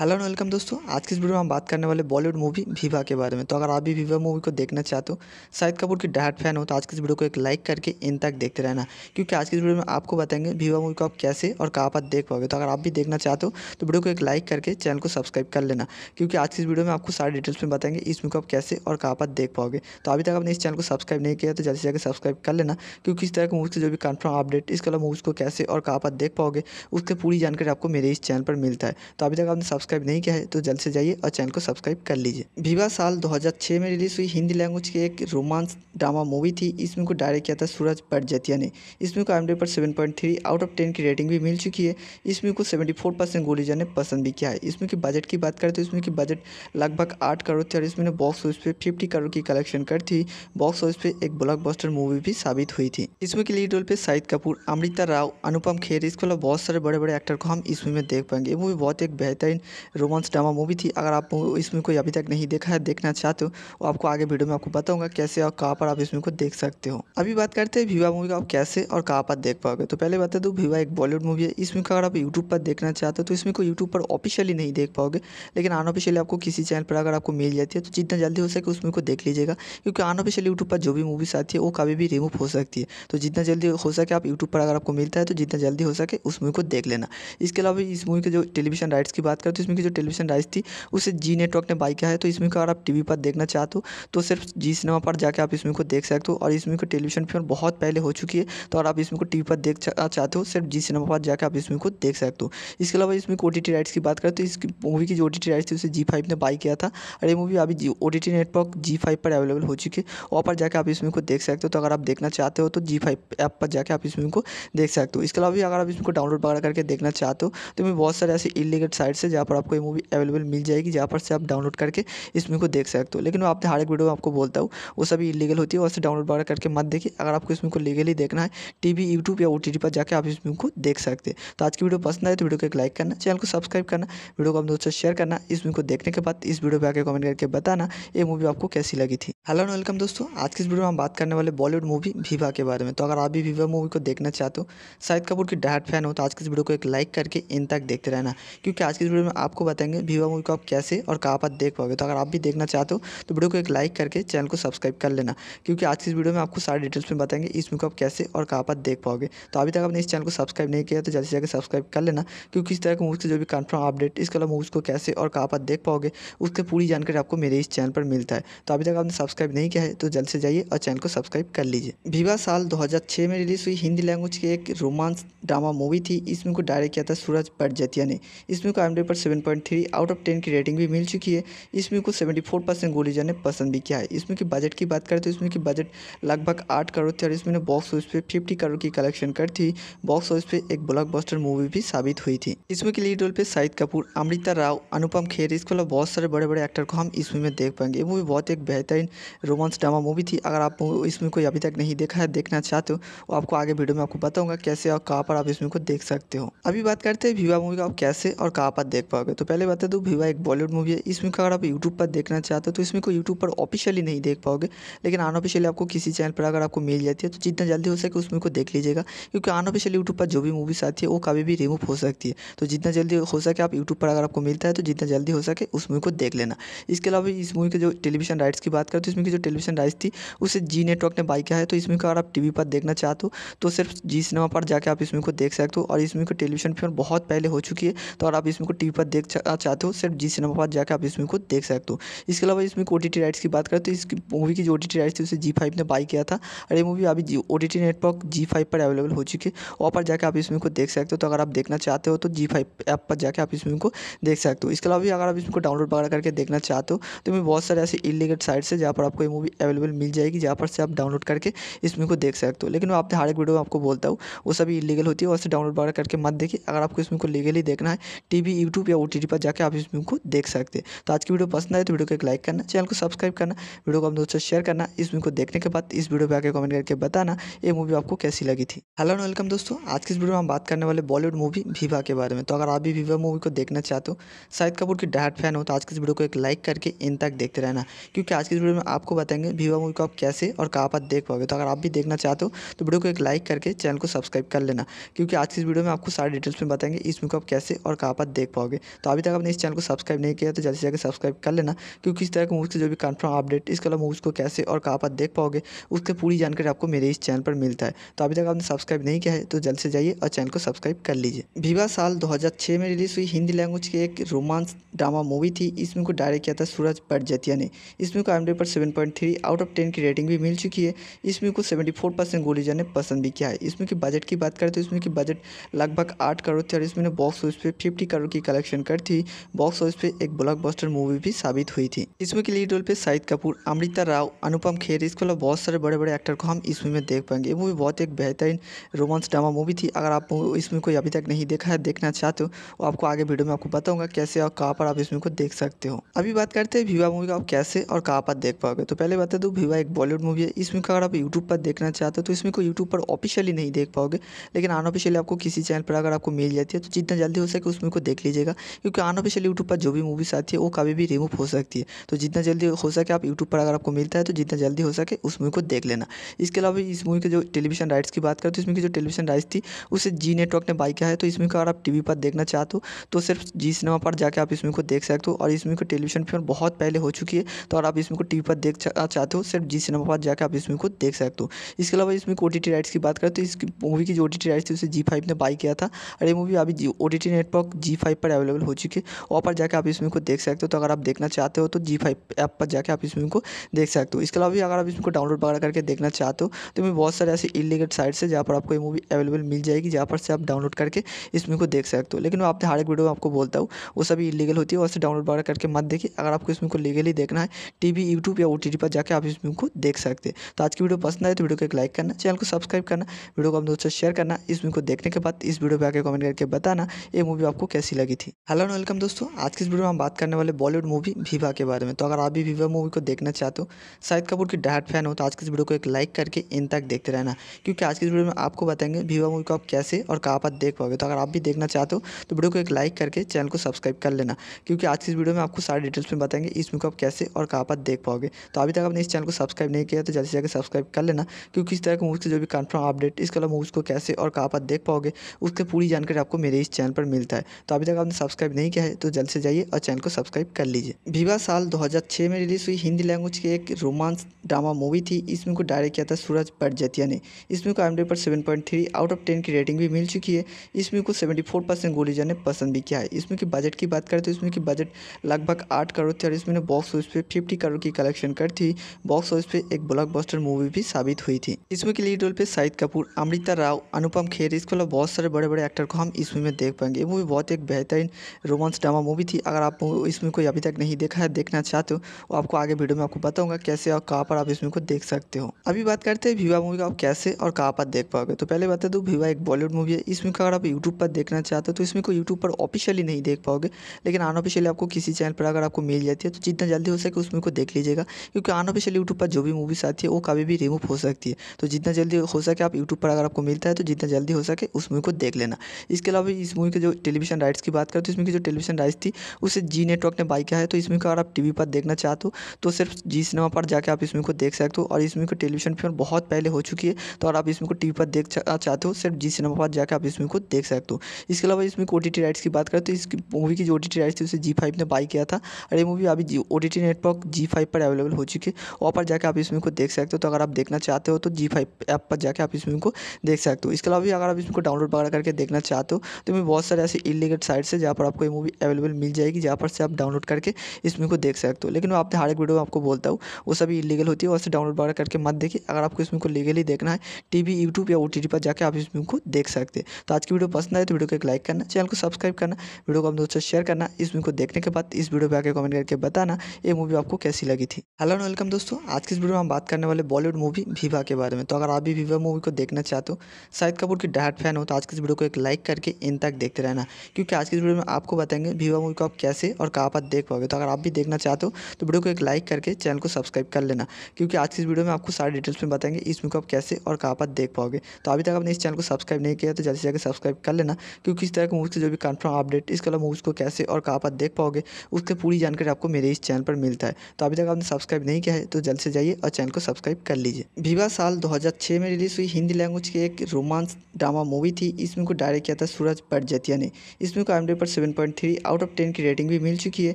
hello and welcome दोस्तों आज की इस वीडियो में हम बात करने वाले बॉलीवुड मूवी विवा के बारे में तो अगर आप भी विवा मूवी को देखना चाहते हो शाहिद कपूर की डायट फैन हो तो आज की इस वीडियो को एक लाइक करके इन तक देखते रहना क्योंकि आज की इस वीडियो में आपको बताएंगे विवा मूवी को आप कैसे और कहाँ पर देख पाओगे तो अगर आप भी देखना चाहते हो तो वीडियो को एक लाइक करके चैनल को सब्सक्राइब कर लेना क्योंकि आज की इस वीडियो में आपको सारे डिटेल्स में बताएंगे इस मूवी को आप कैसे और कहाँ पर देख पाओगे तो अभी तक आपने इस चैनल को सब्सक्राइब नहीं किया तो जल्द से जाकर सब्सक्राइब कर लेना क्योंकि इस तरह की मूवी से जो भी कन्फर्म अपडेट इसके अलावा मूवीज़ को कैसे और कहाँ पर देख पाओगे उसकी पूरी जानकारी आपको मेरे इस चैनल पर मिलता है तो अभी तक आपने सब्सक्राइब नहीं किया है तो जल्द से जाइए और चैनल को सब्सक्राइब कर लीजिए विवाह साल 2006 में रिलीज हुई हिंदी लैंग्वेज की एक रोमांस ड्रामा मूवी थी इसमें को डायरेक्ट किया था सूरज बटजतिया ने इसमें को एम पर seven point three out of ten की रेटिंग भी मिल चुकी है इसमें को सेवेंटी फोर परसेंट गोलीजा ने पसंद भी किया है इसमें की बजट की बात करें तो इसमें की बजट लगभग आठ करोड़ थी और इसमें बॉक्स ऑफिस पर फिफ्टी करोड़ की कलेक्शन कर थी बॉक्स ऑफिस पर एक ब्लॉक मूवी भी साबित हुई थी इसमें की लीड रोल पर शाहिद कपूर अमृता राव अनुपम खेर इसके अलावा बहुत सारे बड़े बड़े एक्टर को हम इस मूवी में देख पाएंगे ये मूवी बहुत एक बेहतरीन रोमांस ड्रामा मूवी थी अगर आप इसमें कोई अभी तक नहीं देखा है देखना चाहते हो वो आपको आगे वीडियो में आपको बताऊंगा कैसे और कहाँ पर आप इसमें को देख सकते हो अभी बात करते हैं विवा मूवी का आप कैसे और कहाँ पर देख पाओगे तो पहले बता दूँ विवा तो एक बॉलीवुड मूवी है इसमें को अगर आप यूट्यूब पर देखना चाहते हो तो इसमें को यूट्यूब पर ऑफिशियली नहीं देख पाओगे लेकिन अनऑफिशियली आपको किसी चैनल पर अगर आपको मिल जाती है तो जितना जल्दी हो सके उसमें को देख लीजिएगा क्योंकि अनऑफिशियली यूट्यूब पर जो भी मूवीज़ आती है वो कभी भी रिमूव हो सकती है तो जितना जल्दी हो सके आप यूट्यूब पर अगर आपको मिलता है तो जितना जल्दी हो सके उस मूवी को देख लेना इसके अलावा इस मूवी के जो टेलीविजन राइट्स की बात करते इसमें की जो टेलीविज़न राइस थी उसे जी नेटवर्क ने बाई किया है तो इसमें को अगर आप टी पर देखना चाहते हो तो, तो सिर्फ जी सिनेमा पर जाकर आप इसमें को देख सकते हो और इसमें को टेलीविज़न फिल्म बहुत पहले हो चुकी है तो अगर आप इसमें को टीवी पर देख चाहते हो सिर्फ जी सिनेमा पर जाकर आप इसमें को देख सकते हो इसके अलावा इसमें ओ टी राइट्स की बात करें तो इस मूवी की जो ओ टी राइट्स थी उसे जी फाइव ने बाई किया था और ये मूवी अभी ओ टी नेटवर्क जी फाइव पर अवेलेबल हो चुकी है वहाँ पर जाकर आप इसमें को देख सकते हो तो अगर आप देखना चाहते हो तो जी फाइव ऐप पर जाकर आप इसमें को देख सकते हो इसके अलावा भी अगर आप इसमें को डाउनलोड वगैरह करके देखना चाहते हो तो मैं बहुत सारे ऐसे इलीगल साइट्स है जहाँ पर पर आपको ये मूवी अवेलेबल मिल जाएगी जहाँ पर से आप डाउनलोड करके इस मूवी को देख सकते हो लेकिन मैं आपने हर एक वीडियो में आपको बोलता हूँ वो सभी इलीगल होती है और डाउनलोड वगैरह करके मत देखिए अगर आपको इस मूवी को लीगली देखना है टीवी यूट्यूब या ओ पर जाकर आप इस मूवी को देख सकते हैं तो आज की वीडियो पसंद आए तो वीडियो को एक लाइक करना चैनल को सब्सक्राइब करना वीडियो को अपने दोस्तों शेयर करना इस मूवी को देखने के बाद इस वीडियो पर आकर कमेंट करके बताना ये मूवी आपको कैसी लगी थी हेलो एंड वेलकम दोस्तों आज की इस वीडियो में हम बात करने वाले बॉलीवुड मूवी विवा के बारे में तो अगर आप भी विवा मूवी को देखना चाहते हो शाहिद कपूर की डायट फैन हो तो आज की इस वीडियो को एक लाइक करके इन तक देखते रहना क्योंकि आज की इस वीडियो में आपको बताएंगे भीवा मूवी को आप कैसे और कहाँ पर देख पाओगे तो अगर आप भी देखना चाहते हो तो वीडियो को एक लाइक करके चैनल को सब्सक्राइब कर लेना क्योंकि आज की इस वीडियो में आपको सारी डिटेल्स में बताएंगे इस मूवी को आप कैसे और कहाँ पर देख पाओगे तो अभी तक आपने इस चैनल को सब्सक्राइब नहीं किया तो जल्दी से जाकर सब्सक्राइब कर लेना क्योंकि इस तरह के मूवी से जो भी कन्फर्म अपडेट इसके अलावा मूवीज़ को कैसे और कहाँ पर देख पाओगे उसकी पूरी जानकारी आपको मेरे इस चैनल पर मिलता है तो अभी तक आपने सब्सक्राइब नहीं किया है तो जल्द से जाइए और चैनल को सब्सक्राइब कर लीजिए भीवा साल 2006 में रिलीज़ हुई हिंदी लैंग्वेज की एक रोमांस ड्रामा मूवी थी इसमें को डायरेक्ट किया था सूरज बटजतिया ने इसमें को आई पर seven point three out of ten की रेटिंग भी मिल चुकी है इस मूवी को सेवेंटी फोर परसेंट गोलीजा ने पसंद भी किया है इसमें की बजट की बात करें तो इसमें की बजट लगभग आठ करोड़ थी और इसमें बॉक्स ऑफिस पे फिफ्टी करोड़ की कलेक्शन कर थी बॉक्स ऑफिस पे एक ब्लॉकबस्टर मूवी भी साबित हुई थी इसमें की लीड रोल पे शाहिद कपूर अमृता राव अनुपम खेर इसके अलावा बहुत सारे बड़े बड़े एक्टर को हम इस मूवी में देख पाएंगे ये मूवी बहुत एक बेहतरीन रोमांस ड्रामा मूवी थी अगर आप इस मूवी को अभी तक नहीं देखा है देखना चाहते हो वो तो आपको आगे वीडियो में आपको बताऊंगा कैसे और कहाँ पर आप इस मूवी को देख सकते हो अभी बात करते हैं विवाह मूवी को आप कैसे और कहाँ पर देख पाओगे ब्लॉग तो पहले बता दो तो भिवा एक बॉलीवुड मूवी है इसमें अगर आप यूट्यूब पर देखना चाहते हो तो इसमें को यूट्यूब पर ऑफिशियली नहीं देख पाओगे लेकिन अनऑफिशियली आपको किसी चैनल पर अगर आपको मिल जाती है तो जितना जल्दी हो सके उसमें को देख लीजिएगा क्योंकि अनऑफिशियली यूट्यूब पर जो भी मूवीज़ आती है वो कभी भी रिमूव हो सकती है तो जितना जल्दी हो सके आप यूट्यूब पर अगर आपको मिलता है तो जितना जल्दी हो सके उस मूवी को देख लेना इसके अलावा इस मूवी के जो टेलीविजन राइट्स की बात करें तो इसमें की जो टेलीविजन राइट्स थी उसे जी नेटवर्क ने बाई किया है तो इसमें को अगर आप टी पर देखना चाहते हो तो सिर्फ जी सिनेमा पर जाकर आप इसमें को देख सकते हो और इसमें को टेलीविजन फिल्म बहुत पहले हो चुकी है तो अगर आप इसमें को टीवी पर पर देख चाहते हो सिर्फ जी सिनेमा पर जाकर आप इस मूवी को देख सकते हो इसके अलावा इसमें ओ टी राइट्स की बात करें तो इस मूवी की जो ओ टी राइट्स थी उसे जी फाइव ने बाई किया था और ये मूवी अभी ओ टी नेटवर्क जी फाइव पर अवेलेबल हो चुकी है वहाँ पर जाकर आप इस मूवी को देख सकते हो तो अगर आप देखना चाहते हो तो जी फाइव ऐप पर जाकर आप इस मूवी को देख सकते हो इसके अलावा भी अगर आप इसमें डाउनलोड वगैरह करके देखना चाहते हो तो मैं बहुत सारे ऐसे इलीगल साइट्स है जहाँ पर आपको ये मूवी अवेलेबल मिल जाएगी जहाँ पर से आप डाउनलोड करके इस मूवी को देख सकते हो लेकिन मैं आपने हर एक वीडियो में आपको बोलता हूँ वो सभी इलीगल होती है और डाउनलोड वगैरह करके मत देखिए अगर आपको इसमें को लीगली देखना है टीवी यूट्यूब या ओ पर जाकर आप इस मीम को देख सकते हैं तो आज की वीडियो पसंद आए तो वीडियो को एक लाइक करना चैनल को सब्सक्राइब करना वीडियो को अपने दोस्तों से शेयर करना इस मीम को देखने के बाद इस वीडियो पर आकर कमेंट करके बताना ये मूवी आपको कैसी लगी थी हेलो एंड वेलकम दोस्तों आज की इस वीडियो में हम बात करने वाले बॉलीवुड मूवी विवा के बारे में तो अगर आप भी विवा मूवी को देखना चाहते हो शाहिद कपूर की डायट फैन हो तो आज की इस वीडियो को एक लाइक करके इन तक देखते रहना क्योंकि आज की इस वीडियो में आपको बताएंगे विवा मूवी को आप कैसे और कहाँ पर देख पाओगे तो अगर आप भी देखना चाहते हो तो वीडियो को एक लाइक करके चैनल को सब्सक्राइब कर लेना क्योंकि आज की इस वीडियो में आपको सारी डिटेल्स में बताएंगे इस मूवी को आप कैसे और कहाँ पर देख पाओगे तो अभी तक आपने इस चैनल को सब्सक्राइब नहीं किया तो जल्दी से जाकर सब्सक्राइब कर लेना क्योंकि इस तरह के मूवीज़ से जो भी कन्फर्म अपडेट इसके अलावा मूवीज़ को कैसे और कहाँ पर देख पाओगे उसकी पूरी जानकारी आपको मेरे इस चैनल पर मिलता है तो अभी तक आपने सब्सक्राइब नहीं किया है तो जल्द से जाइए और चैनल को सब्सक्राइब कर लीजिए विवाह साल छः में रिलीज़ हुई हिंदी लैंग्वेज की एक रोमांस ड्रामा मूवी थी इसमें को डायरेक्ट किया था सूरज बटजतिया ने इसमें को आई पर seven point three out of ten की रेटिंग भी मिल चुकी है इसमें को सेवेंटी फोर परसेंट गोलीजा ने पसंद भी किया है इसमें की बजट की बात करें तो इसमें की बजट लगभग आठ करोड़ थी और इसमें बॉक्स ऑफिस पर फिफ्टी करोड़ की कलेक्शन एक्शन थी बॉक्स ऑफिस पे एक ब्लॉकबस्टर मूवी भी साबित हुई थी इसमें के लीड रोल पे शाहिद कपूर अमृता राव अनुपम खेर इसके अलावा बहुत सारे बड़े बड़े एक्टर को हम इस मूवी में देख पाएंगे ये मूवी बहुत एक बेहतरीन रोमांस ड्रामा मूवी थी अगर आप इसमें कोई अभी तक नहीं देखा है देखना चाहते हो तो आपको आगे वीडियो में आपको बताऊंगा कैसे और कहाँ पर आप इसमें को देख सकते हो अभी बात करते हैं विवा मूवी का आप कैसे और कहाँ पर देख पाओगे तो पहले बता दूँ विवा एक बॉलीवुड मूवी है इसमें को अगर आप यूट्यूब पर देखना चाहते हो तो इसमें को यूट्यूब पर ऑफिशियली नहीं देख पाओगे लेकिन अनऑफिशियली आपको किसी चैनल पर अगर आपको मिल जाती है तो जितना जल्दी हो सके उसमें को देख लीजिएगा क्योंकि अनऑफिशियल यूट्यूब पर जो भी मूवीज़ आती है वो कभी भी रिमूव हो सकती है तो जितना जल्दी हो सके आप यूट्यूब पर अगर आपको मिलता है तो जितना जल्दी हो सके उस मूवी को देख लेना इसके अलावा इस मूवी के जो टेलीविजन राइट्स की बात करें तो इसमें की जो टेलीविजन राइट्स थी उसे जी नेटवर्क ने बाई किया है तो इसमें को अगर आप टी पर देखना चाहते हो तो सिर्फ जी सिनेमा पर जाकर आप इसमें को देख सकते हो और इसमें को टेलीविजन फिल्म बहुत पहले हो चुकी है तो अगर आप इसमें को टी पर देख चाहते हो सिर्फ जी सिनेमा पर जाकर आप इसमें को देख सकते हो इसके अलावा इसमें ओ टी राइट्स की बात करें तो इस मूवी की जो ओ टी राइट्स थी उसे जी फाइव ने बाई किया था और ये मूवी अभी ओ टी नेटवर्क जी फाइव पर अवेलेबल अवेलेबल हो चुकी है वहाँ पर जाकर आप इस मूवी को देख सकते हो तो अगर आप देखना चाहते हो तो जी फाइव ऐप पर जाकर आप इस मूवी को देख सकते हो इसके अलावा भी अगर आप इसको डाउनलोड वगैरह करके देखना चाहते हो तो मैं बहुत सारे ऐसे इलीगल साइट्स है जहाँ पर आपको ये मूवी अवेलेबल मिल जाएगी जहाँ पर से आप डाउनलोड करके इस मूवी को देख सकते हो लेकिन मैं आपने हर एक वीडियो में आपको बोलता हूँ वो सभी इलीगल होती है और डाउनलोड वगैरह करके मत देखिए अगर आपको इस मूवी को लीगली देखना है टीवी यूट्यूब या ओ पर जाकर आप इस मूवी को देख सकते हैं तो आज की वीडियो पसंद आए तो वीडियो को एक लाइक करना चैनल को सब्सक्राइब करना वीडियो को अपने दोस्तों से शेयर करना इस मूवी को देखने के बाद इस वीडियो पर आकर कमेंट करके बताना ये मूवी आपको कैसी लगी थी हेलो एंड वेलकम दोस्तों आज की इस वीडियो में हम बात करने वाले बॉलीवुड मूवी विवा के बारे में तो अगर आप भी विवा मूवी को देखना चाहते हो शाहिद कपूर की डायट फैन हो तो आज के इस वीडियो को एक लाइक करके इन तक देखते रहना क्योंकि आज की इस वीडियो में आपको बताएंगे विवा मूवी को आप कैसे और कहाँ पर देख पाओगे तो अगर आप भी देखना चाहते हो तो वीडियो को एक लाइक करके चैनल को सब्सक्राइब कर लेना क्योंकि आज की इस वीडियो में आपको सारी डिटेल्स में बताएंगे इस मूवी को आप कैसे और कहाँ पर देख पाओगे तो अभी तक आपने इस चैनल को सब्सक्राइब नहीं किया तो जल्दी से जाकर सब्सक्राइब कर लेना क्योंकि इस तरह की मूवी से जो भी कन्फर्म अपडेट इसके अलावा मूवीज़ को कैसे और कहाँ पर देख पाओगे उसकी पूरी जानकारी आपको मेरे इस चैनल पर मिलता है तो अभी तक आपने सब्सक्राइब नहीं किया है तो जल्द से जाइए और चैनल को सब्सक्राइब कर लीजिए विवाह साल 2006 में रिलीज हुई हिंदी लैंग्वेज की एक रोमांस ड्रामा मूवी थी इसमें को डायरेक्ट किया था सूरज बटजतिया ने इसमें को एम पर seven point three out of ten की रेटिंग भी मिल चुकी है इसमें को सेवेंटी फोर परसेंट गोलीजा ने पसंद भी किया है इसमें की बजट की बात करें तो इसमें की बजट लगभग आठ करोड़ थी और इसमें बॉक्स ऑफिस पे फिफ्टी करोड़ की कलेक्शन कर थी बॉक्स ऑफिस पे एक ब्लॉक मूवी भी साबित हुई थी इसमें की लीड रोल पे शाहिद कपूर अमृता राव अनुपम खेर इसके अलावा बहुत सारे बड़े बड़े एक्टर को हम इसमें में देख पाएंगे ये मूवी बहुत एक बेहतरीन रोमांस ड्रामा मूवी थी अगर आप इसमें कोई अभी तक नहीं देखा है देखना चाहते हो तो आपको आगे वीडियो में आपको बताऊँगा कैसे और कहाँ पर आप इसमें को देख सकते हो अभी बात करते हैं विवा मूवी का आप कैसे और कहाँ पर देख पाओगे तो पहले बता दूँ विवा तो एक बॉलीवुड मूवी है इसमें को अगर आप यूट्यूब पर देखना चाहते हो तो इसमें को यूट्यूब पर ऑफिशियली नहीं देख पाओगे लेकिन अनऑफिशियली आपको किसी चैनल पर अगर आपको मिल जाती है तो जितना जल्दी हो सके उसमें को देख लीजिएगा क्योंकि अनऑफिशियल यूट्यूब पर जो भी मूवीज़ आती है वो कभी भी रिमूव हो सकती है तो जितना जल्दी हो सके आप यूट्यूब पर अगर आपको मिलता है तो जितना जल्दी हो सके उस मूवी को देख लेना इसके अलावा इस मूवी के जो टेलीविजन राइट्स की बात करें तो इसमें की जो टेलीविजन राइस थी उसे जी नेटवर्क ने बाई किया है तो इसमें को अगर आप टी पर देखना चाहते हो तो, तो सिर्फ जी सिनेमा पर जाकर आप इसमें को देख सकते हो और इसमें को टेलीविजन फिल्म बहुत पहले हो चुकी है तो अगर आप इसमें को टीवी पर देख चाहते हो सिर्फ जी सिनेमा पर जाकर आप इसमें को देख सकते हो इसके अलावा इसमें ओ टी राइट्स की बात करें तो इस मूवी की जो ओ टी राइट्स थी उसे जी फाइव ने बाई किया था और ये मूवी अभी ओ टी नेटवर्क जी फाइव पर अवेलेबल हो चुकी है वहाँ पर जाकर आप इसमें को देख सकते हो तो अगर आप देखना चाहते हो तो जी फाइव ऐप पर जाकर आप इसमें को देख सकते हो इसके अलावा भी अगर आप इसमें को डाउनलोड वगैरह करके देखना चाहते हो तो मैं बहुत सारे ऐसे इलीगल साइट्स है जहाँ पर पर आपको ये मूवी अवेलेबल मिल जाएगी जहाँ पर से आप डाउनलोड करके इस मूवी को देख सकते हो लेकिन मैं आपने हर एक वीडियो में आपको बोलता हूँ वो सभी इलीगल होती है और डाउनलोड वगैरह करके मत देखिए अगर आपको इस मूवी को लीगली देखना है टीवी यूट्यूब या ओ पर जाकर आप इस मूवी को देख सकते हैं तो आज की वीडियो पसंद आए तो वीडियो को एक लाइक करना चैनल को सब्सक्राइब करना वीडियो को अपने दोस्तों से शेयर करना इस मूवी को देखने के बाद इस वीडियो पर आकर कमेंट करके बताना ये मूवी आपको कैसी लगी थी हेलो एंड वेलकम दोस्तों आज की इस वीडियो में हम बात करने वाले बॉलीवुड मूवी विवा के बारे में तो अगर आप भी विवाह मूवी को देखना चाहते हो शाहिद कपूर की डायट फैन हो तो आज की इस वीडियो को एक लाइक करके इन तक देखते रहना क्योंकि आज की इस वीडियो में में आपको बताएंगे भीवा मूवी को आप कैसे और कहाँ पर देख पाओगे तो अगर आप भी देखना चाहते हो तो वीडियो को एक लाइक करके चैनल को सब्सक्राइब कर लेना क्योंकि आज की इस वीडियो में आपको सारी डिटेल्स में बताएंगे इस मूवी को आप कैसे और कहाँ पर देख पाओगे तो अभी तक आपने इस चैनल को सब्सक्राइब नहीं किया तो जल्दी से जाकर सब्सक्राइब कर लेना क्योंकि इस तरह के मूवी से जो भी कन्फर्म अपडेट इसके अलावा मूवीज़ को कैसे और कहाँ पर देख पाओगे उसकी पूरी जानकारी आपको मेरे इस चैनल पर मिलता है तो अभी तक आपने सब्सक्राइब नहीं किया है तो जल्द से जाइए और चैनल को सब्सक्राइब कर लीजिए भीवा साल 2006 में रिलीज़ हुई हिंदी लैंग्वेज की एक रोमांस ड्रामा मूवी थी इसमें को डायरेक्ट किया था सूरज बटजतिया ने इसमें को आई पर seven point three out of ten की रेटिंग भी मिल चुकी है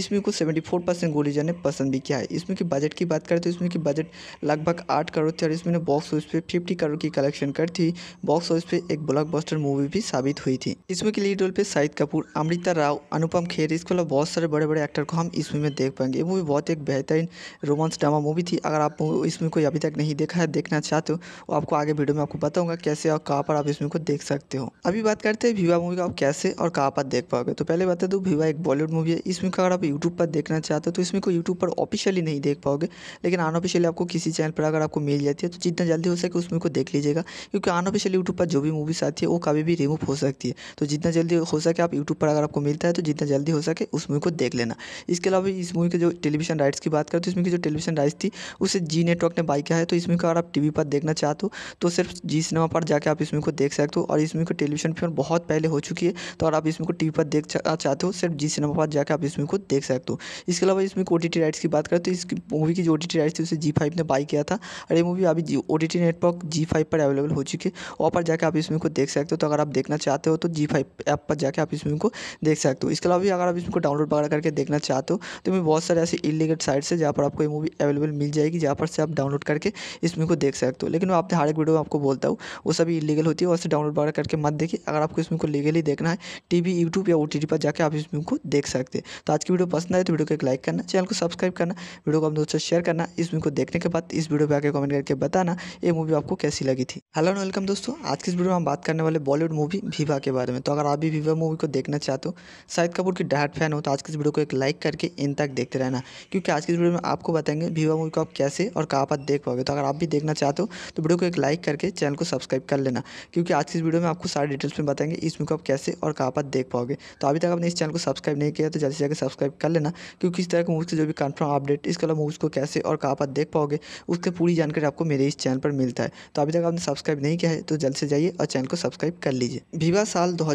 इस मूवी को सेवेंटी फोर परसेंट गोलीजा ने पसंद भी किया है इसमें की बजट की बात करें तो इसमें की बजट लगभग आठ करोड़ थी और इसमें बॉक्स ऑफिस पे फिफ्टी करोड़ की कलेक्शन कर थी बॉक्स ऑफिस पे एक ब्लॉकबस्टर मूवी भी साबित हुई थी इसमें की लीड रोल पे शाहिद कपूर अमृता राव अनुपम खेर इसके अलावा बहुत सारे बड़े बड़े एक्टर को हम इस मूवी में देख पाएंगे ये मूवी बहुत एक बेहतरीन रोमांस ड्रामा मूवी थी अगर आप इसमें कोई अभी तक नहीं देखा है देखना चाहते हो वो तो आपको आगे वीडियो में आपको बताऊंगा कैसे और कहाँ पर आप इसमें को देख सकते हो अभी बात करते हैं विवाह मूवी को आप कैसे और कहाँ पर देख पाओगे तो पहले बता दूँ तो भिवा एक बॉलीवुड मूवी है इसमें अगर आप यूट्यूब पर देखना चाहते हो तो इसमें को यूट्यूब पर ऑफिशियली नहीं देख पाओगे लेकिन अनऑफिशियली आपको किसी चैनल पर अगर आपको मिल जाती है तो जितना जल्दी हो सके उसमें को देख लीजिएगा क्योंकि अनऑफिशियली यूट्यूब पर जो भी मूवीज़ आती है वो कभी भी रिमूव हो सकती है तो जितना जल्दी हो सके आप यूट्यूब पर अगर आपको मिलता है तो जितना जल्दी हो सके उस मूवी को देख लेना इसके अलावा इस मूवी के जो टेलीविजन राइट्स की बात करें तो इसमें की जो टेलीविजन राइट्स थी उसे जी नेटवर्क ने बाई किया है तो इसमें अगर आप टी पर देखना चाहते हो तो सिर्फ जी सिनेमा पर जाकर आप इसमें को देख सकते हो और इसमें को टेलीविजन फिर बहुत पहले हो चुकी है तो और आप इसमें को टीवी पर पर देख चाहते हो सिर्फ जी सिनेमा पर जाकर आप इस मूवी को देख सकते हो इसके अलावा इसमें ओ टी राइट्स की बात करें तो इस मूवी की जो ओ टी राइट्स थी उसे जी फाइव ने बाई किया था और ये मूवी अभी ओ टी नेटवर्क जी फाइव पर अवेलेबल हो चुकी है वहाँ पर जाकर आप इस मूवी को देख सकते हो तो अगर आप देखना चाहते हो तो जी फाइव ऐप पर जाकर आप इस मूवी को देख सकते हो इसके अलावा भी अगर आप इसमें डाउनलोड वगैरह करके देखना चाहते हो तो मैं बहुत सारे ऐसे इलीगेट साइट्स है जहाँ पर आपको ये मूवी अवेलेबल मिल जाएगी जहाँ पर से आप डाउनलोड करके इस मूवी को देख सकते हो लेकिन मैं आपने हर एक वीडियो में आपको बोलता हूँ वो सभी इलीगल होती है वैसे डाउनलोड वगैरह करके मत देखिए अगर आपको इसमें को लीगली देखना है टीवी यूट्यूब या ओ पर जाकर आप इस फिल्म को देख सकते हैं तो आज की वीडियो पसंद आए तो वीडियो को एक लाइक करना चैनल को सब्सक्राइब करना वीडियो को अपने दोस्तों से शेयर करना इस फिल्म को देखने के बाद इस वीडियो पर आकर कमेंट करके बताना ये मूवी आपको कैसी लगी थी हेलो एंड वेलकम दोस्तों आज की इस वीडियो में हम बात करने वाले बॉलीवुड मूवी विवा के बारे में तो अगर आप भी विवा मूवी को देखना चाहते हो शाहिद कपूर की डायट फैन हो तो आज की इस वीडियो को एक लाइक करके इन तक देखते रहना क्योंकि आज की इस वीडियो में आपको बताएंगे विवा मूवी को आप कैसे और कहाँ पर देख पाओगे तो अगर आप भी देखना चाहते हो तो वीडियो को एक लाइक करके चैनल को सब्सक्राइब कर लेना क्योंकि आज की इस वीडियो में आपको सारी डिटेल्स में बताएंगे इस मूवी को आप कैसे और कहाँ पर देख पाओगे तो अभी तक आपने इस चैनल को सब्सक्राइब नहीं किया तो जल्दी से जाकर सब्सक्राइब कर लेना क्योंकि इस तरह के मूवी से जो भी कन्फर्म अपडेट इसके अलावा मूवीज़ को कैसे और कहाँ पर देख पाओगे उसके पूरी जानकारी आपको मेरे इस चैनल पर मिलता है तो अभी तक आपने सब्सक्राइब नहीं किया है तो जल्द से जाइए और चैनल को सब्सक्राइब कर लीजिए विवाह साल दो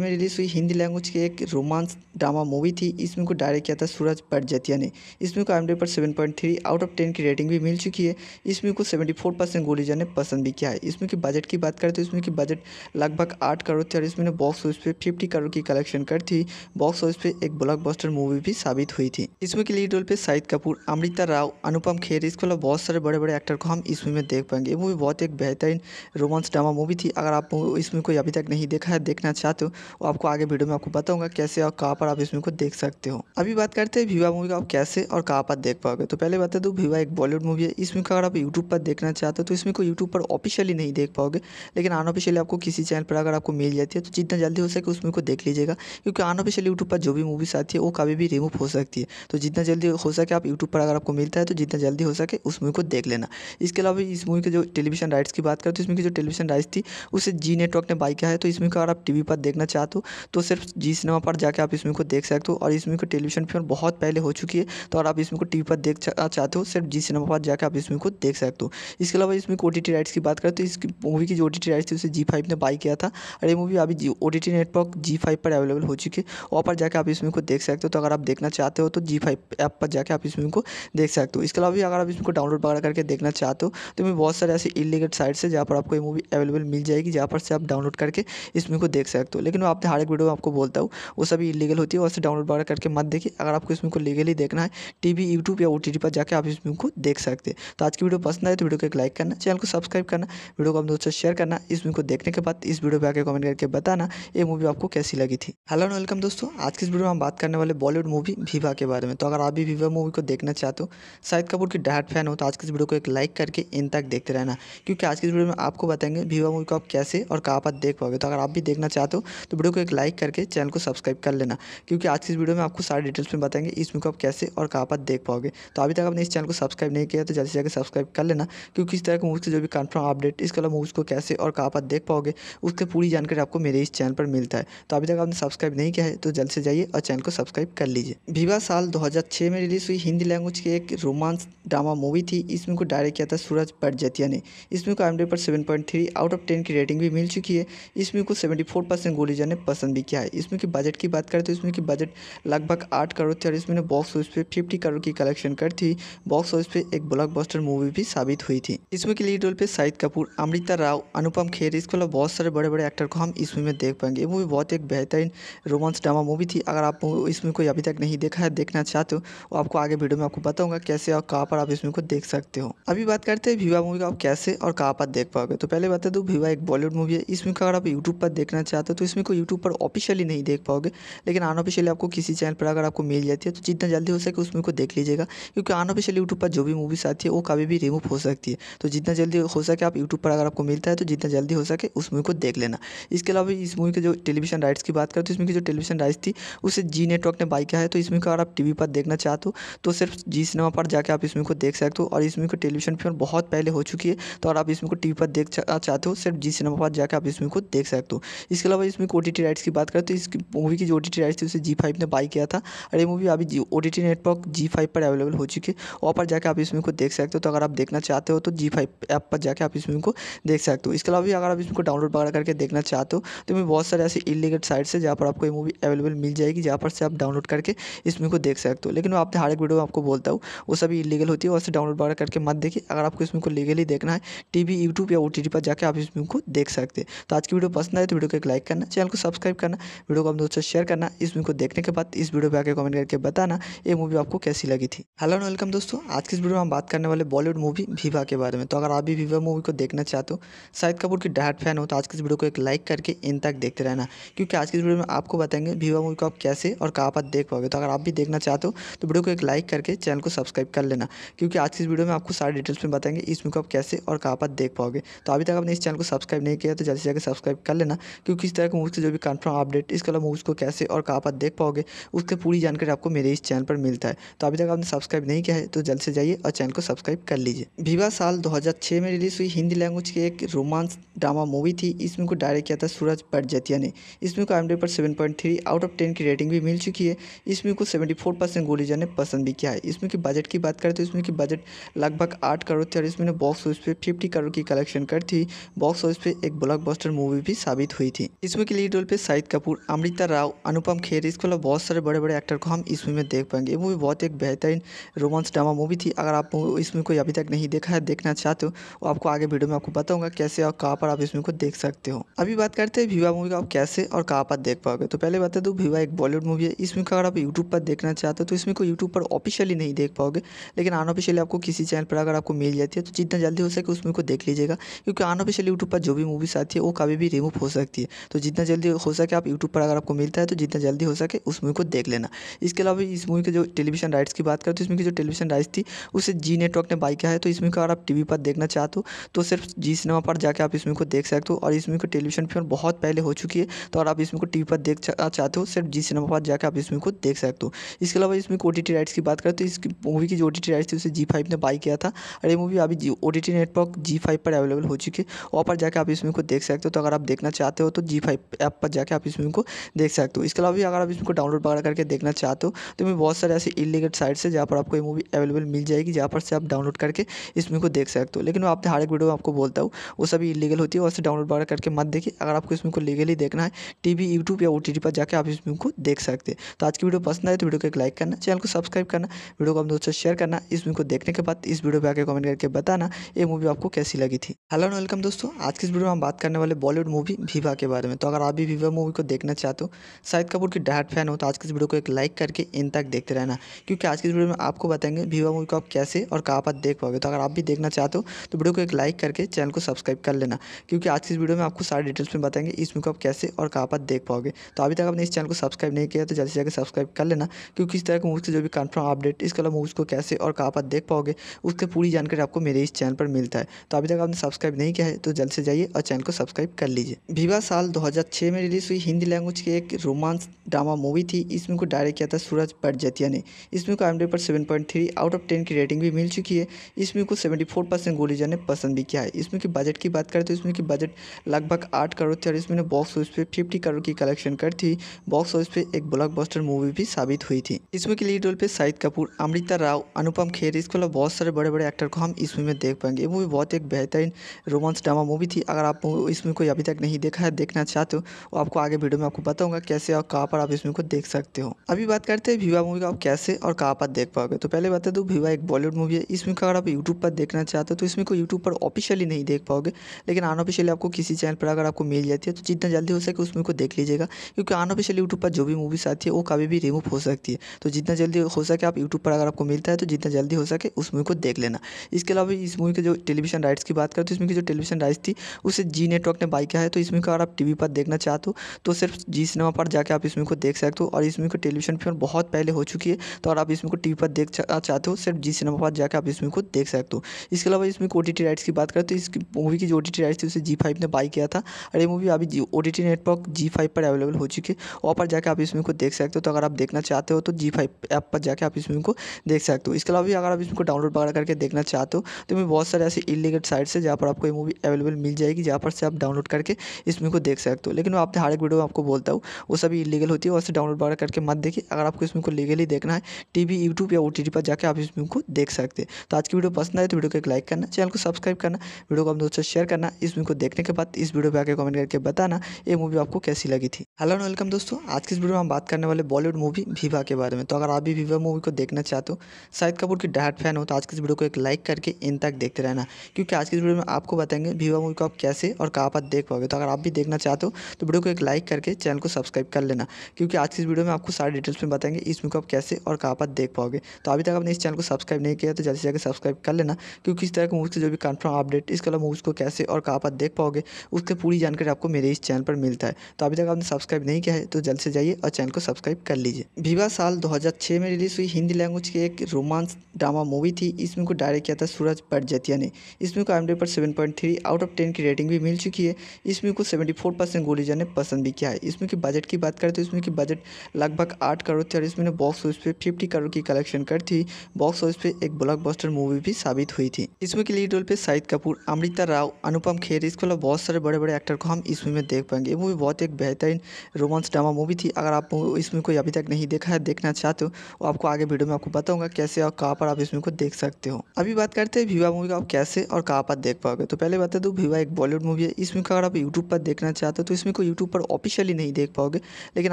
में रिलीज़ हुई हिंदी लैंग्वेज की एक रोमांस ड्रामा मूवी थी इसमें को डायरेक्ट किया था सूरज बटजतिया ने इसमें को एम पर seven point three out of ten की रेटिंग भी मिल चुकी है इसमें को सेवेंटी फोर परसेंट गोलीजा ने पसंद भी किया है इसमें की बजट की बात करें तो इसमें की बजट लगभग आठ करोड़ थी और इसमें बॉक्स ऑफिस पर फिफ्टी करोड़ की कलेक्शन एक्शन कर थी बॉक्स ऑफिस पे एक ब्लॉकबस्टर मूवी भी साबित हुई थी इसमें के लीड रोल पे शाहिद कपूर अमृता राव अनुपम खेर इसके अलावा बहुत सारे बड़े बड़े एक्टर को हम इसमें में देख पाएंगे ये मूवी बहुत एक बेहतरीन रोमांस ड्रामा मूवी थी अगर आप इसमें कोई अभी तक नहीं देखा है देखना चाहते हो तो आपको आगे वीडियो में आपको बताऊंगा कैसे और कहाँ पर आप इसमें को देख सकते हो अभी बात करते हैं विवा मूवी का आप कैसे और कहाँ पर देख पाओगे तो पहले बता दूँ विवा एक बॉलीवुड मूवी है इसमें अगर आप यूट्यूब पर देखना चाहते हो तो इसमें को यूट्यूब पर ऑफिशियली नहीं देख पाओगे लेकिन अनऑफिशियली आपको किसी चैनल पर अगर आपको मिल जाती है तो जितना जल्दी हो सके उसमें को देख लीजिएगा क्योंकि अनऑफिशियल यूट्यूब पर जो भी मूवीज़ आती है वो कभी भी रिमूव हो सकती है तो जितना जल्दी हो सके आप यूट्यूब पर अगर आपको मिलता है तो जितना जल्दी हो सके उस मूवी को देख लेना इसके अलावा इस मूवी के जो टेलीविजन राइट्स की बात करें तो इसमें की जो टेलीविजन राइट्स थी उसे जी नेटवर्क ने बाई किया है तो इसमें को अगर आप टी पर देखना चाहते हो तो सिर्फ जी सिनेमा पर जाकर आप इसमें को देख सकते हो और इसमें को टेलीविजन फिल्म बहुत पहले हो चुकी है तो अगर आप इसमें को टी पर देख चाहते हो सिर्फ जी सिनेमा पर जाकर आप इसमें को देख सकते हो इसके अलावा इसमें ओ टी राइट्स की बात करें तो इस मूवी की जो ओ राइट्स थी उसे जी फाइव ने बाई किया था और ये मूवी अभी ओ टी नेटवर्क जी फाइव पर अवेलेबल हो चुकी है वहाँ पर जाकर आप इस मूवी को देख सकते हो तो अगर आप देखना चाहते हो तो जी फाइव ऐप पर जाकर आप इस मूवी को देख सकते हो इसके अलावा भी अगर आप इसको डाउनलोड वगैरह करके देखना चाहते हो तो मैं बहुत सारे ऐसे इलीगेट साइट्स है जहाँ पर आपको ये मूवी अवेलेबल मिल जाएगी जहाँ पर से आप डाउनलोड करके इस मूवी को देख सकते हो लेकिन मैं आपने हर एक वीडियो में आपको बोलता हूँ वो सभी इलीगल होती है और से डाउनलोड वगैरह करके मत देखिए अगर आपको इस मूवी को लीगली देखना है टीवी यूट्यूब या ओ पर जाकर आप इस मूवी को देख सकते हैं तो आज की वीडियो पसंद आए तो वीडियो को एक लाइक करना चैनल को सब्सक्राइब करना वीडियो को अपने दोस्तों से शेयर करना इस मूवी को देखने के बाद इस वीडियो पर आकर कमेंट करके बताना ये मूवी आपको कैसी लगी थी हेलो एंड वेलकम दोस्तों आज की इस वीडियो में हम बात करने वाले बॉलीवुड मूवी विवा के बारे में तो अगर आप भी विवा मूवी को देखना चाहते हो शाहिद कपूर की डायट फैन हो तो आज के इस वीडियो को एक लाइक करके इन तक देखते रहना क्योंकि आज की इस वीडियो में आपको बताएंगे विवा मूवी को आप कैसे और कहाँ पर देख पाओगे तो अगर आप भी देखना चाहते हो तो वीडियो को एक लाइक करके चैनल को सब्सक्राइब कर लेना क्योंकि आज की इस वीडियो में आपको सारी डिटेल्स में बताएंगे इस मूवी को आप कैसे और कहाँ पर देख पाओगे तो अभी तक आपने इस चैनल को सब्सक्राइब नहीं किया तो जल्दी से जाकर सब्सक्राइब कर लेना क्योंकि इस तरह के मूवी से जो भी कन्फर्म अपडेट इसके अलावा मूवीज़ को कैसे और कहाँ पर देख पाओगे उसकी पूरी जानकारी आपको मेरे इस चैनल पर मिलता है तो अभी तक आपने सब्सक्राइब नहीं किया है तो जल्द से जाइए और चैनल को सब्सक्राइब कर लीजिए विवाह साल 2006 में रिलीज हुई हिंदी लैंग्वेज की एक रोमांस ड्रामा मूवी थी इसमें को डायरेक्ट किया था सूरज बटजतिया ने इसमें को एम पर seven point three out of ten की रेटिंग भी मिल चुकी है इसमें को सेवेंटी फोर परसेंट गोलीजा ने पसंद भी किया है इसमें की बजट की बात करें तो इसमें की बजट लगभग आठ करोड़ थी और इसमें बॉक्स ऑफिस पे फिफ्टी करोड़ की कलेक्शन कर थी बॉक्स ऑफिस पे एक ब्लॉक मूवी भी साबित हुई थी इसमें की लीड रोल पे शाहिद कपूर अमृता राव अनुपम खेर इसके अलावा बहुत सारे बड़े बड़े एक्टर को हम इसमें में देख पाएंगे ये मूवी बहुत एक बेहतरीन रोमांस ड्रामा मूवी थी अगर आप इसमें कोई अभी तक नहीं देखा है देखना चाहते हो तो आपको आगे वीडियो में आपको बताऊँगा कैसे और कहाँ पर आप इसमें को देख सकते हो अभी बात करते हैं विवा मूवी का आप कैसे और कहाँ पर देख पाओगे तो पहले बता दो तो विवा एक बॉलीवुड मूवी है इसमें अगर आप यूट्यूब पर देखना चाहते हो तो इसमें को यूट्यूब पर ऑफिशियली नहीं देख पाओगे लेकिन अनऑफिशियली आपको किसी चैनल पर अगर आपको मिल जाती है तो जितना जल्दी हो सके उसमें को देख लीजिएगा क्योंकि अनऑफिशियली यूट्यूब पर जो भी मूवीज़ आती है वो कभी भी रिमूव हो सकती है तो जितना जल्दी हो सके आप यूट्यूब पर अगर आपको मिलता है तो जितना जल्दी हो सके उस मूवी को देख लेना इसके अलावा इस मूवी के जो टेलीविजन राइट्स की बात कर तो इसमें की जो टेलीविजन राइस थी उसे जी नेटवर्क ने बाई किया है तो इसमें को अगर आप टीवी पर देखना चाहते हो तो, तो सिर्फ जी सिनेमा पर जाकर आप इसमें को देख सकते हो और इसमें को टेलीविजन फिल्म बहुत पहले हो चुकी है तो अगर आप इसमें को टीवी पर देख चाहते हो सिर्फ जी सिनेमा पर जाकर आप इसमें को देख सकते हो इसके अलावा इसमें ओ टी राइट्स की बात करें तो इस मूवी की जो ओ टी राइट्स थी उसे जी फाइव ने बाई किया था और ये मूवी अभी ओ टी नेटवर्क जी फाइव पर अवेलेबल हो चुकी है वहाँ पर जाकर आप इसमें को देख सकते हो तो अगर आप देखना चाहते हो तो जी फाइव ऐप पर जाकर आप इसमें को देख सकते हो इसके अलावा भी अगर आप इसमें को डाउनलोड वगैरह करके देखना चाहते हो तो मैं बहुत सारे ऐसे इलीगल साइट्स है जहाँ जहाँ पर आपको ये मूवी अवेलेबल मिल जाएगी जहाँ पर से आप डाउनलोड करके इस मूवी को देख सकते हो लेकिन मैं आपने हर एक वीडियो में आपको बोलता हूँ वो सभी इलीगल होती है और डाउनलोड वगैरह करके मत देखिए अगर आपको इस मूवी को लीगली देखना है टीवी यूट्यूब या ओ पर जाकर आप इस मूवी को देख सकते हैं तो आज की वीडियो पसंद आए तो वीडियो को एक लाइक करना चैनल को सब्सक्राइब करना वीडियो को अपने दोस्तों से शेयर करना इस मूवी को देखने के बाद इस वीडियो पर आकर कमेंट करके बताना ये मूवी आपको कैसी लगी थी हेलो एंड वेलकम दोस्तों आज की इस वीडियो में हम बात करने वाले बॉलीवुड मूवी विवा के बारे में तो अगर आप भी विवाह मूवी को देखना चाहते हो शाहिद कपूर की डायट फैन हो तो आज की इस वीडियो को एक लाइक करके इन तक देखते रहना क्योंकि आज की इस वीडियो में आपको बताएंगे भीवा मूवी को आप कैसे और कहाँ पर देख पाओगे तो अगर आप भी देखना चाहते हो तो वीडियो को एक लाइक करके चैनल को सब्सक्राइब कर लेना क्योंकि आज की इस वीडियो में आपको सारी डिटेल्स में बताएंगे इस मूवी को आप कैसे और कहाँ पर देख पाओगे तो अभी तक आपने इस चैनल को सब्सक्राइब नहीं किया तो जल्दी से जाकर सब्सक्राइब कर लेना क्योंकि इस तरह के मूवी से जो भी कन्फर्म अपडेट इसके अलावा मूवीज़ को कैसे और कहाँ पर देख पाओगे उसकी पूरी जानकारी आपको मेरे इस चैनल पर मिलता है तो अभी तक आपने सब्सक्राइब नहीं किया है तो जल्द से जाइए और चैनल को सब्सक्राइब कर लीजिए वीवा साल 2006 में रिलीज़ हुई हिंदी लैंग्वेज की एक रोमांस ड्रामा मूवी थी इसमें को डायरेक्ट किया था सूरज पटजतिया ने इसमें को आई पर seven point three out of ten की रेटिंग भी मिल चुकी है इस मूवी को सेवेंटी फोर परसेंट गोलीजा ने पसंद भी किया है इसमें की बजट की बात करें तो इसमें की बजट लगभग आठ करोड़ थी और इसमें बॉक्स ऑफिस पे फिफ्टी करोड़ की कलेक्शन कर थी बॉक्स ऑफिस पे एक ब्लॉकबस्टर मूवी भी साबित हुई थी इसमें की लीड रोल पे शाहिद कपूर अमृता राव अनुपम खेर इसके अलावा बहुत सारे बड़े बड़े एक्टर को हम इस मूवी में देख पाएंगे ये मूवी बहुत एक बेहतरीन रोमांस ड्रामा मूवी थी अगर आप इस मूवी को अभी तक नहीं देखा है देखना चाहते हो वो तो आपको आगे वीडियो में आपको बताऊंगा कैसे और कहाँ पर आप इसमें को देख सकते हो अभी बात करते हैं विवाह मूवी को आप कैसे और कहाँ पर देख देख पाओगे तो पहले बता है तो भिवा विवाह एक बॉलीवुड मूवी है इसमें अगर आप यूट्यूब पर देखना चाहते हो तो इसमें को यूट्यूब पर ऑफिशियली नहीं देख पाओगे लेकिन अनऑफिशियली आपको किसी चैनल पर अगर आपको मिल जाती है तो जितना जल्दी हो सके उसमें को देख लीजिएगा क्योंकि अनऑफिशियली यूट्यूब पर जो भी मूवीज़ आती है वो कभी भी रिमूव हो सकती है तो जितना जल्दी हो सके आप यूट्यूब पर अगर आपको मिलता है तो जितना जल्दी हो सके उस मूवी को देख लेना इसके अलावा इस मूवी के जो टेलीविजन राइट्स की बात करें तो इसमें की जो टेलीविजन राइट्स थी उसे जी नेटवर्क ने बाई किया है तो इसमें अगर आप टीवी पर देखना चाहते हो तो सिर्फ जी सिनेमा पर जाकर आप इसमें को देख सकते हो और इसमें को टेलीविजन फिल्म बहुत पहले हो चुकी है तो और आप इसमें को टीवी पर देख चाहते हो सिर्फ जी सिनेमा पर जाकर आप इस मूवी को देख सकते हो इसके अलावा इस मूवी को ओ राइट्स की बात करें तो इस मूवी की जो ओ राइट्स थी उसे जी फाइव ने बाई किया था और ये मूवी अभी ओ टी नेटवर्क जी फाइव पर अवेलेबल हो चुकी है वहाँ पर जाकर आप इस मूवी को देख सकते हो तो अगर आप देखना चाहते हो तो जी फाइव ऐप पर जाकर आप इस मूवी को देख सकते हो इसके अलावा भी अगर आप इसको डाउनलोड वगैरह करके देखना चाहते हो तो मैं बहुत सारे ऐसे इलीगल साइट्स है जहाँ पर आपको ये मूवी अवेलेबल मिल जाएगी जहाँ पर से आप डाउनलोड करके इस मूवी को देख सकते हो लेकिन मैं आपने हर एक वीडियो में आपको बोलता हूँ वो सभी इलीगल होती है और डाउनलोड वगैरह करके मत देखिए अगर आपको इसमें को लीगली देखना है टी यूट्यूब यूट्यूब या ओ पर जाकर आप इस फिल्म को देख सकते हैं तो आज की वीडियो पसंद आए तो वीडियो को एक लाइक करना चैनल को सब्सक्राइब करना वीडियो को अपने दोस्तों से शेयर करना इस फिल्म को देखने के बाद इस वीडियो पर आकर कमेंट करके बताना ये मूवी आपको कैसी लगी थी हेलो एंड वेलकम दोस्तों आज की इस वीडियो में हम बात करने वाले बॉलीवुड मूवी विवा के बारे में तो अगर आप भी विवाह मूवी को देखना चाहते हो शाहिद कपूर की डायट फैन हो तो आज की इस वीडियो को एक लाइक करके इन तक देखते रहना क्योंकि आज की इस वीडियो में आपको बताएंगे विवा मूवी को आप कैसे और कहाँ पर देख पाओगे तो अगर आप भी देखना चाहते हो तो वीडियो को एक लाइक करके चैनल को सब्सक्राइब कर लेना क्योंकि आज की इस वीडियो में आपको सारी डिटेल्स में बताएंगे इस मूवी को आप कैसे और कहाँ पर देख पाओगे पाओगे तो अभी तक आपने इस चैनल को सब्सक्राइब नहीं किया तो जल्दी से जाकर सब्सक्राइब कर लेना क्योंकि इस तरह के मूवीज़ से जो भी कन्फर्म अपडेट इसके अलावा मूवीज़ को कैसे और कहाँ पर देख पाओगे उसकी पूरी जानकारी आपको मेरे इस चैनल पर मिलता है तो अभी तक आपने सब्सक्राइब नहीं किया है तो जल्द से जाइए और चैनल को सब्सक्राइब कर लीजिए विवाह साल 2006 में रिलीज़ हुई हिंदी लैंग्वेज की एक रोमांस ड्रामा मूवी थी इसमें को डायरेक्ट किया था सूरज बटजतिया ने इसमें को आई पर seven point three out of ten की रेटिंग भी मिल चुकी है इसमें को सेवेंटी फोर परसेंट गोलीजा ने पसंद भी किया है इसमें की बजट की बात करें तो इसमें की बजट लगभग आठ करोड़ थी और इसमें बॉक्स ऑफिस पर फिफ्टी करोड़ की कलेक्शन डायरेक्शन कर थी बॉक्स ऑफिस पे एक ब्लॉकबस्टर मूवी भी साबित हुई थी इसमें के लीड रोल पे शाहिद कपूर अमृता राव अनुपम खेर इसके अलावा बहुत सारे बड़े बड़े एक्टर को हम इस मूवी में देख पाएंगे ये मूवी बहुत एक बेहतरीन रोमांस ड्रामा मूवी थी अगर आप इसमें कोई अभी तक नहीं देखा है देखना चाहते हो तो आपको आगे वीडियो में आपको बताऊंगा कैसे और कहाँ पर आप इसमें को देख सकते हो अभी बात करते हैं विवा मूवी का आप कैसे और कहाँ पर देख पाओगे तो पहले बता दूँ विवा एक बॉलीवुड मूवी है इसमें अगर आप यूट्यूब पर देखना चाहते हो तो इसमें को यूट्यूब पर ऑफिशियली नहीं देख पाओगे लेकिन अनऑफिशियली आपको किसी चैनल पर अगर आपको मिल जाती है तो जितना जल्दी हो सके उसमें को देख लीजिएगा रहेगा क्योंकि अनऑफिशियल यूट्यूब पर जो भी मूवीज़ आती है वो कभी भी रिमूव हो सकती है तो जितना जल्दी हो सके आप यूट्यूब पर अगर आपको मिलता है तो जितना जल्दी हो सके उस मूवी को देख लेना इसके अलावा इस मूवी के जो टेलीविजन राइट्स की बात करें तो इसमें की जो टेलीविजन राइट्स थी उसे जी नेटवर्क ने बाई किया है तो इसमें अगर आप टी पर देखना चाहते हो तो सिर्फ जी सिनेमा पर जाकर आप इसमें को देख सकते हो और इसमें को टेलीविजन फिल्म बहुत पहले हो चुकी है तो अगर आप इसमें को टी पर देख चाहते हो सिर्फ जी सिनेमा पर जाकर आप इसमें को देख सकते हो इसके अलावा इसमें ओ टी राइट्स की बात करें तो इस मूवी की जो ओ टी राइट्स थी उसे जी फाइव ने बाई किया था और ये मूवी अभी ओ टी नेटवर्क जी फाइव पर अवेलेबल हो चुकी है वहाँ पर जाकर आप इस मूवी को देख सकते हो तो अगर आप देखना चाहते हो तो जी फाइव ऐप पर जाकर आप इस मूवी को देख सकते हो इसके अलावा भी अगर आप इसको डाउनलोड वगैरह करके देखना चाहते हो तो मैं बहुत सारे ऐसे इलीगेट साइट्स है जहाँ पर आपको ये मूवी अवेलेबल मिल जाएगी जहाँ पर से आप डाउनलोड करके इस मूवी को देख सकते हो लेकिन मैं आपने हर एक वीडियो में आपको बोलता हूँ वो सभी इलीगल होती है और डाउनलोड वगैरह करके मत देखिए अगर आपको इस मूवी को लीगली देखना है वी यूट्यूब या ओ पर जाकर आप इस मूवी को देख सकते हैं तो आज की वीडियो पसंद आए तो वीडियो को एक लाइक करना चैनल को सब्सक्राइब करना वीडियो को अपने दोस्तों शेयर करना इस मूवी को देखने के बाद इस वीडियो पर आकर कमेंट करके बताना ये मूवी आपको कैसी लगी थी हेलो एंड वेलकम दोस्तों आज की इस वीडियो में हम बात करने वाले बॉलीवुड मूवी विवा के बारे में तो अगर आप भी विवा मूवी को देखना चाहते हो शाहिद कपूर की डायट फैन हो तो आज की इस वीडियो को एक लाइक करके इन तक देखते रहना क्योंकि आज की इस वीडियो में आपको बताएंगे विवा मूवी को आप कैसे और कहाँ पर देख पाओगे तो अगर आप भी देखना चाहते हो तो वीडियो को एक लाइक करके चैनल को सब्सक्राइब कर लेना क्योंकि आज की इस वीडियो में आपको सारी डिटेल्स में बताएंगे इस मूवी को आप कैसे और कहाँ पर देख पाओगे तो अभी तक आपने इस चैनल को सब्सक्राइब नहीं किया तो जल्दी से जाकर सब्सक्राइब कर लेना क्योंकि इस तरह की मूवी से जो भी कन्फर्म अपडेट इसके अलावा मूवीज़ को कैसे और कहाँ पर देख पाओगे उसकी पूरी जानकारी आपको मेरे इस चैनल पर मिलता है तो अभी तक आपने सब्सक्राइब नहीं किया है तो जल्द से जाइए और चैनल को सब्सक्राइब कर लीजिए विवाह साल 2006 में रिलीज हुई हिंदी लैंग्वेज की एक रोमांस ड्रामा मूवी थी इसमें को डायरेक्ट किया था सूरज बटजतिया ने इसमें को एम पर seven point three out of ten की रेटिंग भी मिल चुकी है इसमें को सेवेंटी फोर परसेंट गोलीजा ने पसंद भी किया है इसमें की बजट की बात करें तो इसमें की बजट लगभग आठ करोड़ थी और इसमें बॉक्स ऑफिस पर फिफ्टी करोड़ की कलेक्शन कर थी बॉक्स ऑफिस पर एक ब्लॉक मूवी भी साबित हुई थी इसमें के लीड रोल पर शाहिद कपूर अमृता राव अनुपम खेर इसके अलावा बहुत सारे बड़े बड़े एक्टर को हम इस मूवी में देख पाएंगे ये मूवी बहुत एक बेहतरीन हीरोइन रोमांस ड्रामा मूवी थी अगर आप इसमें कोई अभी तक नहीं देखा है देखना चाहते हो तो आपको आगे वीडियो में आपको बताऊँगा कैसे और कहाँ पर आप इसमें को देख सकते हो अभी बात करते हैं विवा मूवी का आप कैसे और कहाँ पर देख पाओगे तो पहले बता दो तो विवा एक बॉलीवुड मूवी है इसमें अगर आप यूट्यूब पर देखना चाहते हो तो इसमें को यूट्यूब पर ऑफिशियली नहीं देख पाओगे लेकिन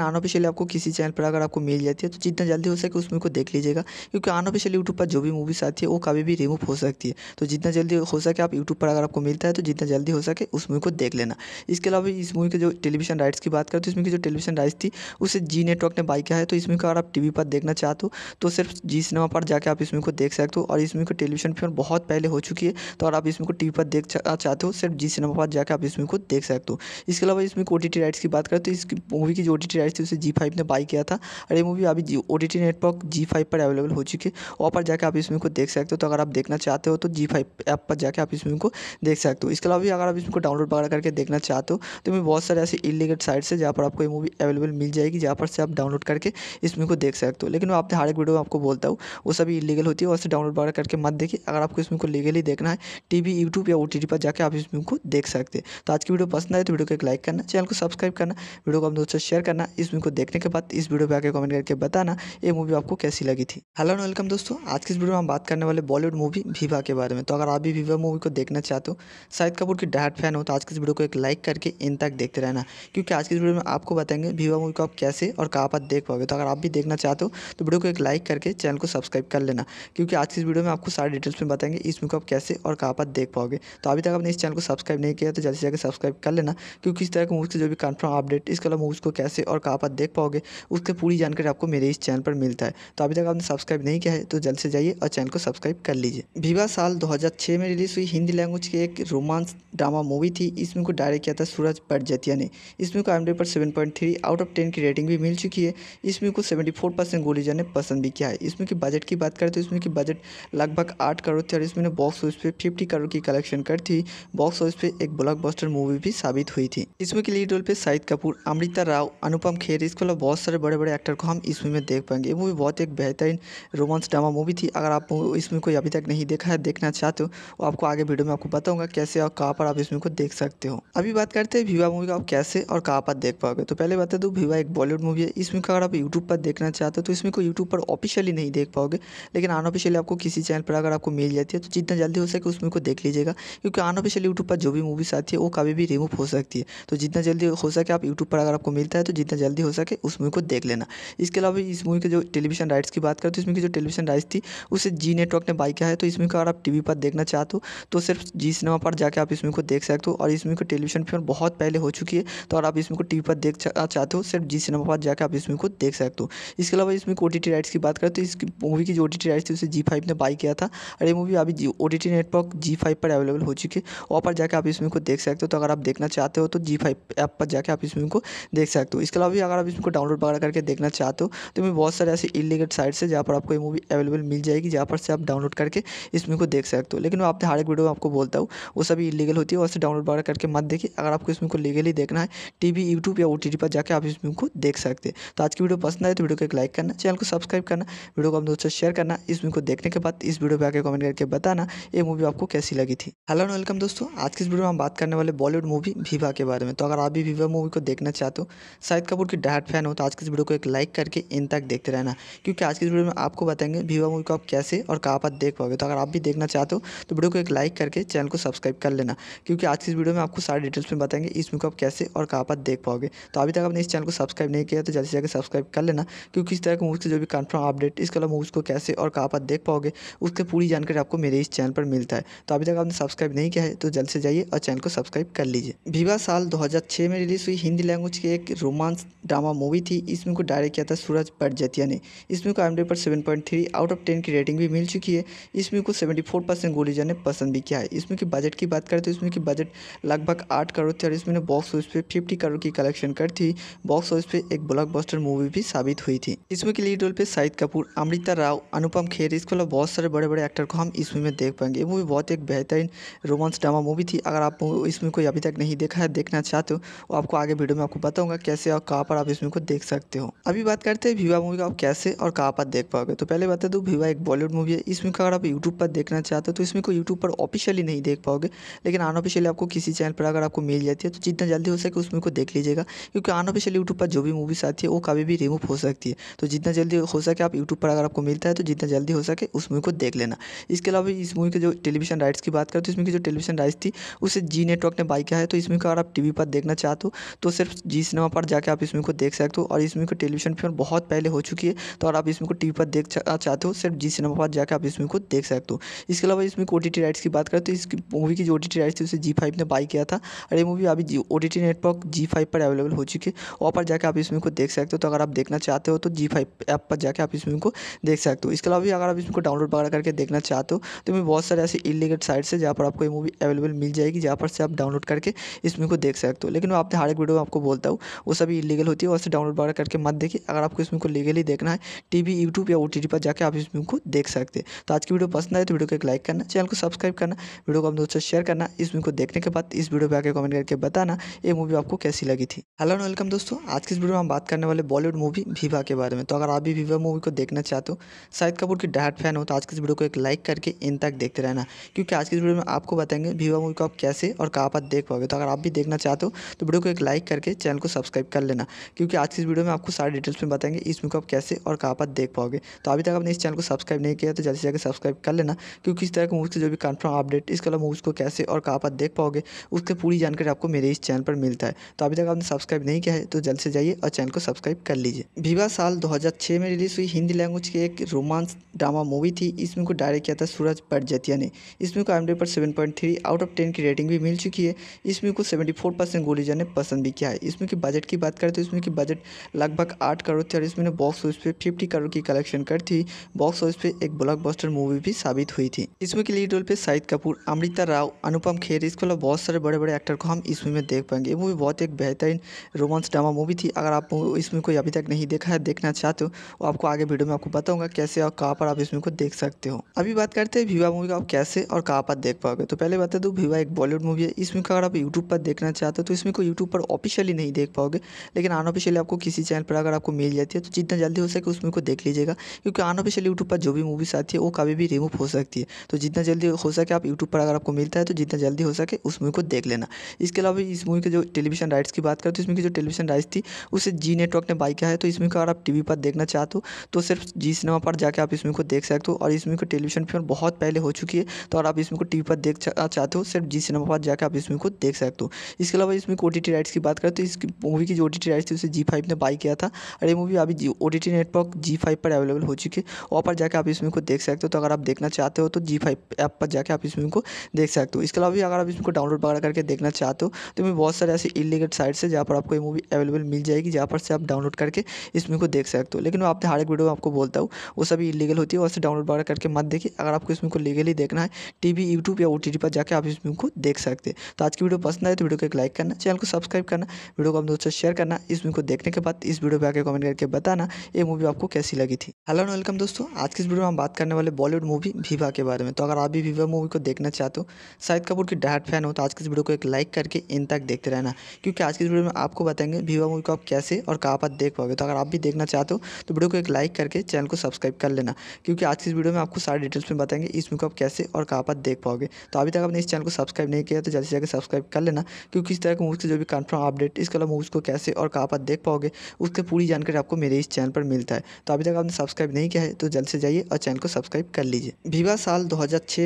अनऑफिशियली आपको किसी चैनल पर अगर आपको मिल जाती है तो जितना जल्दी हो सके उसमें को देख लीजिएगा क्योंकि अनऑफिशियली यूट्यूब पर जो भी मूवीज आती है वो कभी भी रिमूव हो सकती है तो जितना जल्दी हो सके आप यूट्यूब पर अगर आपको मिलता है तो जितना जल्दी हो सके उस मूवी को देख लेना इसके अलावा इस मूवी के जो टेलीविजन राइट्स की बात करें तो इसमें की जो टेलीविजन राइस थी उसे जी नेटवर्क ने बाई किया है तो इसमें को अगर आप टीवी पर देखना चाहते हो तो सिर्फ जी सिनेमा पर जाकर आप इसमें को देख सकते हो और इसमें को टेलीविजन फिल्म बहुत पहले हो चुकी है तो अगर आप इसमें को टीवी पर देख चाहते हो सिर्फ जी सिनेमा पर जाकर आप इसमें को देख सकते हो इसके अलावा इसमें ओ टी राइट्स की बात करें तो इस मूवी की जो ओ टी राइट्स थी उसे जी फाइव ने बाई किया था और ये मूवी अभी ओ टी नेटवर्क जी फाइव पर अवेलेबल हो चुकी है वहाँ पर जाकर आप इसमें को देख सकते हो तो अगर आप देखना चाहते हो तो जी फाइव ऐप पर जाकर आप इसमें को देख सकते हो इसके अलावा भी अगर आप इसमें को डाउनलोड वगैरह करके देखना चाहते हो तो मैं बहुत सारे ऐसे इलीगल साइट्स है जहाँ पर आपको ये मूवी अवेलेबल मिल जाएगी जहाँ पर से आप डाउनलोड करके इस मूवी को देख सकते हो लेकिन मैं आपने हर एक वीडियो में आपको बोलता हूँ वो सभी इलीगल होती है और डाउनलोड वगैरह करके मत देखिए अगर आपको इस मूवी को लीगली देखना है टीवी यूट्यूब या ओ पर जाकर आप इस मूवी को देख सकते हैं तो आज की वीडियो पसंद आए तो वीडियो को एक लाइक करना चैनल को सब्सक्राइब करना वीडियो को आप दोस्तों शेयर करना इस मूवी को देखने के बाद इस वीडियो पर आकर कमेंट करके बताना ये मूवी आपको कैसी लगी थी हेलो एंड वेलकम दोस्तों आज की इस वीडियो में हम बात करने वाले बॉलीवुड मूवी विवा के बारे में तो अगर आप भी विवा मूवी को देखना चाहते हो शाहिद कपूर की डायट फैन हो तो आज की इस वीडियो को एक लाइक करके इन तक देखते रहना क्योंकि आज की इस वीडियो वीडियो में आपको बताएंगे वीवा मूवी को आप कैसे और कहाँ पर देख पाओगे तो अगर आप भी देखना चाहते हो तो वीडियो को एक लाइक करके चैनल को सब्सक्राइब कर लेना क्योंकि आज की इस वीडियो में आपको सारी डिटेल्स में बताएंगे इस मूवी को आप कैसे और कहाँ पर देख पाओगे तो अभी तक आपने इस चैनल को सब्सक्राइब नहीं किया तो जल्दी से जाकर सब्सक्राइब कर लेना क्योंकि इस तरह के मूवी से जो भी कन्फर्म अपडेट इसके अलावा मूवीज़ को कैसे और कहाँ पर देख पाओगे उसकी पूरी जानकारी आपको मेरे इस चैनल पर मिलता है तो अभी तक आपने सब्सक्राइब नहीं किया है तो जल्द से जाइए और चैनल को सब्सक्राइब कर लीजिए वीवा साल 2006 में रिलीज़ हुई हिंदी लैंग्वेज की एक रोमांस ड्रामा मूवी थी इसमें को डायरेक्ट किया था सूरज बटजतिया ने इसमें को आई पर 7.3 आउट ऑफ टेन की रेटिंग भी मिल चुकी है इस मूवी को 74 परसेंट गोलीजा ने पसंद भी किया है इसमें की बजट की बात करें तो इसमें की बजट लगभग आठ करोड़ थी और इसमें बॉक्स ऑफिस पे फिफ्टी करोड़ की कलेक्शन कर थी बॉक्स ऑफिस पे एक ब्लॉकबस्टर मूवी भी साबित हुई थी इसमें के लीड रोल पे शाहिद कपूर अमृता राव अनुपम खेर इसके अलावा बहुत सारे बड़े बड़े एक्टर को हम इस मूवी में देख पाएंगे ये मूवी बहुत एक बेहतरीन रोमांस ड्रामा मूवी थी अगर आप इस मूवी को अभी तक नहीं देखा है देखना चाहते हो तो आपको आगे वीडियो में आपको बताऊंगा कैसे और कहाँ पर आप इसमें को देख सकते हो अभी बात करते हैं विवाह मूवी का आप कैसे और कहाँ पर देख देख पाओगे तो पहले बात है तो एक बॉलीवुड मूवी है इसमें अगर आप यूट्यूब पर देखना चाहते हो तो इसमें को यूट्यूब पर ऑफिशियली नहीं देख पाओगे लेकिन अनऑफिशियली आपको किसी चैनल पर अगर आपको मिल जाती है तो जितना जल्दी हो सके उसमें को देख लीजिएगा क्योंकि अनऑफिशियली यूट्यूब पर जो भी मूवीज़ आती है वो कभी भी रिमूव हो सकती है तो जितना जल्दी हो सके आप यूट्यूब पर अगर आपको मिलता है तो जितना जल्दी हो सके उस मूवी को देख लेना इसके अलावा इस मूवी के जो टेलीविजन राइट्स की बात करें तो इसमें की जो टेलीविजन राइट्स थी उसे जी नेटवर्क ने बाई किया है तो इसमें अगर आप टीवी पर देखना चाहते हो तो सिर्फ जी सिनेमा पर जाकर आप इसमें को देख सकते हो और इसमें को टेलीविजन फिल्म बहुत पहले हो चुकी है तो और आप इसमें को टीवी पर देख चाहते हो सिर्फ जी सिनेमा पर जाकर आप इस मूवी को देख सकते हो इसके अलावा इसमें ओ टी राइट्स की बात करें तो इस मूवी की जो ओ टी राइट्स थी उसे जी फाइव ने बाई किया था और ये मूवी अभी ओ टी नेटवर्क जी फाइव पर अवेलेबल हो चुकी है वहाँ पर जाकर आप इस मूवी को देख सकते हो तो अगर आप देखना चाहते हो तो जी फाइव ऐप पर जाकर आप इस मूवी को देख सकते हो इसके अलावा भी अगर आप इसको डाउनलोड वगैरह करके देखना चाहते हो तो मैं बहुत सारे ऐसे इलीगल साइट्स है जहाँ पर आपको ये मूवी अवेलेबल मिल जाएगी जहाँ पर से आप डाउनलोड करके इस मूवी को देख सकते हो लेकिन मैं आपने हर एक वीडियो में आपको बोलता हूँ वो सभी इलीगल होती है और डाउनलोड वगैरह करके मत देखिए अगर आपको इसमें को लीगली देखना है टी यूट्यूब यूट्यूब या ओ पर जाकर आप इस मूवी को देख सकते हैं तो आज की वीडियो पसंद आए तो वीडियो को एक लाइक करना चैनल को सब्सक्राइब करना वीडियो को अपने दोस्तों से शेयर करना इस मूवी को देखने के बाद इस वीडियो पर आकर कमेंट करके बताना ये मूवी आपको कैसी लगी थी हेलो एंड वेलकम दोस्तों आज की इस वीडियो में हम बात करने वाले बॉलीवुड मूवी विवा के बारे में तो अगर आप भी विवा मूवी को देखना चाहते हो शाहिद कपूर की डायट फैन हो तो आज की इस वीडियो को एक लाइक करके इन तक देखते रहना क्योंकि आज की इस वीडियो में आपको बताएंगे विवा मूवी को आप कैसे और कहाँ पर देख पाओगे तो अगर आप भी देखना चाहते हो तो वीडियो को एक लाइक करके चैनल को सब्सक्राइब कर लेना क्योंकि आज की इस वीडियो में आपको सारी डिटेल्स में बताएंगे इस मूवी को आप कैसे और कहाँ पर देख पाओगे पाओगे तो अभी तक आपने इस चैनल को सब्सक्राइब नहीं किया तो जल्दी से जाकर सब्सक्राइब कर लेना क्योंकि इस तरह के मूवी से जो भी कन्फर्म अपडेट इसके अलावा मूवीज़ को कैसे और कहाँ पर देख पाओगे उसकी पूरी जानकारी आपको मेरे इस चैनल पर मिलता है तो अभी तक आपने सब्सक्राइब नहीं किया है तो जल्द से जाइए और चैनल को सब्सक्राइब कर लीजिए विवाह साल 2006 में रिलीज़ हुई हिंदी लैंग्वेज की एक रोमांस ड्रामा मूवी थी इसमें को डायरेक्ट किया था सूरज बटजतिया ने इसमें को आई पर seven point three out of ten की रेटिंग भी मिल चुकी है इसमें को सेवेंटी फोर परसेंट गोलीजा ने पसंद भी किया है इसमें की बजट की बात करें तो इसमें की बजट लगभग आठ करोड़ थी और इसमें बॉक्स ऑफिस पर फिफ्टी करोड़ की कलेक्शन कर थी बॉक्स ऑफिस पे एक ब्लॉकबस्टर मूवी भी साबित हुई थी इसमें के लीड रोल पे शाहिद कपूर अमृता राव अनुपम खेर इसके अलावा बहुत सारे बड़े बड़े एक्टर को हम इस मूवी में देख पाएंगे ये मूवी बहुत एक बेहतरीन रोमांस ड्रामा मूवी थी अगर आप इसमें कोई अभी तक नहीं देखा है देखना चाहते हो वो तो आपको आगे वीडियो में आपको बताऊंगा कैसे और कहाँ पर आप इसमें को देख सकते हो अभी बात करते हैं विवा मूवी का आप कैसे और कहाँ पर देख पाओगे तो पहले बता दूँ भिवा एक बॉलीवुड मूवी है इसमें को अगर आप यूट्यूब पर देखना चाहते हो तो इसमें को यूट्यूब पर ऑफिशियली नहीं देख पाओगे लेकिन अनऑफिशियली आपको किसी चैनल पर अगर आपको मिल जाती है तो जितना जल्दी हो सके उसमें को देख लीजिए दीजिएगा क्योंकि अनऑफिशियल यूट्यूब पर जो भी मूवीज़ आती है वो कभी भी रिमूव हो सकती है तो जितना जल्दी हो सके आप यूट्यूब पर अगर आपको मिलता है तो जितना जल्दी हो सके उस मूवी को देख लेना इसके अलावा इस मूवी के जो टेलीविजन राइट्स की बात करें तो इसमें की जो टेलीविजन राइट्स थी उसे जी नेटवर्क ने बाई किया है तो इसमें अगर आप टी पर देखना चाहते हो तो सिर्फ जी सिनेमा पर जाकर आप इसमें को देख सकते हो और इसमें को टेलीविजन फिल्म बहुत पहले हो चुकी है तो अगर आप इसमें को टी पर देख चाहते हो सिर्फ जी सिनेमा पर जाकर आप इसमें को देख सकते हो इसके अलावा इसमें ओ टी राइट्स की बात करें तो इस मूवी की जो ओ टी राइट्स थी उसे जी फाइव ने बाई किया था और ये मूवी अभी ओ टी नेटवर्क जी फाइव पर अवेलेबल हो चुकी है वहाँ पर जाकर आप इस मूवी को देख सकते हो तो अगर आप देखना चाहते हो तो जी फाइव ऐप पर जाकर आप इस मूवी को देख सकते हो इसके अलावा भी अगर आप इसको डाउनलोड वगैरह करके देखना चाहते हो तो मैं बहुत सारे ऐसे इलीगेट साइट्स है जहाँ पर आपको ये मूवी अवेलेबल मिल जाएगी जहाँ पर से आप डाउनलोड करके इस मूवी को देख सकते हो लेकिन मैं आपने हर एक वीडियो में आपको बोलता हूँ वो सभी इलीगल होती है और डाउनलोड वगैरह करके मत देखिए अगर आपको इस मूवी को लीगली देखना है वी यूट्यूब या ओ पर जाकर आप इस मूवी को देख सकते हैं तो आज की वीडियो पसंद आए तो वीडियो को एक लाइक करना चैनल को सब्सक्राइब करना वीडियो को अपने दोस्तों शेयर करना इस मूवी को देखने के बाद इस वीडियो पर आकर कमेंट करके बताना ये मूवी आपको कैसी लगी थी थी हेलो वेलकम दोस्तों आज की इस वीडियो में हम बात करने वाले बॉलीवुड मूवी विवा के बारे में तो अगर आप भी विवा मूवी को देखना चाहते हो शाहिद कपूर की डायट फैन हो तो आज की इस वीडियो को एक लाइक करके इन तक देखते रहना क्योंकि आज की इस वीडियो में आपको बताएंगे विवा मूवी को आप कैसे और कहाँ पर देख पाओगे तो अगर आप भी देखना चाहते हो तो वीडियो को एक लाइक करके चैनल को सब्सक्राइब कर लेना क्योंकि आज की इस वीडियो में आपको सारे डिटेल्स में बताएंगे इस मूवी को आप कैसे और कहाँ पर देख पाओगे तो अभी तक आपने इस चैनल को सब्सक्राइब नहीं किया तो जल्दी से जाकर सब्सक्राइब कर लेना क्योंकि इस तरह के मूवी से जो भी कन्फर्म अपडेट इसके अलावा मूवीज़ को कैसे और कहाँ पर देख पाओगे उसकी पूरी जानकारी आपको मेरे इस चैनल पर मिलता है तो अभी तक आपने आपने सब्सक्राइब नहीं किया है तो जल्द से जाइए और चैनल को सब्सक्राइब कर लीजिए विवाह साल 2006 में रिलीज हुई हिंदी लैंग्वेज की एक रोमांस ड्रामा मूवी थी इसमें को डायरेक्ट किया था सूरज बटजतिया ने इसमें को एम पर seven point three out of ten की रेटिंग भी मिल चुकी है इसमें को सेवेंटी फोर परसेंट गोलीजा ने पसंद भी किया है इसमें की बजट की बात करें तो इसमें की बजट लगभग आठ करोड़ थी और इसमें बॉक्स ऑफिस पर फिफ्टी करोड़ की कलेक्शन कर थी बॉक्स ऑफिस पर एक ब्लॉक मूवी भी साबित हुई थी इसमें के लीड रोल पे शाहिद कपूर अमृता राव अनुपम खेर इसके अलावा बहुत सारे बड़े बड़े एक्टर को हम इसमें देख पाएंगे ये मूवी बहुत एक बेहतरीन हीरोइन रोमांस ड्रामा मूवी थी अगर आप इसमें कोई अभी तक नहीं देखा है देखना चाहते हो तो आपको आगे वीडियो में आपको बताऊंगा कैसे और कहाँ पर आप इसमें को देख सकते हो अभी बात करते हैं विवा मूवी का आप कैसे और कहाँ पर देख पाओगे तो पहले बता दूँ तो भिवा एक बॉलीवुड मूवी है इसमें अगर आप यूट्यूब पर देखना चाहते हो तो इसमें को यूट्यूब पर ऑफिशियली नहीं देख पाओगे लेकिन अनऑफिशियली आपको किसी चैनल पर अगर आपको मिल जाती है तो जितना जल्दी हो सके उसमें को देख लीजिएगा क्योंकि अनऑफिशियल यूट्यूब पर जो भी मूवीज़ आती है वो कभी भी रिमूव हो सकती है तो जितना जल्दी हो सके आप यूट्यूब पर अगर आपको मिलता है तो जितना जल्दी हो सके उस मूवी को देख लेना इसके अलावा इस मूवी के जो टेलीविजन राइट्स की बात करें तो इसमें की जो टेलीविजन राइस थी उसे जी नेटवर्क ने बाई किया है तो इसमें को अगर आप टीवी पर देखना चाहते हो तो, तो सिर्फ जी सिनेमा पर जाकर आप इसमें को देख सकते हो और इसमें को टेलीविजन फिल्म बहुत पहले हो चुकी है तो अगर आप इसमें को टीवी पर देख चाहते हो सिर्फ जी सिनेमा पर जाकर आप इसमें को देख सकते हो इसके अलावा इसमें ओ टी राइट्स की बात करें तो इस मूवी की जो ओ टी राइट्स थी उसे जी फाइव ने बाई किया था और ये मूवी अभी ओ टी नेटवर्क जी फाइव पर अवेलेबल हो चुकी है वहाँ पर जाकर आप इसमें को देख सकते हो तो अगर आप देखना चाहते हो तो जी फाइव ऐप पर जाकर आप इसमें को देख सकते हो इसके अलावा भी अगर आप इसमें को डाउनलोड वगैरह करके देखना चाहते हो तो मैं बहुत सारे ऐसे इलीगल साइट्स से जहाँ पर आपको ये मूवी अवेलेबल मिल जाएगी जहाँ पर से आप डाउनलोड करके इस मूवी को देख सकते हो लेकिन मैं आपने हर एक वीडियो में आपको बोलता हूँ वो सभी इलीगल होती है और डाउनलोड वगैरह करके मत देखिए अगर आपको इस मूवी को लीगली देखना है टीवी यूट्यूब या ओ पर जाकर आप इस मूवी को देख सकते हैं तो आज की वीडियो पसंद आए तो वीडियो को एक लाइक करना चैनल को सब्सक्राइब करना वीडियो को अपने दोस्तों शेयर करना इस मूवी को देखने के बाद इस वीडियो पर आकर कमेंट करके बताना ये मूवी आपको कैसी लगी थी हेलो एंड वेलकम दोस्तों आज की इस वीडियो में हम बात करने वाले बॉलीवुड मूवी विवा के बारे में तो अगर आप भी विवा मूवी को देखना चाहते हो शाहिद कपूर की डायट फैन हो तो आज की इस वीडियो को एक लाइक करके इन तक देखते रहना क्योंकि आज की वीडियो में आपको बताएंगे वीवा मूवी को आप कैसे और कहाँ पर देख पाओगे तो अगर आप भी देखना चाहते हो तो वीडियो को एक लाइक करके चैनल को सब्सक्राइब कर लेना क्योंकि आज की इस वीडियो में आपको सारी डिटेल्स में बताएंगे इस मूवी को आप कैसे और कहाँ पर देख पाओगे तो अभी तक आपने इस चैनल को सब्सक्राइब नहीं किया तो जल्दी से जाकर सब्सक्राइब कर लेना क्योंकि इस तरह के मूवी से जो भी कन्फर्म अपडेट इसके अलावा मूवीज़ को कैसे और कहाँ पर देख पाओगे उसकी पूरी जानकारी आपको मेरे इस चैनल पर मिलता है तो अभी तक आपने सब्सक्राइब नहीं किया है तो जल्द से जाइए और चैनल को सब्सक्राइब कर लीजिए भीवा साल दो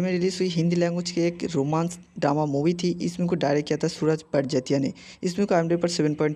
में रिलीज हुई हिंदी लैंग्वेज की एक रोमांस ड्रामा मूवी थी इसमें को डायरेक्ट किया था सूरज बटजतिया ने इसमें को एम पेपर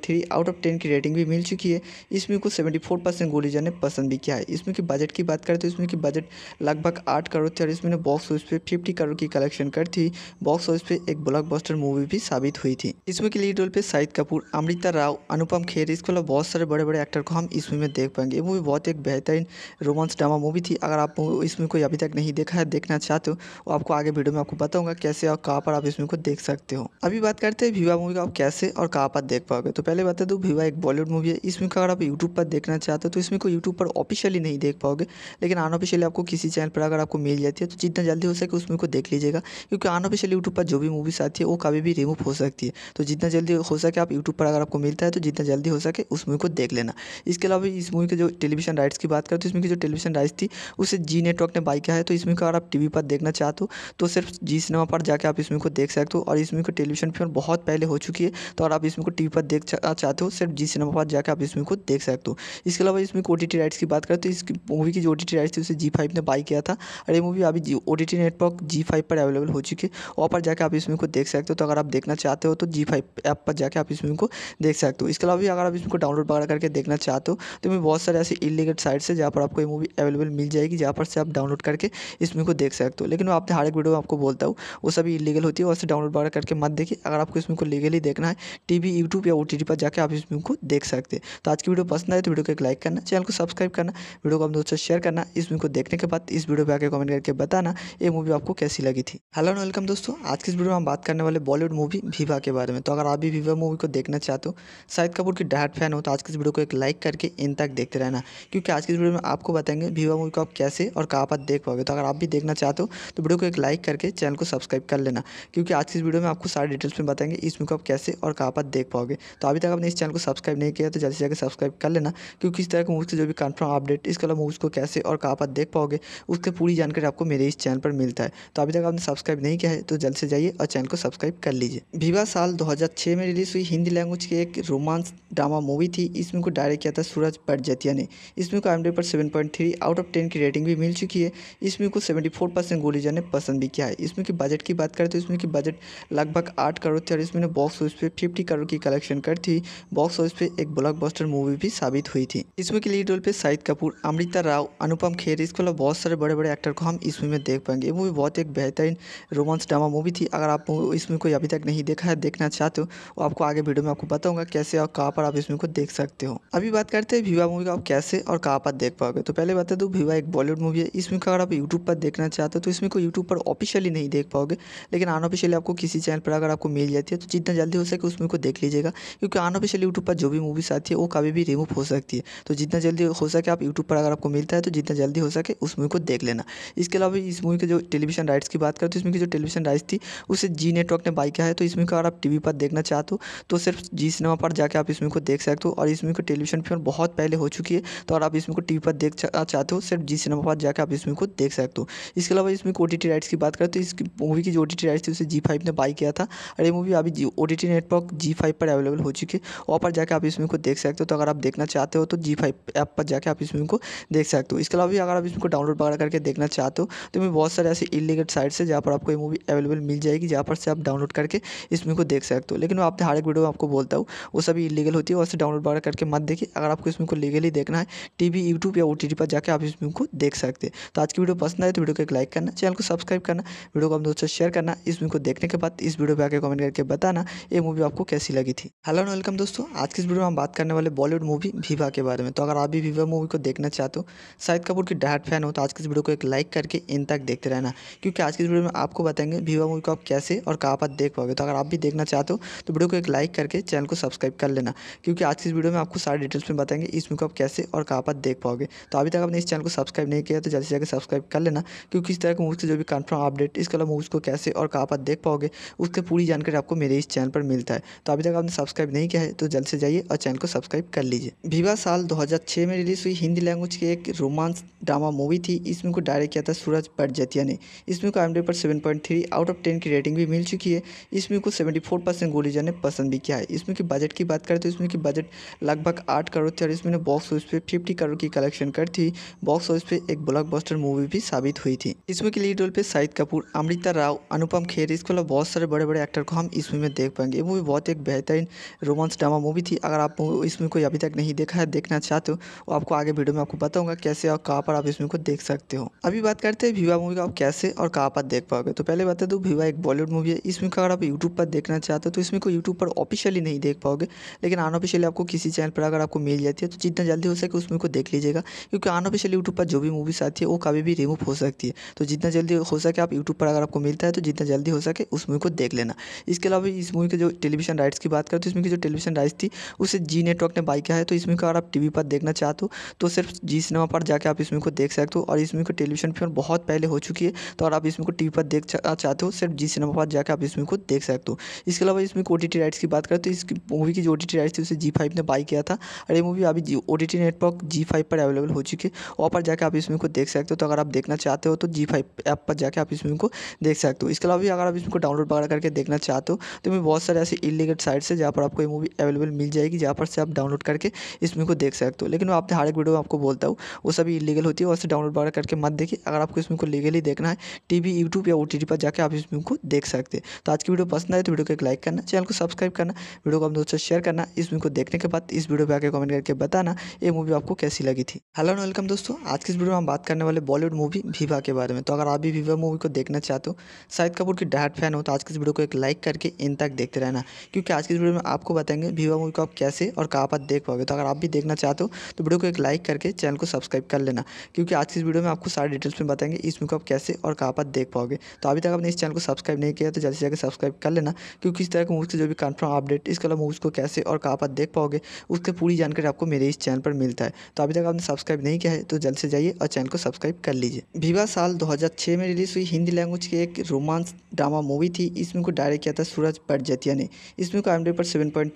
7.3 आउट ऑफ टेन की रेटिंग भी मिल चुकी है इसमें मूवी को 74 परसेंट गोलीजा ने पसंद भी किया है इसमें की बजट की बात करें तो इसमें की बजट लगभग आठ करोड़ थी और इसमें बॉक्स ऑफिस पे फिफ्टी करोड़ की कलेक्शन कर थी बॉक्स ऑफिस पे एक ब्लॉकबस्टर मूवी भी साबित हुई थी इसमें की लीड रोल पे शाहिद कपूर अमृता राव अनुपम खेर इसके अलावा बहुत सारे बड़े बड़े एक्टर को हम इस मूवी में देख पाएंगे ये मूवी बहुत एक बेहतरीन रोमांस ड्रामा मूवी थी अगर आप इस मूवी को अभी तक नहीं देखा है देखना चाहते हो तो आपको आगे वीडियो में आपको बताऊंगा कैसे और कहाँ पर आप इस मूवी को देख सकते हो अभी बात करते हैं विवाह मूवी को आप कैसे और कहाँ पर देख पाओगे तो पहले बता दूँ तो भिवा एक बॉलीवुड मूवी है इसमें अगर आप यूट्यूब पर देखना चाहते हो तो इसमें को यूट्यूब पर ऑफिशियली नहीं देख पाओगे लेकिन अनऑफिशियली आपको किसी चैनल पर अगर आपको मिल जाती है तो जितना जल्दी हो सके उसमें को देख लीजिएगा क्योंकि अनऑफिशियली यूट्यूब पर जो भी मूवीज आती है वो कभी भी रिमूव हो सकती है तो जितना जल्दी हो सके आप यूट्यूब पर अगर आपको मिलता है तो जितना जल्दी हो सके उस मूवी को देख लेना इसके अलावा इस मूवी के जो टेलीविजन राइट्स की बात करें तो इसमें की जो टेलीविजन राइट्स थी उसे जी नेटवर्क ने बाई किया है तो इसमें अगर आप वी पर देखना चाहते हो तो सिर्फ जी सिनेमा पर जाकर आप इसमें को देख सकते हो और इसमें को टेलीविजन फिल्म बहुत पहले हो चुकी है तो अगर आप इसमें को टी पर देखना चाहते हो सिर्फ जी सिनेमा पर जाकर आप इस मूवी को देख सकते हो इसके अलावा इसमें ओ टी राइट्स की बात करें तो इस मूवी की जो ओ टी राइट्स थी उसे जी फाइव ने बाई किया था और ये मूवी अभी जी टी नेटवर्क जी फाइव पर अवेलेबल हो चुकी है वहाँ पर जाकर आप इस मूवी को देख सकते हो तो अगर आप देखना चाहते हो तो जी फाइव ऐप पर जाकर आप इस मूवी को देख सकते हो इसके अलावा भी अगर आप इसको डाउनलोड वगैरह करके देखना चाहते हो तो मैं बहुत सारे ऐसे इलीगल साइट्स है जहाँ पर आपको ये मूवी अवेलेबल मिल जाएगी जहाँ पर से आप डाउनलोड करके इस मूवी को देख सकते हो लेकिन मैं आपने हर एक वीडियो में आपको बोलता हूँ वो सभी इलीगल होती है वैसे डाउनलोड वगैरह करके मत देखिए अगर आपको इसमें को लीगली देखना है टी वी यूट्यूब या ओ पर जाकर आप इस फिल्म को देख सकते हैं तो आज की वीडियो पसंद आए तो वीडियो को एक लाइक करना चैनल को सब्सक्राइब करना वीडियो को अपने दोस्तों शेयर करना इस मूवी को देखने के बाद इस वीडियो पर आकर कमेंट करके बताना ये मूवी आपको कैसी लगी थी हेलो एंड वेलकम दोस्तों आज की इस वीडियो में हम बात करने वाले बॉलीवुड मूवी विवा के बारे में तो अगर आप भी विवा मूवी को देखना चाहते हो शाहिद कपूर की डायट फैन हो तो आज की इस वीडियो को एक लाइक करके इन तक देखते रहना क्योंकि आज की इस वीडियो में आपको बताएंगे विवा मूवी को आप कैसे और कहाँ पर देख पाओगे तो अगर आप भी देखना चाहते हो तो वीडियो को एक लाइक करके चैनल को सब्सक्राइब कर लेना क्योंकि आज की इस वीडियो में आपको सारी डिटेल्स में बताएंगे इस मूवी को आप कैसे और कहाँ पर देख पाओगे पाओगे तो अभी तक आपने इस चैनल को सब्सक्राइब नहीं किया तो जल्दी से जाकर सब्सक्राइब कर लेना क्योंकि इस तरह के मूवी से जो भी कन्फर्म अपडेट इसके अलावा मूवीज़ को कैसे और कहाँ पर देख पाओगे उसकी पूरी जानकारी आपको मेरे इस चैनल पर मिलता है तो अभी तक आपने सब्सक्राइब नहीं किया है तो जल्द से जाइए और चैनल को सब्सक्राइब कर लीजिए विवाह साल 2006 में रिलीज़ हुई हिंदी लैंग्वेज की एक रोमांस ड्रामा मूवी थी इसमें को डायरेक्ट किया था सूरज बटजतिया ने इसमें को आई पर seven point three out of ten की रेटिंग भी मिल चुकी है इसमें को सेवेंटी फोर परसेंट गोलीजा ने पसंद भी किया है इसमें की बजट की बात करें तो इसमें की बजट लगभग आठ करोड़ थी और इसमें बॉक्स ऑफिस पर फिफ्टी करोड़ की कलेक्शन कर थी बॉक्स ऑफिस पे एक ब्लॉकबस्टर मूवी भी साबित हुई थी इसमें के लीड रोल पे शाहिद कपूर अमृता राव अनुपम खेर इसके अलावा बहुत सारे बड़े बड़े एक्टर को हम इसमें में देख पाएंगे ये मूवी बहुत एक बेहतरीन रोमांस ड्रामा मूवी थी अगर आप इसमें कोई अभी तक नहीं देखा है देखना चाहते हो तो आपको आगे वीडियो में आपको बताऊंगा कैसे और कहाँ पर आप इसमें को देख सकते हो अभी बात करते हैं विवा मूवी का आप कैसे और कहाँ पर देख पाओगे तो पहले बता दो विवा एक बॉलीवुड मूवी है इसमें को अगर आप यूट्यूब पर देखना चाहते हो तो इसमें को यूट्यूब पर ऑफिशियली नहीं देख पाओगे लेकिन अनऑफिशियली आपको किसी चैनल पर अगर आपको मिल जाती है तो जितना जल्दी हो सके उसमें को देख लीजिएगा दीजिएगा क्योंकि अनऑफिशियल यूट्यूब पर जो भी मूवीज़ आती है वो कभी भी रिमूव हो सकती है तो जितना जल्दी हो सके आप यूट्यूब पर अगर आपको मिलता है तो जितना जल्दी हो सके उस मूवी को देख लेना इसके अलावा इस मूवी के जो टेलीविजन राइट्स की बात करें तो इसमें की जो टेलीविजन राइट्स थी उसे जी नेटवर्क ने बाई किया है तो इसमें अगर आप टी पर देखना चाहते हो तो सिर्फ जी सिनेमा पर जाकर आप इसमें को देख सकते हो और इसमें को टेलीविजन फिल्म बहुत पहले हो चुकी है तो अगर आप इसमें को टी पर देख चाहते हो सिर्फ जी सिनेमा पर जाकर आप इसमें को देख सकते हो इसके अलावा इसमें ओ टी राइट्स की बात करें तो इस मूवी की जो ओ राइट्स थी उसे जी फाइव ने बाई किया था और ये मूवी अभी ओ टी नेटवर्क जी फाइव पर अवेलेबल हो चुकी है वहाँ पर जाकर आप इस मूवी को देख सकते हो तो अगर आप देखना चाहते हो तो जी फाइव ऐप पर जाकर आप इस मूवी को देख सकते हो इसके अलावा भी अगर आप इसमें डाउनलोड वगैरह करके देखना चाहते हो तो मैं बहुत सारे ऐसे इलीगल साइट्स है जहाँ पर आपको ये मूवी अवेलेबल मिल जाएगी जहाँ पर से आप डाउनलोड करके इस मूवी को देख सकते हो लेकिन मैं आपने हर एक वीडियो में आपको बोलता हूँ वो सभी इलीगल होती है और डाउनलोड वगैरह करके मत देखिए अगर आपको इस मूवी को लीगली देखना है टीवी यूट्यूब या ओ पर जाकर आप इस मूवी को देख सकते हैं तो आज की वीडियो पसंद आए तो वीडियो को एक लाइक करना चैनल को सब्सक्राइब करना वीडियो को आप दोस्तों से शेयर करना इस मूवी को देखने के बाद इस वीडियो पर आकर कमेंट करके बताना ये मूवी आपको कैसी लगी लगी थी हेलो एंड वेलकम दोस्तों आज की इस वीडियो में हम बात करने वाले बॉलीवुड मूवी विवा के बारे में तो अगर आप भी विवा मूवी को देखना चाहते हो शाहिद कपूर की डायट फैन हो तो आज की इस वीडियो को एक लाइक करके इन तक देखते रहना क्योंकि आज की इस वीडियो में आपको बताएंगे विवा मूवी को आप कैसे और कहाँ पर देख पाओगे तो अगर आप भी देखना चाहते हो तो वीडियो को एक लाइक करके चैनल को सब्सक्राइब कर लेना क्योंकि आज की इस वीडियो में आपको सारी डिटेल्स में बताएंगे इस मूवी को आप कैसे और कहाँ पर देख पाओगे तो अभी तक आपने इस चैनल को सब्सक्राइब नहीं किया तो जल्दी से जाकर सब्सक्राइब कर लेना क्योंकि इस तरह की मूवी के जो भी कन्फर्म अपडेट इसके अलावा मूवीज़ को कैसे और कहाँ पर देख पाओगे उसके पूरी जानकारी आपको मेरे इस चैनल पर मिलता है तो अभी तक आपने सब्सक्राइब नहीं किया है तो जल्द से जाइए और चैनल को सब्सक्राइब कर लीजिए विवाह साल 2006 में रिलीज हुई हिंदी लैंग्वेज की एक रोमांस ड्रामा मूवी थी इसमें को डायरेक्ट किया था सूरज बटजतिया ने इसमें को एम पर seven point three out of ten की रेटिंग भी मिल चुकी है इसमें को सेवेंटी फोर परसेंट गोलीजा ने पसंद भी किया है इसमें की बजट की बात करें तो इसमें की बजट लगभग आठ करोड़ थी और इसमें बॉक्स ऑफिस पर फिफ्टी करोड़ की कलेक्शन कर थी बॉक्स ऑफिस पर एक ब्लॉक मूवी भी साबित हुई थी इसमें की लीड रोल पर शाहिद कपूर अमृता राव अनुपम खेर इसके अलावा बहुत सारे बड़े बड़े एक्टर को हम इसमें देख पाएंगे ये मूवी बहुत एक बेहतर बेहतरीन रोमांस ड्रामा मूवी थी अगर आप इस मूवी को अभी तक नहीं देखा है देखना चाहते हो तो आपको आगे वीडियो में आपको बताऊँगा कैसे और कहाँ पर आप इस मूवी को देख सकते हो अभी बात करते हैं विवा मूवी का आप कैसे और कहाँ पर देख पाओगे तो पहले बता दूँ विवा तो एक बॉलीवुड मूवी है इसमें को अगर आप यूट्यूब पर देखना चाहते हो तो इसमें को यूट्यूब पर ऑफिशियली नहीं देख पाओगे लेकिन अनऑफिशियली आपको किसी चैनल पर अगर आपको मिल जाती है तो जितना जल्दी हो सके उसमें को देख लीजिएगा क्योंकि अनऑफिशियली यूट्यूब पर जो भी मूवीज़ आती है वो कभी भी रिमूव हो सकती है तो जितना जल्दी हो सके आप यूट्यूब पर अगर आपको मिलता है तो जितना जल्दी हो सके उस मूवी को देख लेना इसके अलावा इस मूवी के जो टेलीविजन राइट्स की बात करें तो इसमें की जो टेलीविजन राइस थी उसे जी नेटवर्क ने बाई किया है तो इसमें को अगर आप टी पर देखना चाहते हो तो, तो सिर्फ जी सिनेमा पर जाकर आप इसमें को देख सकते हो और इसमें को टेलीविजन फिल्म बहुत पहले हो चुकी है तो अगर आप इसमें को टी पर देख चाहते हो सिर्फ जी सिनेमा पर जाकर आप इसमें को देख सकते हो इसके अलावा इसमें ओ टी राइट्स की बात करें तो इस मूवी की जो ओ टी राइट्स थी उसे जी फाइव ने बाई किया था और ये मूवी अभी ओ टी नेटवर्क जी फाइव पर अवेलेबल हो चुकी है वहाँ पर जाकर आप इसमें को देख सकते हो तो अगर आप देखना चाहते हो तो जी फाइव ऐप पर जाकर आप इसमें को देख सकते हो इसके अलावा भी अगर आप इसमें को डाउनलोड वगैरह करके देखना चाहते हो तो मैं बहुत सारे ऐसे इलीगल साइट्स से जहाँ पर आपको ये मूवी अवेलेबल मिल जाएगी जहाँ पर से आप डाउनलोड करके इस मूवी को देख सकते हो लेकिन मैं आपने हर एक वीडियो में आपको बोलता हूँ वो सभी इलीगल होती है और डाउनलोड वगैरह करके मत देखिए अगर आपको इस मूवी को लीगली देखना है टी वी यूट्यूब या ओ टी टी पर जाकर आप इस मूवी को देख सकते हैं तो आज की वीडियो पसंद आए तो वीडियो को एक लाइक करना चैनल को सब्सक्राइब करना वीडियो को अपने दोस्तों शेयर करना इस मूवी को देखने के बाद इस वीडियो पर आकर कमेंट करके बताना ये मूवी आपको कैसी लगी थी हेलो एंड वेलकम दोस्तों आज की इस वीडियो में हम बात करने वाले बॉलीवुड मूवी विवा के बारे में तो अगर आप भी विवा मूवी को देखना चाहते हो शाहिद कपूर की डायट फैन हो तो आज की इस वीडियो को एक लाइक करके इन तक देखते रहना क्योंकि आज की वीडियो में आपको बताएंगे भीवा मूवी को आप कैसे और कहाँ पर देख पाओगे तो अगर आप भी देखना चाहते हो तो वीडियो को एक लाइक करके चैनल को सब्सक्राइब कर लेना क्योंकि आज की इस वीडियो में आपको सारी डिटेल्स में बताएंगे इस मूवी को आप कैसे और कहाँ पर देख पाओगे तो अभी तक आपने इस चैनल को सब्सक्राइब नहीं किया तो जल्दी से जाकर सब्सक्राइब कर लेना क्योंकि इस तरह के मूवी से जो भी कन्फर्म अपडेट इसके अलावा मूवीज़ को कैसे और कहाँ पर देख पाओगे उसकी पूरी जानकारी आपको मेरे इस चैनल पर मिलता है तो अभी तक आपने सब्सक्राइब नहीं किया है तो जल्द से जाइए और चैनल को सब्सक्राइब कर लीजिए भीवा साल छः में रिलीज हुई हिंदी लैंग्वेज की एक रोमांस ड्रामा मूवी थी इसमें को डायरेक्ट किया था सूरज बटजतिया ने इसमें को आई पेपर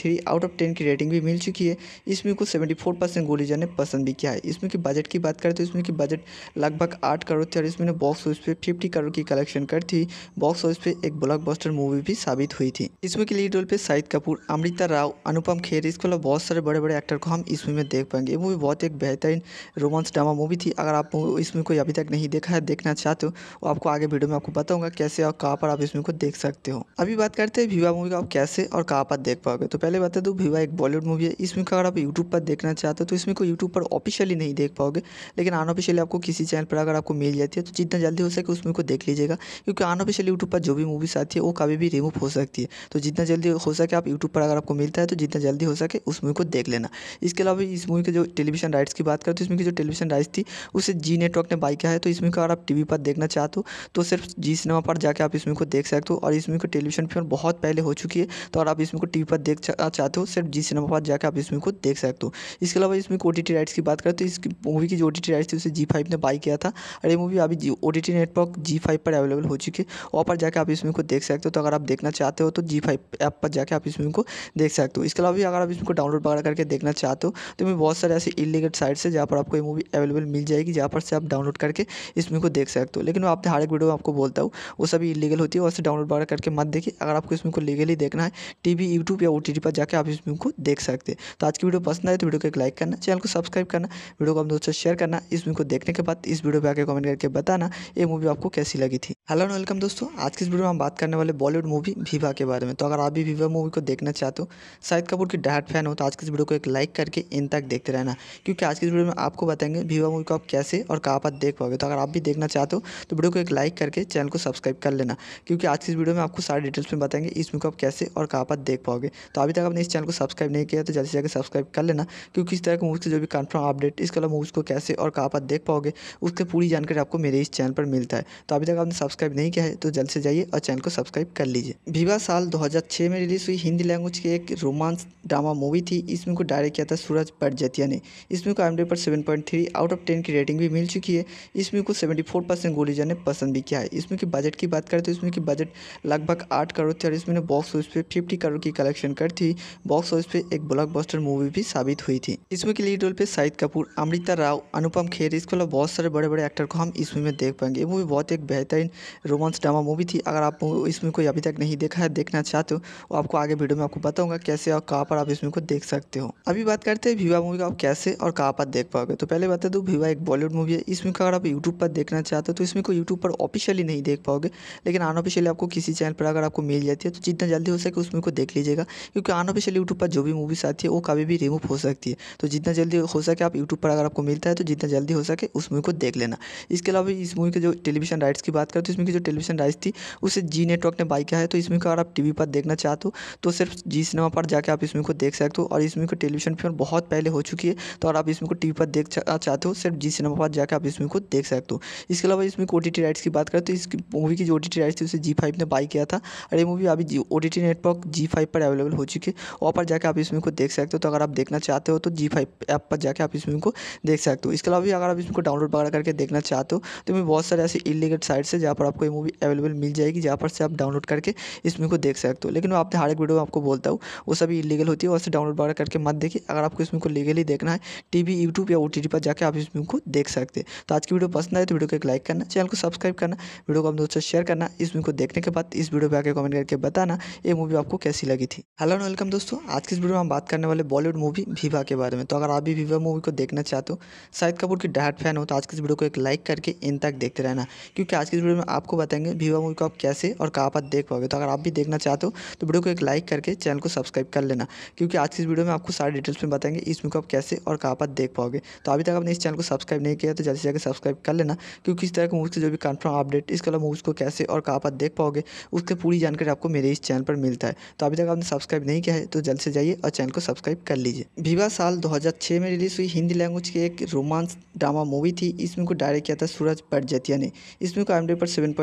7.3 आउट ऑफ टेन की रेटिंग भी मिल चुकी है इसमें को 74 परसेंट गोलीजा ने पसंद भी किया है इसमें की बजट की बात करें तो इसमें की बजट लगभग आठ करोड़ थी और इसमें बॉक्स ऑफिस पे फिफ्टी करोड़ की कलेक्शन कर थी बॉक्स ऑफिस पे एक ब्लॉकबस्टर मूवी भी साबित हुई थी इसमें की लीड रोल पे शाहिद कपूर अमृता राव अनुपम खेर इसके अलावा बहुत सारे बड़े बड़े एक्टर को हम इसमें में देख पाएंगे ये मूवी बहुत एक बेहतरीन रोमांस ड्रामा मूवी थी अगर आप इसमें कोई अभी तक नहीं देखा है देखना चाहते हो वो तो आपको आगे वीडियो में आपको बताऊंगा कैसे और कहाँ पर आप इसमें को देख सकते हो अभी बात करते हैं विवाह मूवी को आप कैसे और कहाँ पर पर देख पाओगे तो पहले बता दो तो विवाह एक बॉलीवुड मूवी है इसमें अगर आप यूट्यूब पर देखना चाहते हो तो इसमें को यूट्यूब पर ऑफिशियली नहीं देख पाओगे लेकिन अनऑफिशियली आपको किसी चैनल पर अगर आपको मिल जाती है तो जितना जल्दी हो सके उसमें को देख लीजिएगा क्योंकि अनऑफिशियल यूट्यूब पर जो भी मूवीज़ आती है वो कभी भी रिमूव हो सकती है तो जितना जल्दी हो सके आप यूट्यूब पर अगर आपको मिलता है तो जितना जल्दी हो सके उस मूवी को देख लेना इसके अलावा इस मूवी के जो टेलीविजन राइट्स की बात करें तो इसमें की जो टेलीविजन राइट्स थी उसे जी नेटवर्क ने बाई किया है तो इसमें को अगर आप टीवी पर देखना चाहते हो तो सिर्फ जी सिनेमा पर जाकर आप इसमें को देख सकते हो और इसमें को टेलीविजन फिल्म बहुत पहले हो चुकी है तो और आप इसमें टीवी पर देख चाहते हो सिर्फ जी सिनेमा पर जाकर आप इस मूवी को देख सकते हो इसके अलावा इसमें ओ टी राइट्स की बात करें तो इस मूवी की जो ओ टी राइट्स थी उसे जी फाइव ने बाई किया था और ये मूवी अभी ओ टी नेटवर्क जी फाइव पर अवेलेबल हो चुकी है वहाँ पर जाकर आप इस मूवी को देख सकते हो तो अगर आप देखना चाहते हो तो जी फाइव ऐप पर जाकर आप इस मूवी को देख सकते हो इसके अलावा भी अगर आप इसको डाउनलोड वगैरह करके देखना चाहते हो तो मैं बहुत सारे ऐसे इलीगल साइट्स है जहाँ पर आपको ये मूवी अवेलेबल मिल जाएगी जहाँ पर से आप डाउनलोड करके इस मूवी को देख सकते हो लेकिन मैं आपने हर एक वीडियो में आपको बोलता हूँ वो सभी इलीगल होती है और डाउनलोड वगैरह करके मत देखिए अगर आपको इसमें को लीगली देखना है टी वी यूट्यूब या ओ पर जाकर आप इस फिल्म को देख सकते हैं तो आज की वीडियो पसंद आए तो वीडियो को एक लाइक करना चैनल को सब्सक्राइब करना वीडियो को अपने दोस्तों से शेयर करना इस फिल्म को देखने के बाद इस वीडियो पर आकर कमेंट करके बताना ये मूवी आपको कैसी लगी थी हेलो एंड वेलकम दोस्तों आज की इस वीडियो में हम बात करने वाले बॉलीवुड मूवी विवा के बारे में तो अगर आप भी विवा मूवी को देखना चाहते हो शाहिद कपूर की डायट फैन हो तो आज की इस वीडियो को एक लाइक करके इन तक देखते रहना क्योंकि आज की इस वीडियो में आपको बताएंगे विवा मूवी को आप कैसे और कहाँ पर देख पाओगे तो अगर आप भी देखना चाहते हो तो वीडियो को एक लाइक करके चैनल को सब्सक्राइब कर लेना क्योंकि आज की इस वीडियो में आपको सारी डिटेल्स में बताएंगे इस मूवी को आप कैसे और कहाँ पर देख पाओगे तो अभी तक आपने इस चैनल को सब्सक्राइब नहीं किया तो जल्दी से जाकर सब्सक्राइब कर लेना क्योंकि इस तरह के मूवी से जो भी कन्फर्म अपडेट इसके अलावा मूवीज़ को कैसे और कहाँ पर देख पाओगे उसकी पूरी जानकारी आपको मेरे इस चैनल पर मिलता है तो अभी तक आपने सब्सक्राइब नहीं किया है तो जल्द से जाइए और चैनल को सब्सक्राइब कर लीजिए विवाह साल छः में रिलीज़ हुई हिंदी लैंग्वेज की एक रोमांस ड्रामा मूवी थी इसमें को डायरेक्ट किया था सूरज बटजतिया ने इसमें को एम पर seven point three out of ten की रेटिंग भी मिल चुकी है इसमें को सेवेंटी फोर परसेंट गोलीजा ने पसंद भी किया है इसमें की बजट की बात करें तो इसमें की बजट लगभग आठ करोड़ थी और इसमें बॉक्स ऑफिस पर फिफ्टी करोड़ की कलेक्शन कर थी बॉक्स ऑफिस पे एक ब्लॉकबस्टर मूवी भी साबित हुई थी इसमें के लीड रोल पे शाहिद कपूर अमृता राव अनुपम खेर इसके अलावा बहुत सारे बड़े बड़े एक्टर को हम इस मूवी में देख पाएंगे ये मूवी बहुत एक बेहतरीन रोमांस ड्रामा मूवी थी अगर आप इसमें कोई अभी तक नहीं देखा है देखना चाहते हो तो आपको आगे वीडियो में आपको बताऊंगा कैसे और कहाँ पर आप इसमें को देख सकते हो अभी बात करते हैं विवा मूवी का आप कैसे और कहाँ पर देख पाओगे तो पहले बता दो भिवा एक बॉलीवुड मूवी है इसमें को अगर आप यूट्यूब पर देखना चाहते हो तो इसमें को यूट्यूब पर ऑफिशियली नहीं देख पाओगे लेकिन अनऑफिशियली आपको किसी चैनल पर अगर आपको मिल जाती है तो जितना जल्दी हो सके उसमें को देख लीजिए लीजिएगा क्योंकि अनऑफिशियल यूट्यूब पर जो भी मूवीज़ आती है वो कभी भी रिमूव हो सकती है तो जितना जल्दी हो सके आप यूट्यूब पर अगर आपको मिलता है तो जितना जल्दी हो सके उस मूवी को देख लेना इसके अलावा इस मूवी के जो टेलीविजन राइट्स की बात करें तो इसमें की जो टेलीविजन राइट्स थी उसे जी नेटवर्क ने बाई किया है तो इसमें को अगर आप टी पर देखना चाहते हो तो सिर्फ जी सिनेमा पर जाकर आप इसमें को देख सकते हो और इसमें को टेलीविजन फिल्म बहुत पहले हो चुकी है तो अगर आप इसमें को टी पर देख चाहते हो सिर्फ जी सिनेमा पर जाकर आप इसमें को देख सकते हो इसके अलावा इसमें ओ टी राइट्स की बात करें तो इस मूवी की जो ओ राइट्स थी उसे जी फाइव ने बाई किया था और ये मूवी अभी ओ टी नेटवर्क जी फाइव पर अवेलेबल हो चुकी है वहाँ पर जाकर आप इस मूवी को देख सकते हो तो अगर आप देखना चाहते हो तो जी फाइव ऐप पर जाकर आप इस मूवी को देख सकते हो इसके अलावा भी अगर आप इसमें डाउनलोड वगैरह करके देखना चाहते हो तो मैं बहुत सारे ऐसे इलीगेट साइट्स है जहाँ पर आपको ये मूवी अवेलेबल मिल जाएगी जहाँ पर से आप डाउनलोड करके इस मूवी को देख सकते हो लेकिन मैं आपने हर एक वीडियो में आपको बोलता हूँ वो सभी इलीगल होती है वैसे डाउनलोड वगैरह करके मत देखिए अगर आपको इस मूवी को लीगली देखना है टीवी यूट्यूब या ओ पर जाकर आप इस मूवी को देख सकते हैं तो आज की वीडियो पसंद आए तो वीडियो को एक लाइक करना चैनल को सब्सक्राइब करना वीडियो को आप दोस्तों शेयर करना इस मूवी को देखने के बाद इस वीडियो पर आकर कमेंट करके बताना ये मूवी आपको कैसी लगी लगी थी हेलो एंड वेलकम दोस्तों आज की इस वीडियो में हम बात करने वाले बॉलीवुड मूवी विवा के बारे में तो अगर आप भी विवा मूवी को देखना चाहते हो शाहिद कपूर की डायट फैन हो तो आज की इस वीडियो को एक लाइक करके इन तक देखते रहना क्योंकि आज की इस वीडियो में आपको बताएंगे विवा मूवी को आप कैसे और कहाँ पर देख पाओगे तो अगर आप भी देखना चाहते हो तो वीडियो को एक लाइक करके चैनल को सब्सक्राइब कर लेना क्योंकि आज की इस वीडियो में आपको सारी डिटेल्स में बताएंगे इस मूवी को आप कैसे और कहाँ पर देख पाओगे तो अभी तक आपने इस चैनल को सब्सक्राइब नहीं किया तो जल्दी से जाकर सब्सक्राइब कर लेना क्योंकि इस तरह की मूवी से जो भी कन्फर्म अपडेट इसके अलावा मूवीज़ को कैसे और कहाँ पर देख पाओगे उसके पूरी जानकारी आपको मेरे इस चैनल पर मिलता है तो अभी तक तक आपने सब्सक्राइब नहीं किया है तो जल्द से जाइए और चैनल को सब्सक्राइब कर लीजिए विवाह साल 2006 में रिलीज हुई हिंदी लैंग्वेज की एक रोमांस ड्रामा मूवी थी इसमें को डायरेक्ट किया था सूरज बटजतिया ने इसमें को एम पर सेवन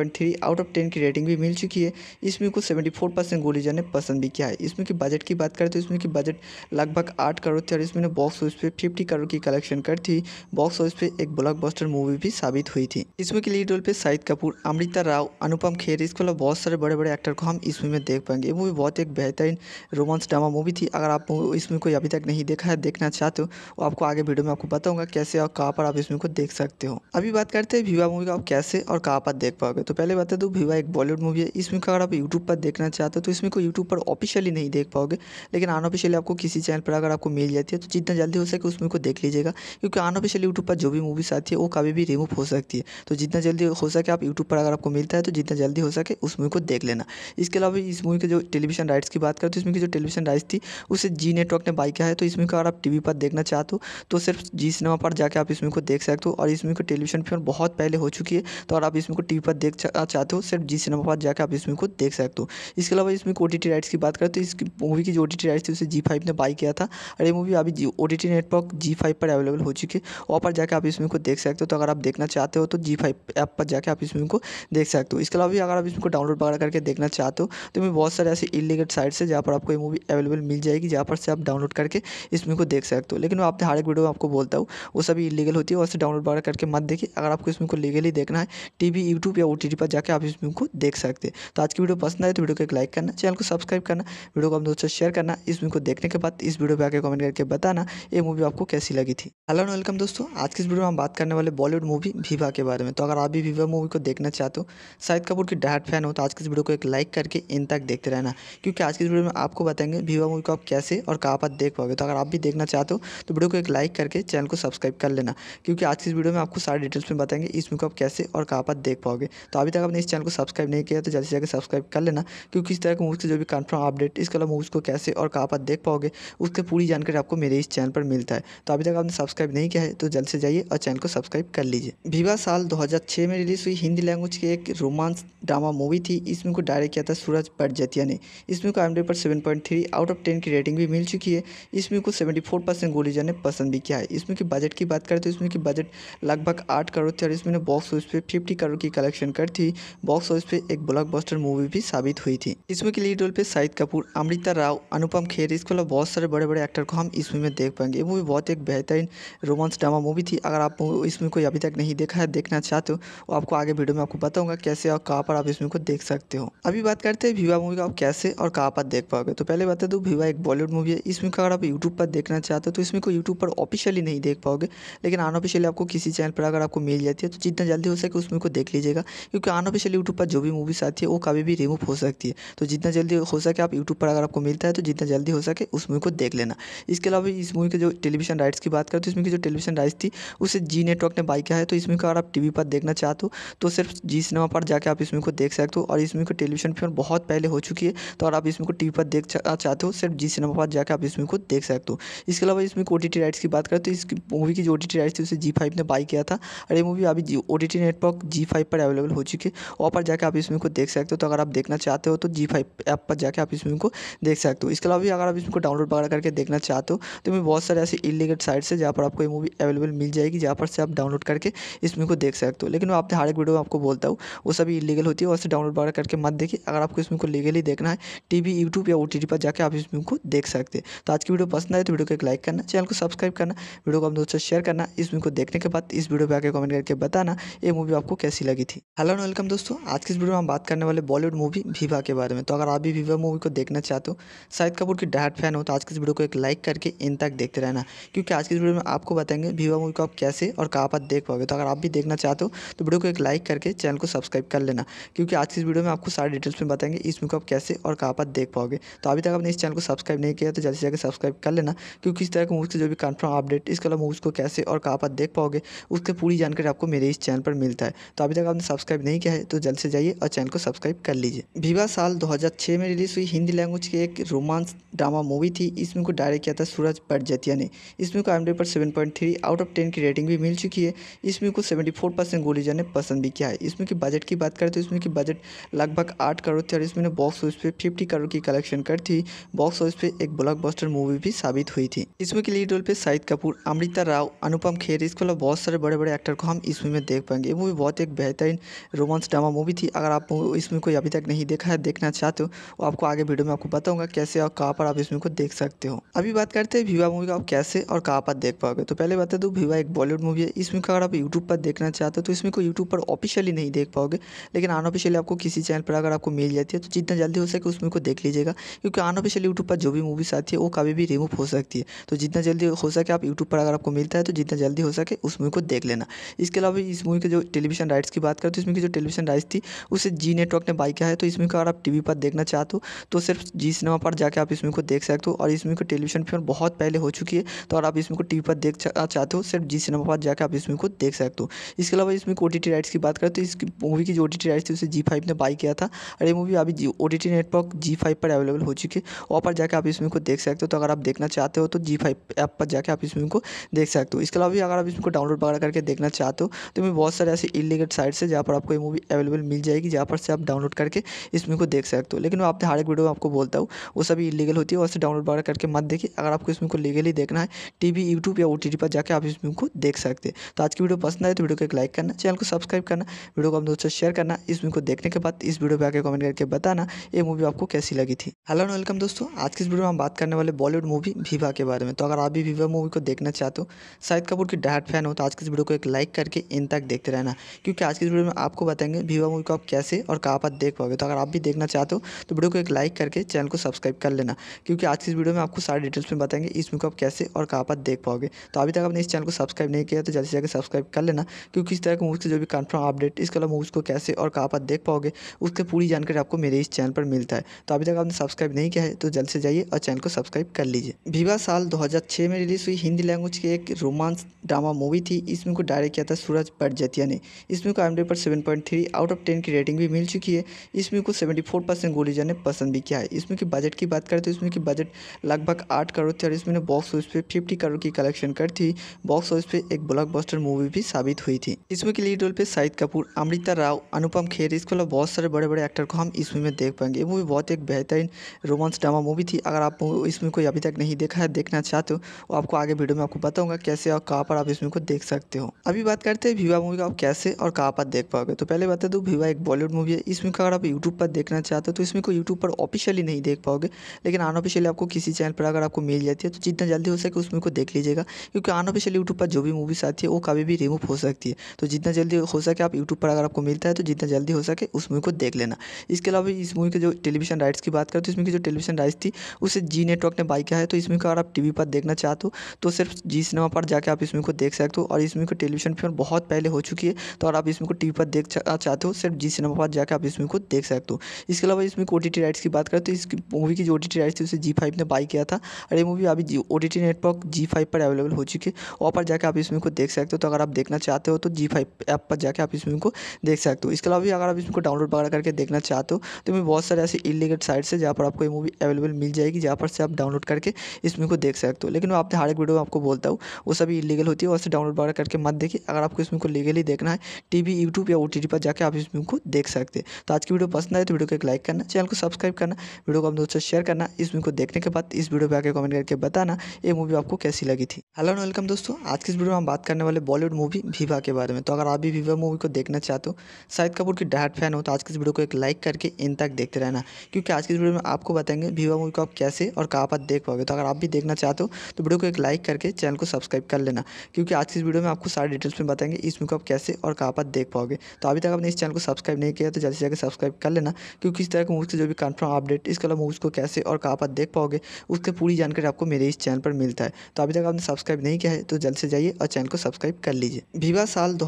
आउट ऑफ टेन की रेटिंग भी मिल चुकी है इसमें को सेवेंटी फोर परसेंट गोलीजा ने पसंद भी किया है इसमें की बजट की बात करें तो इसमें की बजट लगभग आठ करोड़ थी और इसमें बॉक्स ऑफिस पे फिफ्टी करोड़ की कलेक्शन कर थी बॉक्स ऑफिस पे एक ब्लॉकबस्टर मूवी भी साबित हुई थी इसमें के लीड रोल पे शाहिद कपूर अमृता राव अनुपम खेर इसके अलावा बहुत सारे बड़े बड़े एक्टर को हम इसमें में देख पाएंगे ये मूवी बहुत एक बेहतर बेहतरीन रोमांस ड्रामा मूवी थी अगर आप इसमें कोई अभी तक नहीं देखा है देखना चाहते हो तो आपको आगे वीडियो में आपको बताऊँगा कैसे और कहाँ पर आप इसमें को देख सकते हो अभी बात करते हैं विवा मूवी का आप कैसे और कहाँ पर देख पाओगे तो पहले बता दो तो विवा एक बॉलीवुड मूवी है इसमें अगर आप यूट्यूब पर देखना चाहते हो तो इसमें को यूट्यूब पर ऑफिशियली नहीं देख पाओगे लेकिन अनऑफिशियली आपको किसी चैनल पर अगर आपको मिल जाती है तो जितना जल्दी हो सके उसमें को देख लीजिएगा क्योंकि अनऑफिशियली यूट्यूब पर जो भी मूवीज़ आती है वो कभी भी रिमूव हो सकती है तो जितना जल्दी हो सके आप यूट्यूब पर अगर आपको मिलता है तो जितना जल्दी हो सके उस मूवी को देख लेना इसके अलावा इस मूवी के जो टेलीविजन राइट्स की बात करें तो इसमें की जो टेलीविजन राइस थी उसे जी नेटवर्क ने बाई किया है तो इसमें को अगर आप टीवी पर देखना चाहते हो तो, तो सिर्फ जी सिनेमा पर जाकर आप इसमें को देख सकते हो और इसमें को टेलीविजन फिल्म बहुत पहले हो चुकी है तो अगर आप इसमें को टीवी पर देख चाहते हो सिर्फ जी सिनेमा पर जाकर आप इसमें को देख सकते हो इसके अलावा इसमें ओ टी राइट्स की बात करें तो इस मूवी की जो ओ राइट्स थी उसे जी ने बाई किया था और ये मूवी अभी ओ टी नेटवर्क जी पर अवेलेबल हो चुकी है वहाँ पर जाकर आप इसमें को देख सकते हो तो अगर आप देखना चाहते हो तो जी ऐप पर जाकर आप इसमें को देख सकते हो इसके अलावा भी अगर आप इसमें को डाउनलोड वगैरह करके देखना चाहते हो तो मैं बहुत सारे ऐसे इलीगल साइट वेबसाइट से जहाँ पर आपको ये मूवी अवेलेबल मिल जाएगी जहाँ पर से आप डाउनलोड करके इस मूवी को देख सकते हो लेकिन मैं आपने हर एक वीडियो में आपको बोलता हूँ वो सभी इलीगल होती है और डाउनलोड वगैरह करके मत देखिए अगर आपको इस मूवी को लीगली देखना है टी वी यूट्यूब या ओ टी टी पर जाकर आप इस मूवी को देख सकते हैं तो आज की वीडियो पसंद आए तो वीडियो को एक लाइक करना चैनल को सब्सक्राइब करना वीडियो को अपने दोस्तों से शेयर करना इस मूवी को देखने के बाद इस वीडियो पर आकर कमेंट करके बताना ये मूवी आपको कैसी लगी थी हेलो एंड वेलकम दोस्तों आज की इस वीडियो में हम बात करने वाले बॉलीवुड मूवी विवा के बारे में तो अगर आप भी विवा मूवी को देखना चाहते हो शाहिद कपूर की डायट फैन हो तो आज की इस वीडियो को एक लाइक करके इन तक देखते रहना क्योंकि आज इस वीडियो में आपको बताएंगे भीवा मूवी को आप कैसे और कहाँ पर देख पाओगे तो अगर आप भी देखना चाहते हो तो वीडियो को एक लाइक करके चैनल को सब्सक्राइब कर लेना क्योंकि आज की इस वीडियो में आपको सारी डिटेल्स में बताएंगे इस मूवी को आप कैसे और कहाँ पर देख पाओगे तो अभी तक आपने इस चैनल को सब्सक्राइब नहीं किया तो जल्दी से जाकर सब्सक्राइब कर लेना क्योंकि इस तरह के मूवी से जो भी कन्फर्म अपडेट इसके अलावा मूवीज़ को कैसे और कहाँ पर देख पाओगे उसकी पूरी जानकारी आपको मेरे इस चैनल पर मिलता है तो अभी तक आपने सब्सक्राइब नहीं किया है तो जल्द से जाइए और चैनल को सब्सक्राइब कर लीजिए भीवा साल 2006 में रिलीज़ हुई हिंदी लैंग्वेज की एक रोमांस ड्रामा मूवी थी इसमें को डायरेक्ट किया था सूरज बटजतिया ने इसमें को इक्यानवे पर seven point three out of ten की रेटिंग भी मिल चुकी है इस मूवी को सेवेंटी फोर परसेंट गोलीजा ने पसंद भी किया है इसमें की बजट की बात करें तो इसमें की बजट लगभग आठ करोड़ थी और इसमें बॉक्स ऑफिस पे फिफ्टी करोड़ की कलेक्शन कर थी बॉक्स ऑफिस पे एक ब्लॉकबस्टर मूवी भी साबित हुई थी इसमें की लीड रोल पे शाहिद कपूर अमृता राव अनुपम खेर इसके अलावा बहुत सारे बड़े बड़े एक्टर को हम इस मूवी में देख पाएंगे ये मूवी बहुत एक बेहतरीन रोमांस ड्रामा मूवी थी अगर आप इस मूवी को अभी तक नहीं देखा है देखना चाहते हो तो आपको आगे वीडियो में आपको बताऊंगा कैसे और कहाँ पर आप इस मूवी को देख सकते हो अभी बात करते हैं विवाह मूवी का आप कैसे और कहाँ पर पर देख पाओगे तो पहले बता दूँ तो भिवा एक बॉलीवुड मूवी है इसमें अगर आप यूट्यूब पर देखना चाहते हो तो इसमें को यूट्यूब पर ऑफिशियली नहीं देख पाओगे लेकिन अनऑफिशियली आपको किसी चैनल पर अगर आपको मिल जाती है तो जितना जल्दी हो सके उसमें को देख लीजिएगा क्योंकि अनऑफिशियली यूट्यूब पर जो भी मूवीज़ आती है वो कभी भी रिमूव हो सकती है तो जितना जल्दी हो सके आप यूट्यूब पर अगर आपको मिलता है तो जितना जल्दी हो सके उस मूवी को देख लेना इसके अलावा इस मूवी के जो टेलीविजन राइट्स की बात करें तो इसमें की जो टेलीविजन राइट्स थी उसे जी नेटवर्क ने बाई किया है तो इसमें को अगर आप टीवी पर देखना चाहते हो तो सिर्फ जी सिनेमा पर जाकर आप इसमें को देख सकते हो और इसमें को टेलीविजन फिल्म बहुत पहले हो चुकी है तो और आप इसमें को टीवी पर देखना चाहते हो सिर्फ जी सिनेमा पर जाकर आप इस मूवी को देख सकते हो इसके अलावा इसमें ओ टी राइट्स की बात करें तो इस मूवी की जो ओ टी राइट्स थी उसे जी फाइव ने बाई किया था और ये मूवी अभी ओ टी नेटवर्क जी फाइव पर अवेलेबल हो चुकी है वहाँ पर जाकर आप इस मूवी को देख सकते हो तो अगर आप देखना चाहते हो तो जी फाइव ऐप पर जाकर आप इस मूवी को देख सकते हो इसके अलावा भी अगर आप इसको डाउनलोड वगैरह करके देखना चाहते हो तो मैं बहुत सारे ऐसे इलीगल साइट्स है जहाँ पर आपको ये मूवी अवेलेबल मिल जाएगी जहाँ पर से आप डाउनलोड करके इस मूवी को देख सकते हो लेकिन मैं आपने हर एक वीडियो में आपको बोलता हूँ वो सभी इलीगल होती है और डाउनलोड वगैरह करके मत देखिए अगर आपको इसमें को लीगली देखना है टी वी यूट्यूब या ओ पर जाकर आप इस मूवी को देख सकते हैं तो आज की वीडियो पसंद आए तो वीडियो को एक लाइक करना चैनल को सब्सक्राइब करना वीडियो को अपने दोस्तों से शेयर करना इस मूवी को देखने के बाद इस वीडियो पर आकर कमेंट करके बताना ये मूवी आपको कैसी लगी थी हेलो एंड वेलकम दोस्तों आज की इस वीडियो में हम बात करने वाले बॉलीवुड मूवी विवा के बारे में तो अगर आप भी विवाह मूवी को देखना चाहते हो शाहिद कपूर की डायट फैन हो तो आज की इस वीडियो को एक लाइक करके इन तक देखते रहना क्योंकि आज की इस वीडियो में आपको बताएंगे विवा मूवी को आप कैसे और कहाँ पर देख पाओगे तो अगर आप भी देखना चाहते हो तो वीडियो को एक लाइक करके चैनल को सब्सक्राइब कर लेना क्योंकि आज की इस वीडियो में आपको सारी डिटेल्स में बताएंगे इस मूवी को आप कैसे और कहाँ पर देख देख पाओगे तो अभी तक आपने इस चैनल को सब्सक्राइब नहीं किया तो जल्दी से जाकर सब्सक्राइब कर लेना क्योंकि इस तरह के मूवीज़ के जो भी कन्फर्म अपडेट इसके अलावा मूवीज़ को कैसे और कहाँ पर देख पाओगे उसकी पूरी जानकारी आपको मेरे इस चैनल पर मिलता है तो अभी तक आपने सब्सक्राइब नहीं किया है तो जल्द से जाइए और चैनल को सब्सक्राइब कर लीजिए विवाह साल 2006 में रिलीज़ हुई हिंदी लैंग्वेज की एक रोमांस ड्रामा मूवी थी इसमें को डायरेक्ट किया था सूरज बटजतिया ने इसमें को आई पर seven point three out of ten की रेटिंग भी मिल चुकी है इसमें को सेवेंटी फोर परसेंट गोलीजा ने पसंद भी किया है इसमें की बजट की बात करें तो इसमें की बजट लगभग आठ करोड़ थी और इसमें बॉक्स ऑफिस पर फिफ्टी करोड़ की कलेक्शन कर थी बॉक्स ऑफिस पे एक ब्लॉकबस्टर मूवी भी साबित हुई थी इसमें के लीड रोल पे शाहिद कपूर अमृता राव अनुपम खेर इसके अलावा बहुत सारे बड़े बड़े एक्टर को हम इस मूवी में देख पाएंगे ये मूवी बहुत एक बेहतरीन रोमांस ड्रामा मूवी थी अगर आप इसमें कोई अभी तक नहीं देखा है देखना चाहते हो वो तो आपको आगे वीडियो में आपको बताऊंगा कैसे और कहाँ पर आप इसमें को देख सकते हो अभी बात करते हैं विवा मूवी का आप कैसे और कहाँ पर देख पाओगे तो पहले बता दूँ विवाह एक बॉलीवुड मूवी है इसमें को अगर आप यूट्यूब पर देखना चाहते हो तो इसमें को यूट्यूब पर ऑफिशियली नहीं देख पाओगे लेकिन अनऑफिशियली आपको किसी चैनल पर अगर आपको मिल जाती है तो जितना जल्दी हो सके उसमें को देख लीजिएगा क्योंकि अनऑफिशियल यूट्यूब पर जो भी मूवीज़ आती है वो कभी भी रिमूव हो सकती है तो जितना जल्दी हो सके आप यूट्यूब पर अगर आपको मिलता है तो जितना जल्दी हो सके उस मूवी को देख लेना इसके अलावा इस मूवी के जो टेलीविजन राइट्स की बात करें तो इसमें की जो टेलीविजन राइट्स थी उसे जी नेटवर्क ने बाई किया है तो इसमें अगर आप टी पर देखना चाहते हो तो सिर्फ जी सिनेमा पर जाकर आप इसमें को देख सकते हो और इसमें को टेलीविजन फिल्म बहुत पहले हो चुकी है तो अगर आप इसमें को टी पर देख चाहते हो सिर्फ जी सिनेमा पर जाकर आप इसमें को देख सकते हो इसके अलावा इसमें ओ टी राइट्स की बात करें तो इस मूवी की जो ओ टी राइट्स थी उसे जी फाइव ने बाई किया था और ये मूवी अभी ओ टी नेटवर्क जी फाइव फाइव पर अवेलेबल हो चुकी है वहाँ पर जाकर आप इस मूवी को देख सकते हो तो अगर आप देखना चाहते हो तो जी फाइव ऐप पर जाकर आप इस मूवी को देख सकते हो इसके अलावा भी अगर आप इसको डाउनलोड वगैरह करके देखना चाहते हो तो मैं बहुत सारे ऐसे इलीगेट साइट्स है जहाँ पर आपको ये मूवी अवेलेबल मिल जाएगी जहाँ पर से आप डाउनलोड करके इस मूवी को देख सकते हो लेकिन मैं आपने हर एक वीडियो में आपको बोलता हूँ वो सभी इलीगल होती है और डाउनलोड वगैरह करके मत देखिए अगर आपको इस मूवी को लीगली देखना है टीवी यूट्यूब या ओ पर जाकर आप इस मूवी को देख सकते हैं तो आज की वीडियो पसंद आए तो वीडियो को एक लाइक करना चैनल को सब्सक्राइब करना वीडियो को अपने दोस्तों शेयर करना इस मूवी को देखने के बाद इस वीडियो पर आकर कमेंट करके बताना ये मूवी आपको कैसी लगे लगी थी हेलो एंड वेलकम दोस्तों आज की इस वीडियो में हम बात करने वाले बॉलीवुड मूवी विवा के बारे में तो अगर आप भी विवा मूवी को देखना चाहते हो शाहिद कपूर की डायट फैन हो तो आज की इस वीडियो को एक लाइक करके इन तक देखते रहना क्योंकि आज की इस वीडियो में आपको बताएंगे विवा मूवी को आप कैसे और कहाँ पर देख पाओगे तो अगर आप भी देखना चाहते हो तो वीडियो को एक लाइक करके चैनल को सब्सक्राइब कर लेना क्योंकि आज की इस वीडियो में आपको सारी डिटेल्स में बताएंगे इस मूवी को आप कैसे और कहाँ पर देख पाओगे तो अभी तक आपने इस चैनल को सब्सक्राइब नहीं किया तो जल्दी से जाकर सब्सक्राइब कर लेना क्योंकि इस तरह की मूवी से जो भी कन्फर्म अपडेट इसके अलावा मूवीज़ को कैसे और कहाँ पर देख पाओगे उसकी पूरी जानकारी आपको मेरे इस चैनल पर मिलता है तो अभी तक तक आपने सब्सक्राइब नहीं किया है तो जल्द से जाइए और चैनल को सब्सक्राइब कर लीजिए विवाह साल 2006 में रिलीज हुई हिंदी लैंग्वेज की एक रोमांस ड्रामा मूवी थी इसमें को डायरेक्ट किया था सूरज बटजतिया ने इसमें को एम पर seven point three out of ten की रेटिंग भी मिल चुकी है इसमें को सेवेंटी फोर परसेंट गोलीजा ने पसंद भी किया है इसमें की बजट की बात करें तो इसमें की बजट लगभग आठ करोड़ थी और इसमें बॉक्स ऑफिस पर फिफ्टी करोड़ की कलेक्शन कर थी बॉक्स ऑफिस पर एक ब्लॉक मूवी भी साबित हुई थी इसमें के लीड रोल पे शाहिद कपूर अमृता राव अनुपम खेर इसके अलावा बहुत सारे बड़े बड़े एक्टर को हम इसमें देख पाएंगे ये मूवी बहुत एक बेहतर बेहतरीन रोमांस ड्रामा मूवी थी अगर आप इसमें कोई अभी तक नहीं देखा है देखना चाहते हो वो तो आपको आगे वीडियो में आपको बताऊँगा कैसे और कहाँ पर आप इसमें को देख सकते हो अभी बात करते हैं विवा मूवी का आप कैसे और कहाँ पर देख पाओगे तो पहले बता दूँ तो विवा एक बॉलीवुड मूवी है इसमें अगर आप यूट्यूब पर देखना चाहते हो तो इसमें को यूट्यूब पर ऑफिशियली नहीं देख पाओगे लेकिन अनऑफिशियली आपको किसी चैनल पर अगर आपको मिल जाती है तो जितना जल्दी हो सके उसमें को देख लीजिएगा क्योंकि अनऑफिशियली यूट्यूब पर जो भी मूवीज़ आती है वो कभी भी रिमूव हो सकती है तो जितना जल्दी हो सके आप यूट्यूब पर अगर आपको मिलता है तो जितना जल्दी हो सके उस मूवी को देख लेना इसके अलावा इस मूवी के जो टेलीविजन राइट्स की बात करें तो इसमें की जो टेलीविजन राइस थी उसे जी नेटवर्क ने बाई किया है तो इसमें को अगर आप टीवी पर देखना चाहते हो तो, तो सिर्फ जी सिनेमा पर जाकर आप इसमें को देख सकते हो और इसमें को टेलीविजन फिल्म बहुत पहले हो चुकी है तो अगर आप इसमें को टीवी पर देख चाहते हो सिर्फ जी सिनेमा पर जाकर आप इसमें को देख सकते हो इसके अलावा इसमें ओ राइट्स की बात करें तो इस मूवी की जो ओ राइट्स थी उसे जी ने बाई किया था और ये मूवी अभी ओ टी नेटवर्क जी पर अवेलेबल हो चुकी है वहाँ पर जाकर आप इसमें को देख सकते हो तो अगर आप देखना चाहते हो तो जी ऐप पर जाकर आप इसमें को देख सकते हो इसके अलावा भी अगर आप इसमें को डाउनलोड वगैरह करके देखना चाहते हो तो मैं बहुत सारे ऐसे इलीगल साइट से जहाँ पर आपको ये मूवी अवेलेबल मिल जाएगी जहाँ पर से आप डाउनलोड करके इस मूवी को देख सकते हो लेकिन मैं आपने हर एक वीडियो में आपको बोलता हूँ वो सभी इलीगल होती है और डाउनलोड वगैरह करके मत देखिए अगर आपको इस मूवी को लीगली देखना है टीवी यूट्यूब या ओ पर जाकर आप इस मूवी को देख सकते हैं तो आज की वीडियो पसंद आए तो वीडियो को एक लाइक करना चैनल को सब्सक्राइब करना वीडियो को अपने दोस्तों से शेयर करना इस मूवी को देखने के बाद इस वीडियो पर आकर कमेंट करके बताना ये मूवी आपको कैसी लगी थी हेलो एंड वेलकम दोस्तों आज की इस वीडियो में हम बात करने वाले बॉलीवुड मूवी विवा के बारे में तो अगर आप भी विवा मूवी को देखना चाहते हो शाहिद कपूर की डायट फैन हो तो आज की इस वीडियो को एक लाइक करके इन तक देखते रहना क्योंकि आज आज की वीडियो में आपको बताएंगे भीवा मूवी को आप कैसे और कहाँ पर देख पाओगे तो अगर आप भी देखना चाहते हो तो वीडियो को एक लाइक करके चैनल को सब्सक्राइब कर लेना क्योंकि आज की इस वीडियो में आपको सारे डिटेल्स में बताएंगे इस मूवी को आप कैसे और कहाँ पर देख पाओगे तो अभी तक आपने इस चैनल को सब्सक्राइब नहीं किया तो जल्दी से जाकर सब्सक्राइब कर लेना क्योंकि इस तरह के मूवी से जो भी कन्फर्म अपडेट इसके अलावा मूवीज़ को कैसे और कहाँ पर देख पाओगे उसकी पूरी जानकारी आपको मेरे इस चैनल पर मिलता है तो अभी तक आपने सब्सक्राइब नहीं किया है तो जल्द से जाइए और चैनल को सब्सक्राइब कर लीजिए भीवा साल दो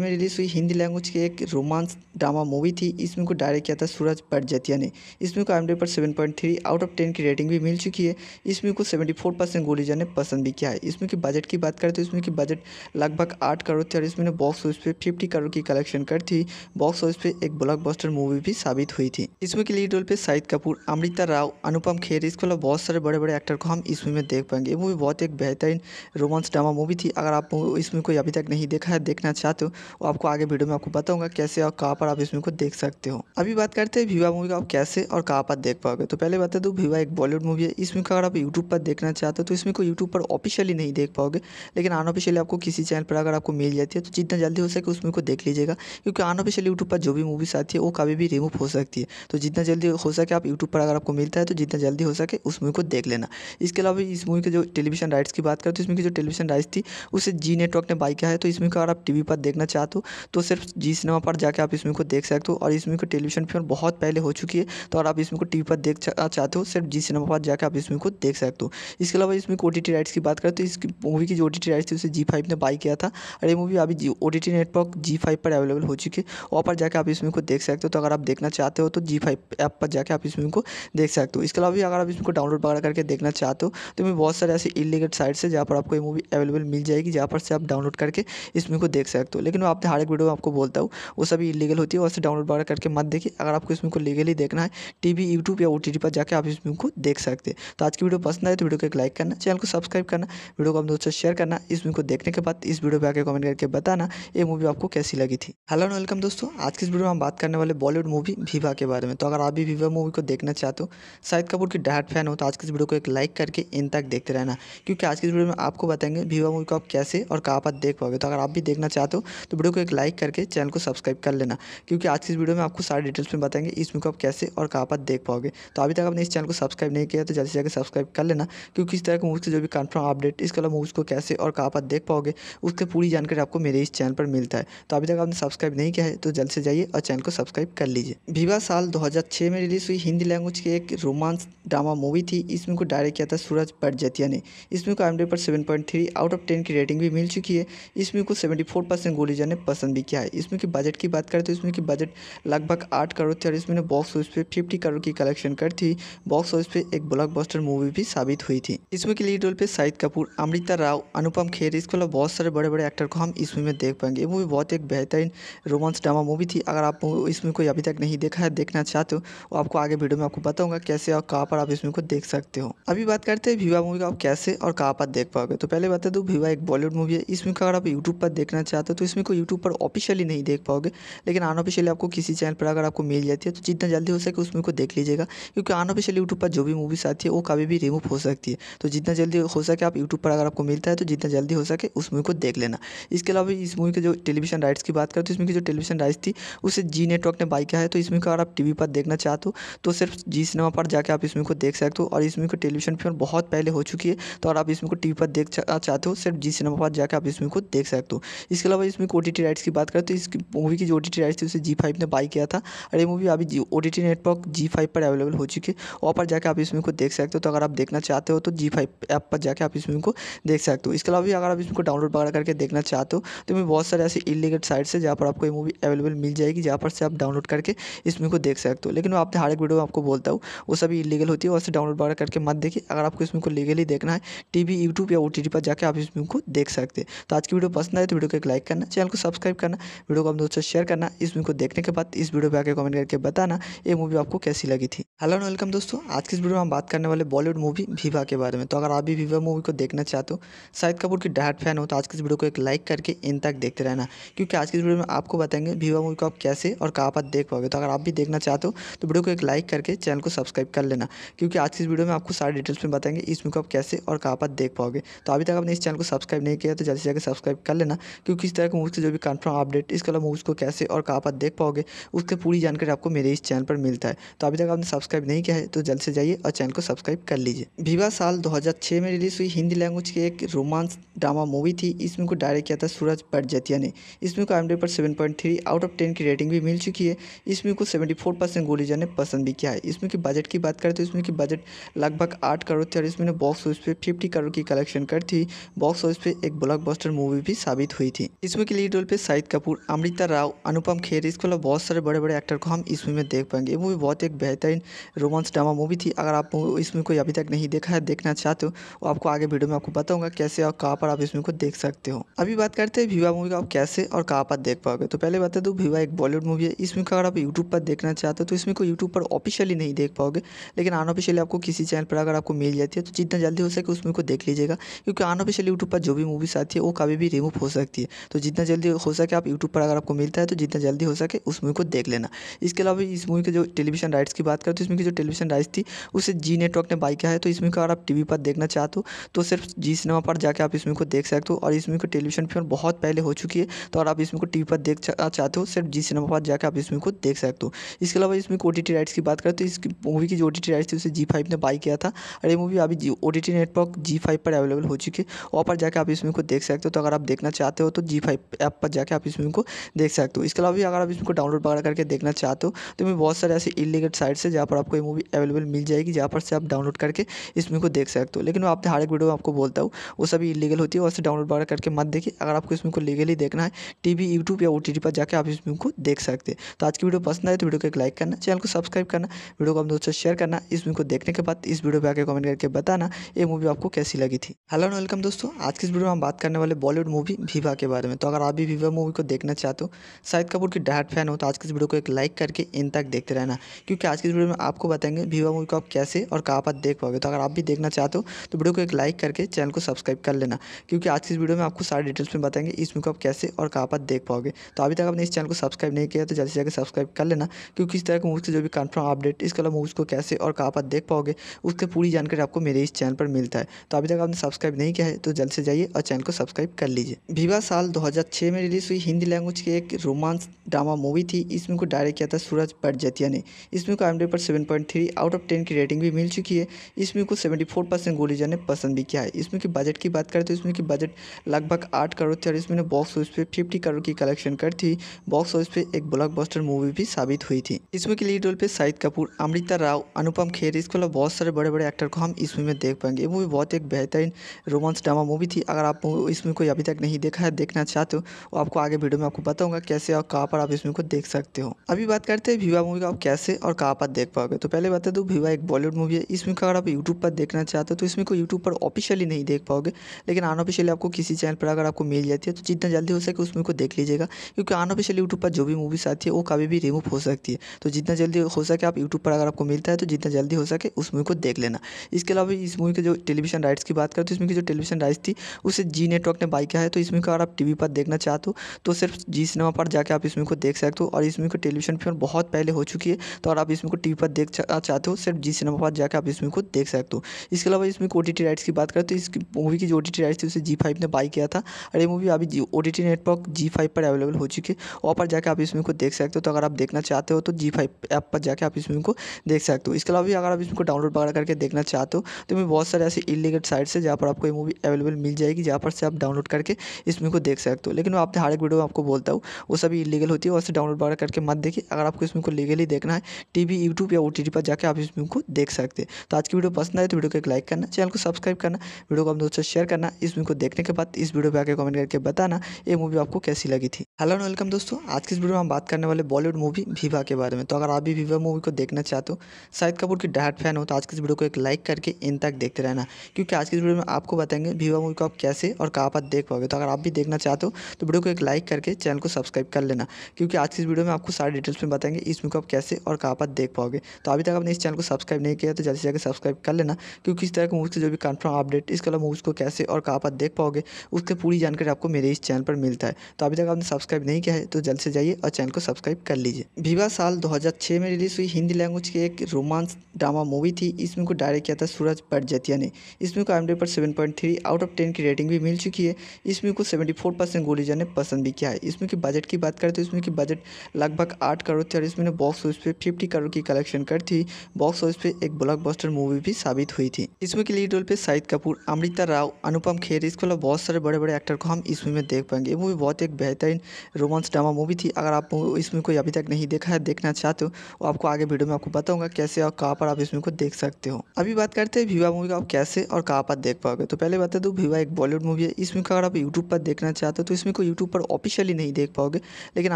में रिलीज़ हुई हिंदी लैंग्वेज की एक रोमांस ड्रामा मूवी थी इसमें को डायरेक्ट किया था सूरज बटजतिया ने इसमें को आई पर seven point three out of ten की रेटिंग भी मिल चुकी है इसमें को सेवेंटी फोर परसेंट गोलीजा ने पसंद भी किया है इसमें की बजट की बात करें तो इसमें की बजट लगभग आठ करोड़ थी और इसमें बॉक्स ऑफिस पे फिफ्टी करोड़ की कलेक्शन कर थी बॉक्स ऑफिस पे एक बस्टर मूवी भी साबित हुई थी इसमें के लीड रोल पे शाहिद कपूर अमृता राव अनुपम खेर इसके अलावा बहुत सारे बड़े बड़े एक्टर को हम इस मूवी में देख पाएंगे ये मूवी बहुत एक बेहतरीन रोमांस ड्रामा मूवी थी अगर आप इस मूवी को अभी तक नहीं देखा है देखना चाहते हो तो आपको आगे वीडियो में आपको बताऊंगा कैसे और कहाँ पर आप इस मूवी को देख सकते हो अभी बात करते हैं विवाह मूवी को आप कैसे और कहाँ आप देख पाओगे तो पहले बता दो तो भिवा एक बॉलीवुड मूवी है इसमें अगर आप यूट्यूब पर देखना चाहते हो तो इसमें को यूट्यूब पर ऑफिशियली नहीं देख पाओगे लेकिन अनऑफिशियली आपको किसी चैनल पर अगर आपको मिल जाती है तो जितना जल्दी हो सके उसमें को देख लीजिएगा क्योंकि अनऑफिशियली यूट्यूब पर जो भी मूवीज़ आती है वो कभी भी रिमूव हो सकती है तो जितना जल्दी हो सके आप यूट्यूब पर अगर आपको मिलता है तो जितना जल्दी हो सके उस मूवी को देख लेना इसके अलावा इस मूवी के जो टेलीविजन राइट्स की बात करें तो इसमें की जो टेलीविजन राइट्स थी उसे जी नेटवर्क ने बाई किया है तो इसमें को अगर आप टी पर देखना चाहते हो तो सिर्फ जी सिनेमा पर जाकर आप इसमें को देख सकते हो और इसमें को टेलीविजन फिल्म बहुत पहले हो चुकी है तो अगर आप इसमें इसमें को टी पर देख चाहते हो सिर्फ जी सिनेमा पर जाकर आप इसमें को देख सकते हो इसके अलावा इसमें ओ टी राइट्स की बात करें तो इस मूवी की जो ओ टी राइट्स थी उसे जी फाइव ने बाई किया था और ये मूवी अभी जी टी नेटवर्क जी फाइव पर अवेलेबल हो चुकी है वहाँ पर जाकर आप इसमें को देख सकते हो तो अगर आप देखना चाहते हो तो जी फाइव ऐप पर जाकर आप इसमें को देख सकते हो इसके अलावा भी अगर आप इसमें को डाउनलोड वगैरह करके देखना चाहते हो तो मैं बहुत सारे ऐसे इलीगल साइट्स है जहाँ पर आपको ये मूवी अवेलेबल मिल जाएगी जहाँ पर से आप डाउनलोड करके इसमें को देख सकते हो लेकिन मैं आपने हर एक वीडियो में आपको बोलता हूँ वो सभी इलीगल होती है वैसे डाउनलोड वगैरह करके मत देखिए अगर आपको इसमें को लीगली देखना है टी भी यूट्यूब या ओ पर जाकर आप इस मीम को देख सकते हैं तो आज की वीडियो पसंद आए तो वीडियो को एक लाइक करना चैनल को सब्सक्राइब करना वीडियो को अपने दोस्तों से शेयर करना इस मीम को देखने के बाद इस वीडियो पर आकर कमेंट करके बताना ये मूवी आपको कैसी लगी थी हेलो एंड वेलकम दोस्तों आज की इस वीडियो में हम बात करने वाले बॉलीवुड मूवी विवा के बारे में तो अगर आप भी विवा मूवी को देखना चाहते हो शाहिद कपूर की डायट फैन हो तो आज की इस वीडियो को एक लाइक करके इन तक देखते रहना क्योंकि आज की इस वीडियो में आपको बताएंगे विवा मूवी को आप कैसे और कहाँ पर देख पाओगे तो अगर आप भी देखना चाहते हो तो वीडियो को एक लाइक करके चैनल को सब्सक्राइब कर लेना क्योंकि आज की इस वीडियो में आपको सारी डिटेल्स में बताएंगे इस मूवी को आप कैसे और कहाँ पर देख देख पाओगे तो अभी तक आपने इस चैनल को सब्सक्राइब नहीं किया तो जल्दी से जाकर सब्सक्राइब कर लेना क्योंकि इस तरह के मूवीज़ के जो भी कन्फर्म अपडेट इसके अलावा मूवीज़ को कैसे और कहाँ पर देख पाओगे उसकी पूरी जानकारी आपको मेरे इस चैनल पर मिलता है तो अभी तक आपने सब्सक्राइब नहीं किया है तो जल्द से जाइए और चैनल को सब्सक्राइब कर लीजिए विवाह साल 2006 में रिलीज़ हुई हिंदी लैंग्वेज की एक रोमांस ड्रामा मूवी थी इसमें को डायरेक्ट किया था सूरज बटजतिया ने इसमें को आई पर seven point three out of ten की रेटिंग भी मिल चुकी है इसमें को सेवेंटी फोर परसेंट गोलीजा ने पसंद भी किया है इसमें की बजट की बात करें तो इसमें की बजट लगभग आठ करोड़ थी और इसमें बॉक्स ऑफिस पर फिफ्टी करोड़ की कलेक्शन कर थी बॉक्स ऑफिस पे एक ब्लॉकबस्टर मूवी भी साबित हुई थी इसमें के लीड रोल पे शाहिद कपूर अमृता राव अनुपम खेर इसके अलावा बहुत सारे बड़े बड़े एक्टर को हम इसमें में देख पाएंगे ये मूवी बहुत एक बेहतरीन रोमांस ड्रामा मूवी थी अगर आप इसमें कोई अभी तक नहीं देखा है देखना चाहते हो तो आपको आगे वीडियो में आपको बताऊंगा कैसे और कहाँ पर आप इसमें को देख सकते हो अभी बात करते हैं विवा मूवी का आप कैसे और कहाँ पर देख पाओगे तो पहले बता दूँ विवा एक बॉलीवुड मूवी है इसमें अगर आप यूट्यूब पर देखना चाहते हो तो इसमें को यूट्यूब पर ऑफिशियली नहीं देख पाओगे लेकिन अनऑफिशियली आपको किसी चैनल पर अगर आपको मिल जाती है तो जितना जल्दी हो सके उसमें को देख देख लीजिएगा क्योंकि अनऑफिशियल यूट्यूब पर जो भी मूवीज़ आती है वो कभी भी रिमूव हो सकती है तो जितना जल्दी हो सके आप यूट्यूब पर अगर आपको मिलता है तो जितना जल्दी हो सके उस मूवी को देख लेना इसके अलावा इस मूवी के जो टेलीविजन राइट्स की बात करें तो इसमें की जो टेलीविजन राइट्स थी उसे जी नेटवर्क ने बाई किया है तो इसमें अगर आप टी पर देखना चाहते हो तो सिर्फ जी सिनेमा पर जाकर आप इसमें को देख सकते हो और इसमें को टेलीविजन फिल्म बहुत पहले हो चुकी है तो अगर आप इसमें को टीवी पर देख चाहते हो सिर्फ जी सिनेमा पर जाकर आप इसमें को देख सकते हो इसके अलावा इसमें ओ टी राइट्स की बात करें तो इस मूवी की जो ओ राइट्स थी उसे जी फाइव ने बाई किया था और ये मूवी अभी ओ टी नेटवर्क जी फाइव पर अवेलेबल हो चुकी है वहाँ पर जाकर आप इस मूवी को देख सकते हो तो अगर आप देखना चाहते हो तो जी फाइव ऐप पर जाकर आप इस मूवी को देख सकते हो इसके अलावा भी अगर आप इसको डाउनलोड वगैरह करके देखना चाहते हो तो मैं बहुत सारे ऐसे इलीगल साइट्स है जहाँ पर आपको ये मूवी अवेलेबल मिल जाएगी जहाँ पर से आप डाउनलोड करके इस मूवी को देख सकते हो लेकिन मैं आपने हर एक वीडियो में आपको बोलता हूँ वो सभी इलीगल होती है और डाउनलोड वगैरह करके मत देखिए अगर आपको इस मूवी को लीगली देखना है टीवी यूट्यूब या ओ पर जाकर आप इस मूवी को देख सकते हैं तो आज की वीडियो पसंद आए तो वीडियो को एक लाइक करना चैनल को सब्सक्राइब करना वीडियो को अपने दोस्तों से शेयर करना इस मूवी को देखने के बाद इस वीडियो पर आकर कमेंट करके बताना ये मूवी आपको कैसी अच्छी लगी थी हेलो एंड वेलकम दोस्तों आज की इस वीडियो में हम बात करने वाले बॉलीवुड मूवी विवा के बारे में तो अगर आप भी विवा मूवी को देखना चाहते हो शाहिद कपूर की डायट फैन हो तो आज की इस वीडियो को एक लाइक करके इन तक देखते रहना क्योंकि आज की इस वीडियो में आपको बताएंगे विवा मूवी को आप कैसे और कहाँ पर देख पाओगे तो अगर आप भी देखना चाहते हो तो वीडियो को एक लाइक करके चैनल को सब्सक्राइब कर लेना क्योंकि आज की इस वीडियो में आपको सारी डिटेल्स में बताएंगे इस मूवी को आप कैसे और कहाँ पर देख पाओगे तो अभी तक आपने इस चैनल को सब्सक्राइब नहीं किया तो जल्दी से जाकर सब्सक्राइब कर लेना क्योंकि इस तरह की मूवी से जो भी कन्फर्म अपडेट इसके अलावा मूवीज़ को कैसे और कहाँ पर देख पाओगे उसकी पूरी जानकारी आपको मेरे इस चैनल पर मिलता है तो अभी अभी तक आपने सब्सक्राइब नहीं किया है तो जल्द से जाइए और चैनल को सब्सक्राइब कर लीजिए विवाह साल 2006 में रिलीज हुई हिंदी लैंग्वेज की एक रोमांस ड्रामा मूवी थी इसमें को डायरेक्ट किया था सूरज बटजतिया ने इसमें को एम पर seven point three out of ten की रेटिंग भी मिल चुकी है इसमें को सेवेंटी फोर परसेंट गोलीजा ने पसंद भी किया है इसमें की बजट की बात करें तो इसमें की बजट लगभग आठ करोड़ थी और इसमें बॉक्स ऑफिस पे फिफ्टी करोड़ की कलेक्शन कर थी बॉक्स ऑफिस पे एक ब्लॉक मूवी भी साबित हुई थी इसमें के लीड रोल पे शाहिद कपूर अमृता राव अनुपम खेर इसके अलावा बहुत सारे बड़े बड़े एक्टर को हम इसमें देख पाएंगे ये मूवी बहुत एक बेहतरीन रोमांस ड्रामा मूवी थी अगर आप इसमें कोई अभी तक नहीं देखा है देखना चाहते हो तो आपको आगे वीडियो में आपको बताऊंगा कैसे और कहाँ पर आप इसमें को देख सकते हो अभी बात करते हैं विवा मूवी का आप कैसे और कहाँ पर देख पाओगे तो पहले बता दूँ तो विवा एक बॉलीवुड मूवी है इसमें अगर आप यूट्यूब पर देखना चाहते हो तो इसमें को यूट्यूब पर ऑफिशियली नहीं देख पाओगे लेकिन अनऑफिशियली आपको किसी चैनल पर अगर आपको मिल जाती है तो जितना जल्दी हो सके उसमें को देख लीजिएगा क्योंकि अनऑफिशियली यूट्यूब पर जो भी मूवीज़ आती है वो कभी भी रिमूव हो सकती है तो जितना जल्दी हो सके आप यूट्यूब पर अगर आपको मिलता है तो जितना जल्दी हो सके उस मूवी को देख लेना इसके अलावा इस मूवी के जो टेलीविजन राइट्स की बात करें तो इसमें की जो टेलीविज़न राइस थी उसे जी नेटवर्क ने बाई किया है तो इसमें को अगर आप टीवी पर देखना चाहते हो तो, तो सिर्फ जी सिनेमा पर जाकर आप इसमें को देख सकते हो तो और इसमें को टेलीविज़न फिल्म बहुत पहले हो चुकी है तो अगर आप इसमें को टीवी पर देख चाहते हो सिर्फ जी सिनेमा पर जाकर आप इसमें को देख सकते हो इसके अलावा इसमें ओ टी राइट्स की बात करें तो इस मूवी की जो ओ राइट्स थी उसे जी ने बाई किया था और ये मूवी अभी ओ टी नेटवर्क जी पर अवेलेबल हो चुकी है वहाँ पर जाकर आप इसमें को देख सकते हो तो अगर आप देखना चाहते हो तो जी ऐप पर जाकर आप इसमें को देख सकते हो इसके अलावा भी अगर आप इसमें को डाउनलोड वगैरह करके देखना चाहते हो तो मैं बहुत सारे ऐसे इलीगल साइट से जहाँ पर आपको ये मूवी अवेलेबल मिल जाएगी जहाँ पर से आप डाउनलोड करके इस मूवी को देख सकते हो लेकिन मैं आपने हर एक वीडियो में आपको बोलता हूँ वो सभी इलीगल होती है और डाउनलोड वगैरह करके मत देखिए अगर आपको इस मूवी को लीगली देखना है टी वी यूट्यूब या ओ टी टी पर जाकर आप इस मूवी को देख सकते हैं तो आज की वीडियो पसंद आए तो वीडियो को एक लाइक करना चैनल को सब्सक्राइब करना वीडियो को अपने दोस्तों से शेयर करना इस मूवी को देखने के बाद इस वीडियो पर आकर कमेंट करके बताना ये मूवी आपको कैसी लगी थी हेलो एंड वेलकम दोस्तों आज की इस वीडियो में हम बात करने वाले बॉलीवुड मूवी विवा के बारे में तो अगर आप भी विवाह मूवी को देखना चाहते हो शाहिद कपूर की डायट फैन हो तो आज की इस वीडियो को एक लाइक करके इन तक देखते रहना क्योंकि आज की वीडियो में आपको बताएंगे भीवा मूवी को आप कैसे और कहाँ पर देख पाओगे तो अगर आप भी देखना चाहते हो तो वीडियो को एक लाइक करके चैनल को सब्सक्राइब कर लेना क्योंकि आज की इस वीडियो में आपको सारी डिटेल्स में बताएंगे इस मूवी को आप कैसे और कहाँ पर देख पाओगे तो अभी तक आपने इस चैनल को सब्सक्राइब नहीं किया तो जल्दी से जाकर सब्सक्राइब कर लेना क्योंकि इस तरह के मूवी से जो भी कन्फर्म अपडेट इसके अलावा मूवीज़ को कैसे और कहाँ पर देख पाओगे उसकी पूरी जानकारी आपको मेरे इस चैनल पर मिलता है तो अभी तक आपने सब्सक्राइब नहीं किया है तो जल्द से जाइए और चैनल को सब्सक्राइब कर लीजिए भीवा साल 2006 में रिलीज़ हुई हिंदी लैंग्वेज की एक रोमांस ड्रामा मूवी थी इसमें को डायरेक्ट किया था सूरज बटजतिया ने इसमें को आई पर seven point three out of ten की रेटिंग भी मिल चुकी है इस मूवी को सेवेंटी फोर परसेंट गोलीजा ने पसंद भी किया है इसमें की बजट की बात करें तो इसमें की बजट लगभग आठ करोड़ थी और इसमें बॉक्स ऑफिस पे फिफ्टी करोड़ की कलेक्शन कर थी बॉक्स ऑफिस पे एक ब्लॉकबस्टर मूवी भी साबित हुई थी इसमें की लीड रोल पे शाहिद कपूर अमृता राव अनुपम खेर इसके अलावा बहुत सारे बड़े बड़े एक्टर को हम इस मूवी में देख पाएंगे ये मूवी बहुत एक बेहतरीन रोमांस ड्रामा मूवी थी अगर आप इसमें कोई अभी तक नहीं देखा है देखना चाहते हो वो तो आपको आगे वीडियो में आपको बताऊंगा कैसे और कहाँ पर आप इसमें को देख सकते हो अभी बात करते हैं विवाह मूवी का आप कैसे और का आप देख पाओगे तो पहले बता दूँ तो भिवा एक बॉलीवुड मूवी है इसमें अगर आप यूट्यूब पर देखना चाहते हो तो इसमें को यूट्यूब पर ऑफिशियली नहीं देख पाओगे लेकिन अनऑफिशियली आपको किसी चैनल पर अगर आपको मिल जाती है तो जितना जल्दी हो सके उसमें को देख लीजिएगा क्योंकि अनऑफिशियल यूट्यूब पर जो भी मूवीज़ आती है वो कभी भी रिमूव हो सकती है तो जितना जल्दी हो सके आप यूट्यूब पर अगर आपको मिलता है तो जितना जल्दी हो सके उस मूवी को देख लेना इसके अलावा इस मूवी के जो टेलीविजन राइट्स की बात करें तो इसमें की जो टेलीविजन राइट्स थी उसे जी नेटवर्क ने बाई किया है तो इसमें अगर आप टीवी पर देखना चाहते हो तो सिर्फ जी सिनेमा पर जाकर आप इसमें को देख सकते हो और इसमें को टेलीविजन फिल्म बहुत पहले हो चुकी है तो और आप इस मूवी को टी पर देख चाहते हो सिर्फ जी सिनेमा पर जाकर आप इस मूवी को देख सकते हो इसके अलावा इसमें ओ टी राइट्स की बात करें तो इस मूवी की जो ओ टी राइट्स थी उसे जी फाइव ने बाई किया था और ये मूवी अभी ओ टी नेटवर्क जी फाइव पर अवेलेबल हो चुकी है वहाँ पर जाकर आप इस मूवी को देख सकते हो तो अगर आप देखना चाहते हो तो जी फाइव ऐप पर जाकर आप इस मूवी को देख सकते हो इसके अलावा भी अगर आप इसको डाउनलोड वगैरह करके देखना चाहते हो तो मैं बहुत सारे ऐसे इलीगेट साइट्स है जहाँ पर आपको ये मूवी अवेलेबल मिल जाएगी जहाँ पर से आप डाउनलोड करके इस मूवी को देख सकते हो लेकिन मैं आपने हर एक वीडियो में आपको बोलता हूँ वो सभी इलीगल होती है और डाउनलोड वगैरह करके मत देखिए अगर आपको इसमें को लीगली देखना है टी भी यूट्यूब या ओ पर जाकर आप इस फिल्म को देख सकते हैं तो आज की वीडियो पसंद आए तो वीडियो को एक लाइक करना चैनल को सब्सक्राइब करना वीडियो को अपने दोस्तों से शेयर करना इस फिल्म को देखने के बाद इस वीडियो पर आकर कमेंट करके बताना ये मूवी आपको कैसी लगी थी हेलो एंड वेलकम दोस्तों आज की इस वीडियो में हम बात करने वाले बॉलीवुड मूवी विवा के बारे में तो अगर आप भी विवा मूवी को देखना चाहते हो शाहिद कपूर की डायट फैन हो तो आज की इस वीडियो को एक लाइक करके इन तक देखते रहना क्योंकि आज की इस वीडियो में आपको बताएंगे विवा मूवी को आप कैसे और कहाँ पर देख पाओगे तो अगर आप भी देखना चाहते हो तो वीडियो को एक लाइक करके चैनल को सब्सक्राइब कर लेना क्योंकि आज की इस वीडियो में आपको सारी डिटेल्स में बताएंगे इस मूवी को आप कैसे और कहाँ पर देख पाओगे तो अभी तक आपने इस चैनल को सब्सक्राइब नहीं किया तो जल्दी से जाकर सब्सक्राइब कर लेना क्योंकि इस तरह के मूवी से जो भी कन्फर्म अपडेट इसके अलावा मूवीज़ को कैसे और कहाँ पर देख पाओगे उसके पूरी जानकारी आपको मेरे इस चैनल पर मिलता है तो अभी तक आपने सब्सक्राइब नहीं किया है तो जल्द से जाइए और चैनल को सब्सक्राइब कर लीजिए विवाह साल 2006 में रिलीज़ हुई हिंदी लैंग्वेज की एक रोमांस ड्रामा मूवी थी इसमें को डायरेक्ट किया था सूरज बटजतिया ने इसमें को आई पर seven point three out of ten की रेटिंग भी मिल चुकी है इसमें को सेवेंटी फोर परसेंट गोलीजा ने पसंद भी किया है इसमें की बजट की बात करें तो इसमें की बजट लगभग आठ करोड़ थी और इसमें बॉक्स ऑफिस पर फिफ्टी करोड़ करोड़ की कलेक्शन कर थी बॉक्स ऑफिस पे एक ब्लॉकबस्टर मूवी भी साबित हुई थी इसमें के लीड रोल पे शाहिद कपूर अमृता राव अनुपम खेर इसके अलावा बहुत सारे बड़े बड़े एक्टर को हम इस मूवी में देख पाएंगे ये मूवी बहुत एक बेहतरीन रोमांस ड्रामा मूवी थी अगर आप इस मूवी को अभी तक नहीं देखा है देखना चाहते हो तो आपको आगे वीडियो में आपको बताऊंगा कैसे और कहाँ पर आप इस मूवी को देख सकते हो अभी बात करते हैं विवा मूवी को आप कैसे और कहाँ पर देख पाओगे तो पहले बता दो भिवा एक बॉलीवुड मूवी है इसमें अगर आप यूट्यूब पर देखना चाहते हो तो इसमें को यूट्यूब पर ऑफिशियली नहीं देख पाओगे लेकिन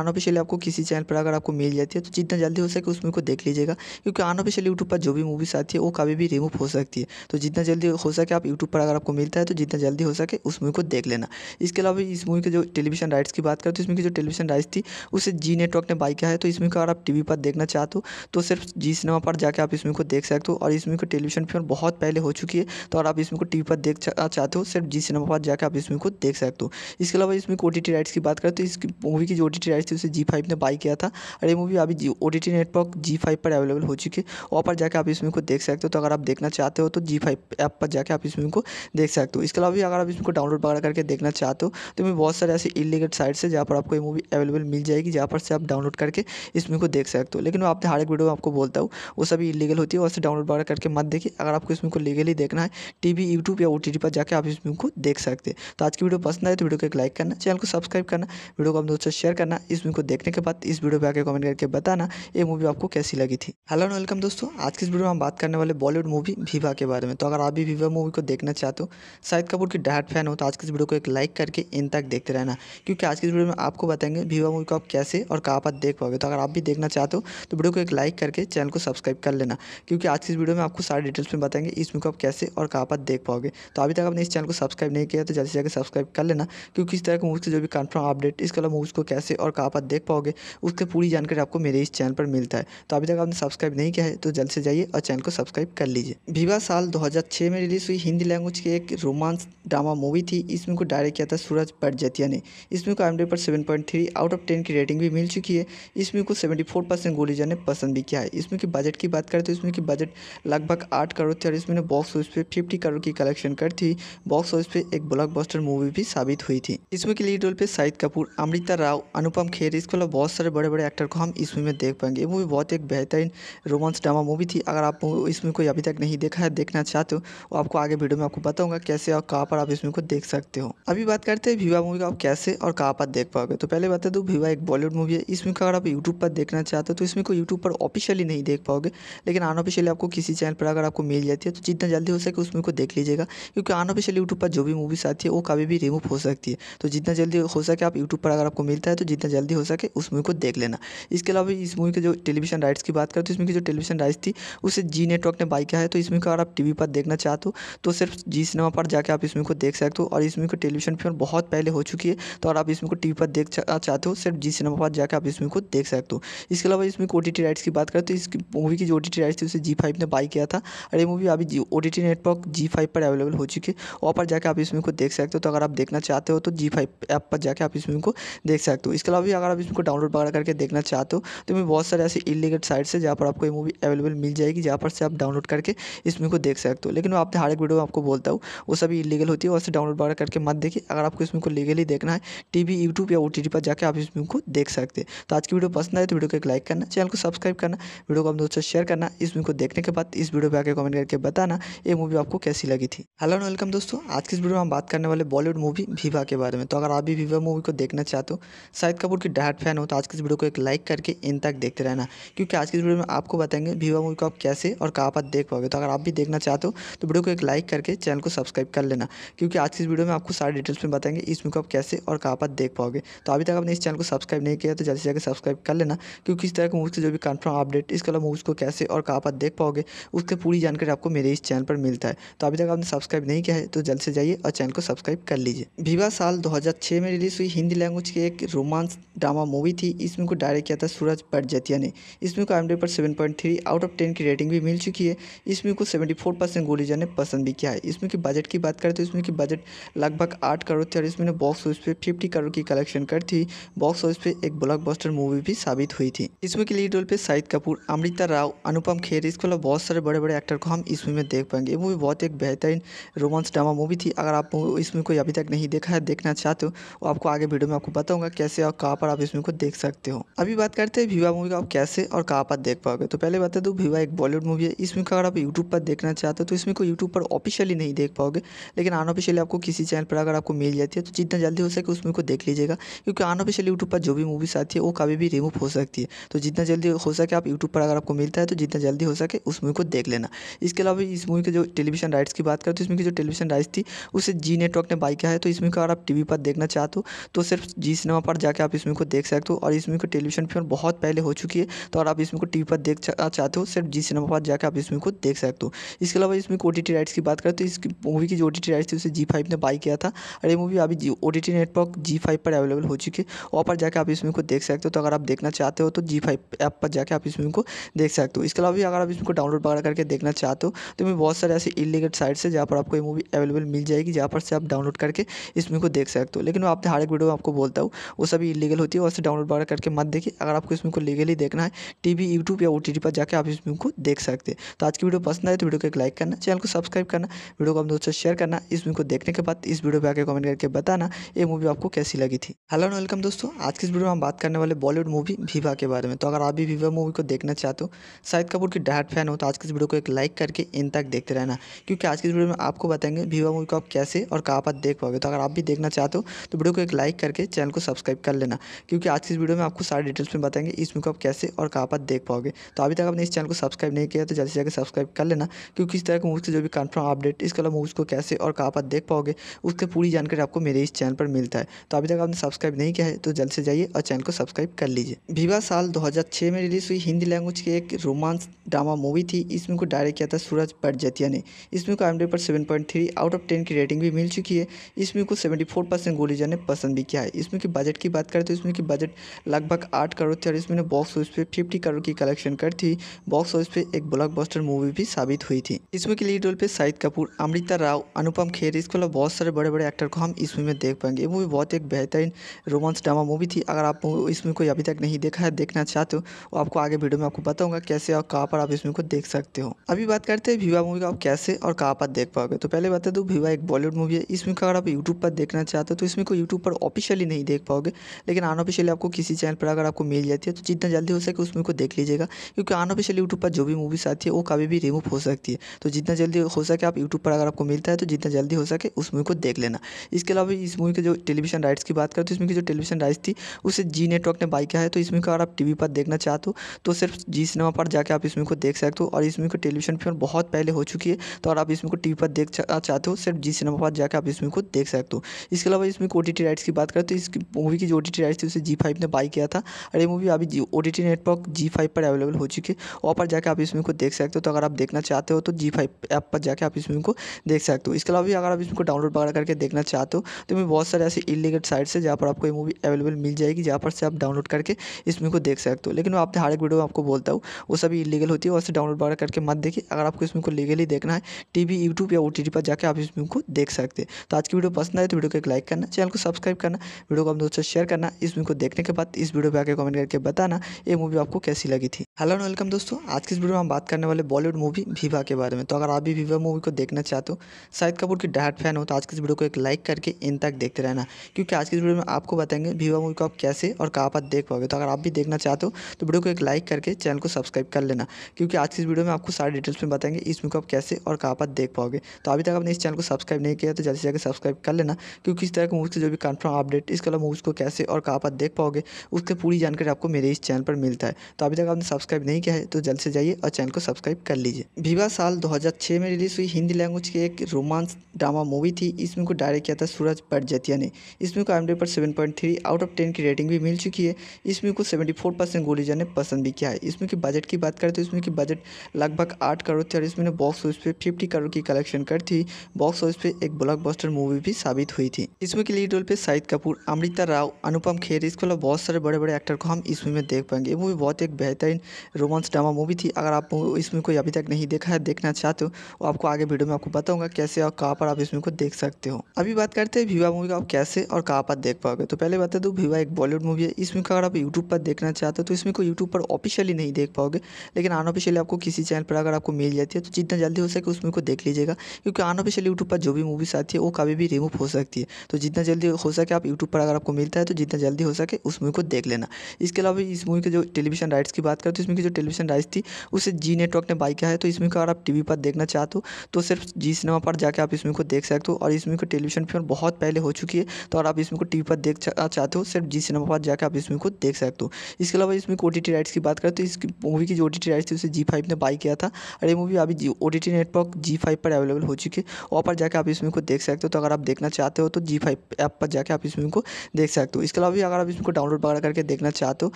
अनऑफिशियली आपको किसी चैनल पर अगर आपको मिल जाती है तो जितना जल्दी हो सके उसमें को देख देख लीजिएगा क्योंकि अनऑफिशियल यूट्यूब पर जो भी मूवीज़ आती है वो कभी भी रिमूव हो सकती है तो जितना जल्दी हो सके आप यूट्यूब पर अगर आपको मिलता है तो जितना जल्दी हो सके उस मूवी को देख लेना इसके अलावा इस मूवी के जो टेलीविजन राइट्स की बात करें तो इसमें की जो टेलीविजन राइट्स थी उसे जी नेटवर्क ने बाई किया है तो इसमें अगर आप टीवी पर देखना चाहते हो तो सिर्फ जी सिनेमा पर जाकर आप इसमें को देख सकते हो और इसमें को टेलीविजन फिल्म बहुत पहले हो चुकी है तो अगर आप इसमें को टीवी पर देख चाहते हो सिर्फ जी सिनेमा पर जाकर आप इसमें को देख सकते हो इसके अलावा इसमें ओ टी राइट्स की बात करें तो इस मूवी की जो ओ टी राइट्स थी उसे जी फाइव ने बाई किया था और ये मूवी अभी ओ टी नेटवर्क जी फाइव पर अवेलेबल हो चुकी है वहाँ पर जाकर आप इस मूवी को देख सकते हो तो अगर आप देखना चाहते हो तो जी फाइव ऐप पर जाकर आप इस मूवी को देख सकते हो इसके अलावा भी अगर आप इसमें डाउनलोड वगैरह करके देखना चाहते हो तो मैं बहुत सारे ऐसे इलीगेट साइट्स है जहाँ पर आपको ये मूवी अवेलेबल मिल जाएगी जहाँ पर से आप डाउनलोड करके इस मूवी को देख सकते हो लेकिन मैं आपने हर एक वीडियो में आपको बोलता हूँ वो सभी इलीगल होती है और डाउनलोड वगैरह करके मत देखिए अगर आपको इस मूवी को लीगली देखना है टीवी यूट्यूब या ओ पर जाकर आप इस मूवी को देख सकते हैं तो आज की वीडियो पसंद आए तो वीडियो को एक लाइक करना चैनल को सब्सक्राइब करना वीडियो को अपने दोस्तों शेयर करना इस मूवी को देखने के बाद इस वीडियो पर आकर कमेंट करके बताना ये मूवी आपको कैसी अच्छी लगी थी हेलो एंड वेलकम दोस्तों आज की इस वीडियो में हम बात करने वाले बॉलीवुड मूवी विवा के बारे में तो अगर आप भी विवा मूवी को देखना चाहते हो शाहिद कपूर की डायट फैन हो तो आज की इस वीडियो को एक लाइक करके इन तक देखते रहना क्योंकि आज की इस वीडियो में आपको बताएंगे विवा मूवी को आप कैसे और कहाँ पर देख पाओगे तो अगर आप भी देखना चाहते हो तो वीडियो को एक लाइक करके चैनल को सब्सक्राइब कर लेना क्योंकि आज की इस वीडियो में आपको सारी डिटेल्स में बताएंगे इस मूवी को आप कैसे और कहाँ पर देख पाओगे तो अभी तक आपने इस चैनल को सब्सक्राइब नहीं किया तो जल्दी से जाकर सब्सक्राइब कर लेना क्योंकि इस तरह के मूवी से जो भी कन्फर्म अपडेट इसके अलावा मूवीज़ को कैसे और कहाँ पर देख पाओगे उसकी पूरी जानकारी आपको मेरे इस चैनल पर मिलता है तो अभी तक आपने सब्सक्राइब नहीं किया है तो जल्द से जाइए और चैनल को सब्सक्राइब कर लीजिए विवाह साल 2006 में रिलीज हुई हिंदी लैंग्वेज की एक रोमांस ड्रामा मूवी थी इसमें को डायरेक्ट किया था सूरज बटजतिया ने इसमें को एम पर seven point three out of ten की रेटिंग भी मिल चुकी है इसमें को सेवेंटी फोर परसेंट गोलीजा ने पसंद भी किया है इसमें की बजट की बात करें तो इसमें की बजट लगभग आठ करोड़ थी और इसमें बॉक्स ऑफिस पे फिफ्टी करोड़ की कलेक्शन कर थी बॉक्स ऑफिस पे एक ब्लॉक मूवी भी साबित हुई थी इसमें की लीड रोल पे शाहिद कपूर अमृता राव अनुपम खेर इसके अलावा बहुत सारे बड़े बड़े एक्टर को हम इस में देख पाएंगे ये मूवी बहुत एक बेहतरीन रोमांस ड्रामा मूवी थी अगर आप इसमें कोई अभी तक नहीं देखा है देखना चाहते हो तो आपको आगे वीडियो में आपको बताऊंगा कैसे और कहाँ पर आप मूवी को देख सकते हो अभी बात करते हैं विवा मूवी का आप कैसे और कहाँ पर देख पाओगे तो पहले बता दो तो विवा एक बॉलीवुड मूवी है इसमें अगर आप यूट्यूब पर देखना चाहते हो तो इसमें को यूट्यूब पर ऑफिशियली नहीं देख पाओगे लेकिन अनऑफिशियली आपको किसी चैनल पर अगर आपको मिल जाती है तो जितना जल्दी हो सके उसमें को देख लीजिएगा क्योंकि अनऑफिशियली यूट्यूब पर जो भी मूवीज़ आती है वो कभी भी रिमूव हो सकती है तो जितना जल्दी हो सके आप यूट्यूब पर अगर आपको मिलता है तो जितना जल्दी हो सके उस मूवी को देख लेना इसके अलावा इस मूवी के जो टेलीविजन राइट राइट्स की बात करें तो इसमें की जो टेलीविजन राइट्स थी उसे जी नेटवर्क ने बाई किया है तो इसमें को अगर आप टीवी पर देखना चाहते हो तो, तो सिर्फ जी सिनेमा पर जाकर आप इसमें को देख सकते हो और इसमें को टेलीविजन फिल्म बहुत पहले हो चुकी है तो अगर आप इसमें को टीवी पर देख चाहते हो सिर्फ जी सिनेमा पर जाकर आप इसमें को देख सकते हो इसके अलावा इसमें ओ टी राइट्स की बात करें तो इस मूवी की जो ओ टी राइट्स थी उसे जी फाइव ने बाई किया था और ये मूवी अभी ओ टी नेटवर्क जी फाइव पर अवेलेबल हो चुकी है वहाँ पर जाकर आप इसमें को देख सकते हो तो अगर आप देखना चाहते हो तो जी फाइव ऐप पर जाकर आप इसमें को देख सकते हो इसके अलावा भी अगर आप इसमें को डाउनलोड वगैरह करके देखना चाहते हो तो मैं बहुत सारे ऐसे इलीगल साइट से जहाँ पर आपको ये मूवी अवेलेबल मिल जाएगी जहाँ पर से आप डाउनलोड करके इस मूवी को देख सकते हो लेकिन मैं आपने हर एक वीडियो में आपको बोलता हूँ वो सभी इलीगल होती है और डाउनलोड वगैरह करके मत देखिए अगर आपको इस मूवी को लीगली देखना है टी वी यूट्यूब या ओ टी टी पर जाकर आप इस मूवी को देख सकते हैं तो आज की वीडियो पसंद आए तो वीडियो को एक लाइक करना चैनल को सब्सक्राइब करना वीडियो को आप दोस्तों से शेयर करना इस मूवी को देखने के बाद इस वीडियो पर आकर कमेंट करके बताना ये मूवी आपको कैसी लगी थी हेलो एंड वेलकम दोस्तों आज की इस वीडियो में हम बात करने वाले बॉलीवुड मूवी विवाह के बारे में तो अगर आप भी विवाह मूवी को देखना चाहते हो शाहिद कपूर की डायट फैन हो तो आज की इस वीडियो को एक लाइक करके इन तक देखते रहना क्योंकि कि आज की वीडियो में आपको बताएंगे भीवा मूवी को आप कैसे और कहाँ पर देख पाओगे तो अगर आप भी देखना चाहते हो तो वीडियो को एक लाइक करके चैनल को सब्सक्राइब कर लेना क्योंकि आज की इस वीडियो में आपको सारी डिटेल्स में बताएंगे इस मूवी को आप कैसे और कहाँ पर देख पाओगे तो अभी तक आपने इस चैनल को सब्सक्राइब नहीं किया तो जल्दी से जाकर सब्सक्राइब कर लेना क्योंकि इस तरह के मूवी से जो भी कन्फर्म अपडेट इसके अलावा मूवीज़ को कैसे और कहाँ पर देख पाओगे उसकी पूरी जानकारी आपको मेरे इस चैनल पर मिलता है तो अभी तक आपने सब्सक्राइब नहीं किया है तो जल्द से जाइए और चैनल को सब्सक्राइब कर लीजिए भीवा साल 2006 में रिलीज़ हुई हिंदी लैंग्वेज की एक रोमांस ड्रामा मूवी थी इसमें को डायरेक्ट किया था सूरज पटजतिया ने इसमें मूवी को आई पर seven point three out of ten की रेटिंग भी मिल चुकी है इस मूवी को सेवेंटी फोर परसेंट गोलीजा ने पसंद भी किया है इसमें की बजट की बात करें तो इसमें की बजट लगभग आठ करोड़ थी और इसमें बॉक्स ऑफिस पे फिफ्टी करोड़ की कलेक्शन कर थी बॉक्स ऑफिस पे एक ब्लॉकबस्टर मूवी भी साबित हुई थी इसमें की लीड रोल पे शाहिद कपूर अमृता राव अनुपम खेर इसके अलावा बहुत सारे बड़े बड़े एक्टर को हम इस मूवी में देख पाएंगे ये मूवी बहुत एक बेहतरीन रोमांस ड्रामा मूवी थी अगर आप इस मूवी को अभी तक नहीं देखा है देखना चाहते हो वो तो आपको आगे वीडियो में आपको बताऊंगा कैसे और कहाँ पर आप इसमें को देख सकते हो अभी बात करते हैं विवाह मूवी का आप कैसे और कहाँ पर देख पाओगे तो पहले बता दूँ तो भिवा एक बॉलीवुड मूवी है इसमें अगर आप यूट्यूब पर देखना चाहते हो तो इसमें को यूट्यूब पर ऑफिशियली नहीं देख पाओगे लेकिन अनऑफिशियली आपको किसी चैनल पर अगर आपको मिल जाती है तो जितना जल्दी हो सके उसमें को देख लीजिएगा क्योंकि अनऑफिशियली यूट्यूब पर जो भी मूवीज़ आती है वो कभी भी रिमूव हो सकती है तो जितना जल्दी हो सके आप यूट्यूब पर अगर आपको मिलता है तो जितना जल्दी हो सके उस मूवी को देख लेना इसके अलावा इस मूवी के जो टेलीविजन राइट्स की बात करें तो इसमें की जो टेलीविजन राइट्स थी उसे जी नेटवर्क ने बाई किया है तो इसमें अगर आप टीवी पर देखना चाहते हो तो सिर्फ जी सिनेमा पर जाकर आप इसमें को देख सकते हो और इसमें को टेलीविजन फिल्म बहुत पहले हो चुकी है तो और आप इस मूवी को टीवी पर देख चाहते हो सिर्फ जी सिनेमा पर जाकर आप इस मूवी को देख सकते हो इसके अलावा इसमें ओ टी राइट्स की बात करें तो इस मूवी की जो ओ टी राइट्स थी उसे जी फाइव ने बाई किया था और ये मूवी अभी ओ टी नेटवर्क जी फाइव पर अवेलेबल हो चुकी है वहाँ पर जाकर आप इस मूवी को देख सकते हो तो अगर आप देखना चाहते हो तो जी फाइव ऐप पर जाकर आप इस मूवी को देख सकते हो इसके अलावा भी अगर आप इसको को डाउनलोड वगैरह करके देखना चाहते हो तो मैं बहुत सारे ऐसे इलीगेट साइट्स है जहाँ पर आपको ये मूवी अवेलेबल मिल जाएगी जहाँ पर से आप डाउनलोड करके इस मूवी को देख सकते हो लेकिन मैं आपने हर एक वीडियो में आपको बोलता हूँ वो सभी इलीगल होती है और डाउनलोड वगैरह करके मत देखिए अगर आपको इसमें को लीगली देखना है टी वी यूट्यूब या ओ टी टी पर जाकर आप इस फिल्म को देख सकते हैं तो आज की वीडियो पसंद आए तो वीडियो को एक लाइक करना चैनल को सब्सक्राइब करना वीडियो को अपने दोस्तों से शेयर करना इस फिल्म को देखने के बाद इस वीडियो पर आकर कमेंट करके बताना ये मूवी आपको कैसी लगी थी हेलो एंड वेलकम दोस्तों आज की इस वीडियो में हम बात करने वाले बॉलीवुड मूवी विवा के बारे में तो अगर आप भी विवा मूवी को देखना चाहते हो शाहिद कपूर की डायट फैन हो तो आज की इस वीडियो को एक लाइक करके इन तक देखते रहना क्योंकि आज की इस वीडियो में आपको बताएंगे विवा मूवी को आप कैसे और कहाँ पर देख पाओगे तो अगर आप भी देखना चाहते हो तो वीडियो को एक लाइक करके चैनल को सब्सक्राइब कर लेना क्योंकि आज की इस वीडियो में आपको सारी डिटेल्स में बताएंगे इस मूवी को आप कैसे और कहाँ पर पर देख पाओगे तो अभी तक आपने इस चैनल को सब्सक्राइब नहीं किया तो जल्दी से जाकर सब्सक्राइब कर लेना क्योंकि इस तरह के मूवी से जो भी कन्फर्म अपडेट इसके अलावा मूवीज़ को कैसे और कहाँ पर देख पाओगे उसकी पूरी जानकारी आपको मेरे इस चैनल पर मिलता है तो अभी तक आपने सब्सक्राइब नहीं किया है तो जल्द से जाइए और चैनल को सब्सक्राइब कर लीजिए विवाह साल 2006 में रिलीज़ हुई हिंदी लैंग्वेज की एक रोमांस ड्रामा मूवी थी इसमें को डायरेक्ट किया था सूरज बटजतिया ने इसमें को आई पर seven point three out of ten की रेटिंग भी मिल चुकी है इसमें को सेवेंटी फोर परसेंट गोलीजा ने पसंद भी किया है इसमें की बजट की बात करें तो इसमें की बजट लगभग आठ करोड़ थी और इसमें बॉक्स ऑफिस पर फिफ्टी करोड़ की कलेक्शन कर थी बॉक्स ऑफिस पे एक ब्लॉकबस्टर मूवी भी साबित हुई थी इसमें के लीड रोल पे शाहिद कपूर अमृता राव अनुपम खेर इसके अलावा बहुत सारे बड़े बड़े एक्टर को हम इस मूवी में देख पाएंगे ये मूवी बहुत एक बेहतरीन रोमांस ड्रामा मूवी थी अगर आप इसमें कोई अभी तक नहीं देखा है देखना चाहते हो तो आपको आगे वीडियो में आपको बताऊंगा कैसे और कहाँ पर आप इसमें को देख सकते हो अभी बात करते हैं विवा मूवी का आप कैसे और कहाँ पर देख पाओगे तो पहले बता दूँ विवा एक बॉलीवुड मूवी है इसमें अगर आप यूट्यूब पर देखना चाहते हो तो इसमें को यूट्यूब पर ऑफिशियली नहीं देख पाओगे लेकिन अनऑफिशियली आपको किसी चैनल पर अगर आपको मिल जाती है तो जितना जल्दी हो सके उसमें को देख लीजिएगा क्योंकि अनऑफिशियल यूट्यूब पर जो भी मूवीज़ आती है वो कभी भी रिमूव हो सकती है तो जितना जल्दी हो सके आप यूट्यूब पर अगर आपको मिलता है तो जितना जल्दी हो सके उस मूवी को देख लेना इसके अलावा इस मूवी के जो टेलीविजन राइट्स की बात करें तो इसमें की जो टेलीविजन राइट्स थी उसे जी नेटवर्क ने बाई किया है तो इसमें को अगर आप टी पर देखना चाहते हो तो सिर्फ जी सिनेमा पर जाकर आप इसमें को देख सकते हो और इसमें को टेलीविजन फिल्म बहुत पहले हो चुकी है तो अगर आप इसमें को टी पर देख चाहते हो सिर्फ जी सिनेमा पर जाकर आप इसमें को देख सकते हो इसके अलावा इसमें ओ टी राइट्स की बात करें तो इस मूवी की जो ओ टी राइट्स थी उसे जी फाइव ने बाई किया था और ये मूवी अभी O T network Zee Zee five पर अवेलेबल हो चुकी है वहाँ पर जाके आप इस मूवी को देख सकते हो तो अगर आप देखना चाहते हो तो जी फाइव ऐप पर जाकर आप इस मूवी को देख सकते हो इसके अलावा भी अगर आप इसको डाउनलोड वगैरह करके देखना चाहते हो तो मैं बहुत सारे ऐसे इलीगल साइट्स है जहाँ पर आपको ये मूवी अवेलेबल मिल जाएगी जहाँ पर से आप डाउनलोड करके इस मूवी को देख सकते हो लेकिन मैं आपने हर एक वीडियो में आपको बोलता हूँ वो सभी इलीगल होती है और डाउनलोड वगैरह करके मत देखिए अगर आपको इस मूवी को लीगली देखना है टी वी यूट्यूब या ओ टी टी पर जाकर आप इस मूवी को देख सकते हैं तो आज की वीडियो पसंद आए तो वीडियो को एक लाइक करना चैनल को सब्सक्राइब करना वीडियो को आप दोस्तों शेयर करना इस मूवी को देखने के बाद इस वीडियो पर आकर कमेंट करके बताना ये मूवी आपको कैसे ऐसी लगी थी हेलो एंड वेलकम दोस्तों आज की इस वीडियो में हम बात करने वाले बॉलीवुड मूवी विवा के बारे में तो अगर आप भी विवा मूवी को देखना चाहते हो शाहिद कपूर की डायट फैन हो तो आज की इस वीडियो को एक लाइक करके इन तक देखते रहना क्योंकि आज की इस वीडियो में आपको बताएंगे विवा मूवी को आप कैसे और कहाँ पर देख पाओगे तो अगर आप भी देखना चाहते हो तो वीडियो को एक लाइक करके चैनल को सब्सक्राइब कर लेना क्योंकि आज की इस वीडियो में आपको सारी डिटेल्स में बताएंगे इस मूवी को आप कैसे और कहाँ पर देख पाओगे तो अभी तक आपने इस चैनल को सब्सक्राइब नहीं किया तो जल्दी से जाकर सब्सक्राइब कर लेना क्योंकि इस तरह की मूवी से जो भी कन्फर्म अपडेट इसके अलावा मूवीज़ को कैसे और कहाँ पर देख पाओगे उसके पूरी जानकारी आपको मेरे इस चैनल पर मिलता है तो अभी तक आपने सब्सक्राइब नहीं किया है तो जल्द से जाइए और चैनल को सब्सक्राइब कर लीजिए विवाह साल 2006 में रिलीज हुई हिंदी लैंग्वेज की एक रोमांस ड्रामा मूवी थी इसमें को डायरेक्ट किया था सूरज भटजतिया ने इसमें को एम पर seven point three out of ten की रेटिंग भी मिल चुकी है इसमें को सेवेंटी फोर परसेंट गोलीजा ने पसंद भी किया है इसमें की बजट की बात करें तो इसमें की बजट लगभग आठ करोड़ थी और इसमें बॉक्स ऑफिस पर फिफ्टी करोड़ की कलेक्शन कर थी बॉक्स ऑफिस पर एक ब्लॉक मूवी भी साबित हुई थी इसमें के लीड रोल पे शाहिद कपूर अमृता राव अनुपम खेर इसके अलावा बहुत सारे बड़े बड़े एक्टर को हम इस मूवी में देख पाएंगे ये मूवी बहुत एक बेहतरीन रोमांस ड्रामा मूवी थी अगर आप इसमें कोई अभी तक नहीं देखा है देखना चाहते हो तो आपको आगे वीडियो में आपको बताऊँगा कैसे और कहाँ पर आप मूवी को देख सकते हो अभी बात करते हैं विवा मूवी का आप कैसे और कहाँ पर देख पाओगे तो पहले बता दो तो विवा एक बॉलीवुड मूवी है इसमें अगर आप यूट्यूब पर देखना चाहते हो तो इसमें को यूट्यूब पर ऑफिशियली नहीं देख पाओगे लेकिन अनऑफिशियली आपको किसी चैनल पर अगर आपको मिल जाती है तो जितना जल्दी हो सके उसमें को देख लीजिएगा क्योंकि अनऑफिशियली यूट्यूब पर जो भी मूवीज आती है वो कभी भी रिमूव हो सकती है तो जितना जल्दी हो सके आप यूट्यूब पर अगर आपको मिलता है तो जितना जल्दी हो सके उस मूवी को देख लेना इसके अलावा इस मूवी के जो टेलीविजन राइट राइट्स की बात करें तो इसमें की जो टेलीविजन राइट्स थी उसे जी नेटवर्क ने बाई किया है तो इसमें को अगर आप टीवी पर देखना चाहते हो तो, तो सिर्फ जी सिनेमा पर जाकर आप इसमें को देख सकते हो और इसमें को टेलीविजन फिल्म बहुत पहले हो चुकी है तो अगर आप इसमें को टीवी पर देख चाहते हो सिर्फ जी सिनेमा पर जाकर आप इसमें को देख सकते हो इसके अलावा इसमें ओ टी राइट्स की बात करें तो इस मूवी की जो ओ टी राइट्स थी उसे जी फाइव ने बाई किया था और ये मूवी अभी ओ टी नेटवर्क जी फाइव पर अवेलेबल हो चुकी है वहाँ पर जाकर आप इसमें को देख सकते हो तो अगर आप देखना चाहते हो तो जी फाइव ऐप पर जाकर आप इसमें को देख सकते हो इसके अलावा भी अगर आप इसमें को डाउनलोड वगैरह करके देखना चाहते हो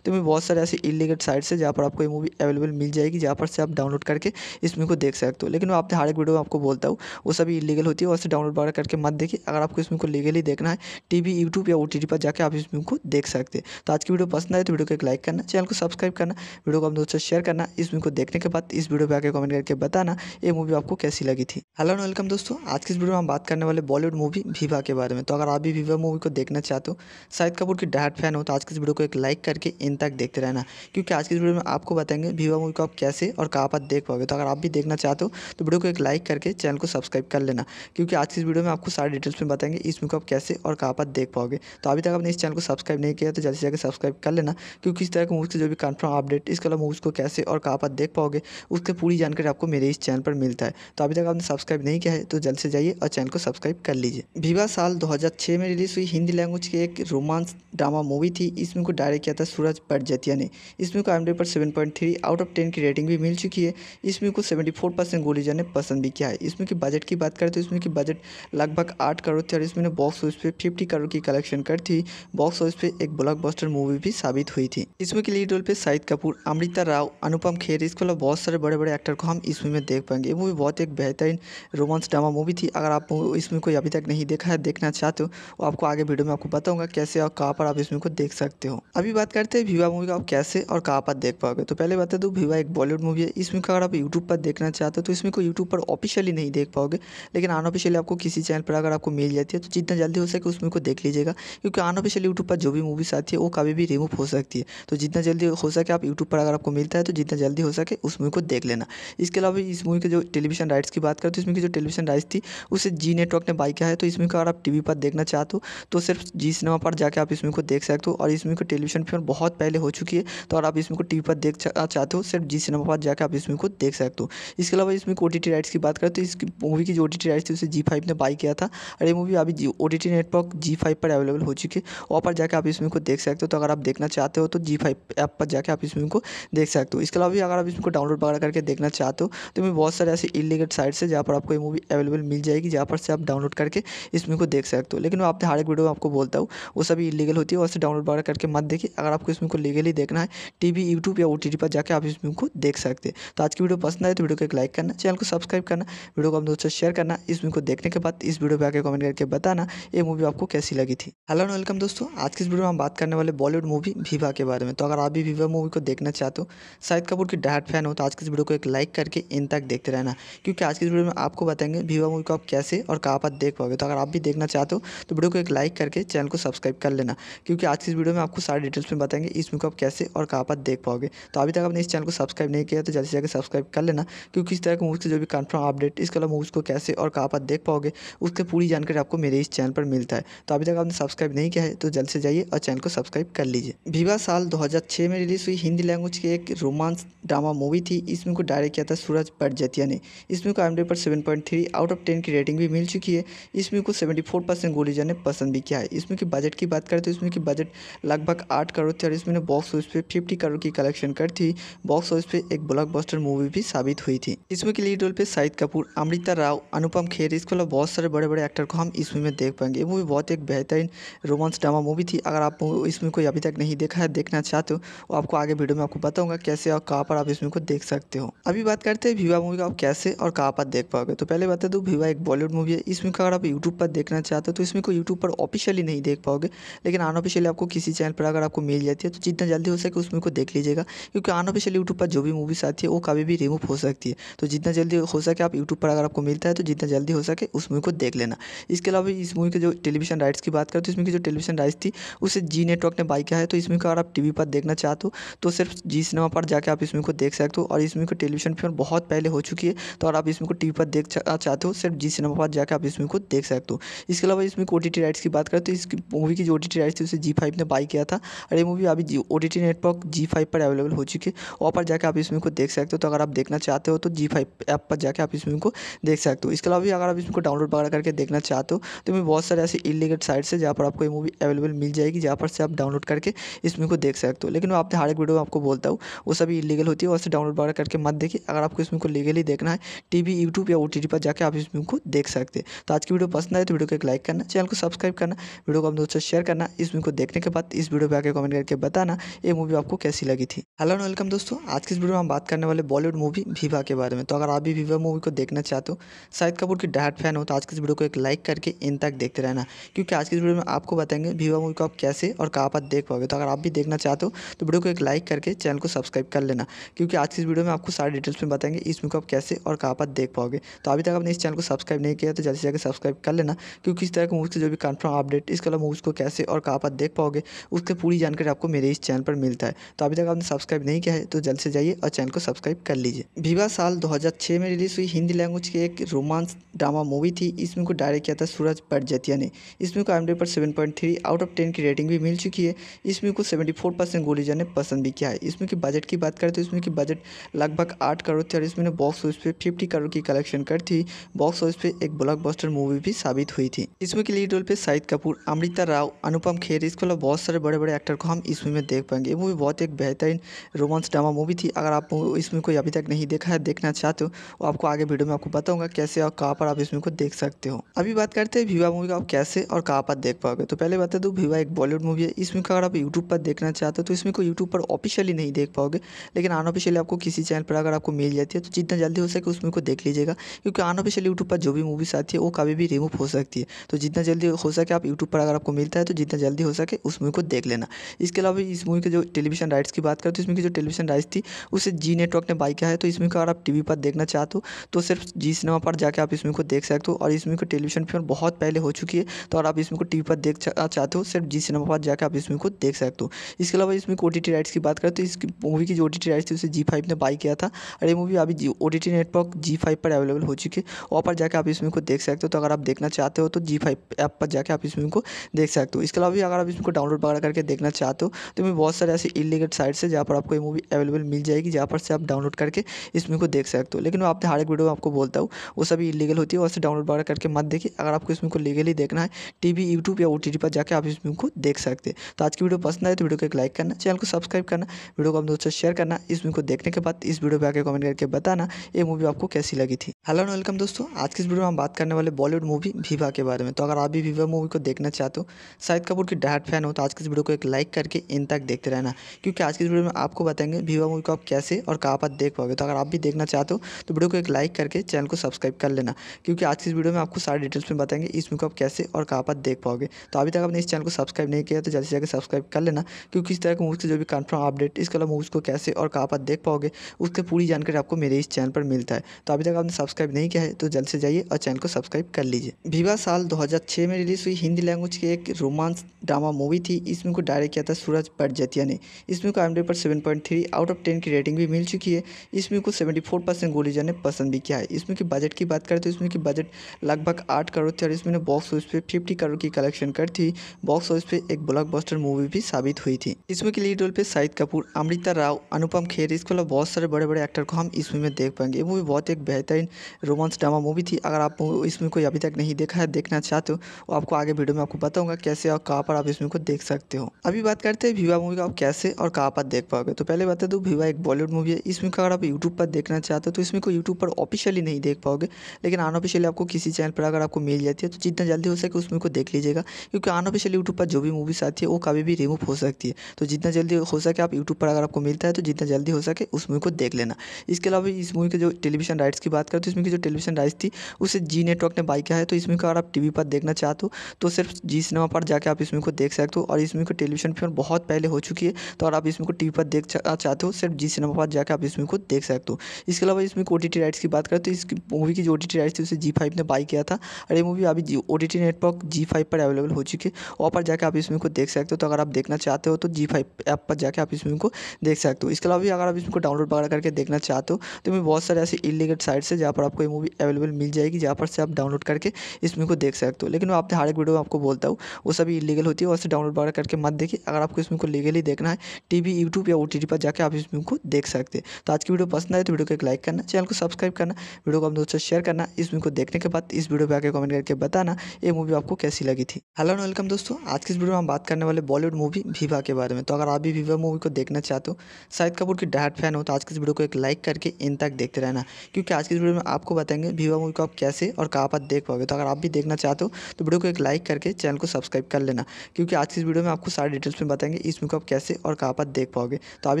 तो मैं बहुत सारे ऐसे इलीगल इंटरनेट साइट से जहाँ पर आपको ये मूवी अवेलेबल मिल जाएगी जहाँ पर से आप डाउनलोड करके इस मूवी को देख सकते हो लेकिन मैं आपने हर एक वीडियो में आपको बोलता हूँ वो सभी इलीगल होती है और डाउनलोड वगैरह करके मत देखिए अगर आपको इस मूवी को लीगली देखना है टी वी यूट्यूब या ओ पर जाकर आप इस मूवी को देख सकते हैं तो आज की वीडियो पसंद आए तो वीडियो को एक लाइक करना चैनल को सब्सक्राइब करना वीडियो को आप दोस्तों शेयर करना इस मूवी को देखने के बाद इस वीडियो पर आकर कमेंट करके बताना ये मूवी आपको कैसी लगी थी हेलो एंड वेलकम दोस्तों आज की इस वीडियो में हम बात करने वाले बॉलीवुड मूवी विवा के बारे में तो अगर आप भी विवा मूवी को देखना चाहते हो शाहिद कपूर की डायट फैन हो तो आज की इस वीडियो को एक लाइक करके इन तक देखते रहना क्योंकि कि आज की वीडियो में आपको बताएंगे भीवा मूवी को आप कैसे और कहाँ पर देख पाओगे तो अगर आप भी देखना चाहते हो तो वीडियो को एक लाइक करके चैनल को सब्सक्राइब कर लेना क्योंकि आज की इस वीडियो में आपको सारी डिटेल्स में बताएंगे इस मूवी को आप कैसे और कहाँ पर देख पाओगे तो अभी तक आपने इस चैनल को सब्सक्राइब नहीं किया तो जल्दी से जाकर सब्सक्राइब कर लेना क्योंकि इस तरह के मूवी से जो भी कन्फर्म अपडेट इसके अलावा मूवीज़ को कैसे और कहाँ पर देख पाओगे उसकी पूरी जानकारी आपको मेरे इस चैनल पर मिलता है तो अभी तक आपने सब्सक्राइब नहीं किया है तो जल्द से जाइए और चैनल को सब्सक्राइब कर लीजिए वीवा साल 2006 में रिलीज़ हुई हिंदी लैंग्वेज की एक रोमांस ड्रामा मूवी थी इसमें को डायरेक्ट किया था सूरज बटजतिया ने इस मूवी को आई पर seven point three out of ten की रेटिंग भी मिल चुकी है इस मूवी को सेवेंटी फोर परसेंट गोली जाने पसंद भी किया है इसमें की बजट की बात करें तो इसमें की बजट लगभग आठ करोड़ थी और इसमें बॉक्स ऑफिस पे फिफ्टी करोड़ की कलेक्शन कर थी बॉक्स ऑफिस पे एक ब्लॉक मूवी भी साबित हुई थी इसमें के लीड रोल पे शाहिद कपूर अमृता राव अनुपम खेर इसके अलावा बहुत सारे बड़े बड़े एक्टर को हम इस मूवी में देख पाएंगे ये मूवी बहुत एक बेहतरीन रोमांस ड्रामा मूवी थी अगर आप इस मूवी को अभी तक नहीं देखा है देखना चाहते हो वो तो आपको आगे वीडियो में आपको बताऊंगा कैसे और कहाँ पर आप इस मूवी को देख सकते हो अभी बात करते हैं विवाह मूवी को आप कैसे और कहाँ पर देख पाओगे तो पहले बता दूँ तो भिवा एक बॉलीवुड मूवी है इसमें अगर आप यूट्यूब पर देखना चाहते हो तो इसमें को यूट्यूब पर ऑफिशियली नहीं देख पाओगे लेकिन अनऑफिशियली आपको किसी चैनल पर अगर आपको मिल जाती है तो जितना जल्दी हो सके उसमें को देख लीजिएगा क्योंकि अनऑफिशियली यूट्यूब पर जो भी मूवीज़ आती है वो कभी भी रिमूव हो सकती है तो जितना जल्दी हो सके आप यूट्यूब पर अगर आपको मिलता है तो जितना जल्दी हो सके उस मूवी को देख लेना इसके अलावा इस मूवी के जो टेलीविजन राइट्स की बात करें तो इसमें की जो टेलीविजन राइट्स थी उसे जी नेटवर्क ने बाई किया है तो इसमें अगर आप टी पर देखना चाहते हो तो सिर्फ जी सिनेमा पर जाकर आप इसमें को देख सकते हो और इसमें को टेलीविजन फिल्म बहुत पहले हो चुकी है तो अगर आप आप इसमें को टी पर देख चाहते हो सिर्फ जी सिनेमा पर जाकर आप इसमें को देख सकते हो इसके अलावा इसमें ओ टी राइट्स की बात करें तो इस मूवी की जो ओ टी राइट्स थी उसे जी फाइव ने बाई किया था और ये मूवी अभी ओ टी नेटवर्क जी फाइव पर अवेलेबल हो चुकी है वहाँ पर जाकर आप इसमें को देख सकते हो तो अगर आप देखना चाहते हो तो जी फाइव ऐप पर जाकर आप इसमें को देख सकते हो इसके अलावा भी अगर आप इसमें को डाउनलोड वगैरह करके देखना चाहते हो तो मैं बहुत सारे ऐसे इलीगल साइट्स है जहाँ पर आपको ये मूवी अवेलेबल मिल जाएगी जहाँ पर से आप डाउनलोड करके इसमें को देख सकते हो लेकिन मैं आपने हर एक वीडियो में आपको बोलता हूँ वो सभी इलीगल होती है और डाउनलोड वगैरह करके मत देखिए अगर आपको इसमें को लीगली देखना है टी वी यूट्यूब या ओ टी टी पर जाकर आप इस फिल्म को देख सकते हैं तो आज की वीडियो पसंद आए तो वीडियो को एक लाइक करना चैनल को सब्सक्राइब करना वीडियो को अपने दोस्तों से शेयर करना इस फिल्म को देखने के बाद इस वीडियो पर आकर कमेंट करके बताना ये मूवी आपको कैसी लगी थी हेलो एंड वेलकम दोस्तों आज की इस वीडियो में हम बात करने वाले बॉलीवुड मूवी विवा के बारे में तो अगर आप भी विवा मूवी को देखना चाहते हो शाहिद कपूर की डायट फैन हो तो आज की इस वीडियो को एक लाइक करके इन तक देखते रहना क्योंकि आज की इस वीडियो में आपको बताएंगे विवा मूवी को आप कैसे और कहाँ पर देख पाओगे तो अगर आप भी देखना चाहते हो तो वीडियो को एक लाइक करके चैनल को सब्सक्राइब कर लेना क्योंकि आज की इस वीडियो में आपको सारी डिटेल्स में बताएंगे इस मूवी को आप कैसे और कहाँ पर पर देख पाओगे तो अभी तक आपने इस चैनल को सब्सक्राइब नहीं किया तो जल्दी से जाकर सब्सक्राइब कर लेना क्योंकि इस तरह के मूवी से जो भी कन्फर्म अपडेट इसके अलावा मूवीज़ को कैसे और कहाँ पर देख पाओगे उसकी पूरी जानकारी आपको मेरे इस चैनल पर मिलता है तो अभी तक आपने सब्सक्राइब नहीं किया है तो जल्द से जाइए और चैनल को सब्सक्राइब कर लीजिए विवाह साल 2006 में रिलीज़ हुई हिंदी लैंग्वेज की एक रोमांस ड्रामा मूवी थी इसमें को डायरेक्ट किया था सूरज बटजतिया ने इसमें को आई पर seven point three out of ten की रेटिंग भी मिल चुकी है इसमें को सेवेंटी फोर परसेंट गोलीजा ने पसंद भी किया है इसमें की बजट की बात करें तो इसमें की बजट लगभग आठ करोड़ थी और इसमें बॉक्स ऑफिस पर फिफ्टी करोड़ की कलेक्शन कर थी बॉक्स ऑफिस पे एक ब्लॉकबस्टर मूवी भी साबित हुई थी इसमें के लीड रोल पे शाहिद कपूर अमृता राव अनुपम खेर इसके अलावा बहुत सारे बड़े बड़े एक्टर को हम इस मूवी में देख पाएंगे ये मूवी बहुत एक बेहतरीन रोमांस ड्रामा मूवी थी अगर आप इस मूवी को अभी तक नहीं देखा है देखना चाहते हो वो तो आपको आगे वीडियो में आपको बताऊंगा कैसे और कहाँ पर आप इस मूवी को देख सकते हो अभी बात करते हैं विवा मूवी का आप कैसे और कहाँ पर देख पाओगे तो पहले बता दूँ विवा एक बॉलीवुड मूवी है इसमें को अगर आप यूट्यूब पर देखना चाहते हो तो इसमें को यूट्यूब पर ऑफिशियली नहीं देख पाओगे लेकिन अनऑफिशियली आपको किसी चैनल पर अगर आपको मिल जाती है तो जितना जल्दी हो सके उसमें को देख लीजिएगा क्योंकि अनऑफिशियल यूट्यूब पर जो भी मूवीज़ आती है वो कभी भी रिमूव हो सकती है तो जितना जल्दी हो सके आप यूट्यूब पर अगर आपको मिलता है तो जितना जल्दी हो सके उस मूवी को देख लेना इसके अलावा इस मूवी के जो टेलीविजन राइट्स की बात करें तो इसमें की जो टेलीविजन राइट्स थी उसे जी नेटवर्क ने बाई किया है तो इसमें को अगर आप टी पर देखना चाहते हो तो सिर्फ जी सिनेमा पर जाकर आप इसमें को देख सकते हो और इसमें को टेलीविजन फिल्म बहुत पहले हो चुकी है तो अगर आप इसमें को टी पर देख चाहते हो सिर्फ जी सिनेमा पर जाकर आप इसमें को देख सकते हो इसके अलावा इसमें ओ राइट्स की बात करें तो इस मूवी की जो ओ राइट्स थी उसे जी फाइव ने बाई किया था और ये मूवी अभी ओ टी नेटवर्क जी फाइव पर अवेलेबल हो चुकी है वहाँ पर जाकर आप इस मूवी को देख सकते हो तो अगर आप देखना चाहते हो तो जी फाइव ऐप पर जाकर आप इस मूवी को देख सकते हो इसके अलावा भी अगर आप इसको डाउनलोड वगैरह करके देखना चाहते हो तो मैं बहुत सारे ऐसे इलीगल साइट्स है जहाँ पर आपको ये मूवी अवेलेबल मिल जाएगी जहाँ पर से आप डाउनलोड करके इस मूवी को देख सकते हो लेकिन मैं आपने हर एक वीडियो में आपको बोलता हूँ वो सभी इलीगल होती है और डाउनलोड वगैरह करके मत देखिए अगर आपको इस मूवी को लीगली देखना है टी वी यूट्यूब या ओ टी टी पर जाकर आप इस मूवी को देख सकते हैं तो आज की वीडियो पसंद आए तो वीडियो को एक लाइक करना चैनल को सब्सक्राइब करना वीडियो को अपने दोस्तों से शेयर करना इस मूवी को देखने के बाद इस वीडियो पर आकर कमेंट करके बताना ये मूवी आपको कैसी लगी थी हेलो एंड वेलकम दोस्तों आज की इस वीडियो में हम बात करने वाले बॉलीवुड मूवी विवा के बारे में तो अगर आप भी विवा मूवी को देखना चाहते हो शाहिद कपूर की डायट फैन हो तो आज की इस वीडियो को एक लाइक करके इन तक देखते रहना क्योंकि आज की इस वीडियो में आपको बताएंगे विवा मूवी को आप कैसे और कहाँ पर देख पाओगे तो अगर आप भी देखना चाहते हो तो वीडियो को एक लाइक करके चैनल को सब्सक्राइब कर लेना क्योंकि आज की इस वीडियो में आपको सारी डिटेल्स में बताएंगे इस मूवी को आप कैसे और कहाँ पर देख पाओगे तो अभी तक आपने इस चैनल को सब्सक्राइब नहीं किया तो जल्दी से जाकर सब्सक्राइब कर लेना क्योंकि इस तरह के मूवी से जो भी कन्फर्म अपडेट इसके अलावा मूवीज़ को कैसे और कहाँ पर देख पाओगे उसकी पूरी जानकारी आपको मेरे इस चैनल पर मिलता है तो अभी तक आपने सब्सक्राइब नहीं किया है तो जल्द से जाइए और चैनल को सब्सक्राइब कर लीजिए विवाह साल 2006 में रिलीज़ हुई हिंदी लैंग्वेज की एक रोमांस ड्रामा मूवी थी इसमें को डायरेक्ट किया था सूरज बटजतिया ने इसमें को एम पर seven point three out of ten की रेटिंग भी मिल चुकी है इसमें को सेवेंटी फोर परसेंट गोलीजा ने पसंद भी किया है इसमें की बजट की बात करें तो इसमें की बजट लगभग आठ करोड़ थी और इसमें बॉक्स ऑफिस पर फिफ्टी करोड़ की कलेक्शन कर थी बॉक्स ऑफिस पर एक ब्लॉक मूवी भी साबित हुई थी इसमें के लीड रोल पे शाहिद कपूर अमृता राव अनुपम खेर इसके अलावा बहुत सारे बड़े बड़े एक्टर को हम इसमें देख पाएंगे ये मूवी बहुत एक बेहतरीन रोमांस ड्रामा मूवी थी अगर आप इसमें कोई अभी तक नहीं देखा है देखना चाहते हो तो आपको आगे वीडियो में आपको बताऊंगा कैसे और कहाँ पर आप इसमें को देख सकते हो अभी बात करते हैं विवा मूवी का आप कैसे और कहाँ पर देख पाओगे तो पहले बता दूँ तो विवा एक बॉलीवुड मूवी है इसमें अगर आप यूट्यूब पर देखना चाहते हो तो इसमें को यूट्यूब पर ऑफिशियली नहीं देख पाओगे लेकिन अनऑफिशियली आपको किसी चैनल पर अगर आपको मिल जाती है तो जितना जल्दी हो सके उसमें को देख लीजिएगा क्योंकि अनऑफिशियली यूट्यूब पर जो भी मूवीज़ आती है वो कभी भी रिमूव हो सकती है तो जितना जल्दी हो सके आप यूट्यूब पर अगर आपको मिलता है तो जितना जल्दी हो सके उस मूवी को देख लेना इसके अलावा इस मूवी का जो टेलीविजन राइट्स की बात करें तो इसमें की जो टेलीविजन राइट्स थी उसे जी नेटवर्क ने बाई किया है तो इसमें को अगर आप टीवी पर देखना चाहते हो तो, तो सिर्फ जी सिनेमा पर जाकर आप इसमें को देख सकते हो और इसमें को टेलीविजन फिल्म बहुत पहले हो चुकी है तो अगर आप इसमें को टीवी पर देख चाहते हो सिर्फ जी सिनेमा पर जाकर आप इसमें को देख सकते हो इसके अलावा इसमें ओ टी राइट्स की बात करें तो इस मूवी की जो ओ राइट्स थी उसे जी ने बाई किया था और ये मूवी अभी ओ टी नेटवर्क जी पर अवेलेबल हो चुकी है वहाँ पर जाकर आप इसमें को देख सकते हो तो अगर आप देखना चाहते हो तो जी ऐप पर जाकर आप इसमें को देख सकते हो इसके अलावा भी अगर आप इसमें को डाउनलोड वगैरह करके देखना चाहते हो तो मैं बहुत सारे ऐसे इलीगल सिंडिकेट साइट से जहाँ पर आपको ये मूवी अवेलेबल मिल जाएगी जहाँ पर से आप डाउनलोड करके इस मूवी को देख सकते हो लेकिन मैं आपने हर एक वीडियो में आपको बोलता हूँ वो सभी इलीगल होती है और डाउनलोड वगैरह करके मत देखिए अगर आपको इस मूवी को लीगली देखना है टीवी यूट्यूब या ओ पर जाकर आप इस मूवी को देख सकते हैं तो आज की वीडियो पसंद आए तो वीडियो को एक लाइक करना चैनल को सब्सक्राइब करना वीडियो को अपने दोस्तों शेयर करना इस मूवी को देखने के बाद इस वीडियो पर आकर कमेंट करके बताना ये मूवी आपको कैसी लगी थी हेलो एंड वेलकम दोस्तों आज की इस वीडियो में हम बात करने वाले बॉलीवुड मूवी विवा के बारे में तो अगर आप भी विवा मूवी को देखना चाहते हो शाहिद कपूर की डायट फैन हो तो आज की इस वीडियो को एक लाइक करके इन तक देखते रहना क्योंकि क्योंकि आज की वीडियो में आपको बताएंगे भीवा मूवी को आप कैसे और कहाँ पर देख पाओगे तो अगर आप भी देखना चाहते हो तो वीडियो को एक लाइक करके चैनल को सब्सक्राइब कर लेना क्योंकि आज की इस वीडियो में आपको सारी डिटेल्स में बताएंगे इस मूवी को आप कैसे और कहाँ पर देख पाओगे तो अभी तक आपने इस चैनल को सब्सक्राइब नहीं किया तो जल्दी से जाकर सब्सक्राइब कर लेना क्योंकि इस तरह के मूवी से जो भी कन्फर्म अपडेट इसके अलावा मूवीज़ को कैसे और कहाँ पर देख पाओगे उसकी पूरी जानकारी आपको मेरे इस चैनल पर मिलता है तो अभी तक आपने सब्सक्राइब नहीं किया है तो जल्द से जाइए और चैनल को सब्सक्राइब कर लीजिए भीवा साल दो में रिलीज हुई हिंदी लैंग्वेज की एक रोमांस ड्रामा मूवी थी इसमें को डायरेक्ट किया था सूरज बटजतिया ने इसमें को आई पर seven point three out of ten की रेटिंग भी मिल चुकी है इसमें को सेवेंटी फोर परसेंट गोलीजा ने पसंद भी किया है इसमें की बजट की बात करें तो इसमें की बजट लगभग आठ करोड़ थी और इसमें बॉक्स ऑफिस पे फिफ्टी करोड़ की कलेक्शन कर थी बॉक्स ऑफिस पे एक ब्लॉक मूवी भी साबित हुई थी इसमें के लीड रोल पे शाहिद कपूर अमृता राव अनुपम खेर इसके अलावा बहुत सारे बड़े बड़े एक्टर को हम इस मूवी में देख पाएंगे ये मूवी बहुत एक बेहतरीन रोमांस ड्रामा मूवी थी अगर आप इसमें कोई अभी तक नहीं देखा है देखना चाहते हो तो आपको आगे वीडियो में आपको बताऊंगा कैसे और कहाँ पर आप इसमें को देख सकते हो अभी बात करते हैं विवाह मूवी को आप कैसे और और कहाँ पर देख पाओगे तो पहले बता दूँ विवाह तो एक बॉलीवुड मूवी है इसमें अगर आप यूट्यूब पर देखना चाहते हो तो इसमें को यूट्यूब पर ऑफिशियली नहीं देख पाओगे लेकिन अनऑफिशियली आपको किसी चैनल पर अगर आपको मिल जाती है तो जितना जल्दी हो सके उसमें को देख लीजिएगा क्योंकि अनऑफिशियली यूट्यूब पर जो भी मूवीज आती है वो कभी भी रिमूव हो सकती है तो जितना जल्दी हो सके आप यूट्यूब पर अगर आपको मिलता है तो जितना जल्दी हो सके उस मूवी को देख लेना इसके अलावा इस मूवी के जो टेलीविजन राइट्स की बात करें तो इसमें की जो टेलीविजन राइट्स थी उसे जी नेटवर्क ने बाई किया है तो इसमें को अगर आप वी पर देखना चाहते हो तो सिर्फ जी सिनेमा पर जाकर आप इसमें को देख सकते हो और इसमें को टेलीविजन पर बहुत पहले हो चुकी है तो और आप इसमें को टीवी पर देख चाहते हो सिर्फ जी सिनेमा पर जाकर आप इसमें को देख सकते हो इसके अलावा इसमें ओ टी टी राइट्स की बात करें तो इस मूवी की जो ओ टी राइट्स थी उसे जी फाइव ने बाई किया था और ये मूवी अभी ओ टी टी नेटवर्क जी फाइव पर अवेलेबल हो चुकी है वहाँ पर जाकर आप इसमें को देख सकते हो तो अगर आप देखना चाहते हो तो जी फाइव ऐप पर जाकर आप इसमें को देख सकते हो इसके अलावा भी अगर आप इसमें डाउनलोड वगैरह करके देखना चाहते हो तो मैं बहुत सारे ऐसे इलीगल साइट्स है जहाँ पर आपको ये मूवी अवेलेबल मिल जाएगी जहाँ पर से आप डाउनलोड करके इसमें को देख सकते हो लेकिन मैं आपने हर एक वीडियो में आपको बोलता हूँ वो सभी इलीगल होती है वैसे डाउनलोड वगैरह करके मत देखिए अगर आपको इसमें को लीगली देखना है टी वी यूट्यूब या ओ टी टी पर जाकर आप इस फिल्म को देख सकते हैं तो आज की वीडियो पसंद आए तो वीडियो को एक लाइक करना चैनल को सब्सक्राइब करना वीडियो को अपने दोस्तों शेयर करना इस फिल्म को देखने के बाद इस वीडियो पर आकर कमेंट करके बताना ये मूवी आपको कैसी लगी थी हेलो एंड वेलकम दोस्तों आज की इस वीडियो में हम बात करने वाले बॉलीवुड मूवी विवा के बारे में तो अगर आप भी विवा मूवी को देखना चाहते हो शाहिद कपूर की डायट फैन हो तो आज की इस वीडियो को एक लाइक करके इन तक देखते रहना क्योंकि आज की इस वीडियो में आपको बताएंगे विवा मूवी को आप कैसे और कहाँ पर देख पाओगे तो अगर आप भी देखना चाहते हो तो वीडियो को एक लाइक करके चैनल को सब्सक्राइब कर लेना क्योंकि आज की इस वीडियो में आपको सारी डिटेल्स में बताएंगे इस मूवी को आप कैसे और कहाँ आप देख पाओगे तो अभी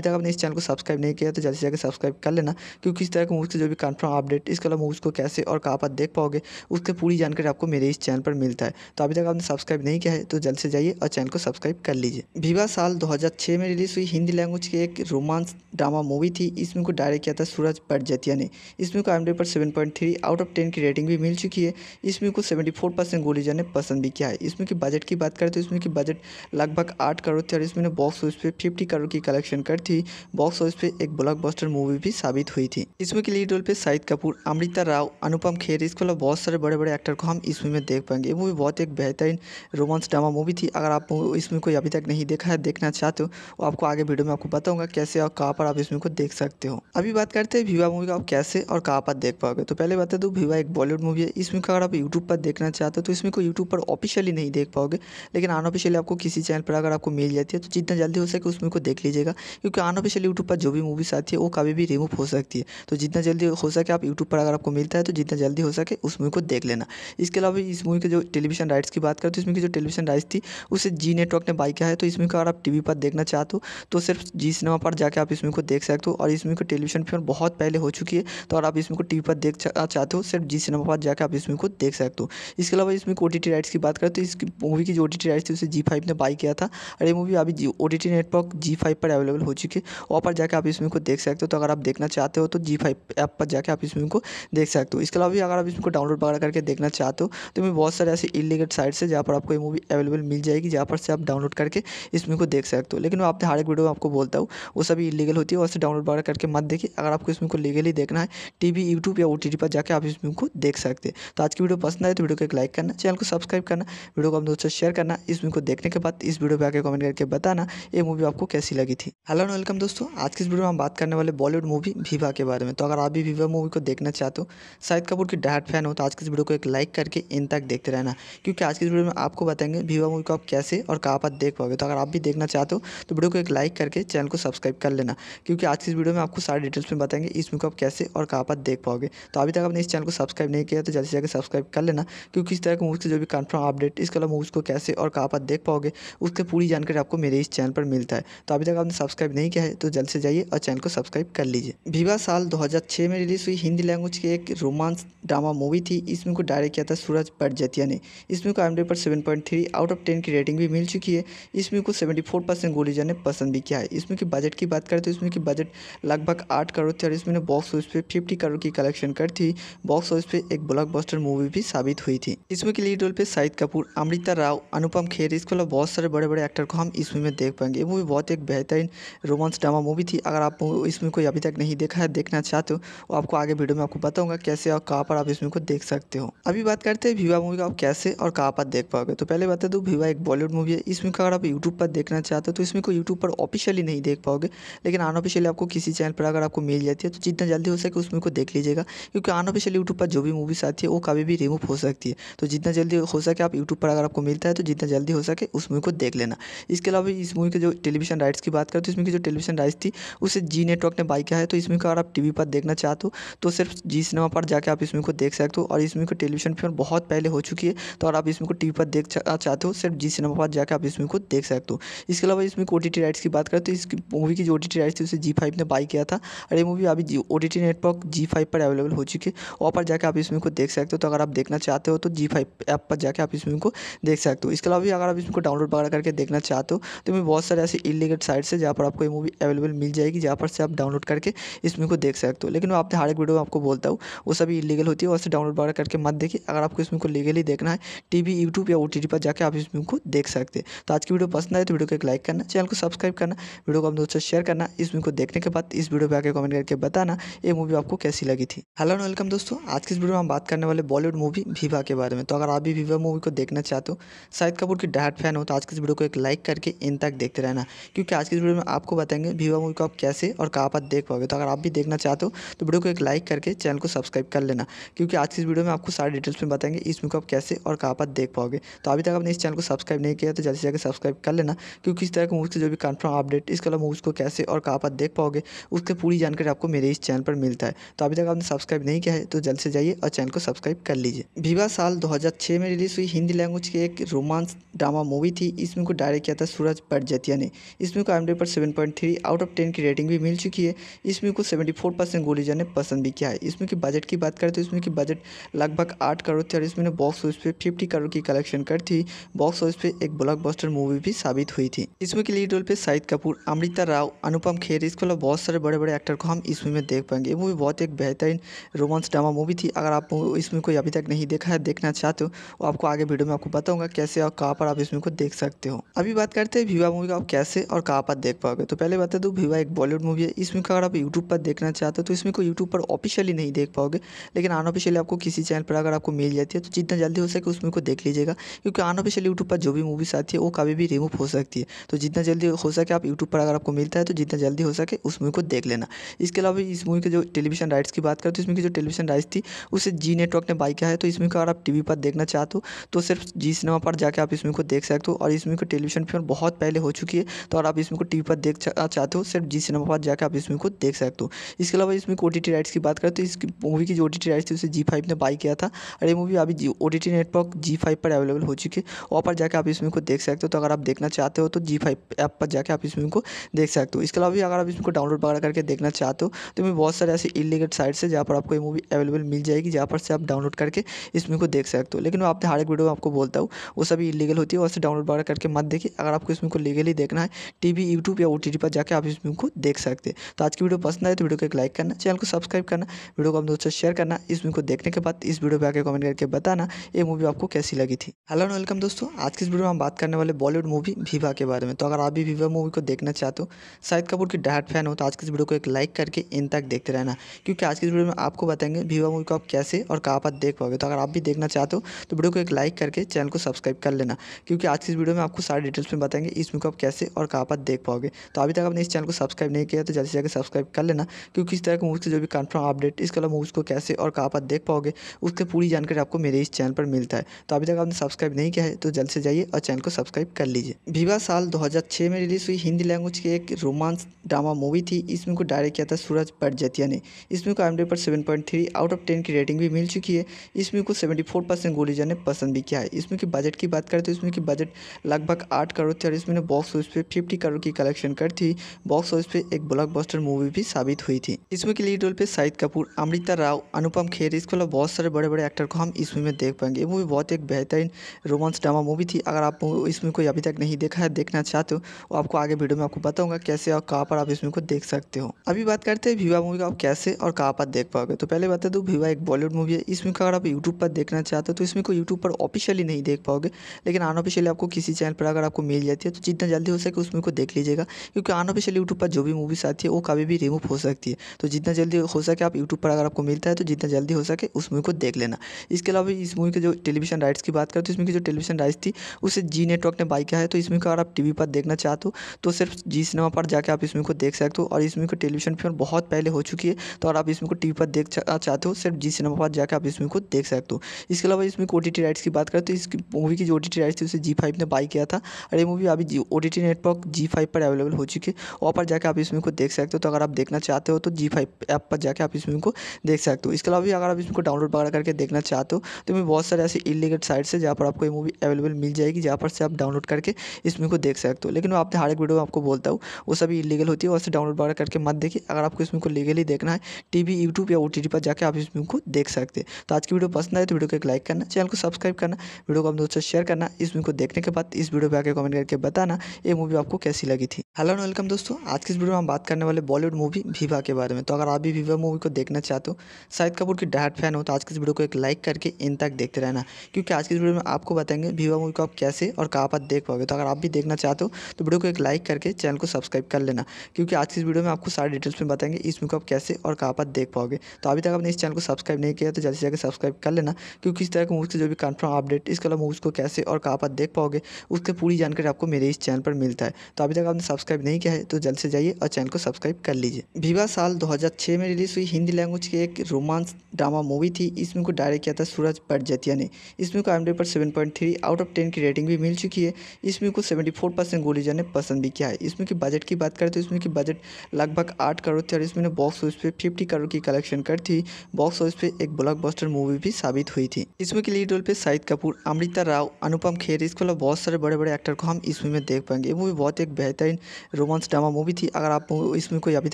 तक आपने इस चैनल को सब्सक्राइब नहीं किया तो जल्दी से जाकर सब्सक्राइब कर लेना क्योंकि इस तरह के मूवी से जो भी कन्फर्म अपडेट इसके अलावा मूवीज़ को कैसे और कहाँ पर देख पाओगे उसकी पूरी जानकारी आपको मेरे इस चैनल पर मिलता है तो अभी तक आपने सब्सक्राइब नहीं किया है तो जल्द से जाइए और चैनल को सब्सक्राइब कर लीजिए विवाह साल 2006 में रिलीज़ हुई हिंदी लैंग्वेज की एक रोमांस ड्रामा मूवी थी इसमें को डायरेक्ट किया था सूरज बटजतिया ने इसमें को आई पर seven point three out of ten की रेटिंग भी मिल चुकी है इसमें को सेवेंटी फोर परसेंट गोलीजा ने पसंद भी किया है इसमें की बजट की बात करें तो इसमें की बजट लगभग आठ करोड़ थी और इसमें बॉक्स ऑफिस पर फिफ्टी कोटि करोड़ की कलेक्शन करती हुई बॉक्स ऑफिस पे एक ब्लॉकबस्टर मूवी भी साबित हुई थी इसमें के लीड रोल पे शाहिद कपूर अमृता राव अनुपम खेर इसके अलावा बहुत सारे बड़े बड़े एक्टर को हम इसमें में देख पाएंगे ये मूवी बहुत एक बेहतरीन रोमांस ड्रामा मूवी थी अगर आप इसमें कोई अभी तक नहीं देखा है देखना चाहते हो तो आपको आगे वीडियो में आपको बताऊंगा कैसे और कहाँ पर आप इसमें को देख सकते हो अभी बात करते हैं विवा मूवी का आप कैसे और कहाँ पर देख पाओगे तो पहले बता दो विवा एक बॉलीवुड मूवी है इसमें को अगर आप यूट्यूब पर देखना चाहते हो तो इसमें को यूट्यूब पर ऑफिशियली नहीं देख पाओगे लेकिन अनऑफिशियली आपको किसी चैनल पर अगर आपको मिल जाती है तो जितना जल्दी हो सके उसमें को देख लीजिएगा क्योंकि आन ऑफिशियल यूट्यूब पर जो भी मूवीज़ आती है वो कभी भी रिमूव हो सकती है तो जितना जल्दी हो सके आप यूट्यूब पर अगर आपको मिलता है तो जितना जल्दी हो सके उस मूवी को देख लेना इसके अलावा इस मूवी के जो टेलीविजन राइट्स की बात करें तो इसमें की जो टेलीविजन राइट्स थी उसे जी नेटवर्क ने बाई किया है तो इसमें को अगर आप टी पर देखना चाहते हो तो सिर्फ जी सिनेमा पर जाकर आप इसमें को देख सकते हो और इसमें को टेलीविजन फिल्म बहुत पहले हो चुकी है तो अगर आप इसमें को टी पर देख चाहते हो सिर्फ जी सिनेमा पर जाकर आप इसमें को देख सकते हो इसके अलावा इसमें ओ राइट्स की बात करें तो इस मूवी की जो ओ राइट्स थी उसे जी फाइव ने बाई किया था और ये मूवी अभी ओ टी नेटवर्क जी फाइव पर अवेलेबल हो चुकी है वहाँ पर जाकर आप इस मूवी को देख सकते हो तो अगर आप देखना चाहते हो तो जी फाइव ऐप पर जाकर आप इस मूवी को देख सकते हो इसके अलावा भी अगर आप इस मूवी को डाउनलोड वगैरह करके देखना चाहते हो तो मैं बहुत सारे ऐसे इलीगेट साइट्स है जहाँ पर आपको ये मूवी अवेलेबल मिल जाएगी जहाँ पर से आप डाउनलोड करके इस मूवी को देख सकते हो लेकिन मैं आपने हर एक वीडियो में आपको बोलता हूँ वो सभी इलीगल होती है और डाउनलोड वगैरह करके मत देखिए अगर आपको इस मूवी को लीगली देखना है टी वी यूट्यूब या ओ टी टी पर जाकर आप इस मूवी को देख सकते हैं तो आज की वीडियो पसंद आए तो वीडियो को एक लाइक करना चैनल को सब्सक्राइब करना वीडियो को अपने दोस्तों से शेयर करना इस मूवी को देखने के बाद इस वीडियो पर आकर कमेंट करके बताना ये मूवी आपको कैसी लगी थी हेलो एंड वेलकम दोस्तों आज की इस वीडियो में हम बात करने वाले बॉलीवुड मूवी विवा के बारे में तो अगर आप भी विवाह मूवी को देखना चाहते हो शाहिद कपूर की डायट फैन हो तो आज की इस वीडियो को एक लाइक करके इन तक देखते रहना क्योंकि आज की इस वीडियो में आपको बताएंगे विवा मूवी को आप कैसे और कहाँ पर देख पाओगे तो अगर आप भी देखना चाहते हो तो वीडियो को एक लाइक करके चैनल को सब्सक्राइब कर लेना क्योंकि आज की इस वीडियो में आपको सारी डिटेल्स में बताएंगे इस मूवी को आप कैसे और कहाँ पर देख पाओगे तो अभी तक आपने इस चैनल को सब्सक्राइब नहीं किया तो जल्दी से जाकर सब्सक्राइब कर लेना क्योंकि इस तरह की मूवी से जो भी कन्फर्म अपडेट इसके अलावा मूवीज़ को कैसे और कहाँ पर देख पाओगे उसकी पूरी जानकारी आपको मेरे इस चैनल पर मिलता है तो अभी तक आपने सब्सक्राइब नहीं किया है तो जल्द से जाइए और चैनल को सब्सक्राइब कर लीजिए विवाह साल 2006 में रिलीज़ हुई हिंदी लैंग्वेज की एक रोमांस ड्रामा मूवी थी इसमें को डायरेक्ट किया था सूरज बटजतिया ने इसमें को एम पर seven point three out of ten की रेटिंग भी मिल चुकी है इसमें को सेवेंटी फोर परसेंट गोलीजा ने पसंद भी किया है इसमें की बजट की बात करें तो इसमें की बजट लगभग आठ करोड़ थी और इसमें बॉक्स ऑफिस पर फिफ्टी करोड़ की कलेक्शन कर थी बॉक्स ऑफिस पर एक बस्टर मूवी भी साबित हुई थी इसमें की के लीड रोल पे शाहिद कपूर अमृता राव अनुपम खेर इसके अलावा बहुत सारे बड़े बड़े एक्टर को हम इस मूवी में देख पाएंगे ये मूवी बहुत बहुत एक बेहतरीन रोमांस ड्रामा मूवी थी अगर आप मूवी कोई अभी तक नहीं देखा है देखना चाहते हो तो आपको आगे वीडियो में आपको बताऊंगा कैसे और कहाँ पर आप इसमें को देख सकते हो अभी बात करते हैं विवा मूवी का आप कैसे और कहाँ पर देख पाओगे तो पहले बता दूँ तो विवा एक बॉलीवुड मूवी है इसमें अगर आप यूट्यूब पर देखना चाहते हो तो इसमें को यूट्यूब पर ऑफिशियली नहीं देख पाओगे लेकिन अनऑफिशियली आपको किसी चैनल पर अगर आपको मिल जाती है तो जितना जल्दी हो सके उसमें को देख लीजिएगा क्योंकि अनऑफिशियली यूट्यूब पर जो भी मूवीज़ आती है वो कभी भी रिमूव हो सकती है तो जितना जल्दी हो सके आप यूट्यूब पर अगर आपको मिलता है तो जितना जल्दी हो सके उस मूवी को देख लेना इसके अलावा इस मूवी के जो टेलीविजन टेलीविजन राइट्स की बात करें तो इसमें की जो टेलीविजन राइट्स थी उसे जी नेटवर्क ने बाई किया है तो इसमें को अगर आप टीवी पर देखना चाहते हो तो, तो सिर्फ जी सिनेमा पर जाकर आप इसमें को देख सकते हो और इसमें को टेलीविजन फिल्म बहुत पहले हो चुकी है तो अगर आप इसमें को टीवी पर देख चाहते हो सिर्फ जी सिनेमा पर जाकर आप इसमें को देख सकते हो इसके अलावा इसमें ओ राइट्स की बात करें तो इस मूवी की जो ओ राइट्स थी उसे जी ने बाई किया था और ये मूवी अभी ओ नेटवर्क जी पर अवेलेबल हो चुकी है वहाँ पर जाकर आप इसमें को देख सकते हो तो अगर आप देखना चाहते हो तो जी ऐप पर जाकर आप इसमें को देख सकते हो इसके अलावा भी अगर आप इसमें को डाउनलोड वगैरह करके देखना चाहते हो तो मैं बहुत सारे ऐसे इले सिंडिकेट साइट से जहाँ पर आपको ये मूवी अवेलेबल मिल जाएगी जहाँ पर से आप डाउनलोड करके इस मूवी को देख सकते हो लेकिन मैं आपने हर एक वीडियो में आपको बोलता हूँ वो सभी इलीगल होती है और डाउनलोड वगैरह करके मत देखिए अगर आपको इस मूवी को लीगली देखना है टीवी यूट्यूब या ओ पर जाकर आप इस मूवी को देख सकते हैं तो आज की वीडियो पसंद आए तो वीडियो को एक लाइक करना चैनल को सब्सक्राइब करना वीडियो को अपने दोस्तों शेयर करना इस मूवी को देखने के बाद इस वीडियो पर आकर कमेंट करके बताना ये मूवी आपको कैसी लगी थी हेलो एंड वेलकम दोस्तों आज की इस वीडियो में हम बात करने वाले बॉलीवुड मूवी विवाह के बारे में तो अगर आप भी विवाह मूवी को देखना चाहते हो शाहिद कपूर की डायट फैन हो तो आज की इस वीडियो को एक लाइक करके इन तक देखते रहना क्योंकि आज की वीडियो में आपको बताएंगे भीवा मूवी को आप कैसे और कहाँ पर देख पाओगे तो अगर आप भी देखना चाहते हो तो वीडियो को एक लाइक करके चैनल को सब्सक्राइब कर लेना क्योंकि आज की इस वीडियो में आपको सारी डिटेल्स में बताएंगे इस मूवी को आप कैसे और कहाँ पर देख पाओगे तो अभी तक आपने इस चैनल को सब्सक्राइब नहीं किया तो जल्दी से जाकर सब्सक्राइब कर लेना क्योंकि इस तरह के मूवी से जो भी कन्फर्म अपडेट इसके अलावा मूवीज़ को कैसे और कहाँ पर देख पाओगे उसकी पूरी जानकारी आपको मेरे इस चैनल पर मिलता है तो अभी तक आपने सब्सक्राइब नहीं किया है तो जल्द से जाइए और चैनल को सब्सक्राइब कर लीजिए भीवा साल छः में रिलीज हुई हिंदी लैंग्वेज की एक रोमांस ड्रामा मूवी थी इसमें को डायरेक्ट किया था सूरज बटजतिया ने इसमें को आई पर seven point three out of ten की रेटिंग भी मिल चुकी है इसमें को सेवेंटी फोर परसेंट गोलीजा ने पसंद भी किया है इसमें की बजट की बात करें तो इसमें की बजट लगभग आठ करोड़ थी और इसमें बॉक्स ऑफिस पे फिफ्टी करोड़ की कलेक्शन कर थी बॉक्स ऑफिस पे एक बस्टर मूवी भी साबित हुई थी इसमें की लीड रोल पे शाहिद कपूर अमृता राव अनुपम खेर इसके अलावा बहुत सारे बड़े बड़े एक्टर को हम इस मूवी में देख पाएंगे ये मूवी बहुत एक बेहतरीन रोमांस ड्रामा मूवी थी अगर आप इसमें कोई अभी तक नहीं देखा है देखना चाहते हो वो आपको आगे वीडियो में आपको बताऊंगा कैसे और कहाँ पर आप इसमें को देख सकते हो अभी बात करते हैं विवाह मूवी का आप कैसे और कहाँ पर देख पाओगे तो पहले बता दूँ तो भिवा एक बॉलीवुड मूवी है इसमें अगर आप यूट्यूब पर देखना चाहते हो तो इसमें को यूट्यूब पर ऑफिशियली नहीं देख पाओगे लेकिन अनऑफिशियली आपको किसी चैनल पर अगर आपको मिल जाती है तो जितना जल्दी हो सके उसमें को देख लीजिएगा क्योंकि अनऑफिशियल यूट्यूब पर जो भी मूवीज़ आती है वो कभी भी रिमूव हो सकती है तो जितना जल्दी हो सके आप यूट्यूब पर अगर आपको मिलता है तो जितना जल्दी हो सके उस मूवी को देख लेना इसके अलावा इस मूवी के जो टेलीविजन राइट्स की बात करें तो इसमें की जो टेलीविजन राइट्स थी उसे जी नेटवर्क ने बाई किया है तो इसमें को अगर आप टी पर देखना चाहते हो तो सिर्फ जी सिनेमा पर जाकर आप इसमें को देख सकते हो और इसमें को टेलीविजन फिल्म बहुत पहले हो चुकी है तो और आप इसमें को टी पर देख चाहते हो सिर्फ जी सिनेमा पर जाकर आप इसमें को देख सकते हो इसके अलावा इसमें ओ टी राइट्स की बात करें तो इस मूवी की जो ओ टी राइट्स थी उसे जी फाइव ने बाई किया था और ये मूवी अभी ओ टी नेटवर्क जी फाइव पर अवेलेबल हो चुकी है वहाँ पर जाकर आप इसमें को देख सकते हो तो अगर आप देखना चाहते हो तो जी फाइव ऐप पर जाकर आप इसमें को देख सकते हो इसके अलावा भी अगर आप इसमें डाउनलोड वगैरह करके देखना चाहते हो तो मैं बहुत सारे ऐसे इलीगल साइट्स है जहाँ पर आपको ये मूवी अवेलेबल मिल जाएगी जहाँ पर से आप डाउनलोड करके इस मूवी को देख सकते हो लेकिन मैं आपने हर एक वीडियो में आपको बोलता हूँ वो सभी इलीगल होती है और डाउनलोड वगैरह करके मत देखिए अगर आपको इसमें को लीगली देखना है टी वी यूट्यूब या ओ टी टी पर जाकर आप इस फिल्म को देख सकते हैं तो आज की वीडियो पसंद आए तो वीडियो को एक लाइक करना चैनल को सब्सक्राइब करना वीडियो को अपने दोस्तों से शेयर करना इस फिल्म को देखने के बाद इस वीडियो पर आकर कमेंट करके बताना ये मूवी आपको कैसी लगी थी हेलो एंड वेलकम दोस्तों आज की इस वीडियो में हम बात करने वाले बॉलीवुड मूवी विवा के बारे में तो अगर आप भी विवा मूवी को देखना चाहते हो शाहिद कपूर की डायट फैन हो तो आज की इस वीडियो को एक लाइक करके इन तक देखते रहना क्योंकि आज की इस वीडियो में आपको बताएंगे विवा मूवी को आप कैसे और कहाँ पर देख पाओगे तो अगर आप भी देखना चाहते हो तो वीडियो को एक लाइक करके चैनल को सब्सक्राइब कर लेना क्योंकि आज की इस वीडियो में आपको सारी डिटेल्स में बताएंगे इस मूवी को आप कैसे और कहाँ पर देख पाओगे तो अभी तक आपने इस चैनल को सब्सक्राइब नहीं किया तो जल्दी से जाकर सब्सक्राइब कर लेना क्योंकि इस तरह के मूवीज़ से जो भी कन्फर्म अपडेट इसके अलावा मूवीज़ को कैसे और कहाँ पर देख पाओगे उसकी पूरी जानकारी आपको मेरे इस चैनल पर मिलता है तो अभी तक आपने सब्सक्राइब नहीं किया है तो जल्द से जाइए और चैनल को सब्सक्राइब कर लीजिए विवाह साल छः में रिलीज़ हुई हिंदी लैंग्वेज की एक रोमांस ड्रामा मूवी थी इसमें को डायरेक्ट किया था सूरज बटजतिया ने इसमें को आई पर seven point three out of ten की रेटिंग भी मिल चुकी है इसमें को सेवेंटी फोर परसेंट गोलीजा ने पसंद भी किया है इसमें की बजट की बात करें तो इसमें की बजट लगभग आठ करोड़ थी और इसमें बॉक्स ऑफिस पर फिफ्टी करोड़ की कलेक्शन कर थी बॉक्स ऑफिस पे एक ब्लॉकबस्टर मूवी भी साबित हुई थी इसमें के लीड रोल पे शाहिद कपूर अमृता राव अनुपम खेर इसके अलावा बहुत सारे बड़े बड़े एक्टर को हम इस मूवी में देख पाएंगे ये मूवी बहुत एक बेहतरीन रोमांस ड्रामा मूवी थी अगर आप इसमें कोई अभी तक नहीं देखा है देखना चाहते हो वो तो आपको आगे वीडियो में आपको बताऊंगा कैसे और कहाँ पर आप इसमें को देख सकते हो अभी बात करते हैं विवा मूवी का आप कैसे और कहाँ पर देख पाओगे तो पहले बता दूँ विवा एक बॉलीवुड मूवी है इसमें का अगर आप यूट्यूब पर देखना चाहते हो तो इसमें को यूट्यूब पर ऑफिशियली नहीं देख पाओगे लेकिन अनऑफिशियली आपको किसी चैनल पर अगर आपको मिल जाती है तो जितना जल्दी हो सके उस मूवी को देख लीजिएगा क्योंकि अनऑफिशियल यूट्यूब पर जो भी मूवीज़ आती है वो कभी भी रिमूव हो सकती है तो जितना जल्दी हो सके आप यूट्यूब पर अगर आपको मिलता है तो जितना जल्दी हो सके उस मूवी को देख लेना इसके अलावा इस मूवी के जो टेलीविजन राइट्स की बात करें तो इसमें की जो टेलीविजन राइट्स थी उसे जी नेटवर्क ने बाई किया है तो इसमें अगर आप टी पर देखना चाहते हो तो सिर्फ जी सिनेमा पर जाकर आप इसमें को देख सकते हो और इसमें को टेलीविजन फिल्म बहुत पहले हो चुकी है तो अगर आप इसमें को टी पर देख चाहते हो सिर्फ जी सिनेमा पर जाकर आप इसमें को देख सकते हो इसके अलावा इसमें ओ टी राइट्स की बात करें तो इस मूवी की जो ओ राइट्स थी उसे जी फाइव ने बाई किया था और ये मूवी अभी ओ टी नेटवर्क जी फाइव पर अवेलेबल हो चुकी है वहाँ पर जाकर आप इस मूवी को देख सकते हो तो अगर आप देखना चाहते हो तो जी फाइव ऐप पर जाकर आप इस मूवी को देख सकते हो इसके अलावा भी अगर आप इसमें डाउनलोड वगैरह करके देखना चाहते हो तो मैं बहुत सारे ऐसे इलीगल साइट्स है जहाँ पर आपको ये मूवी अवेलेबल मिल जाएगी जहाँ पर से आप डाउनलोड करके इस मूवी को देख सकते हो लेकिन मैं आपने हर एक वीडियो में आपको बोलता हूँ वो सभी इलीगल होती है और डाउनलोड वगैरह करके मत देखिए अगर आपको इस मूवी को लीगली देखना है वी यूट्यूब या ओ पर जाकर आप इस मूवी को देख सकते हैं तो आज की वीडियो पसंद आए तो वीडियो को एक लाइक करना चैनल को सब्सक्राइब करना वीडियो को अपने दोस्तों शेयर करना इस मूवी को देखने के बाद इस वीडियो पर आकर कमेंट करके बताना ये मूवी आपको आपको कैसी लगी थी हेलो एंड वेलकम दोस्तों आज की इस वीडियो में हम बात करने वाले बॉलीवुड मूवी विवा के बारे में तो अगर आप भी विवा मूवी को देखना चाहते हो शाहिद कपूर की डायट फैन हो तो आज की इस वीडियो को एक लाइक करके इन तक देखते रहना क्योंकि आज की इस वीडियो में आपको बताएंगे विवा मूवी को आप कैसे और कहाँ पर देख पाओगे तो अगर आप भी देखना चाहते हो तो वीडियो को एक लाइक करके चैनल को सब्सक्राइब कर लेना क्योंकि आज की इस वीडियो में आपको सारी डिटेल्स में बताएंगे इस मूवी को आप कैसे और कहाँ पर देख पाओगे तो अभी तक आपने इस चैनल को सब्सक्राइब नहीं किया तो जल्दी से जाकर सब्सक्राइब कर लेना क्योंकि इस तरह की मूवी से जो भी कन्फर्म अपडेट इसके अलावा मूवीज़ को कैसे और कहाँ पर देख पाओगे उसकी पूरी जानकारी आपको मेरे इस चैनल पर मिलता है तो अभी तक आपने सब्सक्राइब नहीं किया है तो जल्द से जाइए और चैनल को सब्सक्राइब कर लीजिए विवाह साल 2006 में रिलीज़ हुई हिंदी लैंग्वेज की एक रोमांस ड्रामा मूवी थी इसमें को डायरेक्ट किया था सूरज बटजतिया ने इसमें को एम पर seven point three out of ten की रेटिंग भी मिल चुकी है इसमें को सेवेंटी फोर परसेंट गोलीजा ने पसंद भी किया है इसमें की बजट की बात करें तो इसमें की बजट लगभग आठ करोड़ थी और इसमें बॉक्स ऑफिस पे फिफ्टी करोड़ की कलेक्शन कर थी बॉक्स ऑफिस पे एक बस्टर मूवी भी साबित हुई थी इसमें के लीड रोल पे शाहिद कपूर अमृता राव अनुपम खेर इसके अलावा बहुत सारे बड़े बड़े एक्टर को हम इसमें में देख पाएंगे ये मूवी बहुत बहुत एक बेहतरीन रोमांस ड्रामा मूवी थी अगर आप इस मूवी को अभी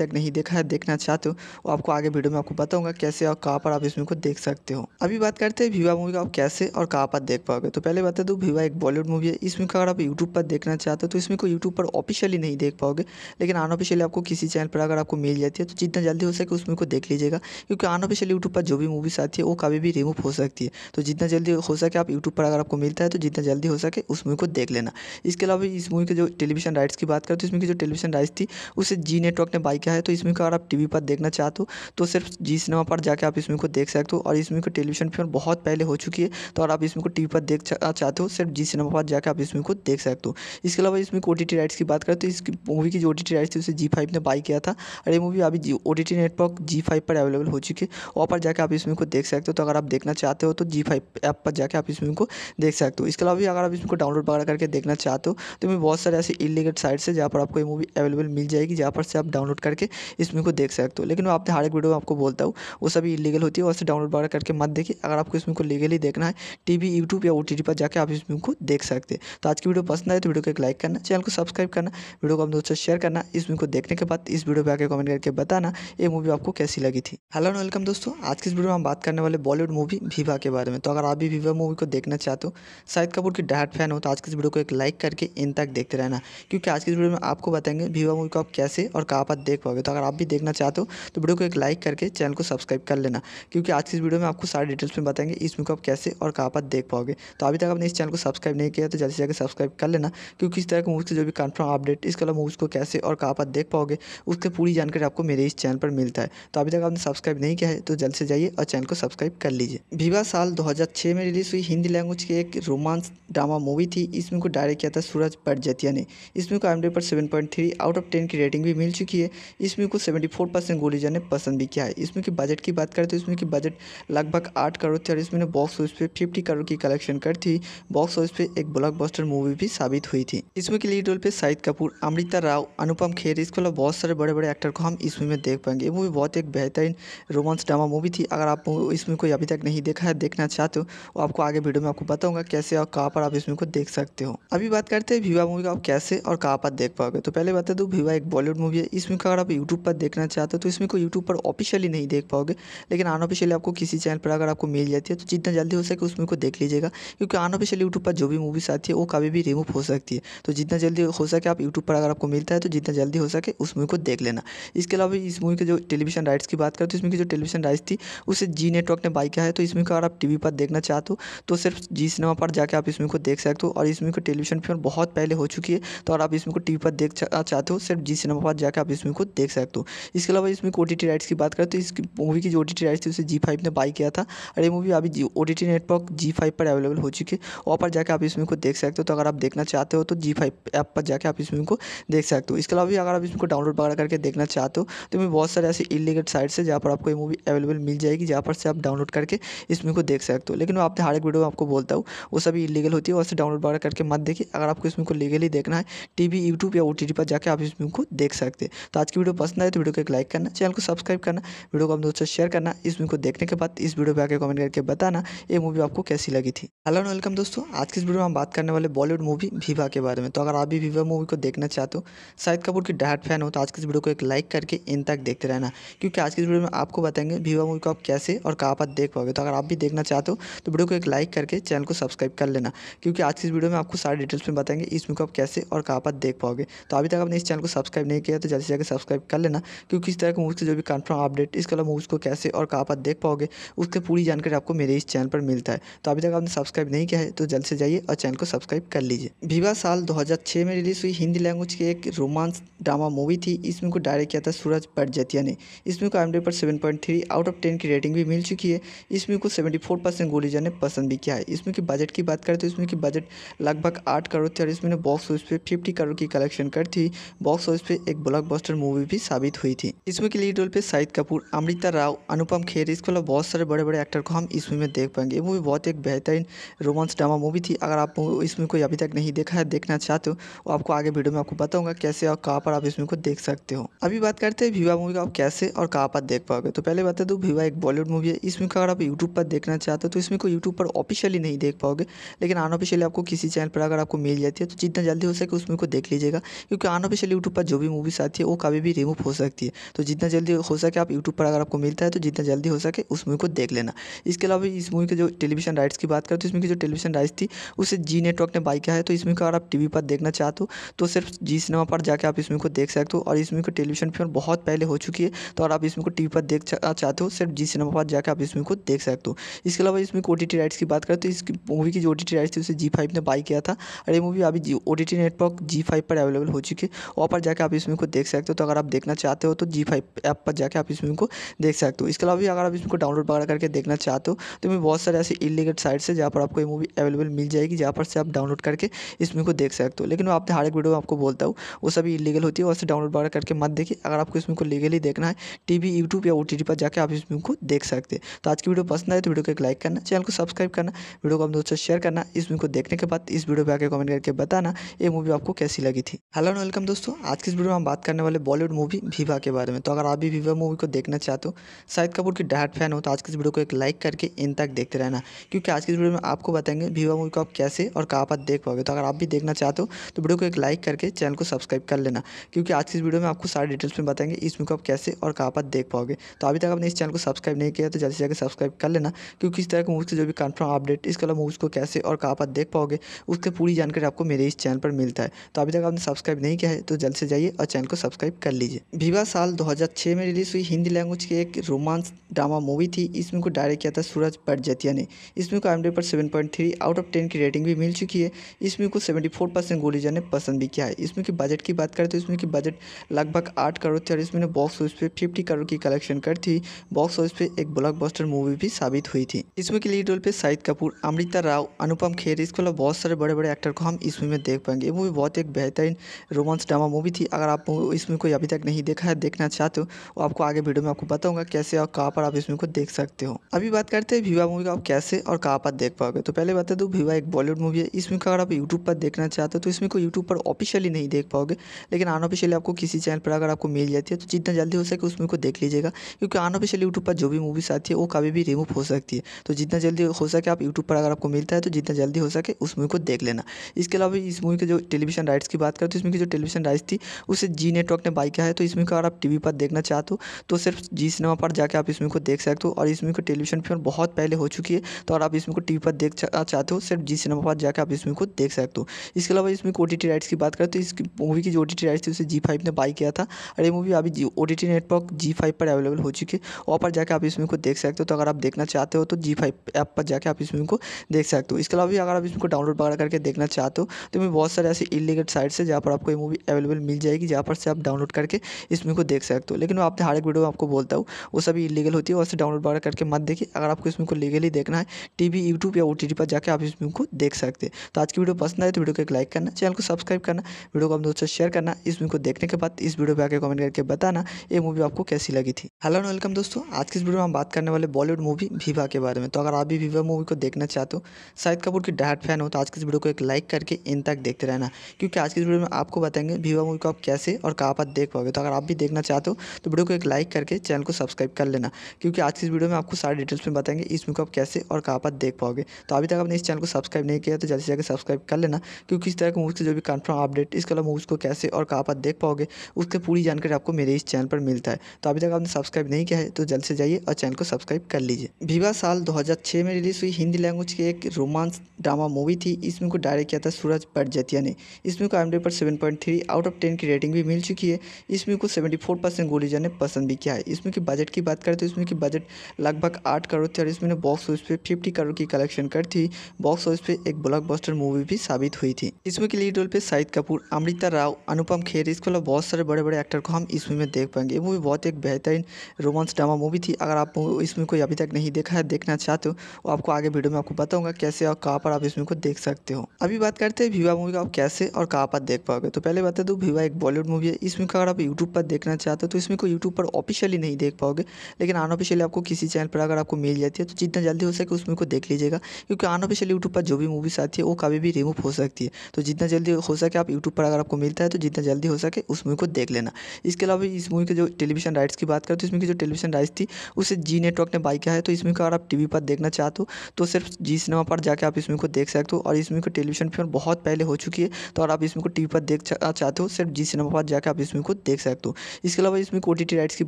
तक नहीं देखा है देखना चाहते हो तो आपको आगे वीडियो में आपको बताऊँगा कैसे और कहाँ पर आप इस मूवी को देख सकते हो अभी बात करते हैं विवा मूवी का आप कैसे और कहाँ पर देख पाओगे तो पहले बता दो तो विवा एक बॉलीवुड मूवी है इसमें को अगर आप यूट्यूब पर देखना चाहते हो तो इसमें को यूट्यूब पर ऑफिशियली नहीं देख पाओगे लेकिन अनऑफिशियली आपको किसी चैनल पर अगर आपको मिल जाती है तो जितना जल्दी हो सके उसमें को देख लीजिएगा क्योंकि अनऑफिशियली यूट्यूब पर जो भी मूवीज़ आती है वो कभी भी रिमूव हो सकती है तो जितना जल्दी हो सके आप यूट्यूब पर अगर आपको मिलता है तो जितना जल्दी हो सके उस मूवी को देख लेना इसके अलावा इस मूवी के जो टेलीविजन टेलीविजन राइट्स की बात करें तो इसमें की जो टेलीविजन राइट्स थी उसे जी नेटवर्क ने बाई किया है तो इसमें को अगर आप टीवी पर देखना चाहते हो तो सिर्फ जी सिनेमा पर जाकर आप इसमें को देख सकते हो और इसमें को टेलीविजन फिल्म बहुत पहले हो चुकी है तो अगर आप इसमें को टीवी पर देख चाहते हो सिर्फ जी सिनेमा पर जाकर आप इसमें को देख सकते हो इसके अलावा इसमें ओ टी राइट्स की बात करें तो इस मूवी की जो ओ टी राइट्स थी उसे जी फाइव ने बाई किया था और ये मूवी अभी ओ टी नेटवर्क जी फाइव पर अवेलेबल हो चुकी है वहाँ पर जाकर आप इसमें को देख सकते हो तो अगर आप देखना चाहते हो तो जी फाइव ऐप पर जाकर आप इसमें को देख सकते हो इसके अलावा भी अगर आप इसमें को डाउनलोड वगैरह करके देखना चाहते हो तो मैं बहुत सारे ऐसे दिल्ली के साइड से जहाँ पर आपको ये मूवी अवेलेबल मिल जाएगी जहाँ पर से आप डाउनलोड करके इस मूवी को देख सकते हो लेकिन मैं आपने हर एक वीडियो में आपको बोलता हूँ वो सभी इलीगल होती है और डाउनलोड वगैरह करके मत देखिए अगर आपको इस मूवी को लीगली देखना है टीवी यूट्यूब या ओ पर जाकर आप इस मूवी को देख सकते हैं तो आज की वीडियो पसंद आए तो वीडियो को एक लाइक करना चैनल को सब्सक्राइब करना वीडियो को अपने दोस्तों शेयर करना इस मूवी को देखने के बाद इस वीडियो पर आकर कमेंट करके बताना ये मूवी आपको कैसी लगी थी हेलो एंड वेलकम दोस्तों आज की इस वीडियो में हम बात करने वाले बॉलीवुड मूवी विवा के बारे में तो अगर आप भी विवा मूवी को देखना चाहते हो शाहिद कपूर की डायट फैन हो तो आज की इस वीडियो को एक लाइक करके इन तक देखते रहना क्योंकि आज की वीडियो में आपको बताएंगे भीवा मूवी को आप कैसे और कहाँ पर देख पाओगे तो अगर आप भी देखना चाहते हो तो वीडियो को एक लाइक करके चैनल को सब्सक्राइब कर लेना क्योंकि आज की इस वीडियो में आपको सारी डिटेल्स में बताएंगे इस मूवी को आप कैसे और कहाँ पर देख पाओगे तो अभी तक आपने इस चैनल को सब्सक्राइब नहीं किया तो जल्दी से जाकर सब्सक्राइब कर लेना क्योंकि इस तरह के मूवी से जो भी कन्फर्म अपडेट इसके अलावा मूवीज़ को कैसे और कहाँ पर देख पाओगे उसकी पूरी जानकारी आपको मेरे इस चैनल पर मिलता है तो अभी तक आपने सब्सक्राइब नहीं किया है तो जल्द से जाइए और चैनल को सब्सक्राइब कर लीजिए भीवा साल छः में रिलीज हुई हिंदी लैंग्वेज की एक रोमांस ड्रामा मूवी थी इसमें को डायरेक्ट किया था सूरज बटजतिया ने इस मूवी को आई पर seven point three out of ten की रेटिंग भी मिल चुकी है इस मूवी को सेवेंटी फोर परसेंट गोली ने पसंद भी किया है इसमें की बजट की बात करें तो इसमें की बजट लगभग आठ करोड़ थी और इसमें बॉक्स ऑफिस पे फिफ्टी करोड़ की कलेक्शन कर थी बॉक्स ऑफिस पे एक ब्लॉक मूवी भी साबित हुई थी इसमें के लीड रोल पे शाहिद कपूर अमृता राव अनुपम खेर इसके अलावा बहुत सारे बड़े बड़े एक्टर को हम इस मूवी में देख पाएंगे ये मूवी बहुत एक बेहतरीन रोमांस ड्रामा मूवी थी अगर आप इस मूवी को अभी तक नहीं देखा है देखना चाहते हो तो आपको आगे वीडियो में आपको बताऊंगा कैसे और कहाँ पर आप इसमें को देख सकते हो अभी बात करते हैं विवाह मूवी को आप कैसे और कहाँ पर देख पाओगे तो पहले बता दो तो भिवा एक बॉलीवुड मूवी है इसमें अगर आप यूट्यूब पर देखना चाहते हो तो इसमें को यूट्यूब पर ऑफिशियली नहीं देख पाओगे लेकिन अनऑफिशियली आपको किसी चैनल पर अगर आपको मिल जाती है तो जितना जल्दी हो सके उसमें को देख लीजिएगा क्योंकि अनऑफिशियली यूट्यूब पर जो भी मूवीज़ आती है वो कभी भी रिमूव हो सकती है तो जितना जल्दी हो सके आप यूट्यूब पर अगर आपको मिलता है तो जितना जल्दी हो सके उस मूवी को देख लेना इसके अलावा इस मूवी के जो टेलीविजन राइट्स की बात करें तो इसमें की जो टेलीविजन राइट्स थी उसे जी नेटवर्क ने बाई किया है तो इसमें अगर आप टी पर देखना चाहते हो तो सिर्फ जी सिनेमा पर जाकर आप इसमें को देख सकते हो और इसमें को टेलीविजन पर बहुत पहले हो चुकी है तो तो अगर आप इसमें को टी पर देख चाहते हो सिर्फ जी सिनेमा पर जाकर आप इसमें को देख सकते हो इसके अलावा इसमें ओ टी राइट्स की बात करें तो इस मूवी की जो ओ टी राइट्स थी उसे जी फाइव ने बाई किया था और ये मूवी अभी ओ टी नेटवर्क जी फाइव पर अवेलेबल हो चुकी है वहाँ पर जाकर आप इसमें को देख सकते हो तो अगर आप देखना चाहते हो तो जी फाइव ऐप पर जाकर आप इसमें को देख सकते हो इसके अलावा भी अगर आप इसको डाउनलोड वगैरह करके देखना चाहते हो तो मैं बहुत सारे ऐसे इलीगल साइट्स है जहाँ पर आपको ये मूवी अवेलेबल मिल जाएगी जहाँ पर से आप डाउनलोड करके इस मूवी को देख सकते हो लेकिन मैं आपने हर एक वीडियो में आपको बोलता हूँ वो सभी इलीगल होती है और डाउनलोड वगैरह करके मत देखिए अगर आपको इसमें को लीगली देखना है टी वी यूट्यूब या ओ टी टी पर जाकर आप इस फिल्म को देख सकते हैं तो आज की वीडियो पसंद आए तो वीडियो को एक लाइक करना चैनल को सब्सक्राइब करना वीडियो को अपने दोस्तों शेयर करना इस फिल्म को देखने के बाद इस वीडियो पर आकर कमेंट करके बताना ये मूवी आपको कैसी लगी थी हेलो एंड वेलकम दोस्तों आज की इस वीडियो में हम बात करने वाले बॉलीवुड मूवी विवा के बारे में तो अगर आप भी विवा मूवी को देखना चाहते हो शाहिद कपूर की डायट फैन हो तो आज की इस वीडियो को एक लाइक करके इन तक देखते रहना क्योंकि आज की इस वीडियो में आपको बताएंगे विवाह मूवी को आप कैसे और कहाँ पर देख पाओगे तो अगर आप भी देखना चाहते हो तो वीडियो को एक लाइक करके चैनल को सब्सक्राइब कर लेना क्योंकि आज की इस वीडियो में आपको सारी डिटेल्स में बताएंगे इस मूवी को आप कैसे और कहाँ पर देख पाओगे तो अभी तक आपने इस चैनल को सब्सक्राइब नहीं किया तो जल्दी से जाकर सब्सक्राइब कर लेना क्योंकि इस तरह के मूवीज़ के जो भी कन्फर्म अपडेट इसके अलावा मूवीज़ को कैसे और कहाँ पर देख पाओगे उसकी पूरी जानकारी आपको मेरे इस चैनल पर मिलता है तो अभी तक आपने सब्सक्राइब नहीं किया है तो जल्द से जाइए और चैनल को सब्सक्राइब कर लीजिए विवाह साल छः में रिलीज़ हुई हिंदी लैंग्वेज की एक रोमांस ड्रामा मूवी थी इसमें को डायरेक्ट किया था सूरज बटजतिया ने इसमें को आई पर seven point three out of ten की रेटिंग भी मिल चुकी है इसमें को सेवेंटी फोर परसेंट गोलीजा ने पसंद भी किया है इसमें की बजट की बात करें तो इसमें की बजट लगभग आठ करोड़ थी और इसमें box office fifty fifty crore की कलेक्शन कर थी बॉक्स ऑफिस पे एक ब्लॉकबस्टर मूवी भी साबित हुई थी इसमें के लीड रोल पे शाहिद कपूर अमृता राव अनुपम खेर इसके अलावा बहुत सारे बड़े बड़े एक्टर को हम इस मूवी में देख पाएंगे ये मूवी बहुत एक बेहतरीन रोमांस ड्रामा मूवी थी अगर आप इसमें कोई अभी तक नहीं देखा है देखना चाहते हो वो तो आपको आगे वीडियो में आपको बताऊंगा कैसे और कहाँ पर आप इसमें को देख सकते हो अभी बात करते हैं विवा मूवी का आप कैसे और कहाँ पर देख पाओगे तो पहले बता दूँ विवाह एक बॉलीवुड मूवी है इसमें को अगर आप यूट्यूब पर देखना चाहते हो तो इसमें को यूट्यूब पर ऑफिशियली नहीं देख पाओगे लेकिन अनऑफिशियली आपको किसी चैनल पर अगर आपको मिल जाती है तो जितना जल्दी हो सके उस मूवी को देख लीजिएगा क्योंकि अनऑफिशियल यूट्यूब पर जो भी मूवीज़ आती है वो कभी भी रिमूव हो सकती है तो जितना जल्दी हो सके आप यूट्यूब पर अगर आपको मिलता है तो जितना जल्दी हो सके उस मूवी को देख लेना इसके अलावा इस मूवी के जो टेलीविजन राइट्स की बात करें तो इसमें की जो टेलीविजन राइट्स थी उसे जी नेटवर्क ने बाई किया है तो इसमें अगर आप टी पर देखना चाहते हो तो सिर्फ जी सिनेमा पर जाकर आप इसमें को देख सकते हो और इसमें को टेलीविजन फिल्म बहुत पहले हो चुकी है तो अगर आप इसमें को टी पर देख चाहते हो सिर्फ जी सिनेमा पर जाकर आप इसमें को देख सकते हो इसके अलावा इसमें ओ टी राइट्स की बात करें तो इस मूवी की जो ओ राइट्स थी उसे जी फाइव ने बाई किया था और ये मूवी अभी O T network lock Zee five पर अवेलेबल हो चुकी है वहाँ पर जाकर आप इस मूवी को देख सकते हो तो अगर आप देखना चाहते हो तो जी फाइव ऐप पर जाकर आप इस मूवी को देख सकते हो इसके अलावा भी अगर आप इसको डाउनलोड वगैरह करके देखना चाहते हो तो मैं बहुत सारे ऐसे इलीगेट साइट्स है जहाँ पर आपको ये मूवी अवेलेबल मिल जाएगी जहाँ पर से आप डाउनलोड करके इस मूवी को देख सकते हो लेकिन मैं आपने हर एक वीडियो में आपको बोलता हूँ वो सभी इलीगल होती है और डाउनलोड वगैरह करके मत देखिए अगर आपको इस मूवी को लीगली देखना है टीवी यूट्यूब या ओ पर जाकर आप इस मूवी को देख सकते हैं तो आज की वीडियो पसंद आए तो वीडियो को एक लाइक करना चैनल को सब्सक्राइब करना वीडियो को अपने दोस्तों शेयर करना इस मूवी को देखने के बाद इस वीडियो पर आकर कमेंट करके बताना ये मूवी आपको कैसी लगी थी हेलो एंड वेलकम दोस्तों आज की इस वीडियो में हम बात करने वाले बॉलीवुड मूवी विवा के बारे में तो अगर आप भी विवा मूवी को देखना चाहते हो शाहिद कपूर की डायट फैन हो तो आज की इस वीडियो को एक लाइक करके इन तक देखते रहना क्योंकि आज की इस वीडियो में आपको बताएंगे विवा मूवी को आप कैसे और कहाँ पर देख पाओगे तो अगर आप भी देखना चाहते हो तो वीडियो को एक लाइक करके चैनल को सब्सक्राइब कर लेना क्योंकि आज की इस वीडियो में आपको सारी डिटेल्स में बताएंगे इस मूवी को आप कैसे और कहाँ पर देख पाओगे तो अभी तक आपने इस चैनल को सब्सक्राइब नहीं किया तो जल्दी से जाकर सब्सक्राइब कर लेना क्योंकि इस तरह की मूवी से जो भी कन्फर्म अपडेट इसके अलावा मूवीज़ को कैसे और कहाँ पर देख पाओगे उसकी पूरी जानकारी आपको मेरे इस चैनल पर मिलता है है तो अभी तक आपने सब्सक्राइब नहीं किया है तो जल्द से जाइए और चैनल को सब्सक्राइब कर लीजिए विवाह साल 2006 में रिलीज हुई हिंदी लैंग्वेज की एक रोमांस ड्रामा मूवी थी इसमें को डायरेक्ट किया था सूरज बटजतिया ने इसमें को एम पर seven point three out of ten की रेटिंग भी मिल चुकी है इसमें को सेवेंटी फोर परसेंट गोलीजा ने पसंद भी किया है इसमें की बजट की बात करें तो इसमें की बजट लगभग आठ करोड़ थी और इसमें बॉक्स ऑफिस पर फिफ्टी करोड़ की कलेक्शन कर थी बॉक्स ऑफिस पर एक ब्लॉक मूवी भी साबित हुई थी इसमें के लीड रोल पे शाहिद कपूर अमृता राव अनुपम खेर इसके अलावा बहुत सारे बड़े बड़े एक्टर को हम इसमें देख पाएंगे मूवी बहुत एक बेहतरीन रोमांस ड्रामा मूवी थी अगर आप इसमें कोई अभी तक नहीं देखा है देखना चाहते हो तो आपको आगे वीडियो में आपको बताऊंगा कैसे और कहाँ पर आप इसमें को देख सकते हो अभी बात करते हैं विवा मूवी का आप कैसे और कहाँ पर देख पाओगे तो पहले बता दूँ भीवा तो एक बॉलीवुड मूवी है इसमें अगर आप यूट्यूब पर देखना चाहते हो तो इसमें को यूट्यूब पर ऑफिशियली नहीं देख पाओगे लेकिन अनऑफिशियली आपको किसी चैनल पर अगर आपको मिल जाती है तो जितना जल्दी हो सके उसमें को देख लीजिएगा क्योंकि अनऑफिशियली यूट्यूब पर जो भी मूवीज़ आती है वो कभी भी रिमूव हो सकती है तो जितना जल्दी हो सके आप यूट्यूब पर अगर आपको मिलता है तो जितना जल्दी हो सके उस मूवी को देख लेना इसके अलावा इस मूवी के जो टेलीविजन टेलीविजन राइट्स की बात करें तो इसमें की जो टेलीविजन राइट्स थी उसे जी नेटवर्क ने बाई किया है तो इसमें को अगर आप टीवी पर देखना चाहते हो तो, तो सिर्फ जी सिनेमा पर जाकर आप इसमें को देख सकते हो और इसमें को टेलीविजन फिल्म बहुत पहले हो चुकी है तो अगर आप इसमें को टीवी पर देख चाहते हो सिर्फ जी सिनेमा पर जाकर आप इसमें को देख सकते हो इसके अलावा इसमें ओ राइट्स की बात करें तो इस मूवी की जो ओ राइट्स थी उसे जी फाइव ने बाई किया था और ये मूवी अभी ओ टी नेटवर्क जी फाइव पर अवेलेबल हो चुकी है वहाँ पर जाकर आप इसमें को देख सकते हो तो अगर आप देखना चाहते हो तो जी फाइव ऐप पर जाकर आप इसमें को देख सकते हो इसके अलावा भी अगर आप इसमें को डाउनलोड वगैरह करके देखना चाहते हो तो मैं बहुत सारे ऐसे सिंडिकेट साइट से जहाँ पर आपको ये मूवी अवेलेबल मिल जाएगी जहाँ पर से आप डाउनलोड करके इस मूवी को देख सकते हो लेकिन मैं आपने हर एक वीडियो में आपको बोलता हूँ वो सभी इलीगल होती है और डाउनलोड वगैरह करके मत देखिए अगर आपको इस मूवी को लीगली देखना है टी यूट्यूब या ओ पर जाकर आप इस मूवी को देख सकते हैं तो आज की वीडियो पसंद आए तो वीडियो को एक लाइक करना चैनल को सब्सक्राइब करना वीडियो को अपने दोस्तों से शेयर करना इस मूवी को देखने के बाद इस वीडियो पर आकर कमेंट करके बताना ये मूवी आपको कैसी लगी थी हेलो एंड वेलकम दोस्तों आज की इस वीडियो में हम बात करने वाले बॉलीवुड मूवी विवा के बारे में तो अगर आप भी विवा मूवी को देखना चाहते हो शाहिद कपूर की डायट फैन हो तो आज की इस वीडियो को एक लाइक करके इन तक देखते रहना क्योंकि आज की वीडियो में आपको बताएंगे भीवा मूवी को आप कैसे और कहाँ पर देख पाओगे तो अगर आप भी देखना चाहते हो तो वीडियो को एक लाइक करके चैनल को सब्सक्राइब कर लेना क्योंकि आज की इस वीडियो में आपको सारी डिटेल्स में बताएंगे इस मूवी को आप कैसे और कहाँ पर देख पाओगे तो अभी तक आपने इस चैनल को सब्सक्राइब नहीं किया तो जल्दी से जाकर सब्सक्राइब कर लेना क्योंकि इस तरह के मूवी से जो भी कन्फर्म अपडेट इसके अलावा मूवीज़ को कैसे और कहाँ पर देख पाओगे उसकी पूरी जानकारी आपको मेरे इस चैनल पर मिलता है तो अभी तक आपने सब्सक्राइब नहीं किया है तो जल्द से जाइए और चैनल को सब्सक्राइब कर लीजिए भीवा साल 2006 में रिलीज हुई हिंदी लैंग्वेज की एक रोमांस ड्रामा मूवी थी इसमें को डायरेक्ट किया था सूरज बटजतिया ने इस मूवी को आई पर seven point three out of ten की रेटिंग भी मिल चुकी है इस मूवी को सेवेंटी फोर परसेंट गोलीजा ने पसंद भी किया है इसमें की बजट की बात करें तो इसमें की बजट लगभग आठ करोड़ थी और इसमें बॉक्स ऑफिस पे फिफ्टी करोड़ की कलेक्शन कर थी बॉक्स ऑफिस पे एक बस्टर मूवी भी साबित हुई थी इसमें के लीड रोल पे शाहिद कपूर अमृता राव अनुपम खेर इसके अलावा बहुत सारे बड़े बड़े एक्टर को हम इस मूवी में देख पाएंगे ये मूवी बहुत एक बेहतरीन रोमांस ड्रामा मूवी थी अगर आप इस मूवी को अभी तक नहीं देखा है देखना चाहते हो तो आपको आगे वीडियो में आपको बताऊंगा कैसे और कहाँ पर आप इसमें को देख सकते हो अभी बात करते हैं विवाह मूवी को आप कैसे से और कहाँ पर देख पाओगे तो पहले बता दूँ तो भिवा एक बॉलीवुड मूवी है इसमें अगर आप यूट्यूब पर देखना चाहते हो तो इसमें को यूट्यूब पर ऑफिशियली नहीं देख पाओगे लेकिन अनऑफिशियली आपको किसी चैनल पर अगर आपको मिल जाती है तो जितना जल्दी हो सके उसमें को देख लीजिएगा क्योंकि अनऑफिशियली यूट्यूब पर जो भी मूवीज़ आती है वो कभी भी रिमूव हो सकती है तो जितना जल्दी हो सके आप यूट्यूब पर अगर आपको मिलता है तो जितना जल्दी हो सके उस मूवी को देख लेना इसके अलावा इस मूवी के जो टेलीविजन राइट्स की बात करें तो इसमें की जो टेलीविजन राइट्स थी उसे जी नेटवर्क ने बाई किया है तो इसमें को अगर आप टी पर देखना चाहते हो तो सिर्फ जी सिनेमा पर जाकर आप इसमें को देख सकते हो और इसमें को टेलीविजन फिल्म बहुत पहले हो चुकी है तो अगर आप इसमें को टी पर देख चाहते हो सिर्फ जी सिनेमा पर जाकर आप इसमें को देख सकते हो इसके अलावा इसमें ओ टी राइट्स की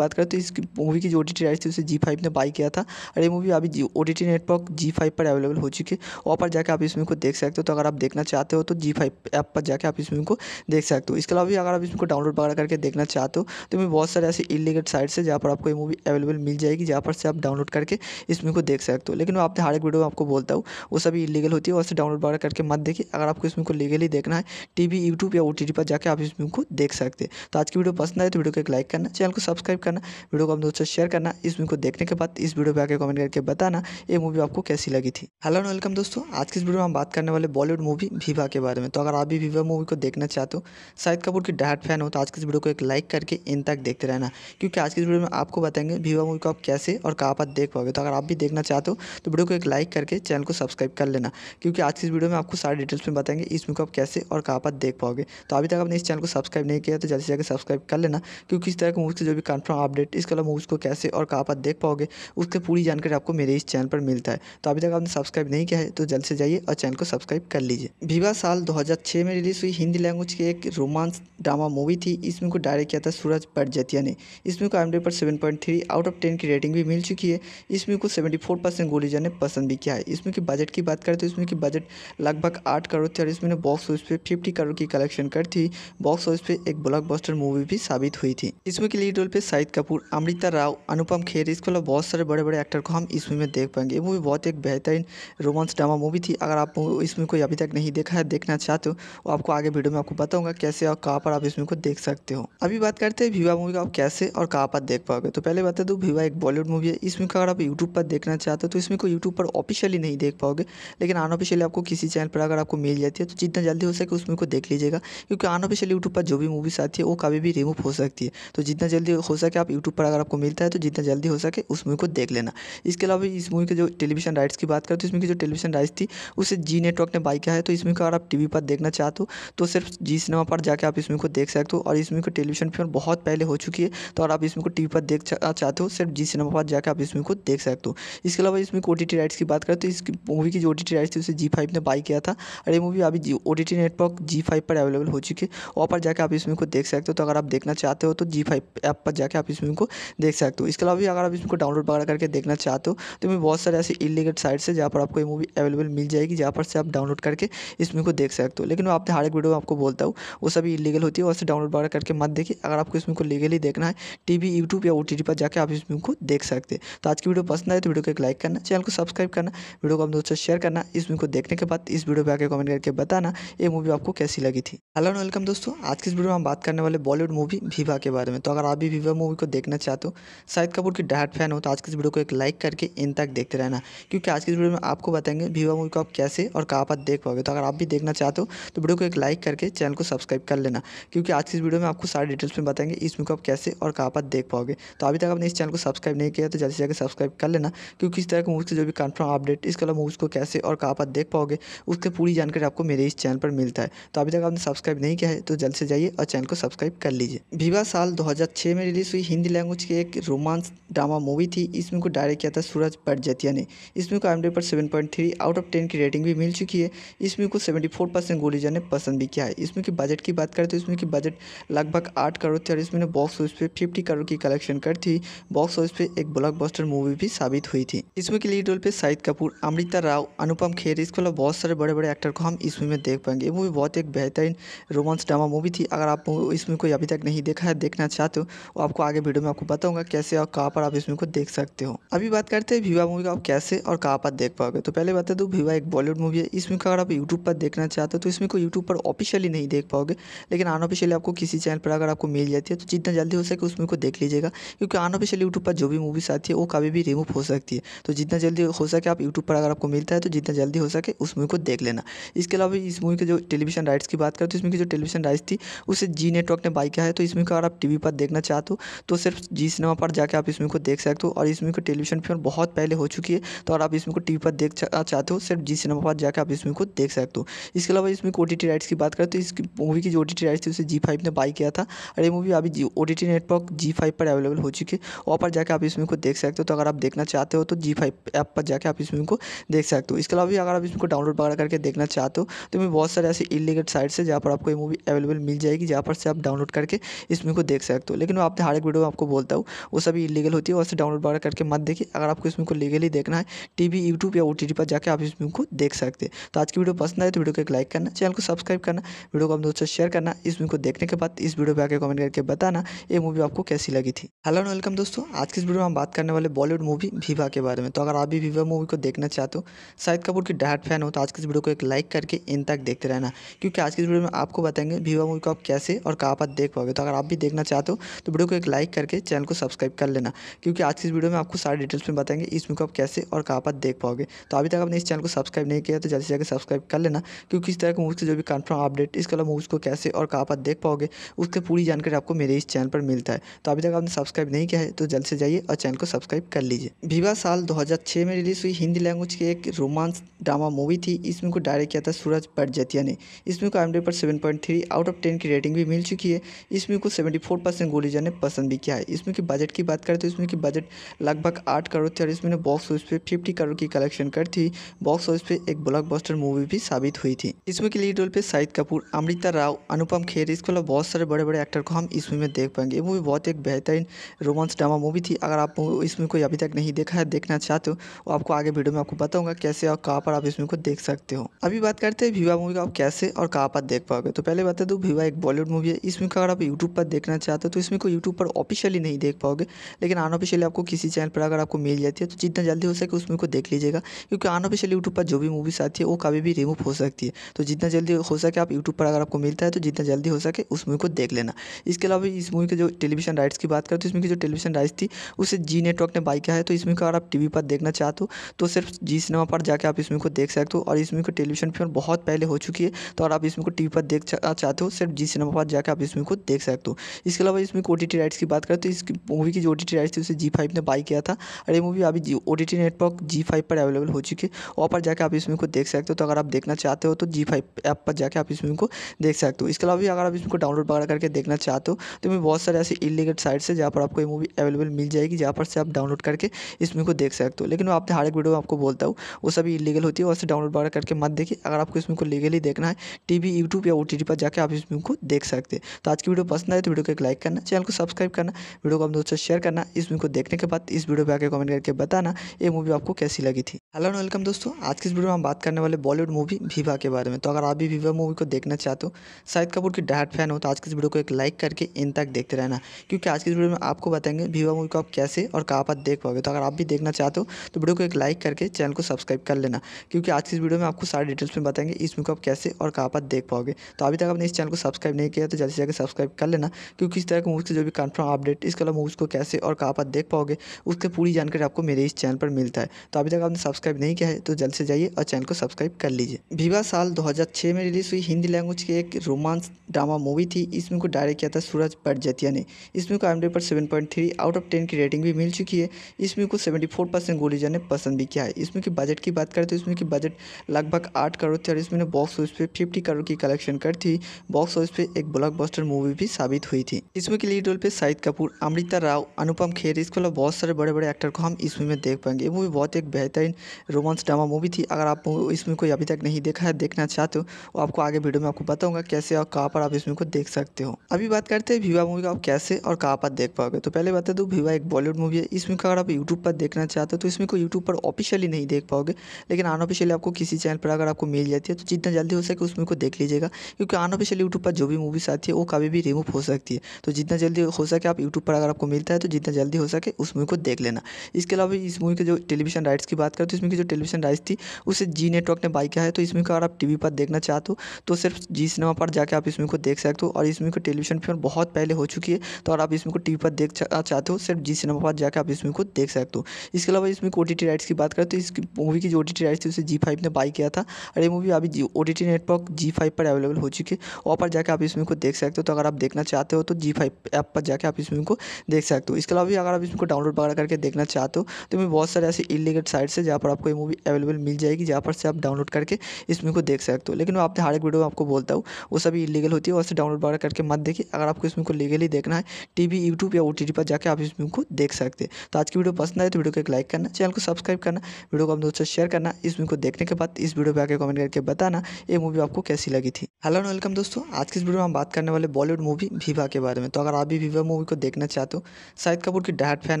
बात करें तो इस मूवी की जो ओ टी राइट्स थी उसे जी फाइव ने बाई किया था और ये मूवी अभी जी ओ नेटवर्क जी फाइव पर अवेलेबल हो चुकी है वहाँ पर जाकर आप इसमें को देख सकते हो तो अगर आप देखना चाहते हो तो जी फाइव ऐप पर जाकर आप इसमें को देख सकते हो इसके अलावा भी अगर आप इसमें डाउनलोड वगैरह करके देखना चाहते हो तो मैं बहुत सारे ऐसे इलीगल साइट्स है जहाँ पर आपको ये मूवी अवेलेबल मिल जाएगी जहाँ पर से आप डाउनलोड करके इसमें को देख सकते हो लेकिन मैं आपने हर एक वीडियो में आपको बोलता हूँ वो सभी इलीगल होती है वैसे डाउनलोड वगैरह करके मत देखिए अगर आपको इसमें को लीगली देखना है टी वी यूट्यूब या ओ टी टी पर जाकर आप इस फिल्म को देख सकते हैं तो आज की वीडियो पसंद आए तो वीडियो को एक लाइक करना चैनल को सब्सक्राइब करना वीडियो को अपने दोस्तों शेयर करना इस फिल्म को देखने के बाद इस वीडियो पर आकर कमेंट करके बताना ये मूवी आपको कैसी लगी थी हेलो एंड वेलकम दोस्तों आज की इस वीडियो में हम बात करने वाले बॉलीवुड मूवी विवा के बारे में तो अगर आप भी विवा मूवी को देखना चाहते हो शाहिद कपूर की डायट फैन हो तो आज की इस वीडियो को एक लाइक करके इन तक देखते रहना क्योंकि आज की इस वीडियो में आपको बताएंगे विवा मूवी को आप कैसे और कहाँ पर देख पाओगे तो अगर आप भी देखना चाहते हो तो वीडियो को एक लाइक करके चैनल को सब्सक्राइब कर लेना क्योंकि आज की इस वीडियो में आपको सारी डिटेल्स में बताएंगे इस मूवी को आप कैसे और और पर देख पाओगे तो अभी तक आपने इस चैनल को सब्सक्राइब नहीं किया तो जल्दी से जाकर सब्सक्राइब कर लेना क्योंकि इस तरह के मूवी से जो भी कन्फर्म अपडेट इसके अलावा मूवीज़ को कैसे और पर देख पाओगे उसकी पूरी जानकारी आपको मेरे इस चैनल पर मिलता है तो अभी तक आपने सब्सक्राइब नहीं किया है तो जल्द से जाइए और चैनल को सब्सक्राइब कर लीजिए विवाह साल 2006 में रिलीज़ हुई हिंदी लैंग्वेज की एक रोमांस ड्रामा मूवी थी इसमें को डायरेक्ट किया था सूरज बटजतिया ने इसमें को आई पर seven point three out of ten की रेटिंग भी मिल चुकी है इसमें को सेवेंटी फोर परसेंट गोलीजा ने पसंद भी किया है इसमें की बजट की बात करें तो इसमें की बजट लगभग आठ करोड़ थी और इसमें बॉक्स ऑफिस पर फिफ्टी करोड़ की कलेक्शन कर थी बॉक्स ऑफिस पे एक ब्लॉकबस्टर मूवी भी साबित हुई थी इसमें के लीड रोल पे शाहिद कपूर अमृता राव अनुपम खेर इसके अलावा बहुत सारे बड़े बड़े एक्टर को हम इस मूवी में देख पाएंगे ये मूवी बहुत एक बेहतरीन रोमांस ड्रामा मूवी थी अगर आप इसमें कोई अभी तक नहीं देखा है देखना चाहते हो वो तो आपको आगे वीडियो में आपको बताऊंगा कैसे और कहाँ पर आप इसमें को देख सकते हो अभी बात करते हैं विवा मूवी को आप कैसे और कहाँ पर देख पाओगे तो पहले बता दो विवा एक बॉलीवुड मूवी है इसमें को अगर आप यूट्यूब पर देखना चाहते हो तो इसमें को यूट्यूब पर ऑफिशियली नहीं देख पाओगे लेकिन अनऑफिशियली आपको किसी चैनल पर अगर आपको मिल जाती है तो जितना जल्दी हो सके उस मूवी को देख लीजिएगा क्योंकि अनऑफिशियल यूट्यूब पर जो भी मूवीज़ आती है वो कभी भी रिमूव हो सकती है तो जितना जल्दी हो सके आप यूट्यूब पर अगर आपको मिलता है तो जितना जल्दी हो सके उस मूवी को देख लेना इसके अलावा इस मूवी के जो टेलीविजन राइट्स की बात करें तो इसमें की जो टेलीविजन राइट्स थी उसे जी नेटवर्क ने बाई किया है तो इसमें अगर आप टी पर देखना चाहते हो तो सिर्फ जी सिनेमा पर जाकर आप इसमें को देख सकते हो और इसमें को टेलीविजन फिल्म बहुत पहले हो चुकी है तो अगर आप इसमें को टीवी पर देख चाहते हो सिर्फ जी सिनेमा पर जाकर आप इसमें को देख सकते हो इसके अलावा इसमें ओ टी राइट्स की बात करें तो इस मूवी की जो ओ टी राइट्स थी उसे जी फाइव ने बाई किया था और ये मूवी अभी O T network lock Zee five पर अवेलेबल हो चुकी है वहाँ पर जाकर आप इस मूवी को देख सकते हो तो अगर आप देखना चाहते हो तो जी फाइव ऐप पर जाकर आप इस मूवी को देख सकते हो इसके अलावा भी अगर आप इसको डाउनलोड वगैरह करके देखना चाहते हो तो मैं बहुत सारे ऐसे इलीगल साइट्स है जहाँ पर आपको ये मूवी अवेलेबल मिल जाएगी जहाँ पर से आप डाउनलोड करके इस मूवी को देख सकते हो लेकिन मैं आपने हर एक वीडियो में आपको बोलता हूँ वो सभी इलीगल होती है और डाउनलोड वगैरह करके मत देखिए अगर आपको इसमें को लीगली देखना है टीवी यूट्यूब या ओ पर जाकर आप इस मूवी को देख सकते हैं तो आज की वीडियो पसंद आए तो वीडियो को एक लाइक करना चैनल को सब्सक्राइब करना वीडियो को अपने दोस्तों शेयर करना इस मूवी को देखने के बाद इस वीडियो पर आकर कमेंट करके बताना ये मूवी वीडियो आपको कैसी लगी थी हेलो एंड वेलकम दोस्तों आज की इस वीडियो में हम बात करने वाले बॉलीवुड मूवी विवा के बारे में तो अगर आप भी विवा मूवी को देखना चाहते हो शाहिद कपूर की डायट फैन हो तो आज की इस वीडियो को एक लाइक करके इन तक देखते रहना क्योंकि आज की इस वीडियो में आपको बताएंगे विवा मूवी को आप कैसे और कहाँ पर देख पाओगे तो अगर आप भी देखना चाहते हो तो वीडियो को एक लाइक करके चैनल को सब्सक्राइब कर लेना क्योंकि आज की इस वीडियो में आपको सारी डिटेल्स में बताएंगे इस मूवी को आप कैसे और कहाँ पर देख पाओगे तो अभी तक आपने इस चैनल को सब्सक्राइब नहीं किया तो जल्दी से जाकर सब्सक्राइब कर लेना क्योंकि इस तरह की मूवी से जो भी कन्फर्म अपडेट इसके अलावा मूवीज़ को कैसे और कहाँ पर देख पाओगे उसकी पूरी जानकारी आपको मेरे इस चैनल पर मिलता है सकता है तो अभी तक आपने सब्सक्राइब नहीं किया है तो जल्द से जाइए और चैनल को सब्सक्राइब कर लीजिए विवाह साल 2006 में रिलीज़ हुई हिंदी लैंग्वेज की एक रोमांस ड्रामा मूवी थी इसमें को डायरेक्ट किया था सूरज बटजतिया ने इसमें को एम पर seven point three out of ten की रेटिंग भी मिल चुकी है इसमें को सेवेंटी फोर परसेंट गोलीजा ने पसंद भी किया है इसमें की बजट की बात करें तो इसमें की बजट लगभग आठ करोड़ थी और इसमें बॉक्स ऑफिस पर फिफ्टी करोड़ की कलेक्शन कर थी बॉक्स ऑफिस पर एक ब्लॉक मूवी भी साबित हुई थी इसमें के लीड रोल पे शाहिद कपूर अमृता राव अनुपम खेर इसके अलावा बहुत सारे बड़े बड़े एक्टर को हम इसमें देख पाएंगे मूवी मूवी बहुत एक बेहतरीन रोमांस ड्रामा मूवी थी अगर आप इस मूवी को अभी तक नहीं देखा है देखना चाहते हो तो आपको आगे वीडियो में आपको बताऊँगा कैसे और कहाँ पर आप इस मूवी को देख सकते हो अभी बात करते हैं विवा मूवी का आप कैसे और कहाँ पर देख पाओगे तो पहले बता दूँ तो विवा एक बॉलीवुड मूवी है इसमें को अगर आप यूट्यूब पर देखना चाहते हो तो इसमें को यूट्यूब पर ऑफिशियली नहीं देख पाओगे लेकिन अनऑफिशियली आपको किसी चैनल पर अगर आपको मिल जाती है तो जितना जल्दी हो सके उसमें को देख लीजिएगा क्योंकि अनऑफिशियली यूट्यूब पर जो भी मूवीज़ आती है वो कभी भी रिमूव हो सकती है तो जितना जल्दी हो सके आप यूट्यूब पर अगर आपको मिलता है तो जितना जल्दी हो सके उस मूवी को देख लेना इसके अलावा इस मूवी के जो टेलीविजन राइट्स की बात करें तो इसमें की जो टेलीविजन राइट्स थी उसे जी नेटवर्क ने बाई किया है तो इसमें को अगर आप टी पर देखना चाहते हो तो, तो सिर्फ जी सिनेमा पर जाकर आप इसमें को देख सकते हो और इसमें को टेलीविजन फिल्म बहुत पहले हो चुकी है तो अगर आप इसमें को टी पर देख चाहते हो सिर्फ जी सिनेमा पर जाकर आप इसमें को देख सकते हो इसके अलावा इसमें ओ टी राइट्स की बात करें तो इस मूवी की जो ओ राइट्स थी उसे जी ने बाई किया था और ये मूवी अभी जी ओ नेटवर्क जी पर अवेलेबल हो चुकी है वहाँ पर जाकर आप इसमें को देख सकते हो तो अगर आप देखना चाहते हो तो जी ऐप पर जाकर आप इसमें को देख सकते हो इसके अलावा भी अगर आप इसमें को डाउनलोड वगैरह करके देखना चाहते हो तो मैं बहुत सारे ऐसे इलीगेट साइट से जहाँ पर आपको ये मूवी अवेलेबल मिल जाएगी जहाँ पर से आप डाउनलोड करके इस मूवी को देख सकते हो लेकिन मैं आपने हर एक वीडियो में आपको बोलता हूँ वो सभी इलीगल होती है और डाउनलोड वगैरह करके मत देखिए अगर आपको इस मूवी को लीगली देखना है टी वी यूट्यूब या ओ टी टी पर जाकर आप इस मूवी को देख सकते हैं तो आज की वीडियो पसंद आए तो वीडियो को एक लाइक करना चैनल को सब्सक्राइब करना वीडियो को अपने दोस्तों से शेयर करना इस मूवी को देखने के बाद इस वीडियो पर आकर कमेंट करके बताना ये मूवी आपको कैसी लगी थी हेलो एंड वेलकम दोस्तों आज की इस वीडियो में हम बात करने वाले बॉलीवुड मूवी विवाह के बारे में तो अगर आप भी विवाह मूवी को देखना चाहते हो शाहिद कपूर की डायट फैन हो तो आज की इस वीडियो को एक लाइक करके इन तक देखते रहना क्योंकि आज की वीडियो में आपको बताएंगे भीवा मूवी को आप कैसे और कहाँ पर देख पाओगे तो अगर आप भी देखना चाहते हो तो वीडियो को एक लाइक करके चैनल को सब्सक्राइब कर लेना क्योंकि आज की इस वीडियो में आपको सारी डिटेल्स में बताएंगे इस मूवी को आप कैसे और कहाँ पर देख पाओगे तो अभी तक आपने इस चैनल को सब्सक्राइब नहीं किया तो जल्दी से जाकर सब्सक्राइब कर लेना क्योंकि इस तरह के मूवी से जो भी कन्फर्म अपडेट इसके अलावा मूवीज़ को कैसे और कहाँ पर देख पाओगे उसकी पूरी जानकारी आपको मेरे इस चैनल पर मिलता है तो अभी तक आपने सब्सक्राइब नहीं किया है तो जल्द से जाइए और चैनल को सब्सक्राइब कर लीजिए भीवा साल छः में रिलीज हुई हिंदी लैंग्वेज की एक रोमांस ड्रामा मूवी थी इसमें को डायरेक्ट किया था सूरज बटजतिया ने इसमें को आई पर seven point three out of ten की रेटिंग भी मिल चुकी है इसमें को सेवेंटी फोर परसेंट गोलीजा ने पसंद भी किया है इसमें की बजट की बात करें तो इसमें की बजट लगभग आठ करोड़ थी और इसमें बॉक्स ऑफिस पे फिफ्टी करोड़ की कलेक्शन कर थी बॉक्स ऑफिस पे एक बस्टर मूवी भी साबित हुई थी इसमें की लीड रोल पे शाहिद कपूर अमृता राव अनुपम खेर इसके अलावा बहुत सारे बड़े बड़े एक्टर को हम इस मूवी में देख पाएंगे ये मूवी बहुत एक बेहतरीन रोमांस ड्रामा मूवी थी अगर आप इसमें कोई अभी तक नहीं देखा है देखना चाहते हो वो तो आपको आगे वीडियो में आपको बताऊंगा कैसे और कहाँ पर आप इसमें को देख सकते हो अभी बात करते हैं विवाह मूवी का आप कैसे से और कहाँ पर देख पाओगे तो पहले बता दूँ तो भिवा एक बॉलीवुड मूवी है इसमें अगर आप यूट्यूब पर देखना चाहते हो तो इसमें को यूट्यूब पर ऑफिशियली नहीं देख पाओगे लेकिन अनऑफिशियली आपको किसी चैनल पर अगर आपको मिल जाती है तो जितना जल्दी हो सके उसमें को देख लीजिएगा क्योंकि अनऑफिशियल यूट्यूब पर जो भी मूवीज़ आती है वो कभी भी रिमूव हो सकती है तो जितना जल्दी हो सके आप यूट्यूब पर अगर आपको मिलता है तो जितना जल्दी हो सके उस मूवी को देख लेना इसके अलावा इस मूवी के जो टेलीविजन राइट्स की बात करें तो इसमें की जो टेलीविजन राइट्स थी उसे जी नेटवर्क ने बाई किया है तो इसमें अगर आप टी पर देखना चाहते हो तो सिर्फ जी सिनेमा पर जाकर आप इसमें को देख सकते हो और इसमें को टेलीविजन पर बहुत पहले हो चुकी है तो अगर आप इसमें को टी पर देख चाहते हो सिर्फ जी सिनेमा पर जाकर आप इसमें को देख सकते हो इसके अलावा इसमें ओ टी राइट्स की बात करें तो इस मूवी की जो ओ टी राइट्स थी उसे जी फाइव ने बाई किया था और ये मूवी अभी ओ टी नेटवर्क जी फाइव पर अवेलेबल हो चुकी है वहाँ पर जाकर आप इसमें को देख सकते हो तो अगर आप देखना चाहते हो तो जी फाइव ऐप पर जाकर आप इसमें को देख सकते हो इसके अलावा भी अगर आप इसमें डाउनलोड वगैरह करके देखना चाहते हो तो मैं बहुत सारे ऐसे इलीगेट साइट्स है जहाँ पर आपको ये मूवी अवेलेबल मिल जाएगी जहाँ पर से आप डाउनलोड करके इस मूवी को देख सकते हो लेकिन मैं आपने हर एक वीडियो में आपको बोलता हूँ वो सभी इलीगल होती है वैसे डाउनलोड वगैरह करके मत देखिए अगर आपको इसमें को लीगली देखना है है टीवी यूट्यूब या ओ पर जाकर आप इस फिल्म को देख सकते हैं तो आज की वीडियो पसंद आए तो वीडियो को एक लाइक करना चैनल को सब्सक्राइब करना वीडियो को अपने दोस्तों से शेयर करना इस फिल्म को देखने के बाद इस वीडियो पर आकर कमेंट करके बताना ये मूवी आपको कैसी लगी थी हेलो एंड वेलकम दोस्तों आज की इस वीडियो में हम बात करने वाले बॉलीवुड मूवी विवा के बारे में तो अगर आप भी विवा मूवी को देखना चाहते हो शाहिद कपूर की डायट फैन हो तो आज की इस वीडियो को एक लाइक करके इन तक देखते रहना क्योंकि आज की इस वीडियो में आपको बताएंगे विवा मूवी को आप कैसे और कहाँ पर देख पाओगे तो अगर आप भी देखना चाहते हो तो वीडियो को एक लाइक करके चैनल को सब्सक्राइब कर लेना क्योंकि आज की इस वीडियो में आपको सारी डिटेल्स में बताएंगे इस मूवी को आप कैसे और कहाँ पर देख पाओगे तो अभी तक आपने इस चैनल को सब्सक्राइब नहीं किया तो जल्दी से जाकर सब्सक्राइब कर लेना क्योंकि इस तरह के मूवी से जो भी कन्फर्म अपडेट इसके अलावा मूवीज़ को कैसे और कहाँ पर देख पाओगे उसकी पूरी जानकारी आपको मेरे इस चैनल पर मिलता है तो अभी तक आपने सब्सक्राइब नहीं किया है तो जल्द से जाइए और चैनल को सब्सक्राइब कर लीजिए विवाह साल छः में रिलीज़ हुई हिंदी लैंग्वेज की एक रोमांस ड्रामा मूवी थी इसमें को डायरेक्ट किया था सूरज बटजतिया ने इसमें को आई पर seven point three out of ten की रेटिंग भी मिल चुकी है इसमें को सेवेंटी फोर परसेंट गोलीजा ने पसंद भी किया है इसमें की बजट की बात करें तो इसमें की बजट लगभग आठ करोड़ थी और इसमें बॉक्स ऑफिस पर फिफ्टी करोड़ की कलेक्शन कर थी बॉक्स ऑफिस पे एक ब्लॉकबस्टर मूवी भी साबित हुई थी इसमें के लीड रोल पे शाहिद कपूर अमृता राव अनुपम खेर इसके अलावा बहुत सारे बड़े बड़े एक्टर को हम इस मूवी में देख पाएंगे ये मूवी बहुत एक बेहतरीन रोमांस ड्रामा मूवी थी अगर आप इस मूवी को अभी तक नहीं देखा है देखना चाहते हो तो आपको आगे वीडियो में आपको बताऊंगा कैसे और कहाँ पर आप इस मूवी को देख सकते हो अभी बात करते हैं विवा मूवी को आप कैसे और कहाँ पर देख पाओगे तो पहले बता दो विवा एक बॉलीवुड मूवी है इसमें अगर आप यूट्यूब पर देखना चाहते हो तो इसमें को यूट्यूब पर ऑफिशियली नहीं देख पाओगे लेकिन अनऑफिशियली आपको किसी चैनल पर अगर आपको मिल जाती है तो जितना जल्दी हो सके जाकर उस मूवी को देख लीजिएगा क्योंकि अनऑफिशियल यूट्यूब पर जो भी मूवीज आती है वो कभी भी रिमूव हो सकती है तो जितना जल्दी हो सके आप यूट्यूब पर अगर आपको मिलता है तो जितना जल्दी हो सके उस मूवी को देख लेना इसके अलावा इस मूवी के जो टेलीविजन राइट्स की बात करें तो इसमें की जो टेलीविजन राइट्स थी उसे जी नेटवर्क ने बाई किया है तो इसमें अगर आप टीवी पर देखना चाहते हो तो सिर्फ जी सिनेमा पर जाकर आप इसमें को देख सकते हो और इसमें को टेलीविजन फिल्म बहुत पहले हो चुकी है तो अगर आप इसमें को टीवी पर देख चाहते हो सिर्फ जी सिनेमा पर जाकर आप इसमें को देख सकते हो इसके अलावा इसमें ओ टी राइट्स की बात करें तो इस मूवी की जो ओ टी राइट्स थी उसे जी फाइव ने बाई किया था और ये मूवी अभी ओ टी नेट लगभग जी फाइव पर अवेलेबल हो चुकी है वहाँ पर जाकर आप इस मूवी को देख सकते हो तो अगर आप देखना चाहते हो तो जी फाइव ऐप पर जाकर आप इस मूवी को देख सकते हो इसके अलावा भी अगर आप इस मूवी को डाउनलोड वगैरह करके देखना चाहते हो तो मैं बहुत सारे ऐसे इलीगल साइट्स है जहाँ पर आपको ये मूवी अवेलेबल मिल जाएगी जहाँ पर से आप डाउनलोड करके इस मूवी को देख सकते हो लेकिन मैं आपने हर एक वीडियो में आपको बोलता हूँ वो सभी इलीगल होती है और डाउनलोड वगैरह करके मत देखिए अगर आपको इस मूवी को लीगली देखना है टी वी यूट्यूब या ओ टी टी पर जाकर आप इस मूवी को देख सकते हैं तो आज की वीडियो पसंद आए तो वीडियो को एक लाइक करना चैनल को सब्सक्राइब करना वीडियो को आप दोस्तों शेयर करना इस मूवी को देखने के बाद इस वीडियो पर आकर कमेंट करके बताना ये मूवी वीडियो आपको कैसी लगी थी हेलो एंड वेलकम दोस्तों आज की इस वीडियो में हम बात करने वाले बॉलीवुड मूवी विवा के बारे में तो अगर आप भी विवा मूवी को देखना चाहते हो शाहिद कपूर की डायट फैन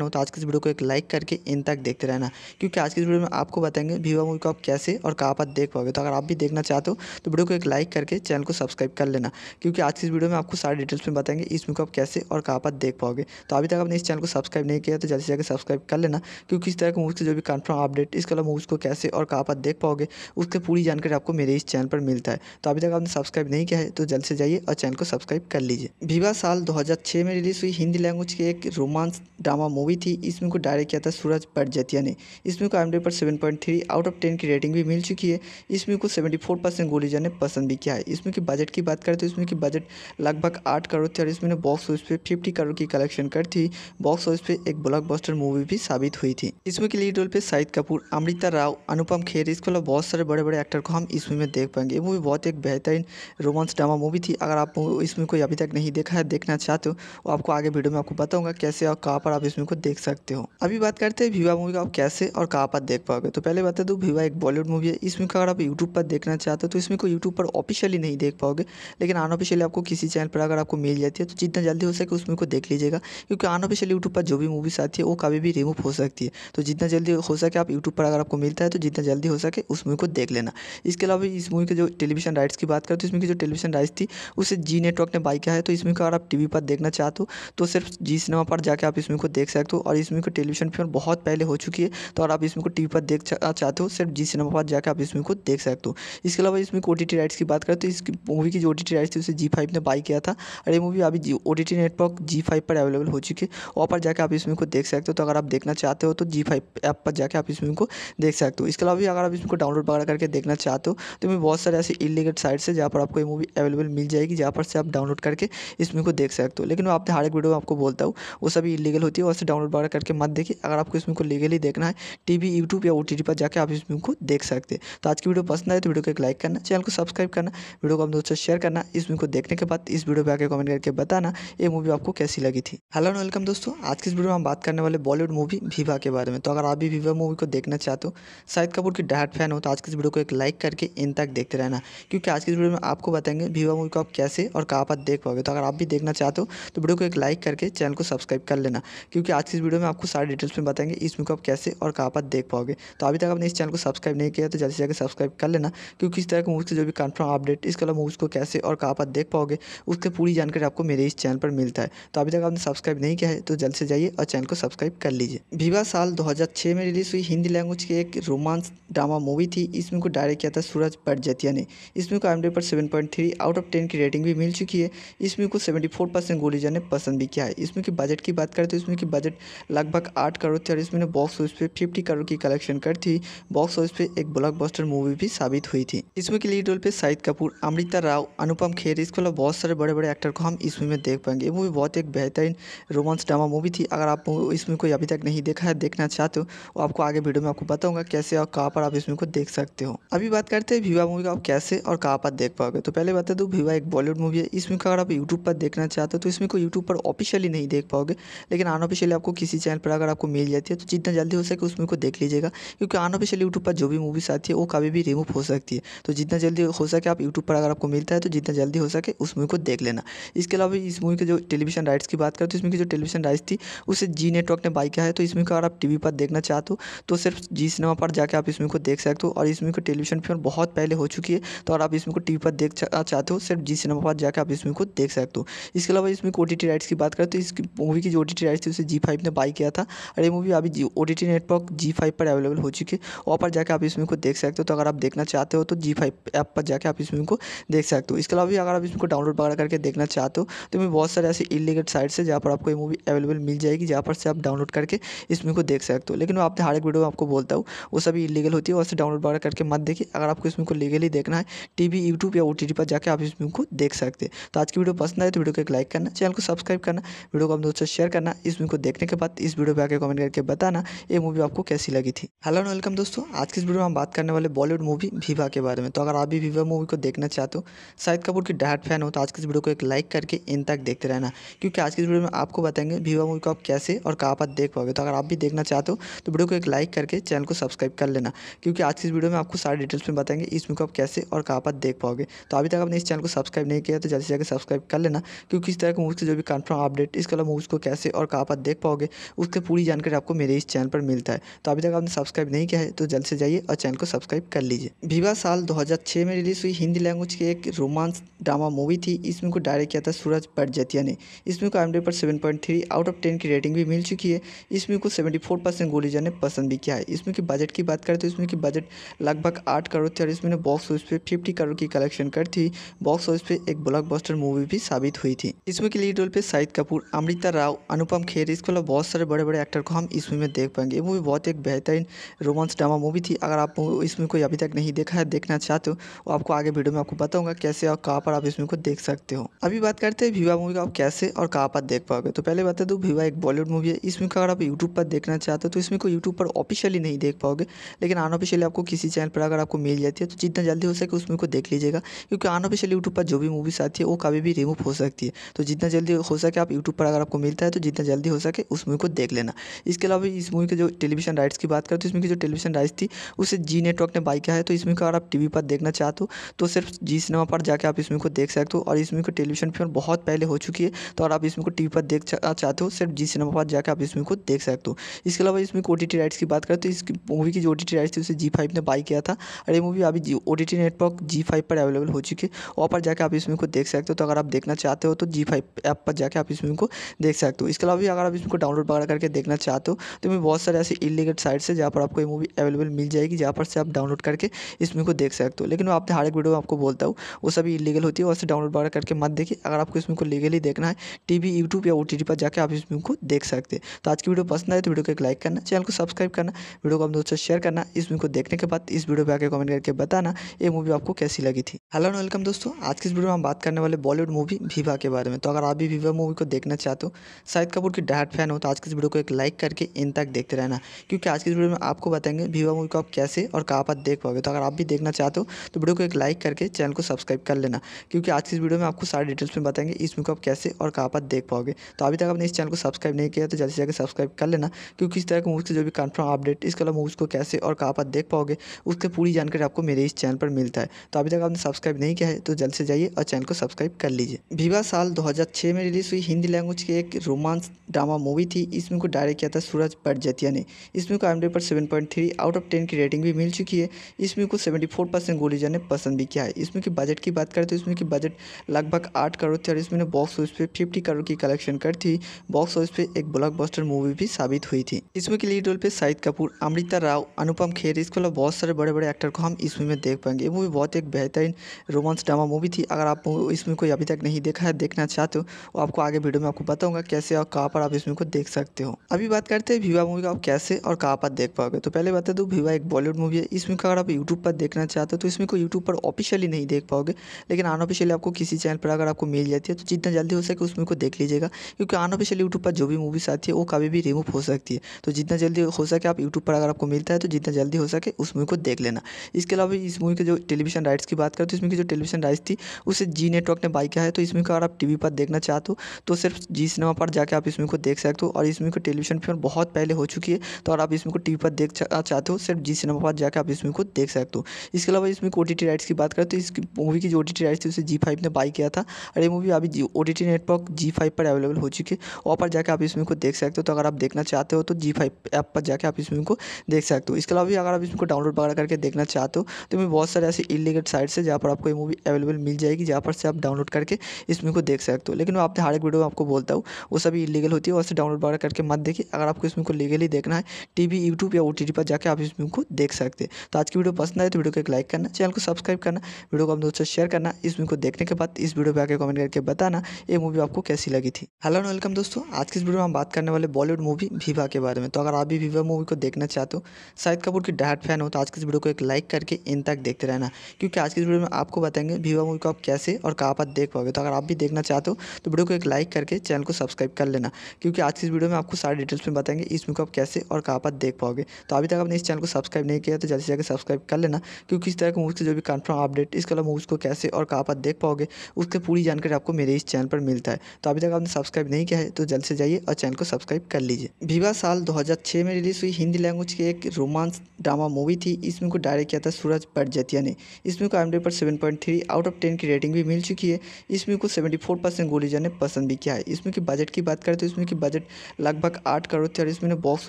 हो तो आज की इस वीडियो को एक लाइक करके इन तक देखते रहना क्योंकि आज की इस वीडियो में आपको बताएंगे विवा मूवी को आप कैसे और कहाँ पर देख पाओगे तो अगर आप भी देखना चाहते हो तो वीडियो को एक लाइक करके चैनल को सब्सक्राइब कर लेना क्योंकि आज की इस वीडियो में आपको सारी डिटेल्स में बताएंगे इस मूवी को आप कैसे और कहाँ पर देख पाओगे तो अभी तक आपने इस चैनल को सब्सक्राइब नहीं किया तो जल्दी से जाकर सब्सक्राइब कर लेना क्योंकि इस तरह की मूवी से जो भी कन्फर्म अपडेट इसके अलावा मूवीज़ को कैसे और कहाँ पर देख पाओगे उसकी पूरी जानकारी आपको मेरे इस चैनल पर मिलता है सकता है तो अभी तक आपने सब्सक्राइब नहीं किया है तो जल्द से जाइए और चैनल को सब्सक्राइब कर लीजिए विवाह साल 2006 में रिलीज़ हुई हिंदी लैंग्वेज की एक रोमांस ड्रामा मूवी थी इसमें को डायरेक्ट किया था सूरज बटजतिया ने इसमें को एम पर seven point three out of ten की रेटिंग भी मिल चुकी है इसमें को सेवेंटी फोर परसेंट गोलीजा ने पसंद भी किया है इसमें की बजट की बात करें तो इसमें की बजट लगभग आठ करोड़ थी और इसमें बॉक्स ऑफिस पे फिफ्टी करोड़ की कलेक्शन कर थी बॉक्स ऑफिस पे एक ब्लॉक मूवी भी साबित हुई थी इसमें के लीड रोल पे शाहिद कपूर अमृता राव अनुपम खेर इसके अलावा बहुत सारे बड़े बड़े एक्टर को हम इसमें देख पाएंगे मूवी बहुत एक बेहतरीन रोमांस ड्रामा मूवी थी अगर आप इसमें कोई अभी तक नहीं देखा है देखना चाहते हो तो आपको आगे वीडियो में आपको बताऊँगा कैसे और कहाँ पर आप इसमें को देख सकते हो अभी बात करते हैं विवा मूवी का आप कैसे और कहाँ पर देख पाओगे तो पहले बता दो तो विवा एक बॉलीवुड मूवी है इसमें अगर आप यूट्यूब पर देखना चाहते हो तो इसमें को यूट्यूब पर ऑफिशियली नहीं देख पाओगे लेकिन अनऑफिशियली आपको किसी चैनल पर अगर आपको मिल जाती है तो जितना जल्दी हो सके उसमें को देख लीजिएगा क्योंकि अनऑफिशियली यूट्यूब पर जो भी मूवीज़ आती है वो कभी भी रिमूव हो सकती है तो जितना जल्दी हो सके आप यूट्यूब पर अगर आपको मिलता है तो जितना जल्दी हो सके उस मूवी को देख लेना इसके अलावा इस मूवी के जो टेलीविजन राइट्स की बात करें तो इसमें की जो टेलीविजन राइट्स थी उसे जी नेटवर्क ने बाई किया है तो इसमें को अगर आप टीवी पर देखना चाहते हो तो, तो सिर्फ जी सिनेमा पर जाकर आप इसमें को देख सकते हो और इसमें को टेलीविजन फिल्म बहुत पहले हो चुकी है तो अगर आप इसमें को टीवी पर देख चाहते हो सिर्फ जी सिनेमा पर जाकर आप इसमें को देख सकते हो इसके अलावा इसमें ओ टी राइट्स की बात करें तो इस मूवी की जो ओ राइट्स थी उसे जी फाइव ने बाई किया था और ये मूवी अभी ओ टी नेटवर्क जी फाइव पर अवेलेबल हो चुकी है वहाँ पर जाकर आप इसमें को देख सकते हो तो अगर आप देखना चाहते हो तो जी फाइव ऐप पर जाकर आप इसमें को देख सकते हो इसके अलावा भी अगर आप इसमें को डाउनलोड वगैरह करके देखना चाहते हो तो मैं बहुत सारे ऐसे से इलीगल साइट से जहाँ पर आपको ये मूवी अवेलेबल मिल जाएगी जहाँ पर से आप डाउनलोड करके इस मूवी को देख सकते हो लेकिन मैं आपने हर एक वीडियो में आपको बोलता हूँ वो सभी इलीगल होती है और डाउनलोड वगैरह करके मत देखिए अगर आपको इस मूवी को लीगली देखना है टी वी यूट्यूब या ओ टी टी पर जाकर आप इस मूवी को देख सकते हैं तो आज की वीडियो पसंद आए तो वीडियो को एक लाइक करना चैनल को सब्सक्राइब करना वीडियो को आप दोस्तों से शेयर करना इस मूवी को देखने के बाद इस वीडियो पर आकर कमेंट करके बताना ये मूवी आपको कैसी लगी थी हेलो एंड वेलकम दोस्तों आज की इस वीडियो में हम बात करने वाले बॉलीवुड मूवी विवा के बारे में तो अगर आप भी विवा मूवी को देखना चाहते हो शाहिद कपूर की डायट फैन हो तो आज की इस वीडियो को एक लाइक करके इन तक देखते रहना करना क्योंकि आज की वीडियो में आपको बताएंगे भीवा मूवी को आप कैसे और कहाँ पर देख पाओगे तो अगर आप भी देखना चाहते हो तो वीडियो को एक लाइक करके चैनल को सब्सक्राइब कर लेना क्योंकि आज की इस वीडियो में आपको सारी डिटेल्स में बताएंगे इस मूवी को आप कैसे और कहाँ पर देख पाओगे तो अभी तक आपने इस चैनल को सब्सक्राइब नहीं किया तो जल्दी से जाकर सब्सक्राइब कर लेना क्योंकि इस तरह के मूवी से जो भी कन्फर्म अपडेट इसके अलावा मूवीज़ को कैसे और कहाँ पर देख पाओगे उसकी पूरी जानकारी आपको मेरे इस चैनल पर मिलता है तो अभी तक आपने सब्सक्राइब नहीं किया है तो जल्द से जाइए और चैनल को सब्सक्राइब कर लीजिए वीवा साल छः में रिलीज हुई हिंदी लैंग्वेज की एक रोमांस ड्रामा मूवी थी इसमें को डायरेक्ट किया था सूरज बटजतिया ने इस मूवी को आई पर seven point three out of ten की रेटिंग भी मिल चुकी है इस मूवी को सेवेंटी फोर परसेंट गोलीजा ने पसंद भी किया है इसमें की बजट की बात करें तो इसमें की बजट लगभग आठ करोड़ थी और इसमें बॉक्स ऑफिस पे फिफ्टी करोड़ की कलेक्शन कर थी बॉक्स ऑफिस पे एक ब्लॉकबस्टर मूवी भी साबित हुई थी इसमें की लीड रोल पे शाहिद कपूर अमृता राव अनुपम खेर इसके अलावा बहुत सारे बड़े बड़े एक्टर को हम इस मूवी में देख पाएंगे ये मूवी बहुत एक बेहतरीन रोमांस ड्रामा मूवी थी अगर आप इस मूवी को अभी तक नहीं देखा है देखना चाहते हो आपको आगे वीडियो में आपको बताऊंगा कैसे और कहाँ पर आप इसमें को देख सकते हो अभी बात करते हैं विवाह मूवी का आप कैसे कैसे और कहाँ पर देख पाओगे तो पहले बता दूँ तो भिवा एक बॉलीवुड मूवी है इसमें अगर आप यूट्यूब पर देखना चाहते हो तो इसमें को यूट्यूब पर ऑफिशियली नहीं देख पाओगे लेकिन अनऑफिशियली आपको किसी चैनल पर अगर आपको मिल जाती है तो जितना जल्दी हो सके उसमें को देख लीजिएगा क्योंकि अनऑफिशियली यूट्यूब पर जो भी मूवीज़ आती है वो कभी भी रिमूव हो सकती है तो जितना जल्दी हो सके आप यूट्यूब पर अगर आपको मिलता है तो जितना जल्दी हो सके उस मूवी को देख लेना इसके अलावा इस मूवी के जो टेलीविजन राइट्स की बात करें तो इसमें की जो टेलीविजन राइट्स थी उसे जी नेटवर्क ने बाई किया है तो इसमें अगर आप टी पर देखना चाहते हो तो सिर्फ जी सिनेमा पर जाकर आप इसमें को देख सकते हो और इसमें को टेलीविजन फिल्म बहुत पहले हो चुकी है तो अगर आप इसमें को टी पर देख चाहते हो सिर्फ जी सिनेमा पर जाकर आप इसमें को देख सकते हो इसके अलावा इसमें ओ टी राइट्स की बात करें तो इस मूवी की जो ओ टी राइट्स थी उसे जी फाइव ने बाई किया था और ये मूवी अभी ओ टी नेटवर्क जी फाइव पर अवेलेबल हो चुकी है वहाँ पर जाकर आप इसमें को देख सकते हो तो अगर आप देखना चाहते हो तो जी फाइव ऐप पर जाकर आप इसमें को देख सकते हो इसके अलावा भी अगर आप इसमें डाउनलोड वगैरह करके देखना चाहते हो तो मैं बहुत सारे ऐसे इलीगल साइट्स है जहाँ पर आपको ये मूवी अवेलेबल मिल जाएगी जहाँ पर से आप डाउनलोड करके इस मूवी को देख सकते हो लेकिन मैं आपने हर एक वीडियो में आपको बोलता हूँ वो सभी इलीगल होती है वैसे डाउनलोड वगैरह करके मत देखिए अगर आपको इसमें को लीगली देखना है है टीवी यूट्यूब या ओ पर जाकर आप इस फिल्म को देख सकते हैं तो आज की वीडियो पसंद आए तो वीडियो को एक लाइक करना चैनल को सब्सक्राइब करना वीडियो को अपने दोस्तों शेयर करना इस फिल्म को देखने के बाद इस वीडियो पर आकर कमेंट करके बताना ये मूवी आपको कैसी लगी थी हेलो एंड वेलकम दोस्तों आज की इस वीडियो में हम बात करने वाले बॉलीवुड मूवी विवा के बारे में तो अगर आप भी विवा मूवी को देखना चाहते हो शाहिद कपूर की डायट फैन हो तो आज की इस वीडियो को एक लाइक करके इन तक देखते रहना क्योंकि आज की इस वीडियो में आपको बताएंगे विवा मूवी को आप कैसे और कहाँ पर देख पाओगे तो अगर आप भी देखना चाहते हो तो वीडियो को एक लाइक करके चैनल को सब्सक्राइब कर लेना क्योंकि आज की इस वीडियो में आपको सारी डिटेल्स में बताएंगे इस मूवी को आप कैसे और कहाँ पर देख पाओगे तो अभी तक आपने इस चैनल को सब्सक्राइब नहीं किया तो जल्दी से जाकर सब्सक्राइब कर लेना क्योंकि इस तरह के मूवीज़ से जो भी कन्फर्म अपडेट इसके अलावा मूवीज़ को कैसे और कहाँ पर देख पाओगे उसकी पूरी जानकारी आपको मेरे इस चैनल पर मिलता है तो अभी तक आपने सब्सक्राइब नहीं किया है तो जल्द से जाइए और चैनल को सब्सक्राइब कर लीजिए विवाह साल छः में रिलीज़ हुई हिंदी लैंग्वेज की एक रोमांस ड्रामा मूवी थी इसमें को डायरेक्ट किया था सूरज बटजतिया ने इसमें को आई पर seven point three out of ten की रेटिंग भी मिल चुकी है इसमें को सेवेंटी फोर परसेंट गोलीजा ने पसंद भी किया है इसमें की बजट की बात करें तो इसमें की बजट लगभग आठ करोड़ थी और इसमें बॉक्स ऑफिस पे फिफ्टी करोड़ की कलेक्शन कर थी बॉक्स ऑफिस पे एक ब्लॉकबस्टर मूवी भी साबित हुई थी इसमें के लीड रोल पे शाहिद कपूर अमृता राव अनुपम खेर इसके अलावा बहुत सारे बड़े बड़े एक्टर को हम इस मूवी में देख पाएंगे ये मूवी बहुत एक बेहतरीन रोमांस ड्रामा मूवी थी अगर आप इसमें कोई अभी तक नहीं देखा है देखना चाहते हो तो आपको आगे वीडियो में आपको बताऊंगा कैसे और कहाँ पर आप इसमें को देख सकते हो अभी बात करते हैं विवा मूवी का आप कैसे और कहाँ पर देख पाओगे तो पहले बता दूँ भिवा एक बॉलीवुड मूवी है इसमें अगर आप यूट्यूब पर देखना चाहते हो तो इसमें को यूट्यूब पर ऑफिशियली नहीं देख पाओगे लेकिन अनऑफिशियली आपको किसी चैनल पर अगर आपको मिल जाती है तो जितना जल्दी हो सके उस मूवी को देख लीजिएगा क्योंकि अनऑफिशियल यूट्यूब पर जो भी मूवीज़ आती है वो कभी भी रिमूव हो सकती है तो जितना जल्दी हो सके आप यूट्यूब पर अगर आपको मिलता है तो जितना जल्दी हो सके उस मूवी को देख लेना इसके अलावा इस मूवी के जो टेलीविजन राइट्स की बात करें तो इसमें की जो टेलीविजन राइट्स थी उसे जी नेटवर्क ने बाई किया है तो इसमें अगर आप टी पर देखना चाहते हो तो सिर्फ जी सिनेमा पर जाकर आप इसमें को देख सकते हो और इसमें को टेलीविजन फिल्म बहुत पहले हो चुकी है तो अगर आप इसमें को टी पर देख चाहते हो सिर्फ जी सिनेमा पर जाकर आप इसमें को देख सकते हो इसके अलावा इसमें ओ टी राइट्स की बात करें तो इस मूवी की जो ओ राइट्स थी उसे जी फाइव ने बाई किया था और ये मूवी अभी ओ टी नेटवर्क जी फाइव पर अवेलेबल हो चुकी है वहाँ पर जाकर आप इस मूवी को देख सकते हो तो अगर आप देखना चाहते हो तो जी फाइव ऐप पर जाकर आप इस मूवी को देख सकते हो इसके अलावा भी अगर आप इसको डाउनलोड वगैरह करके देखना चाहते हो तो मैं बहुत सारे ऐसे इलीगेट साइट्स है जहाँ पर आपको ये मूवी अवेलेबल मिल जाएगी जहाँ पर से आप डाउनलोड करके इस मूवी को देख सकते हो लेकिन मैं आप हर एक वीडियो में आपको बोलता हूँ वो सभी इलीगल होती है और डाउनलोड वगैरह करके मत देखिए अगर आपको इस मूवी को लीगली देखना है टी वी यूट्यूब या ओ टी टी पर जाकर आप इस मूवी को देख सकते हैं तो आज की वीडियो पसंद आए तो वीडियो को एक लाइक करना चैनल को सब्सक्राइब करना वीडियो को अपने दोस्तों शेयर करना इस मूवी को देखने के बाद इस वीडियो पर आकर कमेंट करके बताना ये मूवी आपको कैसी लगी थी हेलो एंड वेलकम दोस्तों आज की इस वीडियो में हम बात करने वाले बॉलीवुड मूवी विवा के बारे में तो अगर आप भी विवा मूवी को देखना चाहते हो शाहिद कपूर की डायट फैन हो तो आज की इस वीडियो को एक लाइक करके इन तक देखते रहना क्योंकि आज की इस वीडियो में आपको बताएंगे विवा मूवी को आप कैसे और कहाँ पर देख पाओगे तो अगर आप भी देखना चाहते हो तो वीडियो को एक लाइक करके चैनल को सब्सक्राइब कर लेना क्योंकि आज की इस वीडियो में आपको सारी डिटेल्स में बताएंगे इस मूवी को आप कैसे और कहाँ पर देख पाओगे तो अभी तक आपने इस चैनल को सब्सक्राइब नहीं किया तो जल्दी से जाकर सब्सक्राइब कर लेना क्योंकि इस तरह की मूवी से जो भी कन्फर्म अपडेट इसके अलावा मूवीज़ को कैसे और कहाँ पर देख पाओगे उसकी पूरी जानकारी आपको मेरे इस चैनल पर मिल मिलता है तो अभी तक आपने सब्सक्राइब नहीं किया है तो जल्द से जाइए और चैनल को सब्सक्राइब कर लीजिए विवाह साल 2006 में रिलीज हुई हिंदी लैंग्वेज की एक रोमांस ड्रामा मूवी थी इसमें को डायरेक्ट किया था सूरज बटजतिया ने इसमें को एम पर seven point three out of ten की रेटिंग भी मिल चुकी है इसमें को सेवेंटी फोर परसेंट गोलीजा ने पसंद भी किया है इसमें की बजट की बात करें तो इसमें की बजट लगभग आठ करोड़ थी और इसमें बॉक्स ऑफिस पर फिफ्टी करोड़ की कलेक्शन कर थी बॉक्स ऑफिस पर एक ब्लॉक मूवी भी साबित हुई थी इसमें के लीड रोल पे शाहिद कपूर अमृता राव अनुपम खेर इसके अलावा बहुत सारे बड़े बड़े एक्टर को हम इसमें देख पाएंगे वो मूवी बहुत एक बेहतरीन रोमांस ड्रामा मूवी थी अगर आप इस मूवी को अभी तक नहीं देखा है देखना चाहते हो तो आपको आगे वीडियो में आपको बताऊँगा कैसे और कहाँ पर आप इस मूवी को देख सकते हो अभी बात करते हैं विवा मूवी का आप कैसे और कहाँ पर देख पाओगे तो पहले बता दूँ विवा एक बॉलीवुड मूवी है इसमें को अगर आप यूट्यूब पर देखना चाहते हो तो इसमें को यूट्यूब पर ऑफिशियली नहीं देख पाओगे लेकिन अनऑफिशियली आपको किसी चैनल पर अगर आपको मिल जाती है तो जितना जल्दी हो सके उसमें को देख लीजिएगा क्योंकि अनऑफिशियली यूट्यूब पर जो भी मूवीज आती है वो कभी भी रिमूव हो सकती है तो जितना जल्दी हो सके आप यूट्यूब पर अगर आपको मिलता है तो जितना जल्दी हो सके उस मूवी को देख लेना इसके अलावा इस मूवी के जो टेलीविजन राइट्स की बात करें तो इसमें की जो टेलीविजन राइट्स थी उसे जी नेटवर्क ने बाई किया है तो इसमें को अगर आप टी पर देखना चाहते हो तो सिर्फ जी सिनेमा पर जाकर आप इसमें को देख सकते हो और इसमें को टेलीविजन फिल्म बहुत पहले हो चुकी है तो अगर आप इसमें को टी पर देख चाहते हो सिर्फ जी सिनेमा पर जाकर आप इसमें को देख सकते हो इसके अलावा इसमें ओ टी राइट्स की बात करें तो इस मूवी की जो ओ राइट्स थी उसे जी ने बाई किया था और ये मूवी अभी जी ओ नेटवर्क जी पर अवेलेबल हो चुकी है वहाँ पर जाकर आप इसमें को देख सकते हो तो अगर आप देखना चाहते हो तो जी ऐप पर जाकर आप इसमें को देख सकते हो इसके अलावा भी अगर आप इसमें को डाउनलोड वगैरह करके देखना चाहते हो तो मैं बहुत सारे ऐसे किसी इलीगल साइट से जहाँ पर आपको ये मूवी अवेलेबल मिल जाएगी जहाँ पर से आप डाउनलोड करके इस मूवी को देख सकते हो लेकिन मैं आपने हर एक वीडियो में आपको बोलता हूँ वो सभी इलीगल होती है और डाउनलोड वगैरह करके मत देखिए अगर आपको इस मूवी को लीगली देखना है टीवी यूट्यूब या ओ पर जाकर आप इस मूवी को देख सकते हैं तो आज की वीडियो पसंद आए तो वीडियो को एक लाइक करना चैनल को सब्सक्राइब करना वीडियो को आप दोस्तों से शेयर करना इस मूवी को देखने के बाद इस वीडियो पर आकर कमेंट करके बताना ये मूवी आपको कैसी लगी थी हेलो एंड वेलकम दोस्तों आज की इस वीडियो में हम बात करने वाले बॉलीवुड मूवी विवा के बारे में तो अगर आप भी विवा मूवी को देखना चाहते हो शाहिद कपूर की डायट फैन हो तो आज की इस वीडियो को एक लाइक करके इन तक देखते रहना करना क्योंकि आज की वीडियो में आपको बताएंगे वीवा मूवी को आप कैसे और कहाँ पर देख पाओगे तो अगर आप भी देखना चाहते हो तो वीडियो को एक लाइक करके चैनल को सब्सक्राइब कर लेना क्योंकि आज की इस वीडियो में आपको सारी डिटेल्स में बताएंगे इस मूवी को आप कैसे और कहाँ पर देख पाओगे तो अभी तक आपने इस चैनल को सब्सक्राइब नहीं किया तो जल्दी से जाकर सब्सक्राइब कर लेना क्योंकि इस तरह के मूवी से जो भी कन्फर्म अपडेट इसके अलावा मूवीज़ को कैसे और कहाँ पर देख पाओगे उसकी पूरी जानकारी आपको मेरे इस चैनल पर मिलता है तो अभी तक आपने सब्सक्राइब नहीं किया है तो जल्द से जाइए और चैनल को सब्सक्राइब कर लीजिए भीवा साल दो में रिलीज हुई हिंदी लैंग्वेज की एक रोमांस ड्रामा मूवी थी इसमें को डायरेक्ट किया था सूरज बटजतिया ने ने इस मूवी को आई पर seven point three out of ten की रेटिंग भी मिल चुकी है इस मूवी को सेवेंटी फोर परसेंट गोली जाने पसंद भी किया है इसमें की बजट की बात करें तो इसमें की बजट लगभग आठ करोड़ थी और इसमें बॉक्स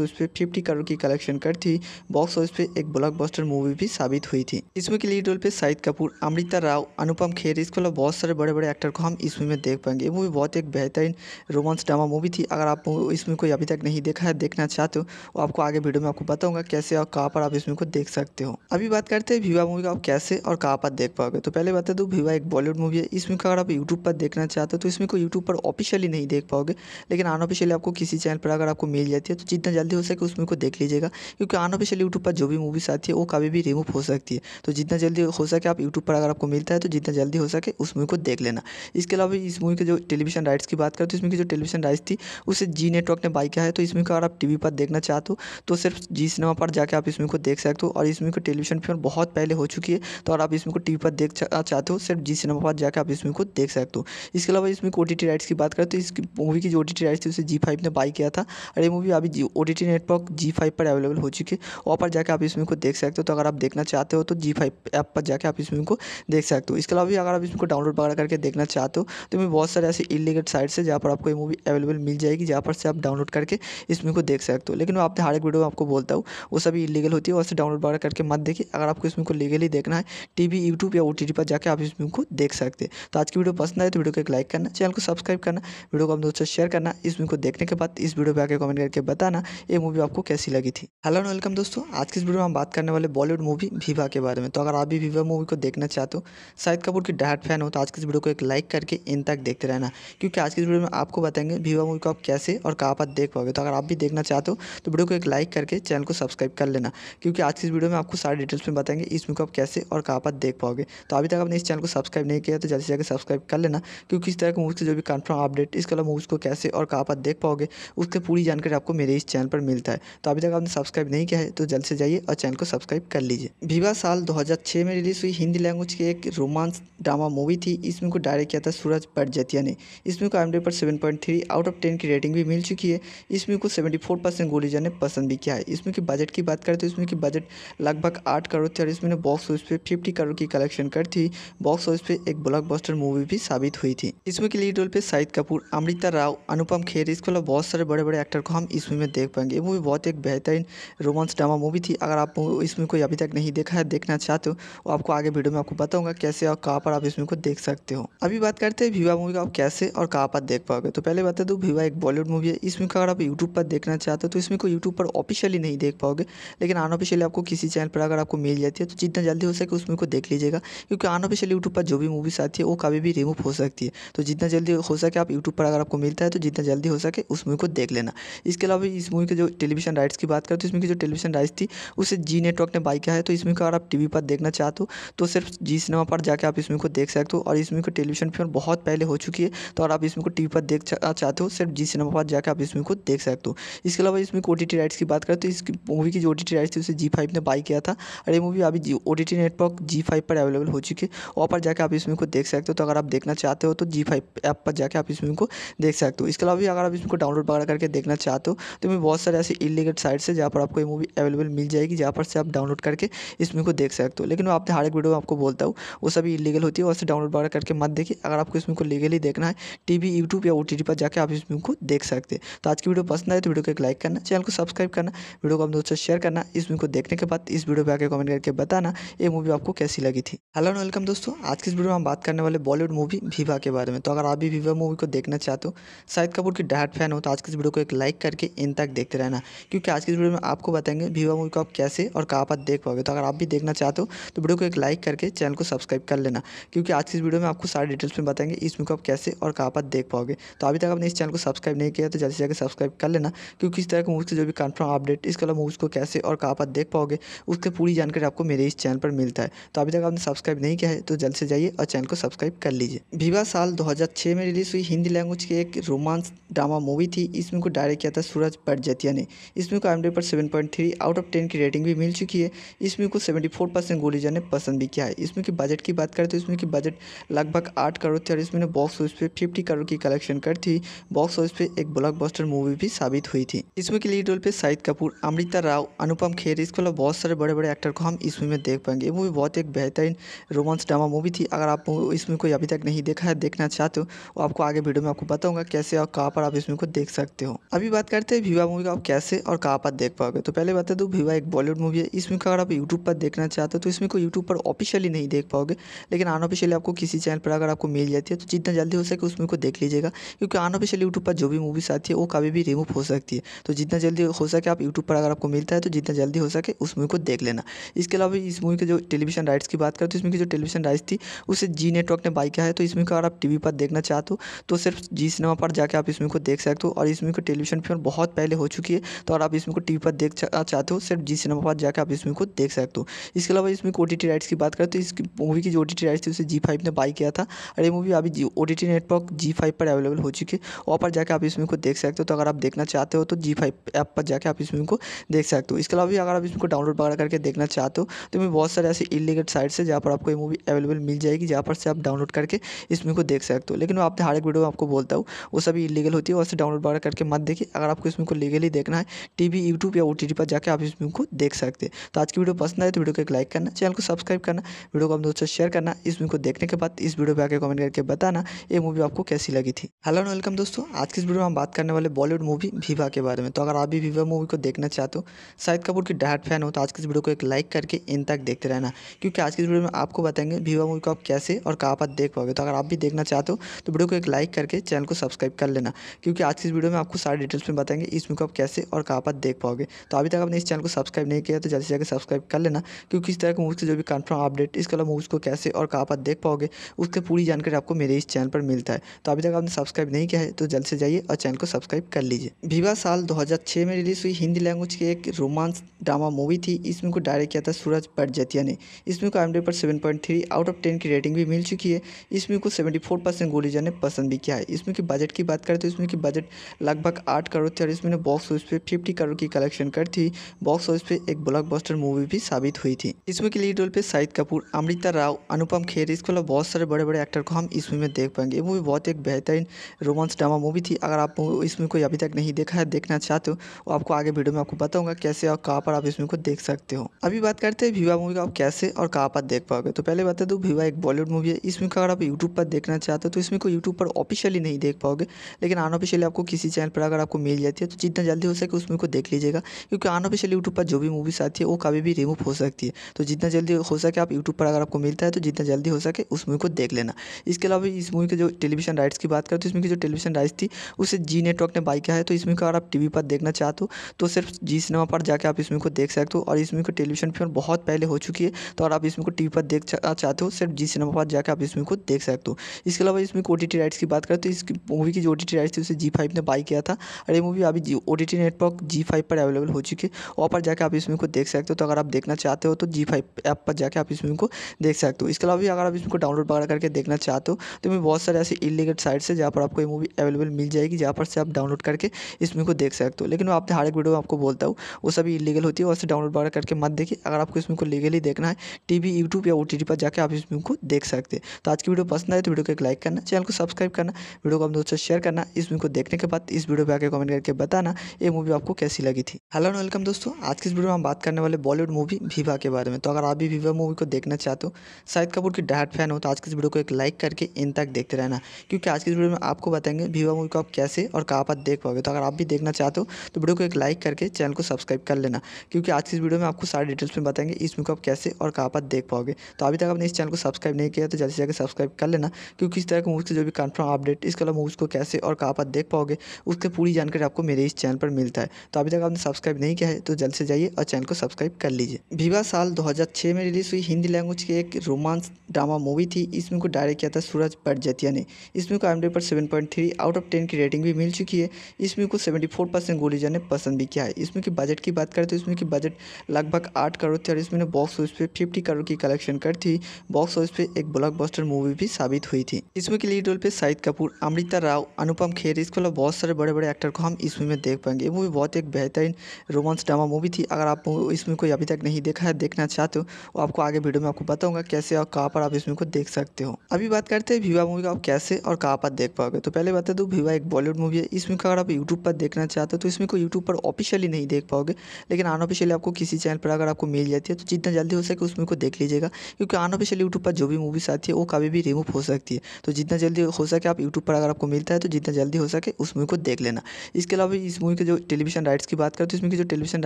ऑफिस पे फिफ्टी करोड़ की कलेक्शन कर थी बॉक्स ऑफिस पे एक ब्लॉकबस्टर मूवी भी साबित हुई थी इसमें के लीड रोल पे शाहिद कपूर अमृता राव अनुपम खेर इसके अलावा बहुत सारे बड़े बड़े एक्टर को हम इस मूवी में देख पाएंगे ये मूवी बहुत एक बेहतरीन रोमांस ड्रामा मूवी थी अगर आप इस मूवी को अभी तक नहीं देखा है देखना चाहते हो वो आपको आगे वीडियो में आपको बताऊंगा कैसे और कहाँ पर आप इसमें को देख सकते हो अभी बात करते हैं विवाह मूवी का आप कैसे और कहाँ पर देख पाओगे तो पहले बता दूँ तो भिवा एक बॉलीवुड मूवी है इसमें अगर आप यूट्यूब पर देखना चाहते हो तो इसमें को यूट्यूब पर ऑफिशियली नहीं देख पाओगे लेकिन अनऑफिशियली आपको किसी चैनल पर अगर आपको मिल जाती है तो जितना जल्दी हो सके उसमें को देख लीजिएगा क्योंकि अनऑफिशियली यूट्यूब पर जो भी मूवीज़ आती है वो कभी भी रिमूव हो सकती है तो जितना जल्दी हो सके आप यूट्यूब पर अगर आपको मिलता है तो जितना जल्दी हो सके उस मूवी को देख लेना इसके अलावा इस मूवी के जो टेलीविजन राइट्स की बात करें तो इसमें की जो टेलीविजन राइट्स थी उसे जी नेटवर्क ने बाई किया है तो इसमें को अगर आप टी पर देखना चाहते हो तो सिर्फ जी सिनेमा पर जाकर आप इसमें को देख सकते हो और इसमें को टेलीविजन फिल्म बहुत पहले हो चुकी है तो अगर आप इसमें को टीवी पर देख चाहते हो सिर्फ जी सिनेमा पर जाकर आप इसमें को देख सकते हो इसके अलावा इसमें ओ टी राइट्स की बात करें तो इस मूवी की जो ओ टी राइट्स थी उसे जी फाइव ने बाई किया था और ये मूवी अभी ओ टी नेटवर्क जी फाइव पर अवेलेबल हो चुकी है वहाँ पर जाकर आप इसमें को देख सकते हो तो अगर आप देखना चाहते हो तो जी फाइव ऐप पर जाकर आप इसमें को देख सकते हो इसके अलावा भी अगर आप इसमें को डाउनलोड वगैरह करके देखना चाहते हो तो मैं बहुत सारे ऐसे इलीगल साइट्स है जहाँ पर आपको ये मूवी अवेलेबल मिल जाएगी जहाँ पर से आप डाउनलोड करके इसमें को देख सकते हो लेकिन मैं आपने हर एक वीडियो में आपको बोलता हूँ वो सभी इलीगल होती है और डाउनलोड वगैरह करके मत देखिए अगर आपको इसमें को लीगली देखना देखना है टीवी यूट्यूब या ओ पर जाकर आप इस फिल्म को देख सकते हैं तो आज की वीडियो पसंद आए तो वीडियो को एक लाइक करना चैनल को सब्सक्राइब करना वीडियो को अपने दोस्तों से शेयर करना इस फिल्म को देखने के बाद इस वीडियो पर आकर कमेंट करके बताना ये मूवी आपको कैसी लगी थी हेलो एंड वेलकम दोस्तों आज की इस वीडियो में हम बात करने वाले बॉलीवुड मूवी विवा के बारे में तो अगर आप भी विवा मूवी को देखना चाहते हो शाहिद कपूर की डायट फैन हो तो आज की इस वीडियो को एक लाइक करके इन तक देखते रहना क्योंकि आज की इस वीडियो में आपको बताएंगे विवा मूवी को आप कैसे और कहाँ पर देख पाओगे तो अगर आप भी देखना चाहते हो तो वीडियो को एक लाइक करके चैनल को सब्सक्राइब कर लेना क्योंकि आज की इस वीडियो में आपको सारी डिटेल्स में बताएंगे इस मूवी को आप कैसे से और पर देख पाओगे तो अभी तक आपने इस चैनल को सब्सक्राइब नहीं किया तो जल्दी से जाकर सब्सक्राइब कर लेना क्योंकि इस तरह के मूवी से जो भी कन्फर्म अपडेट इसके अलावा मूवीज़ को कैसे और पर देख पाओगे उसकी पूरी जानकारी आपको मेरे इस चैनल पर मिलता है तो अभी तक आपने सब्सक्राइब नहीं किया है तो जल्द से जाइए और चैनल को सब्सक्राइब कर लीजिए विवाह साल 2006 में रिलीज़ हुई हिंदी लैंग्वेज की एक रोमांस ड्रामा मूवी थी इसमें को डायरेक्ट किया था सूरज बटजतिया ने इसमें को आई पर seven point three out of ten की रेटिंग भी मिल चुकी है इसमें को सेवेंटी फोर परसेंट गोलीजा ने पसंद भी किया है इसमें की बजट की बात करें तो इसमें की बजट लगभग आठ करोड़ थी और इसमें बॉक्स ऑफिस पे फिफ्टी करोड़ की कलेक्शन कर थी बॉक्स ऑफिस पे एक ब्लॉकबस्टर मूवी भी साबित हुई थी इस के लीड रोल पे शाहिद कपूर अमृता राव अनुपम खेर इसके अलावा बहुत सारे बड़े बड़े एक्टर को हम इस मूवी में देख पाएंगे ये मूवी बहुत एक बेहतरीन रोमांस ड्रामा मूवी थी अगर आप इस मूवी को अभी तक नहीं देखा है देखना चाहते हो वो तो आपको आगे वीडियो में आपको बताऊंगा कैसे और कहाँ पर आप इस मूवी को देख सकते हो अभी बात करते हैं विवा मूवी को आप कैसे और कहाँ पर देख पाओगे तो पहले बता दूँ भिवा एक बॉलीवुड मूवी है इसमें को अगर आप यूट्यूब पर देखना चाहते हो तो इसमें को यूट्यूब पर ऑफिशियली नहीं देख पाओगे लेकिन अनऑफिशियली आपको किसी चैनल पर अगर आपको मिल जाती है तो जितना जल्दी हो हमेशा कि उस मूवी को देख लीजिएगा क्योंकि अनऑफिशियल यूट्यूब पर जो भी मूवीज़ आती है वो कभी भी रिमूव हो सकती है तो जितना जल्दी हो सके आप यूट्यूब पर अगर आपको मिलता है तो जितना जल्दी हो सके उस मूवी को देख लेना इसके अलावा इस मूवी के जो टेलीविजन राइट्स की बात करें तो इसमें की जो टेलीविजन राइट्स थी उसे जी नेटवर्क ने बाई किया है तो इसमें अगर आप टी पर देखना चाहते हो तो सिर्फ जी सिनेमा पर जाकर आप इसमें को देख सकते हो और इसमें को टेलीविजन फिल्म बहुत पहले हो चुकी है तो अगर आप इसमें को टी पर देख चाहते हो सिर्फ जी सिनेमा पर जाकर आप इसमें को देख सकते हो इसके अलावा इसमें ओ राइट्स की बात करें तो इस मूवी की जो ओ राइट्स थी उसे जी फाइव ने बाई किया था और ये मूवी अभी ओ टी नेटवर्क जी फाइव पर अवेलेबल हो चुकी है वहाँ पर जाकर आप इस मूवी को देख सकते हो तो अगर आप देखना चाहते हो तो जी फाइव ऐप पर जाकर आप इस मूवी को देख सकते हो इसके अलावा भी अगर आप इसको डाउनलोड वगैरह करके देखना चाहते हो तो मैं बहुत सारे ऐसे इलीगल साइट्स है जहाँ पर आपको ये मूवी अवेलेबल मिल जाएगी जहाँ पर से आप डाउनलोड करके इस मूवी को देख सकते हो लेकिन मैं आपने हर एक वीडियो में आपको बोलता हूँ वो सभी इलीगल होती है और डाउनलोड वगैरह करके मत देखिए अगर आपको इस मूवी को लीगली देखना है टी वी यूट्यूब या ओ टी टी पर जाकर आप इस मूवी को देख सकते हैं तो आज की वीडियो पसंद आए तो वीडियो को एक लाइक करना चैनल को सब्सक्राइब करना वीडियो को आप दोस्तों शेयर करना इस मूवी को देखने के बाद इस वीडियो पर आकर कमेंट करके बताना ये मूवी आपको कैसी लगी थी हेलो एंड वेलकम दोस्तों आज की इस वीडियो में हम बात करने वाले बॉलीवुड मूवी विवा के बारे में तो अगर आप भी विवा मूवी को देखना चाहते हो शाहिद कपूर की डायट फैन हो तो आज की इस वीडियो को एक लाइक करके इन तक देखते रहना क्योंकि आज की इस वीडियो में आपको बताएंगे विवाह मूवी को आप कैसे और कहाँ पर देख पाओगे तो अगर आप भी देखना चाहते हो तो वीडियो को एक लाइक करके चैनल को सब्सक्राइब कर लेना क्योंकि आज की इस वीडियो में आपको सारी डिटेल्स में बताएंगे इस मूवी को आप कैसे और कहाँ पर देख पाओगे तो अभी तक आपने इस चैनल को सब्सक्राइब नहीं किया तो जल्दी से जाकर सब्सक्राइब कर लेना क्योंकि इस तरह के मूवी से जो भी कन्फर्म अपडेट इसके अलावा मूवीज़ को कैसे और कहाँ पर देख पाओगे उसकी पूरी जानकारी आपको मेरे इस चैनल पर मिलता है तो अभी तक आपने सब्सक्राइब नहीं किया है तो जल्द से जाइए और चैनल को सब्सक्राइब कर लीजिए विवाह साल 2006 में रिलीज़ हुई हिंदी लैंग्वेज की एक रोमांस ड्रामा मूवी थी इसमें को डायरेक्ट किया था सूरज बटजतिया ने इसमें को एम पर seven point three out of ten की रेटिंग भी मिल चुकी है इसमें को सेवेंटी फोर परसेंट गोलीजा ने पसंद भी किया है इसमें की बजट की बात करें तो इसमें की बजट लगभग आठ करोड़ थी और इसमें बॉक्स ऑफिस पे फिफ्टी करोड़ की कलेक्शन कर थी बॉक्स ऑफिस पे एक ब्लॉक मूवी भी साबित हुई थी इसमें के लीड रोल पे शाहिद कपूर अमृता राव अनुपम खेर इसके अलावा बहुत सारे बड़े बड़े एक्टर को हम इसमें देख पाएंगे ये मूवी बहुत एक बेहतरीन रोमांस ड्रामा मूवी थी अगर आप इसमें कोई अभी तक नहीं देखा है देखना चाहते हो वो तो आपको आगे वीडियो में आपको बताऊँगा कैसे और कहाँ पर आप इसमें को देख सकते हो अभी बात करते हैं विवा मूवी का आप कैसे और कहाँ पर देख पाओगे तो पहले बता दूँ तो विवा एक बॉलीवुड मूवी है इसमें अगर आप यूट्यूब पर देखना चाहते हो तो इसमें को यूट्यूब पर ऑफिशियली नहीं देख पाओगे लेकिन अनऑफिशियली आपको किसी चैनल पर अगर आपको मिल जाती है तो जितना जल्दी हो सके उसमें को देख लीजिएगा क्योंकि अनऑफिशियली यूट्यूब पर जो भी मूवीज़ आती है वो कभी भी रिमूव हो सकती है तो जितना जल्दी हो सके आप यूट्यूब पर अगर आपको मिलता है तो जितना जल्दी हो सके उस मूवी को देख लेना इसके अलावा इस मूवी के जो टेलीविज़न राइट्स की बात करें तो इसमें की जो टेलीविज़न राइट्स थी उसे जी नेटवर्क ने बाई किया है तो इसमें को अगर आप टीवी पर देखना चाहते हो तो, तो सिर्फ जी सिनेमा पर जाकर आप इसमें को देख सकते हो और इसमें को टेलीविज़न फिल्म बहुत पहले हो चुकी है तो अगर आप इसमें को टीवी पर देख चाहते हो सिर्फ जी सिनेमा पर जाकर आप इसमें को देख सकते हो इसके अलावा इसमें ओ टी राइट्स की बात करें तो इस मूवी की जो ओ राइट्स थी उसे जी ने बाई किया था और ये मूवी अभी ओ टी नेटवर्क जी पर अवेलेबल हो चुकी है वहाँ पर जाकर आप इसमें को देख सकते हो तो अगर आप देखना चाहते हो तो जी ऐप पर जाकर आप इसमें को देख सकते हो इसके अलावा भी अगर आप इसमें को डाउनलोड वगैरह करके देखना चाहते हो तो मैं बहुत सारे ऐसे इलीगल साइट से जहाँ पर आपको ये मूवी अवेलेबल मिल जाएगी जहाँ पर से आप डाउनलोड करके इस मूवी को देख सकते हो लेकिन मैं आपने हर एक वीडियो में आपको बोलता हूँ वो सभी इलीगल होती है और डाउनलोड वगैरह करके मत देखिए अगर आपको इस मूवी को लीगली देखना है टी वी यूट्यूब या ओ टी पर जाकर आप इस मूवी को देख सकते हैं तो आज की वीडियो पसंद आए तो वीडियो को एक लाइक करना चैनल को सब्सक्राइब करना वीडियो को अपने दोस्तों से शेयर करना इस मूवी को देखने के बाद इस वीडियो पर आकर कमेंट करके बताना ये मूवी आपको कैसी लगी थी हेलो एंड वेलकम दोस्तों आज की इस वीडियो में हम बात करने वाले बॉलीवुड मूवी विवा के बारे में तो अगर आप भी विवा मूवी को देखना चाहते हो शाहिद कपूर की डायट फैन हो तो आज की इस वीडियो को एक लाइक करके इन तक देखते रहना रहना क्योंकि आज की वीडियो में आपको बताएंगे भीवा मूवी को आप कैसे और कहाँ पर देख पाओगे तो अगर आप भी देखना चाहते हो तो वीडियो को एक लाइक करके चैनल को सब्सक्राइब कर लेना क्योंकि आज की इस वीडियो में आपको सारी डिटेल्स में बताएंगे इस मूवी को आप कैसे और कहाँ पर देख पाओगे तो अभी तक आपने इस चैनल को सब्सक्राइब नहीं किया तो जल्दी से जाकर सब्सक्राइब कर लेना क्योंकि इस तरह के मूवी से जो भी कन्फर्म अपडेट इसके अलावा मूवीज़ को कैसे और कहाँ पर देख पाओगे उसकी पूरी जानकारी आपको मेरे इस चैनल पर मिलता है तो अभी तक आपने सब्सक्राइब नहीं किया है तो जल्द से जाइए और चैनल को सब्सक्राइब कर लीजिए भीवा साल छः में रिलीज हुई हिंदी लैंग्वेज की एक रोमांस ड्रामा मूवी थी इसमें को डायरेक्ट किया था सूरज बटजतिया ने ने इस मूवी को आई पर seven point three out of ten की रेटिंग भी मिल चुकी है इस मूवी को सेवेंटी फोर परसेंट गोलीजा ने पसंद भी किया है इसमें की बजट की बात करें तो इसमें की बजट लगभग आठ करोड़ थी और इसमें बॉक्स ऑफिस पर फिफ्टी करोड़ की कलेक्शन कर थी बॉक्स ऑफिस पर एक ब्लॉकबस्टर मूवी भी साबित हुई थी इसमें की लीड रोल पर शाहिद कपूर अमृता राव अनुपम खेर इसके अलावा बहुत सारे बड़े बड़े एक्टर को हम इस मूवी में देख पाएंगे ये मूवी बहुत एक बेहतरीन रोमांस ड्रामा मूवी थी अगर आप इस मूवी को अभी तक नहीं देखा है देखना चाहते हो वो आपको आगे वीडियो में आपको बताऊंगा कैसे और कहाँ पर आप इसमें को देख सकते हो अभी बात करते हैं विवाह मूवी का आप कैसे और कहाँ पर देख पाओगे तो पहले बता दूँ तो भिवा एक बॉलीवुड मूवी है इसमें अगर आप यूट्यूब पर देखना चाहते हो तो इसमें को यूट्यूब पर ऑफिशियली नहीं देख पाओगे लेकिन अनऑफिशियली आपको किसी चैनल पर अगर आपको मिल जाती है तो जितना जल्दी हो सके उसमें को देख लीजिएगा क्योंकि अनऑफिशियल यूट्यूब पर जो भी मूवीज़ आती है वो कभी भी रिमूव हो सकती है तो जितना जल्दी हो सके आप यूट्यूब पर अगर आपको मिलता है तो जितना जल्दी हो सके उस मूवी को देख लेना इसके अलावा इस मूवी के जो टेलीविजन राइट्स की बात करें तो इसमें की जो टेलीविजन राइट्स थी उसे जी नेटवर्क ने बाई किया है तो इसमें को अगर आप टी पर देखना चाहते हो तो सिर्फ जी सिनेमा पर जाकर आप इसमें को देख सकते हो और इसमें को टेलीविजन पर बहुत पहले हो चुकी होती है तो अगर आप इसमें को टीवी पर देख चाहते हो सिर्फ जी सिनेमा पर जाकर आप इसमें को देख सकते हो इसके अलावा इसमें ओ टी राइट्स की बात करें तो इस मूवी की जो ओ टी राइट्स थी उसे जी फाइव ने बाई किया था और ये मूवी अभी ओ टी नेटवर्क जी फाइव पर अवेलेबल हो चुकी है वहाँ पर जाकर आप इसमें को देख सकते हो तो अगर आप देखना चाहते हो तो जी फाइव ऐप पर जाकर आप इसमें को देख सकते हो इसके अलावा भी अगर आप इसमें को डाउनलोड वगैरह करके देखना चाहते हो तो मैं बहुत सारे ऐसे इलीगेट साइट्स है जहाँ पर आपको ये मूवी अवेलेबल मिल जाएगी जहाँ पर से आप डाउनलोड करके इस मूवी को देख सकते हो लेकिन मैं आपने हर एक वीडियो में आपको बोलता हूँ वो सभी इलीगल होती है और डाउनलोड वगैरह करके मत देखिए अगर आपको इसमें को लीगली देखना है टीवी यूट्यूब या ओ पर जाकर आप इस फिल्म को देख सकते हैं तो आज की वीडियो पसंद आए तो वीडियो को एक लाइक करना चैनल को सब्सक्राइब करना वीडियो को अपने दोस्तों से शेयर करना इस फिल्म को देखने के बाद इस वीडियो पर आकर कमेंट करके बताना ये मूवी आपको कैसी लगी थी हेलो एंड वेलकम दोस्तों आज की इस वीडियो में हम बात करने वाले बॉलीवुड मूवी विवा के बारे में तो अगर आप भी विवा मूवी को देखना चाहते हो शाहिद कपूर की डायट फैन हो तो आज की इस वीडियो को एक लाइक करके इन तक देखते रहना क्योंकि आज की इस वीडियो में आपको बताएंगे विवा मूवी को आप कैसे और कहाँ पर देख पाओगे तो अगर आप भी देखना चाहते हो तो वीडियो को एक लाइक करके चैनल को सब्सक्राइब कर लेना क्योंकि आज की इस वीडियो में आपको सारी डिटेल्स में बताएंगे इस मूवी को आप कैसे कैसे और कहाँ पर देख पाओगे तो अभी तक आपने इस चैनल को सब्सक्राइब नहीं किया तो जल्दी से जाकर सब्सक्राइब कर लेना क्योंकि इस तरह के मूवी से जो भी कन्फर्म अपडेट इसके अलावा मूवीज़ को कैसे और कहाँ पर देख पाओगे उसकी पूरी जानकारी आपको मेरे इस चैनल पर मिलता है तो अभी तक आपने सब्सक्राइब नहीं किया है तो जल्द से जाइए और चैनल को सब्सक्राइब कर लीजिए विवाह साल 2006 में रिलीज़ हुई हिंदी लैंग्वेज की एक रोमांस ड्रामा मूवी थी इसमें को डायरेक्ट किया था सूरज बटजतिया ने इसमें को आई पर seven point three out of ten की रेटिंग भी मिल चुकी है इसमें को सेवेंटी फोर परसेंट गोलीजा ने पसंद भी किया है इसमें की बजट की बात करें तो इसमें की बजट लगभग आठ करोड़ थी और इसमें बॉक्स ऑफिस पे फिफ्टी करोड़ की कलेक्शन कर थी बॉक्स ऑफिस पे एक ब्लॉकबस्टर मूवी भी साबित हुई थी इसमें के लीड रोल पे शाहिद कपूर अमृता राव अनुपम खेर इसके अलावा बहुत सारे बड़े बड़े एक्टर को हम इसमें में देख पाएंगे ये मूवी बहुत एक बेहतरीन रोमांस ड्रामा मूवी थी अगर आप इसमें कोई अभी तक नहीं देखा है देखना चाहते हो वो तो आपको आगे वीडियो में आपको बताऊंगा कैसे और कहाँ पर आप इसमें को देख सकते हो अभी बात करते हैं विवा मूवी का आप कैसे और कहाँ पर देख पाओगे तो पहले बता दो विवा एक बॉलीवुड मूवी है इसमें को अगर आप यूट्यूब पर देखना चाहते हो तो इसमें को यूट्यूब पर ऑफिशियली नहीं देख पाओगे लेकिन अनऑफिशियली आपको किसी चैनल पर अगर आपको मिल जाती है तो जितना जल्दी हो सके उस मूवी को देख लीजिएगा क्योंकि आन ऑफिशियल यूट्यूब पर जो भी मूवीज आती है वो कभी भी रिमूव हो सकती है तो जितना जल्दी हो सके आप यूट्यूब पर अगर आपको मिलता है तो जितना जल्दी हो सके उस मूवी को देख लेना इसके अलावा इस मूवी के जो टेलीविजन राइट्स की बात करें तो इसमें की जो टेलीविजन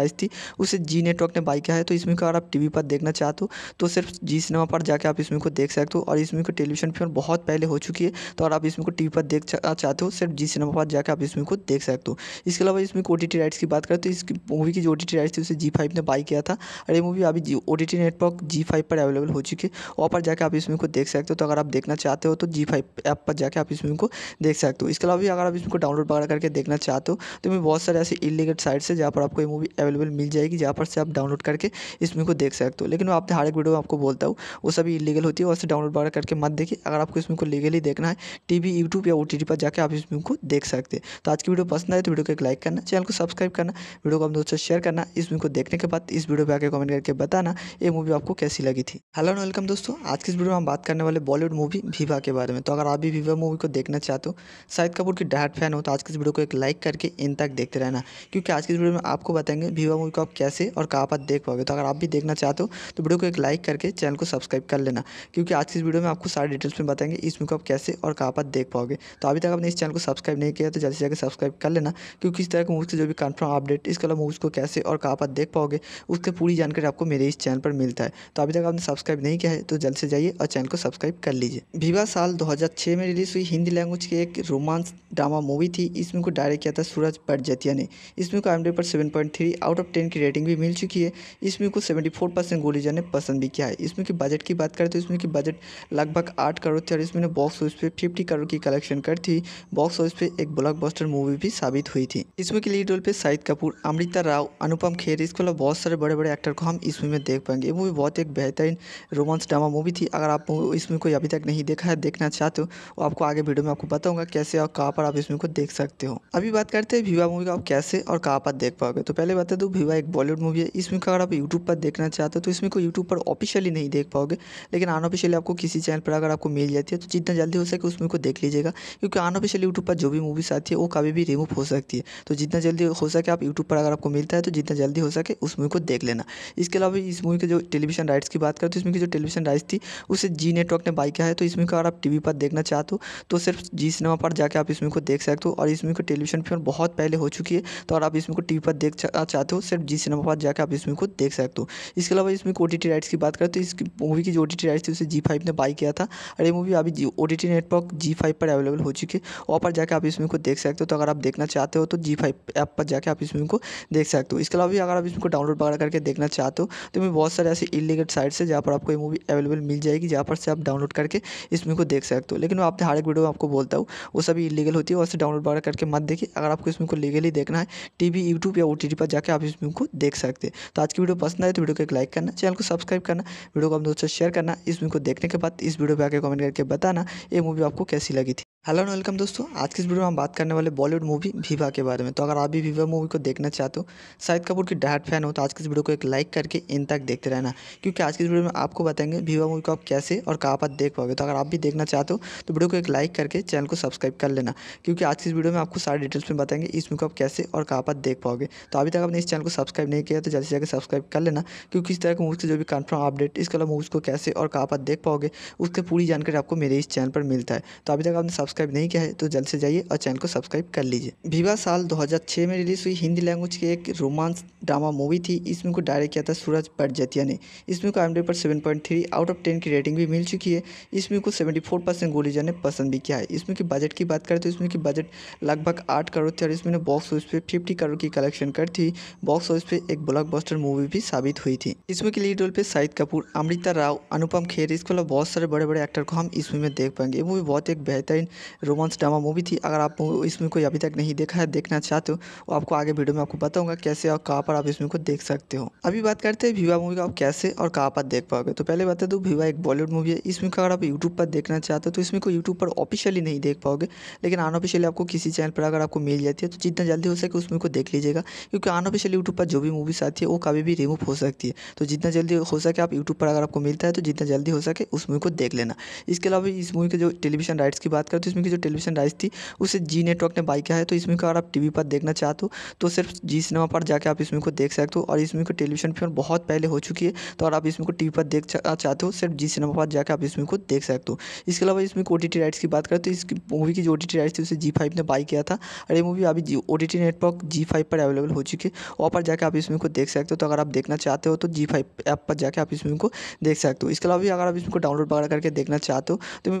राइट्स थी उसे जी नेटवर्क ने बाई किया है तो इसमें अगर आप टी पर देखना चाहते हो तो सिर्फ जी सिनेमा पर जाकर आप इसमें को देख सकते हो और इसमें को टेलीविजन फिल्म बहुत पहले हो चुकी है तो अगर आप इसमें को टी पर देख चाहते हो सिर्फ जी सिनेमा पर जाकर आप इसमें को देख सकते हो इसके अलावा इसमें ओ टी राइट्स की बात करें तो इस मूवी की जो ओ राइट्स थी उसे जी ने बाई किया था और ये मूवी अभी ओ टी नेटवर्क जी फाइव पर अवेलेबल हो चुकी है वहाँ पर जाकर आप इस को देख सकते हो तो अगर आप देखना चाहते हो तो जी फाइव ऐप पर जाकर आप इस को देख सकते हो इसके अलावा भी अगर आप को डाउनलोड वगैरह करके देखना चाहते हो तो मैं बहुत सारे ऐसे इलीगल साइट्स है जहाँ पर आपको ये मूवी अवेलेबल मिल जाएगी जहाँ पर से आप डाउनलोड करके इस को देख सकते हो लेकिन मैं आपने हर एक वीडियो में आपको बोलता हूँ वो सभी इलीगल होती है और डाउनलोड वगैरह करके मत देखिए अगर आपको इसमें को लीगली देखना है टी वी यूट्यूब या ओ टी टी पर जाकर आप इस को देख सकते हैं तो आज की वीडियो पसंद आए तो वीडियो को एक लाइक करना चैनल को सब्सक्राइब करना वीडियो को अपने दोस्तों शेयर करना इस को देखने के बाद इस वीडियो पर आकर कमेंट करके बताना ये मूवी आपको कैसी लगी थी हेलो एंड वेलकम दोस्तों आज की इस वीडियो में हम बात करने वाले बॉलीवुड मूवी विवा के बारे में तो अगर आप भी विवा मूवी को देखना चाहते हो शाहिद कपूर की डायट फैन हो तो आज की इस वीडियो को एक लाइक करके इन तक देखते रहना क्योंकि आज की इस वीडियो में आपको बताएंगे विवा मूवी को आप कैसे और कहाँ पर देख पाओगे तो अगर आप भी देखना चाहते हो तो वीडियो को एक लाइक करके चैनल को सब्सक्राइब कर लेना क्योंकि आज की इस वीडियो में आपको सारी डिटेल्स में बताएंगे इस मूवी को आप कैसे और कहाँ पर देख पाओगे तो अभी तक आपने इस चैनल को सब्सक्राइब नहीं किया तो जल्दी से जाकर सब्सक्राइब कर लेना क्योंकि इस तरह की मूवी से जो भी कन्फर्म अपडेट इसके अलावा मूवीज़ को कैसे और कहाँ पर देख पाओगे उसके पूरी जानकारी आपको मेरे इस चैनल पर मिलता है तो अभी तक आपने सब्सक्राइब नहीं किया है तो जल्द से जाइए और चैनल को सब्सक्राइब कर लीजिए विवाह साल 2006 में रिलीज़ हुई हिंदी लैंग्वेज की एक रोमांस ड्रामा मूवी थी इसमें को डायरेक्ट किया था सूरज बटजतिया ने इसमें को एम पर seven point three out of ten की रेटिंग भी मिल चुकी है इसमें को सेवेंटी फोर परसेंट गोलीजा ने पसंद भी किया है इसमें की बजट की बात करें तो इसमें की बजट लगभग आठ करोड़ थी और इसमें बॉक्स ऑफिस पे फिफ्टी करोड़ की कलेक्शन कर थी बॉक्स ऑफिस पे एक ब्लॉक मूवी भी साबित हुई थी इसमें के लीड रोल पे शाहिद कपूर अमृता राव अनुपम खेर इसके अलावा बहुत सारे बड़े बड़े एक्टर को हम इसमें देख पाएंगे ये मूवी बहुत एक बेहतरीन रोमांस ड्रामा मूवी थी अगर आप इसमें कोई अभी तक नहीं देखा है देखना चाहते हो तो आपको आगे वीडियो में आपको बताऊँगा कैसे और कहाँ पर आप इसमें को देख सकते हो अभी बात करते हैं विवा मूवी का आप कैसे और कहाँ पर देख पाओगे तो पहले बता दूँ विवा एक बॉलीवुड मूवी है इसमें अगर आप यूट्यूब पर देखना चाहते हो तो इसमें को यूट्यूब पर ऑफिशियली नहीं देख पाओगे लेकिन अनऑफिशियली आपको किसी चैनल पर अगर आपको मिल जाती है तो जितना जल्दी हो सके उसमें को देख लीजिएगा क्योंकि अनऑफिशियली यूट्यूब पर जो भी मूवीज़ आती है वो कभी भी रिमूव हो सकती है तो जितना जल्दी हो सके आप यूट्यूब पर अगर आपको मिलता है तो जितना जल्दी हो सके उस मूवी को देख लेना इसके अलावा इस मूवी के जो टेलीविज़न राइट्स की बात करें तो इसमें की जो टेलीविज़न राइट्स थी उसे जी नेटवर्क ने बाई किया है तो इसमें को अगर आप टी पर देखना चाहते हो तो, तो सिर्फ जी सिनेमा पर जाकर आप इसमें को देख सकते हो और इसमें को टेलीविज़न फिल्म बहुत पहले हो चुकी है तो अगर आप इसमें को टीवी पर देख चाहते हो सिर्फ जी सिनेमा पर जाकर आप इसमें को देख सकते हो इसके अलावा इसमें ओ टी राइट्स की बात करें तो इस मूवी की जो ओ राइट्स थी उसे जी ने बाई किया था और ये मूवी अभी ओ टी नेटवर्क जी पर अवेलेबल हो चुकी है वहाँ पर जाकर आप इसमें को देख सकते हो तो अगर आप देखना चाहते हो तो जी ऐप पर जाकर आप इसमें को देख सकते हो इसके अलावा भी अगर आप इसमें को डाउनलोड वगैरह करके देखना चाहते हो तो मैं बहुत सारे सारे ऐसे इलीगेट साइट्स है जहाँ पर आपको ये मूवी अवेलेबल मिल जाएगी जहाँ पर से आप डाउनलोड करके इस मूवी को देख सकते हो लेकिन मैं आपने हर एक वीडियो में आपको बोलता हूँ वो सभी इलीगल होती है और डाउनलोड वगैरह करके मत देखिए अगर आपको इस मूवी को लीगली देखना है टी वी यूट्यूब या ओ टी टी पर जाकर आप इस मूवी को देख सकते हैं तो आज की वीडियो पसंद आए तो वीडियो को एक लाइक करना चैनल को सब्सक्राइब करना वीडियो को अपने दोस्तों से शेयर करना इस मूवी को देखने के बाद इस वीडियो पर आकर कमेंट करके बताना ये मूवी आपको कैसी लगी थी हेलो एंड वेलकम दोस्तों आज की इस वीडियो में हम बात करने वाले बॉलीवुड मूवी विवा के बारे में तो अगर आप भी विवा मूवी को देखना चाहते हो शाहिद कपूर की डायट फैन हो तो आज के इस वीडियो को एक लाइक करके इन तक देखते रहना क्योंकि आज की इस वीडियो में आपको बताएंगे विवा मूवी को आप कैसे और कहाँ पर देख पाओगे तो अगर आप भी देखना चाहते हो तो वीडियो को एक लाइक करके चैनल को सब्सक्राइब कर लेना क्योंकि आज की इस वीडियो में आपको सारी डिटेल्स में बताएंगे इस मूवी को आप कैसे और कहाँ पर देख पाओगे तो अभी तक आपने इस चैनल को सब्सक्राइब नहीं किया तो जल्दी से जाकर सब्सक्राइब कर लेना क्योंकि इस तरह की मूवी से जो भी कन्फर्म अपडेट इसके अलावा मूवीज़ को कैसे और कहाँ पर देख पाओगे उसकी पूरी जानकारी आपको मेरे इस चैनल पर मिलता है तो अभी तक आपने सब्सक्राइब नहीं किया है तो जल्द से जाइए और चैनल को सब्सक्राइब कर लीजिए विवाह साल 2006 में रिलीज हुई हिंदी लैंग्वेज की एक रोमांस ड्रामा मूवी थी इसमें को डायरेक्ट किया था सूरज बटजतिया ने इसमें को एम पर seven point three out of ten की रेटिंग भी मिल चुकी है इसमें को सेवेंटी फोर परसेंट गोलीजा ने पसंद भी किया है इसमें की बजट की बात करें तो इसमें की बजट लगभग आठ करोड़ थी और इसमें बॉक्स ऑफिस पे फिफ्टी करोड़ की कलेक्शन कर थी बॉक्स ऑफिस पे एक ब्लॉक मूवी भी साबित हुई थी इसमें की लीड रोल पे शाहिद कपूर अमृता राव अनुपम खेर इसके अलावा बहुत सारे बड़े बड़े एक्टर को हम इसमें में देख पाएंगे ये मूवी बहुत एक बेहतरीन रोमांस ड्रामा मूवी थी अगर आप इसमें कोई अभी तक नहीं देखा है देखना चाहते हो तो आपको आगे वीडियो में आपको बताऊँगा कैसे और कहाँ पर आप इसमें को देख सकते हो अभी बात करते हैं विवा मूवी का आप कैसे और कहाँ पर देख पाओगे तो पहले बता दूँ विवा तो एक बॉलीवुड मूवी है इसमें को अगर आप यूट्यूब पर देखना चाहते हो तो इसमें को यूट्यूब पर ऑफिशियली नहीं देख पाओगे लेकिन अनऑफिशियली आपको किसी चैनल पर अगर आपको मिल जाती है तो जितना जल्दी हो सके उसमें को देख लीजिएगा क्योंकि अनऑफिशियली यूट्यूब पर जो भी मूवीज़ आती है वो कभी भी रिमूव हो सकती है तो जितना जल्दी हो सके आप यूट्यूब पर अगर आपको मिलता है तो जितना जल्दी हो सके उस मूवी को देख लेना इसके अलावा इस मूवी के जो टेलीविजन राइट्स की बात करें तो इसमें की जो टेलीविजन राइस थी उसे जी नेटवर्क ने बाई किया है तो इसमें को अगर आप टीवी पर देखना चाहते हो तो, तो सिर्फ जी सिनेमा पर जाकर आप इसमें को देख सकते हो और इसमें को टेलीविजन फिल्म बहुत पहले हो चुकी है तो अगर आप इसमें को टीवी पर देख चाहते हो सिर्फ जी सिनेमा पर जाकर आप इसमें को देख सकते हो इसके अलावा इसमें ओ टी राइट्स की बात करें तो इस मूवी की जो ओ टी राइट्स थी उसे जी फाइव ने बाई किया था और ये मूवी अभी ओ टी नेटवर्क जी फाइव पर अवेलेबल हो चुकी है वहाँ पर जाकर आप इसमें को देख सकते हो तो अगर आप देखना चाहते हो तो जी फाइव ऐप पर जाकर आप इसमें को देख सकते हो इसके अलावा भी अगर आप इसमें को डाउनलोड वगैरह करके देखना चाहते हो तो